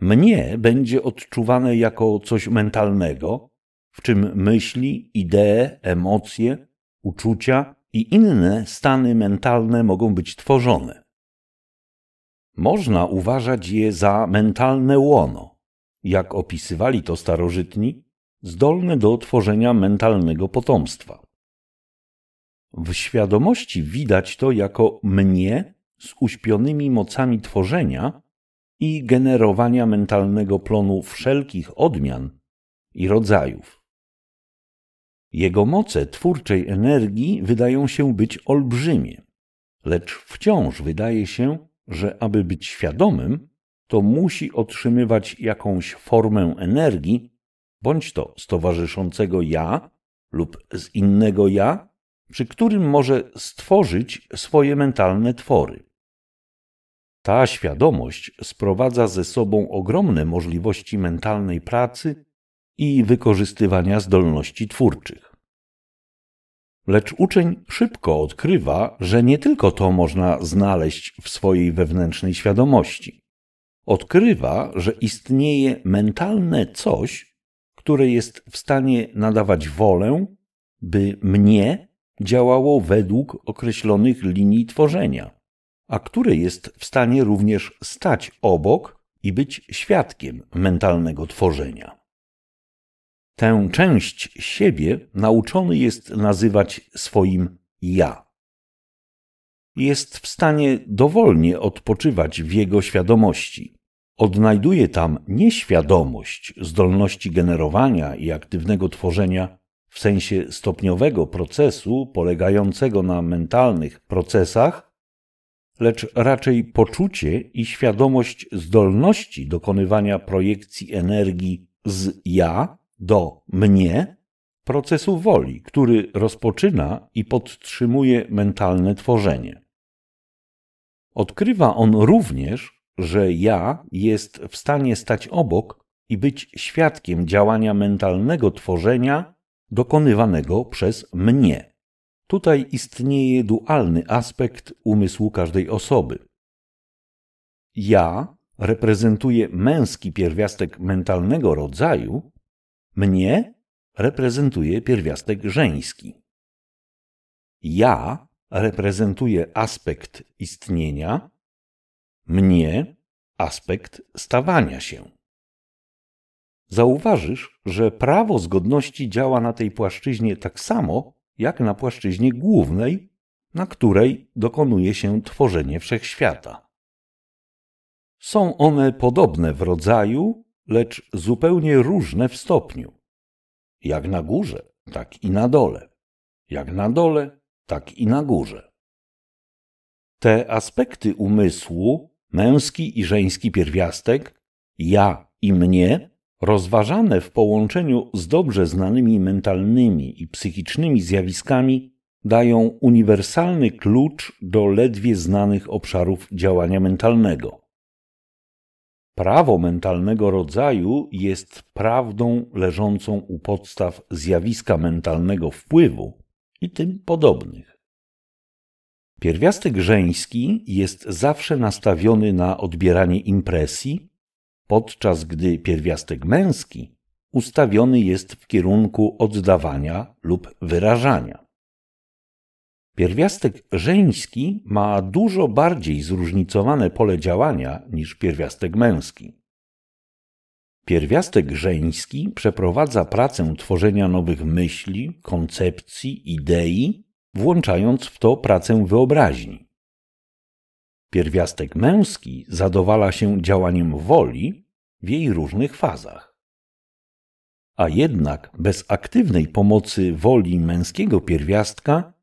Mnie będzie odczuwane jako coś mentalnego, w czym myśli, idee, emocje, uczucia i inne stany mentalne mogą być tworzone. Można uważać je za mentalne łono, jak opisywali to starożytni, zdolne do tworzenia mentalnego potomstwa. W świadomości widać to jako mnie z uśpionymi mocami tworzenia i generowania mentalnego plonu wszelkich odmian i rodzajów. Jego moce twórczej energii wydają się być olbrzymie, lecz wciąż wydaje się, że aby być świadomym, to musi otrzymywać jakąś formę energii, bądź to z towarzyszącego ja lub z innego ja, przy którym może stworzyć swoje mentalne twory. Ta świadomość sprowadza ze sobą ogromne możliwości mentalnej pracy i wykorzystywania zdolności twórczych. Lecz uczeń szybko odkrywa, że nie tylko to można znaleźć w swojej wewnętrznej świadomości. Odkrywa, że istnieje mentalne coś, które jest w stanie nadawać wolę, by mnie działało według określonych linii tworzenia, a które jest w stanie również stać obok i być świadkiem mentalnego tworzenia. Tę część siebie nauczony jest nazywać swoim ja. Jest w stanie dowolnie odpoczywać w jego świadomości. Odnajduje tam nieświadomość zdolności generowania i aktywnego tworzenia w sensie stopniowego procesu polegającego na mentalnych procesach, lecz raczej poczucie i świadomość zdolności dokonywania projekcji energii z ja do mnie procesu woli, który rozpoczyna i podtrzymuje mentalne tworzenie. Odkrywa on również, że ja jest w stanie stać obok i być świadkiem działania mentalnego tworzenia dokonywanego przez mnie. Tutaj istnieje dualny aspekt umysłu każdej osoby. Ja reprezentuje męski pierwiastek mentalnego rodzaju, mnie reprezentuje pierwiastek żeński. Ja reprezentuje aspekt istnienia, mnie aspekt stawania się. Zauważysz, że prawo zgodności działa na tej płaszczyźnie tak samo, jak na płaszczyźnie głównej, na której dokonuje się tworzenie wszechświata. Są one podobne w rodzaju, lecz zupełnie różne w stopniu. Jak na górze, tak i na dole. Jak na dole, tak i na górze. Te aspekty umysłu, męski i żeński pierwiastek, ja i mnie, rozważane w połączeniu z dobrze znanymi mentalnymi i psychicznymi zjawiskami, dają uniwersalny klucz do ledwie znanych obszarów działania mentalnego. Prawo mentalnego rodzaju jest prawdą leżącą u podstaw zjawiska mentalnego wpływu i tym podobnych. Pierwiastek żeński jest zawsze nastawiony na odbieranie impresji podczas gdy pierwiastek męski ustawiony jest w kierunku oddawania lub wyrażania. Pierwiastek żeński ma dużo bardziej zróżnicowane pole działania niż pierwiastek męski. Pierwiastek żeński przeprowadza pracę tworzenia nowych myśli, koncepcji, idei, włączając w to pracę wyobraźni. Pierwiastek męski zadowala się działaniem woli w jej różnych fazach. A jednak bez aktywnej pomocy woli męskiego pierwiastka,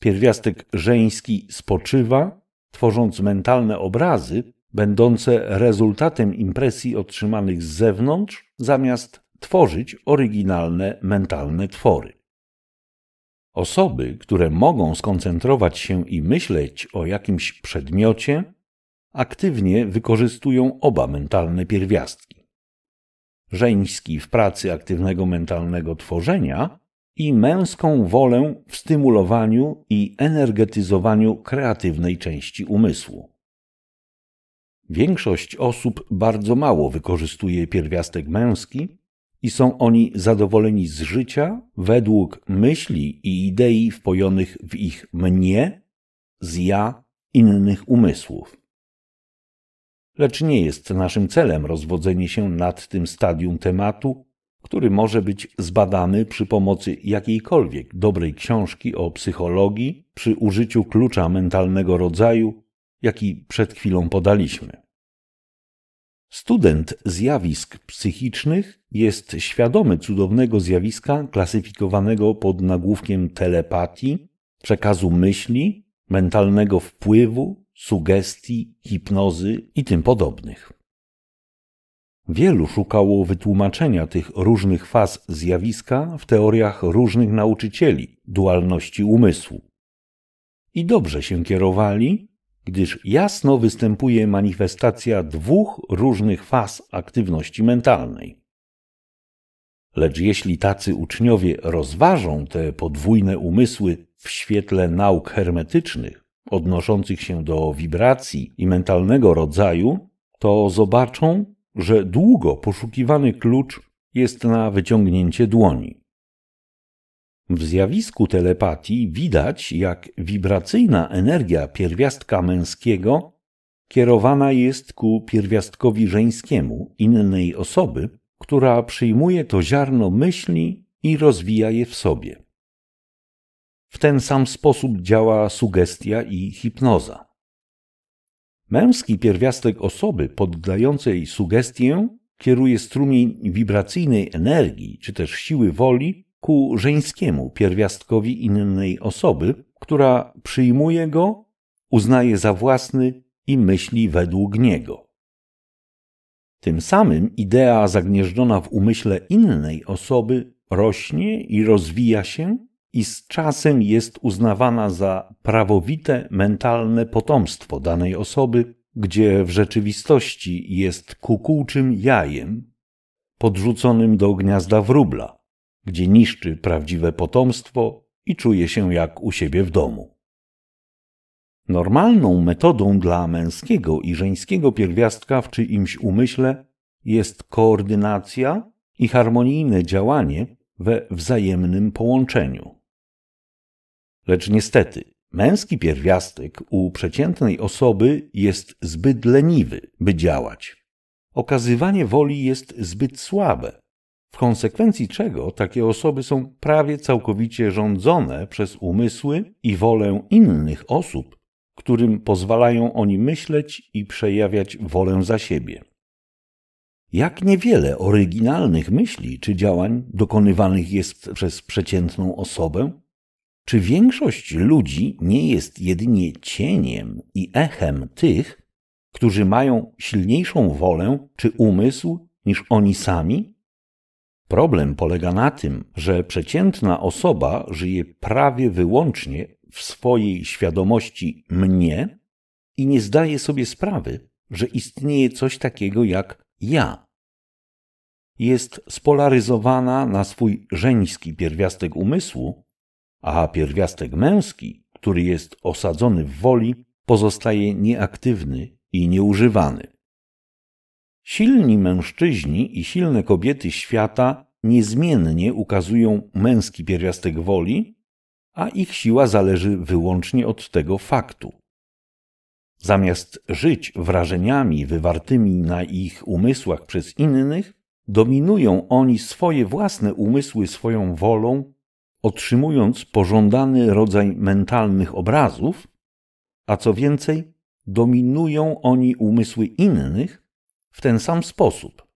pierwiastek żeński spoczywa, tworząc mentalne obrazy będące rezultatem impresji otrzymanych z zewnątrz, zamiast tworzyć oryginalne mentalne twory. Osoby, które mogą skoncentrować się i myśleć o jakimś przedmiocie, aktywnie wykorzystują oba mentalne pierwiastki. Żeński w pracy aktywnego mentalnego tworzenia i męską wolę w stymulowaniu i energetyzowaniu kreatywnej części umysłu. Większość osób bardzo mało wykorzystuje pierwiastek męski, i są oni zadowoleni z życia według myśli i idei wpojonych w ich mnie, z ja, innych umysłów. Lecz nie jest naszym celem rozwodzenie się nad tym stadium tematu, który może być zbadany przy pomocy jakiejkolwiek dobrej książki o psychologii przy użyciu klucza mentalnego rodzaju, jaki przed chwilą podaliśmy. Student zjawisk psychicznych jest świadomy cudownego zjawiska klasyfikowanego pod nagłówkiem telepatii, przekazu myśli, mentalnego wpływu, sugestii, hipnozy i tym podobnych. Wielu szukało wytłumaczenia tych różnych faz zjawiska w teoriach różnych nauczycieli dualności umysłu. I dobrze się kierowali, gdyż jasno występuje manifestacja dwóch różnych faz aktywności mentalnej. Lecz jeśli tacy uczniowie rozważą te podwójne umysły w świetle nauk hermetycznych, odnoszących się do wibracji i mentalnego rodzaju, to zobaczą, że długo poszukiwany klucz jest na wyciągnięcie dłoni. W zjawisku telepatii widać, jak wibracyjna energia pierwiastka męskiego kierowana jest ku pierwiastkowi żeńskiemu innej osoby, która przyjmuje to ziarno myśli i rozwija je w sobie. W ten sam sposób działa sugestia i hipnoza. Męski pierwiastek osoby poddającej sugestię kieruje strumień wibracyjnej energii czy też siły woli ku żeńskiemu pierwiastkowi innej osoby, która przyjmuje go, uznaje za własny i myśli według niego. Tym samym idea zagnieżdżona w umyśle innej osoby rośnie i rozwija się i z czasem jest uznawana za prawowite mentalne potomstwo danej osoby, gdzie w rzeczywistości jest kukułczym jajem podrzuconym do gniazda wróbla gdzie niszczy prawdziwe potomstwo i czuje się jak u siebie w domu. Normalną metodą dla męskiego i żeńskiego pierwiastka w czyimś umyśle jest koordynacja i harmonijne działanie we wzajemnym połączeniu. Lecz niestety, męski pierwiastek u przeciętnej osoby jest zbyt leniwy, by działać. Okazywanie woli jest zbyt słabe, w konsekwencji czego takie osoby są prawie całkowicie rządzone przez umysły i wolę innych osób, którym pozwalają oni myśleć i przejawiać wolę za siebie. Jak niewiele oryginalnych myśli czy działań dokonywanych jest przez przeciętną osobę? Czy większość ludzi nie jest jedynie cieniem i echem tych, którzy mają silniejszą wolę czy umysł niż oni sami? Problem polega na tym, że przeciętna osoba żyje prawie wyłącznie w swojej świadomości mnie i nie zdaje sobie sprawy, że istnieje coś takiego jak ja. Jest spolaryzowana na swój żeński pierwiastek umysłu, a pierwiastek męski, który jest osadzony w woli, pozostaje nieaktywny i nieużywany. Silni mężczyźni i silne kobiety świata niezmiennie ukazują męski pierwiastek woli, a ich siła zależy wyłącznie od tego faktu. Zamiast żyć wrażeniami wywartymi na ich umysłach przez innych, dominują oni swoje własne umysły swoją wolą, otrzymując pożądany rodzaj mentalnych obrazów, a co więcej, dominują oni umysły innych, w ten sam sposób.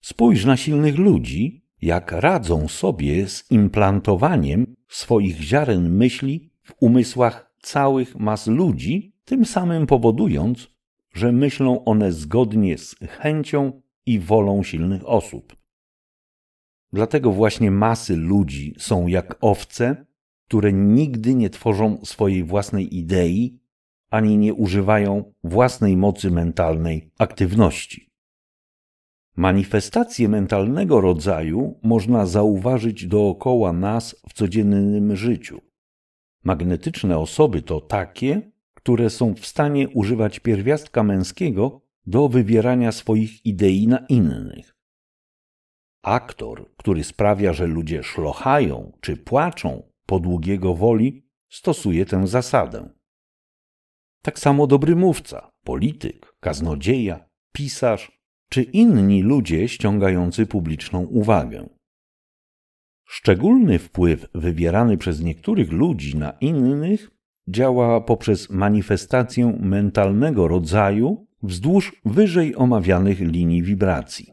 Spójrz na silnych ludzi, jak radzą sobie z implantowaniem swoich ziaren myśli w umysłach całych mas ludzi, tym samym powodując, że myślą one zgodnie z chęcią i wolą silnych osób. Dlatego właśnie masy ludzi są jak owce, które nigdy nie tworzą swojej własnej idei ani nie używają własnej mocy mentalnej aktywności. Manifestacje mentalnego rodzaju można zauważyć dookoła nas w codziennym życiu. Magnetyczne osoby to takie, które są w stanie używać pierwiastka męskiego do wywierania swoich idei na innych. Aktor, który sprawia, że ludzie szlochają czy płaczą po długiego woli, stosuje tę zasadę. Tak samo dobry mówca, polityk, kaznodzieja, pisarz czy inni ludzie ściągający publiczną uwagę. Szczególny wpływ wywierany przez niektórych ludzi na innych działa poprzez manifestację mentalnego rodzaju wzdłuż wyżej omawianych linii wibracji.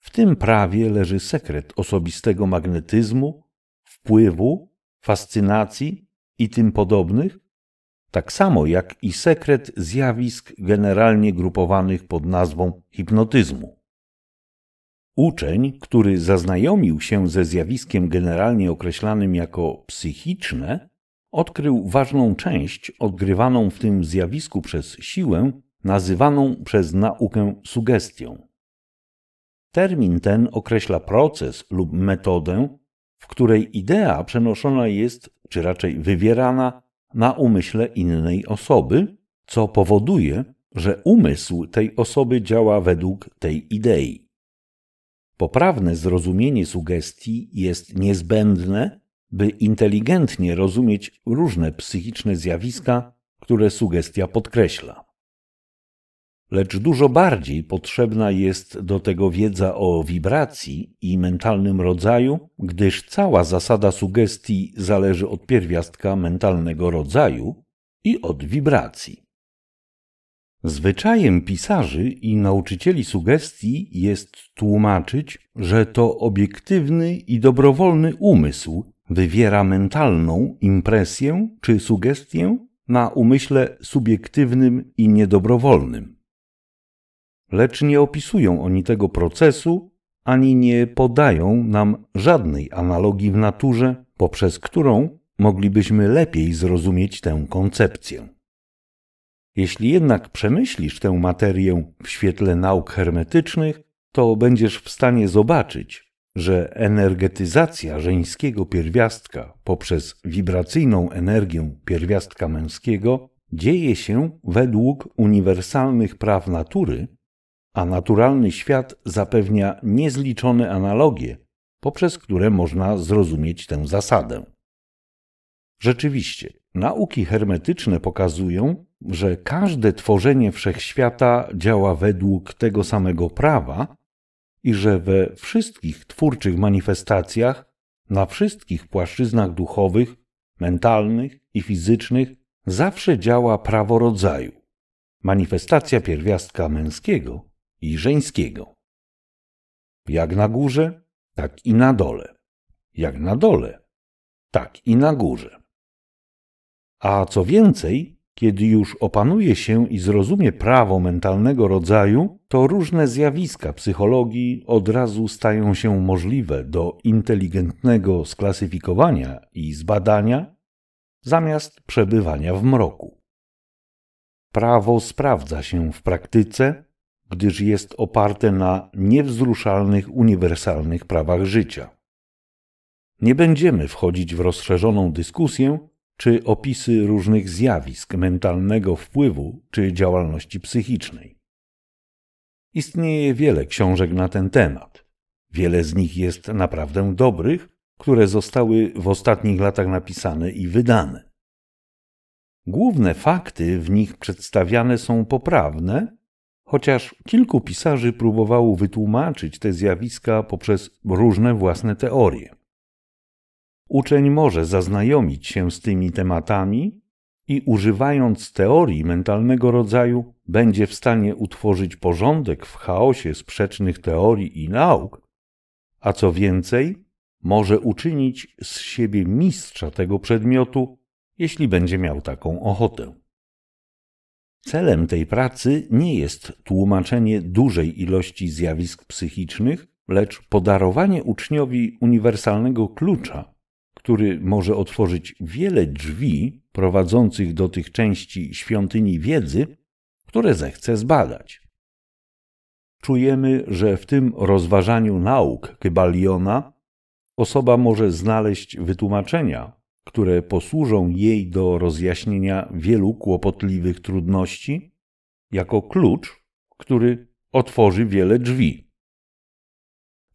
W tym prawie leży sekret osobistego magnetyzmu, wpływu, fascynacji i tym podobnych, tak samo jak i sekret zjawisk generalnie grupowanych pod nazwą hipnotyzmu. Uczeń, który zaznajomił się ze zjawiskiem generalnie określanym jako psychiczne, odkrył ważną część odgrywaną w tym zjawisku przez siłę, nazywaną przez naukę sugestią. Termin ten określa proces lub metodę, w której idea przenoszona jest, czy raczej wywierana, na umyśle innej osoby, co powoduje, że umysł tej osoby działa według tej idei. Poprawne zrozumienie sugestii jest niezbędne, by inteligentnie rozumieć różne psychiczne zjawiska, które sugestia podkreśla. Lecz dużo bardziej potrzebna jest do tego wiedza o wibracji i mentalnym rodzaju, gdyż cała zasada sugestii zależy od pierwiastka mentalnego rodzaju i od wibracji. Zwyczajem pisarzy i nauczycieli sugestii jest tłumaczyć, że to obiektywny i dobrowolny umysł wywiera mentalną impresję czy sugestię na umyśle subiektywnym i niedobrowolnym lecz nie opisują oni tego procesu ani nie podają nam żadnej analogii w naturze, poprzez którą moglibyśmy lepiej zrozumieć tę koncepcję. Jeśli jednak przemyślisz tę materię w świetle nauk hermetycznych, to będziesz w stanie zobaczyć, że energetyzacja żeńskiego pierwiastka poprzez wibracyjną energię pierwiastka męskiego dzieje się według uniwersalnych praw natury a naturalny świat zapewnia niezliczone analogie, poprzez które można zrozumieć tę zasadę. Rzeczywiście, nauki hermetyczne pokazują, że każde tworzenie wszechświata działa według tego samego prawa i że we wszystkich twórczych manifestacjach, na wszystkich płaszczyznach duchowych, mentalnych i fizycznych zawsze działa prawo rodzaju. Manifestacja pierwiastka męskiego i żeńskiego. Jak na górze, tak i na dole. Jak na dole, tak i na górze. A co więcej, kiedy już opanuje się i zrozumie prawo mentalnego rodzaju, to różne zjawiska psychologii od razu stają się możliwe do inteligentnego sklasyfikowania i zbadania, zamiast przebywania w mroku. Prawo sprawdza się w praktyce gdyż jest oparte na niewzruszalnych, uniwersalnych prawach życia. Nie będziemy wchodzić w rozszerzoną dyskusję czy opisy różnych zjawisk mentalnego wpływu czy działalności psychicznej. Istnieje wiele książek na ten temat. Wiele z nich jest naprawdę dobrych, które zostały w ostatnich latach napisane i wydane. Główne fakty w nich przedstawiane są poprawne, Chociaż kilku pisarzy próbowało wytłumaczyć te zjawiska poprzez różne własne teorie. Uczeń może zaznajomić się z tymi tematami i używając teorii mentalnego rodzaju będzie w stanie utworzyć porządek w chaosie sprzecznych teorii i nauk, a co więcej, może uczynić z siebie mistrza tego przedmiotu, jeśli będzie miał taką ochotę. Celem tej pracy nie jest tłumaczenie dużej ilości zjawisk psychicznych, lecz podarowanie uczniowi uniwersalnego klucza, który może otworzyć wiele drzwi prowadzących do tych części świątyni wiedzy, które zechce zbadać. Czujemy, że w tym rozważaniu nauk Kybaliona osoba może znaleźć wytłumaczenia które posłużą jej do rozjaśnienia wielu kłopotliwych trudności, jako klucz, który otworzy wiele drzwi.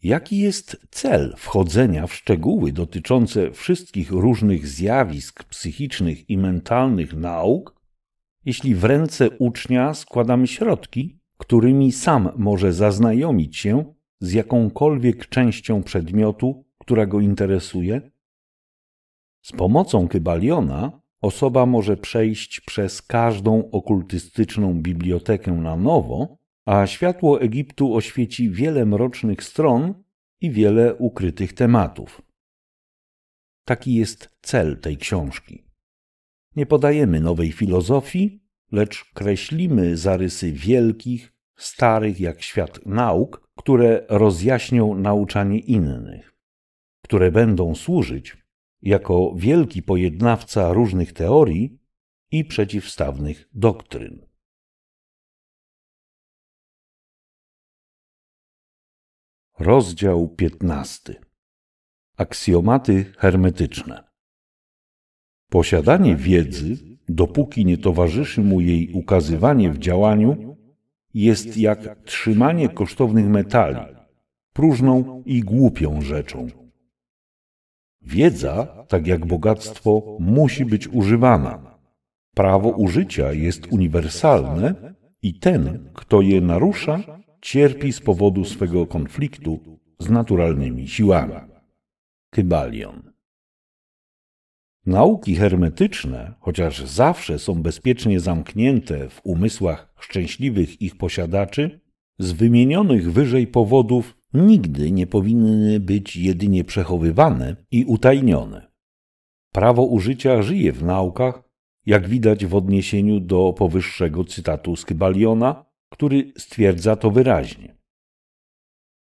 Jaki jest cel wchodzenia w szczegóły dotyczące wszystkich różnych zjawisk psychicznych i mentalnych nauk, jeśli w ręce ucznia składamy środki, którymi sam może zaznajomić się z jakąkolwiek częścią przedmiotu, która go interesuje z pomocą Kybaliona osoba może przejść przez każdą okultystyczną bibliotekę na nowo, a światło Egiptu oświeci wiele mrocznych stron i wiele ukrytych tematów. Taki jest cel tej książki. Nie podajemy nowej filozofii, lecz kreślimy zarysy wielkich, starych jak świat nauk, które rozjaśnią nauczanie innych, które będą służyć jako wielki pojednawca różnych teorii i przeciwstawnych doktryn. Rozdział 15. Aksjomaty hermetyczne. Posiadanie wiedzy, dopóki nie towarzyszy mu jej ukazywanie w działaniu, jest jak trzymanie kosztownych metali, próżną i głupią rzeczą. Wiedza, tak jak bogactwo, musi być używana. Prawo użycia jest uniwersalne i ten, kto je narusza, cierpi z powodu swego konfliktu z naturalnymi siłami. Kybalion. Nauki hermetyczne, chociaż zawsze są bezpiecznie zamknięte w umysłach szczęśliwych ich posiadaczy, z wymienionych wyżej powodów nigdy nie powinny być jedynie przechowywane i utajnione. Prawo użycia żyje w naukach, jak widać w odniesieniu do powyższego cytatu Skybaliona, który stwierdza to wyraźnie.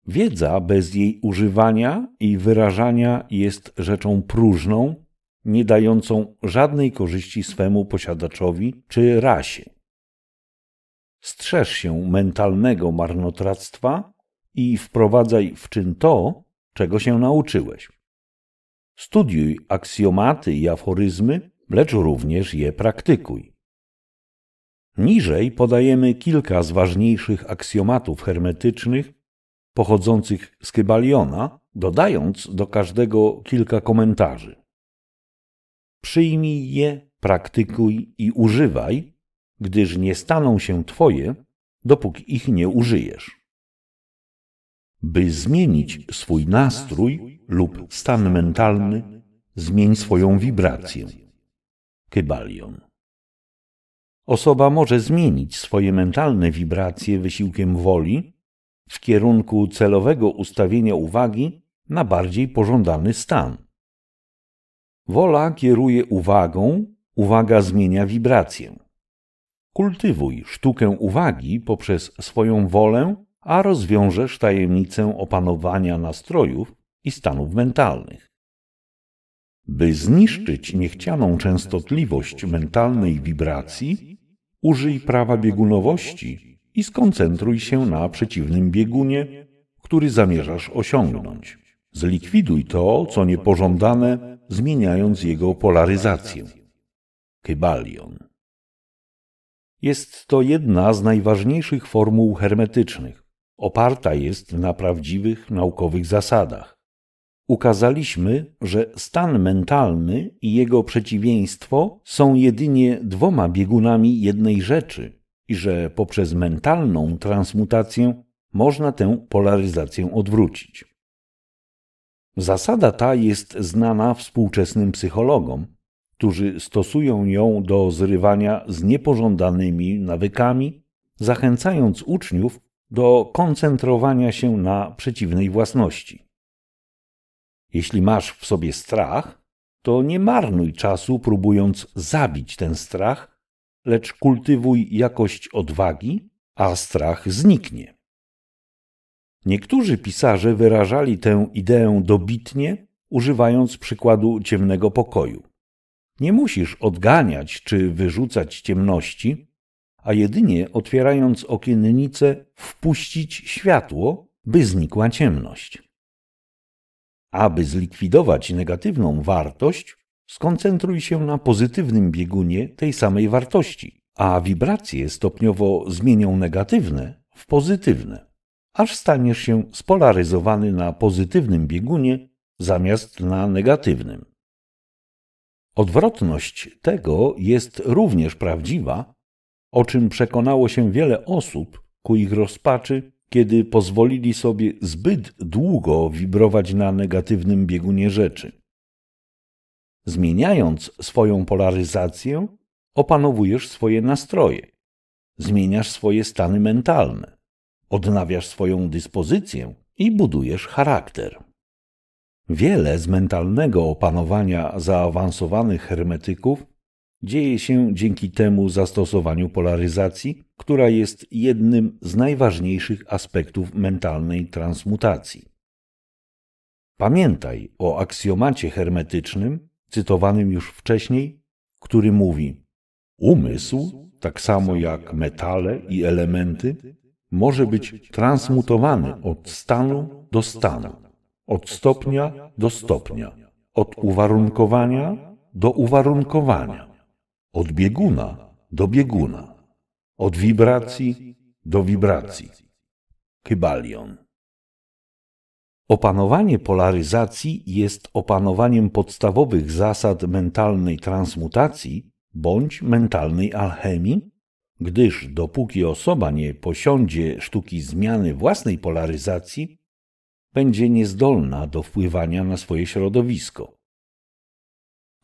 Wiedza bez jej używania i wyrażania jest rzeczą próżną, nie dającą żadnej korzyści swemu posiadaczowi czy rasie. Strzeż się mentalnego marnotrawstwa i wprowadzaj w czyn to, czego się nauczyłeś. Studiuj aksjomaty i aforyzmy, lecz również je praktykuj. Niżej podajemy kilka z ważniejszych aksjomatów hermetycznych pochodzących z Kybaliona, dodając do każdego kilka komentarzy. Przyjmij je, praktykuj i używaj, gdyż nie staną się Twoje, dopóki ich nie użyjesz. By zmienić swój nastrój lub stan mentalny, zmień swoją wibrację. Kybalion. Osoba może zmienić swoje mentalne wibracje wysiłkiem woli w kierunku celowego ustawienia uwagi na bardziej pożądany stan. Wola kieruje uwagą, uwaga zmienia wibrację. Kultywuj sztukę uwagi poprzez swoją wolę a rozwiążesz tajemnicę opanowania nastrojów i stanów mentalnych. By zniszczyć niechcianą częstotliwość mentalnej wibracji, użyj prawa biegunowości i skoncentruj się na przeciwnym biegunie, który zamierzasz osiągnąć. Zlikwiduj to, co niepożądane, zmieniając jego polaryzację. Kybalion. Jest to jedna z najważniejszych formuł hermetycznych oparta jest na prawdziwych naukowych zasadach. Ukazaliśmy, że stan mentalny i jego przeciwieństwo są jedynie dwoma biegunami jednej rzeczy i że poprzez mentalną transmutację można tę polaryzację odwrócić. Zasada ta jest znana współczesnym psychologom, którzy stosują ją do zrywania z niepożądanymi nawykami, zachęcając uczniów do koncentrowania się na przeciwnej własności. Jeśli masz w sobie strach, to nie marnuj czasu próbując zabić ten strach, lecz kultywuj jakość odwagi, a strach zniknie. Niektórzy pisarze wyrażali tę ideę dobitnie, używając przykładu ciemnego pokoju. Nie musisz odganiać czy wyrzucać ciemności, a jedynie otwierając okiennice wpuścić światło, by znikła ciemność. Aby zlikwidować negatywną wartość, skoncentruj się na pozytywnym biegunie tej samej wartości, a wibracje stopniowo zmienią negatywne w pozytywne, aż staniesz się spolaryzowany na pozytywnym biegunie zamiast na negatywnym. Odwrotność tego jest również prawdziwa, o czym przekonało się wiele osób ku ich rozpaczy, kiedy pozwolili sobie zbyt długo wibrować na negatywnym biegunie rzeczy. Zmieniając swoją polaryzację, opanowujesz swoje nastroje, zmieniasz swoje stany mentalne, odnawiasz swoją dyspozycję i budujesz charakter. Wiele z mentalnego opanowania zaawansowanych hermetyków dzieje się dzięki temu zastosowaniu polaryzacji, która jest jednym z najważniejszych aspektów mentalnej transmutacji. Pamiętaj o aksjomacie hermetycznym, cytowanym już wcześniej, który mówi: Umysł, tak samo jak metale i elementy, może być transmutowany od stanu do stanu, od stopnia do stopnia, od uwarunkowania do uwarunkowania. Od bieguna do bieguna. Od wibracji do wibracji. Kybalion. Opanowanie polaryzacji jest opanowaniem podstawowych zasad mentalnej transmutacji bądź mentalnej alchemii, gdyż dopóki osoba nie posiądzie sztuki zmiany własnej polaryzacji, będzie niezdolna do wpływania na swoje środowisko.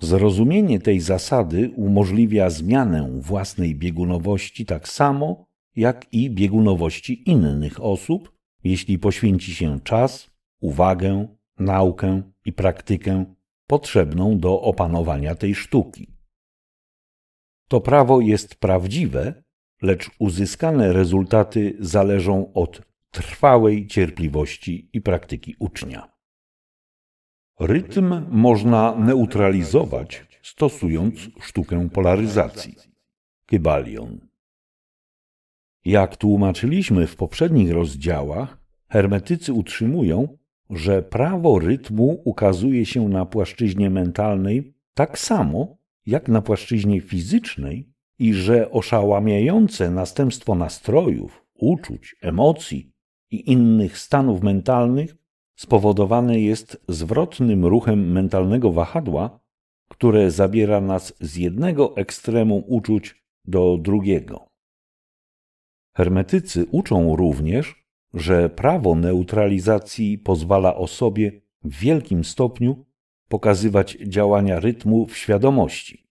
Zrozumienie tej zasady umożliwia zmianę własnej biegunowości tak samo, jak i biegunowości innych osób, jeśli poświęci się czas, uwagę, naukę i praktykę potrzebną do opanowania tej sztuki. To prawo jest prawdziwe, lecz uzyskane rezultaty zależą od trwałej cierpliwości i praktyki ucznia. Rytm można neutralizować stosując sztukę polaryzacji. Kybalion. Jak tłumaczyliśmy w poprzednich rozdziałach, hermetycy utrzymują, że prawo rytmu ukazuje się na płaszczyźnie mentalnej tak samo jak na płaszczyźnie fizycznej i że oszałamiające następstwo nastrojów, uczuć, emocji i innych stanów mentalnych Spowodowane jest zwrotnym ruchem mentalnego wahadła, które zabiera nas z jednego ekstremu uczuć do drugiego. Hermetycy uczą również, że prawo neutralizacji pozwala osobie w wielkim stopniu pokazywać działania rytmu w świadomości.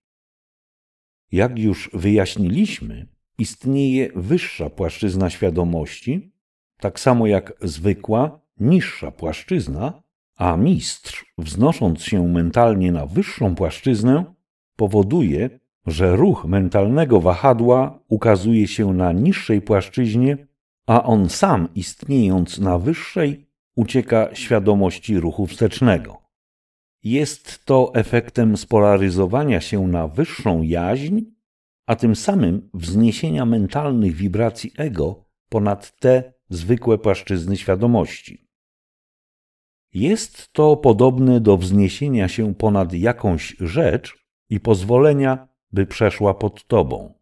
Jak już wyjaśniliśmy, istnieje wyższa płaszczyzna świadomości, tak samo jak zwykła, niższa płaszczyzna, a mistrz, wznosząc się mentalnie na wyższą płaszczyznę, powoduje, że ruch mentalnego wahadła ukazuje się na niższej płaszczyźnie, a on sam, istniejąc na wyższej, ucieka świadomości ruchu wstecznego. Jest to efektem spolaryzowania się na wyższą jaźń, a tym samym wzniesienia mentalnych wibracji ego ponad te zwykłe płaszczyzny świadomości. Jest to podobne do wzniesienia się ponad jakąś rzecz i pozwolenia, by przeszła pod tobą.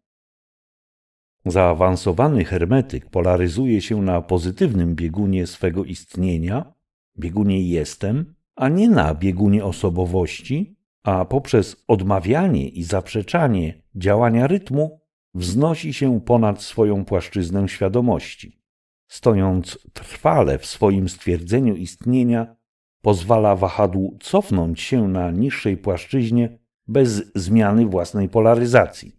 Zaawansowany hermetyk polaryzuje się na pozytywnym biegunie swego istnienia, biegunie jestem, a nie na biegunie osobowości, a poprzez odmawianie i zaprzeczanie działania rytmu wznosi się ponad swoją płaszczyznę świadomości. Stojąc trwale w swoim stwierdzeniu istnienia, pozwala wahadłu cofnąć się na niższej płaszczyźnie bez zmiany własnej polaryzacji.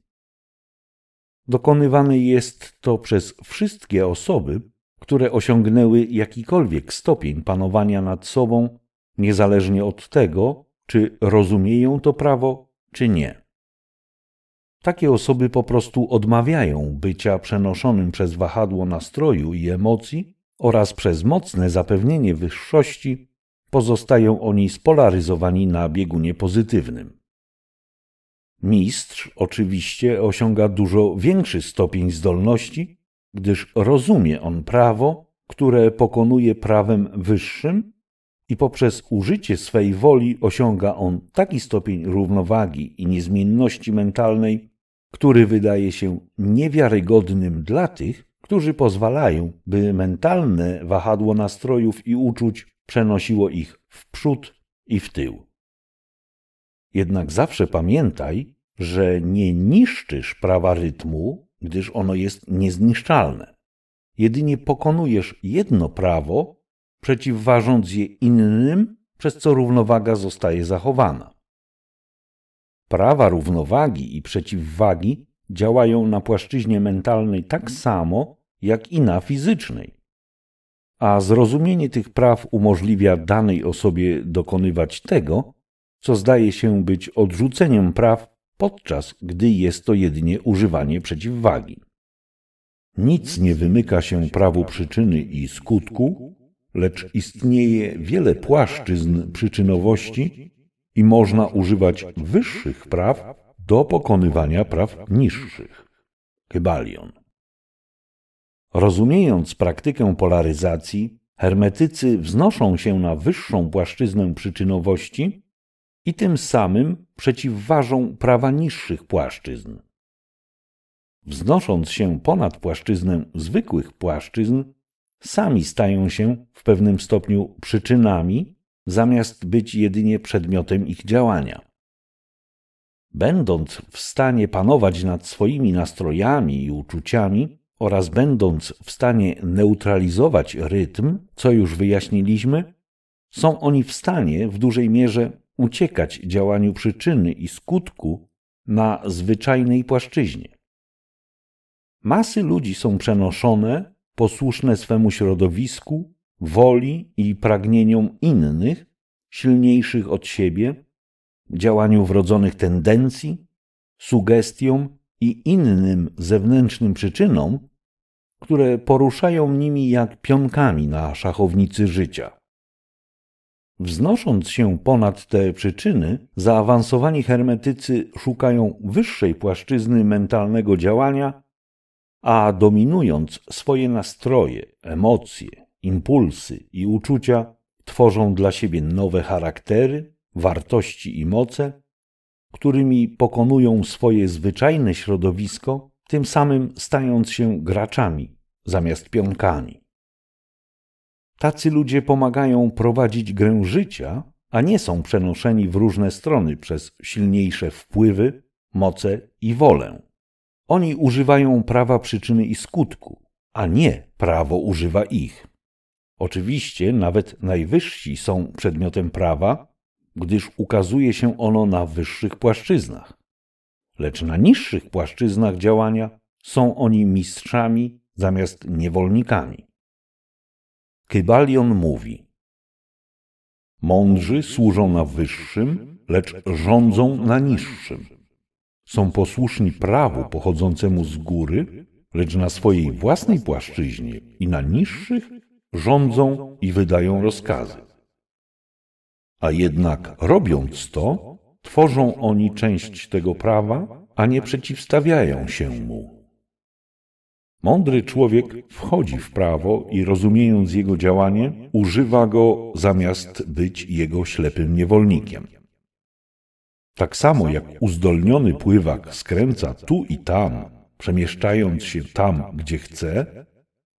Dokonywane jest to przez wszystkie osoby, które osiągnęły jakikolwiek stopień panowania nad sobą, niezależnie od tego, czy rozumieją to prawo, czy nie. Takie osoby po prostu odmawiają bycia przenoszonym przez wahadło nastroju i emocji oraz przez mocne zapewnienie wyższości pozostają oni spolaryzowani na biegunie pozytywnym. Mistrz oczywiście osiąga dużo większy stopień zdolności, gdyż rozumie on prawo, które pokonuje prawem wyższym i poprzez użycie swej woli osiąga on taki stopień równowagi i niezmienności mentalnej, który wydaje się niewiarygodnym dla tych, którzy pozwalają, by mentalne wahadło nastrojów i uczuć przenosiło ich w przód i w tył. Jednak zawsze pamiętaj, że nie niszczysz prawa rytmu, gdyż ono jest niezniszczalne. Jedynie pokonujesz jedno prawo, przeciwważąc je innym, przez co równowaga zostaje zachowana. Prawa równowagi i przeciwwagi działają na płaszczyźnie mentalnej tak samo, jak i na fizycznej. A zrozumienie tych praw umożliwia danej osobie dokonywać tego, co zdaje się być odrzuceniem praw, podczas gdy jest to jedynie używanie przeciwwagi. Nic nie wymyka się prawu przyczyny i skutku, lecz istnieje wiele płaszczyzn przyczynowości, i można używać wyższych praw do pokonywania praw niższych. Kybalion. Rozumiejąc praktykę polaryzacji, hermetycy wznoszą się na wyższą płaszczyznę przyczynowości i tym samym przeciwważą prawa niższych płaszczyzn. Wznosząc się ponad płaszczyznę zwykłych płaszczyzn, sami stają się w pewnym stopniu przyczynami zamiast być jedynie przedmiotem ich działania. Będąc w stanie panować nad swoimi nastrojami i uczuciami oraz będąc w stanie neutralizować rytm, co już wyjaśniliśmy, są oni w stanie w dużej mierze uciekać działaniu przyczyny i skutku na zwyczajnej płaszczyźnie. Masy ludzi są przenoszone, posłuszne swemu środowisku, woli i pragnieniom innych, silniejszych od siebie, działaniu wrodzonych tendencji, sugestiom i innym zewnętrznym przyczynom, które poruszają nimi jak pionkami na szachownicy życia. Wznosząc się ponad te przyczyny, zaawansowani hermetycy szukają wyższej płaszczyzny mentalnego działania, a dominując swoje nastroje, emocje, impulsy i uczucia tworzą dla siebie nowe charaktery, wartości i moce, którymi pokonują swoje zwyczajne środowisko, tym samym stając się graczami zamiast pionkami. Tacy ludzie pomagają prowadzić grę życia, a nie są przenoszeni w różne strony przez silniejsze wpływy, moce i wolę. Oni używają prawa przyczyny i skutku, a nie prawo używa ich. Oczywiście nawet najwyżsi są przedmiotem prawa, gdyż ukazuje się ono na wyższych płaszczyznach. Lecz na niższych płaszczyznach działania są oni mistrzami zamiast niewolnikami. Kybalion mówi: Mądrzy służą na wyższym, lecz rządzą na niższym. Są posłuszni prawu pochodzącemu z góry, lecz na swojej własnej płaszczyźnie i na niższych rządzą i wydają rozkazy. A jednak robiąc to, tworzą oni część tego prawa, a nie przeciwstawiają się mu. Mądry człowiek wchodzi w prawo i rozumiejąc jego działanie, używa go zamiast być jego ślepym niewolnikiem. Tak samo jak uzdolniony pływak skręca tu i tam, przemieszczając się tam, gdzie chce,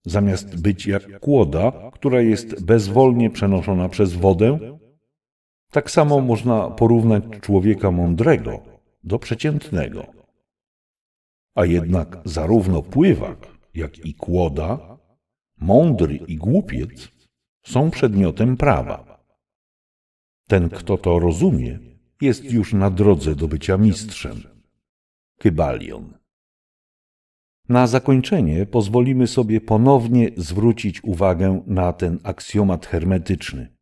Zamiast być jak kłoda, która jest bezwolnie przenoszona przez wodę, tak samo można porównać człowieka mądrego do przeciętnego. A jednak zarówno pływak, jak i kłoda, mądry i głupiec są przedmiotem prawa. Ten, kto to rozumie, jest już na drodze do bycia mistrzem. Kybalion. Na zakończenie pozwolimy sobie ponownie zwrócić uwagę na ten aksjomat hermetyczny.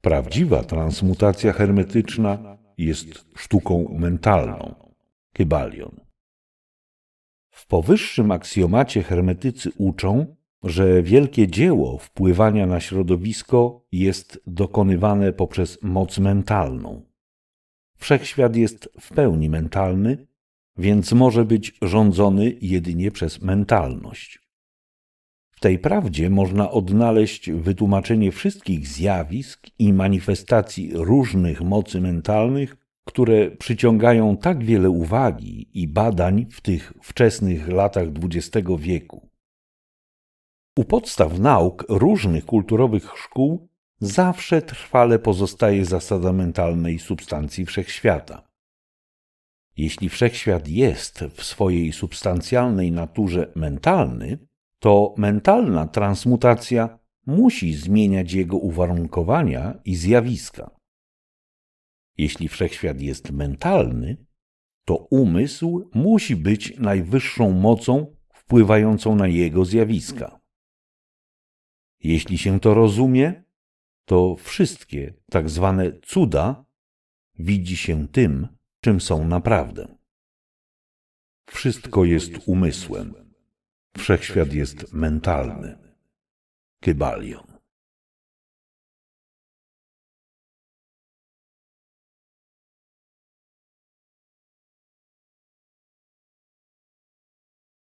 Prawdziwa transmutacja hermetyczna jest sztuką mentalną. Kybalion. W powyższym aksjomacie hermetycy uczą, że wielkie dzieło wpływania na środowisko jest dokonywane poprzez moc mentalną. Wszechświat jest w pełni mentalny, więc może być rządzony jedynie przez mentalność. W tej prawdzie można odnaleźć wytłumaczenie wszystkich zjawisk i manifestacji różnych mocy mentalnych, które przyciągają tak wiele uwagi i badań w tych wczesnych latach XX wieku. U podstaw nauk różnych kulturowych szkół zawsze trwale pozostaje zasada mentalnej substancji wszechświata. Jeśli wszechświat jest w swojej substancjalnej naturze mentalny, to mentalna transmutacja musi zmieniać jego uwarunkowania i zjawiska. Jeśli wszechświat jest mentalny, to umysł musi być najwyższą mocą wpływającą na jego zjawiska. Jeśli się to rozumie, to wszystkie tak zwane cuda widzi się tym, czym są naprawdę. Wszystko jest umysłem. Wszechświat jest mentalny. Kybalion.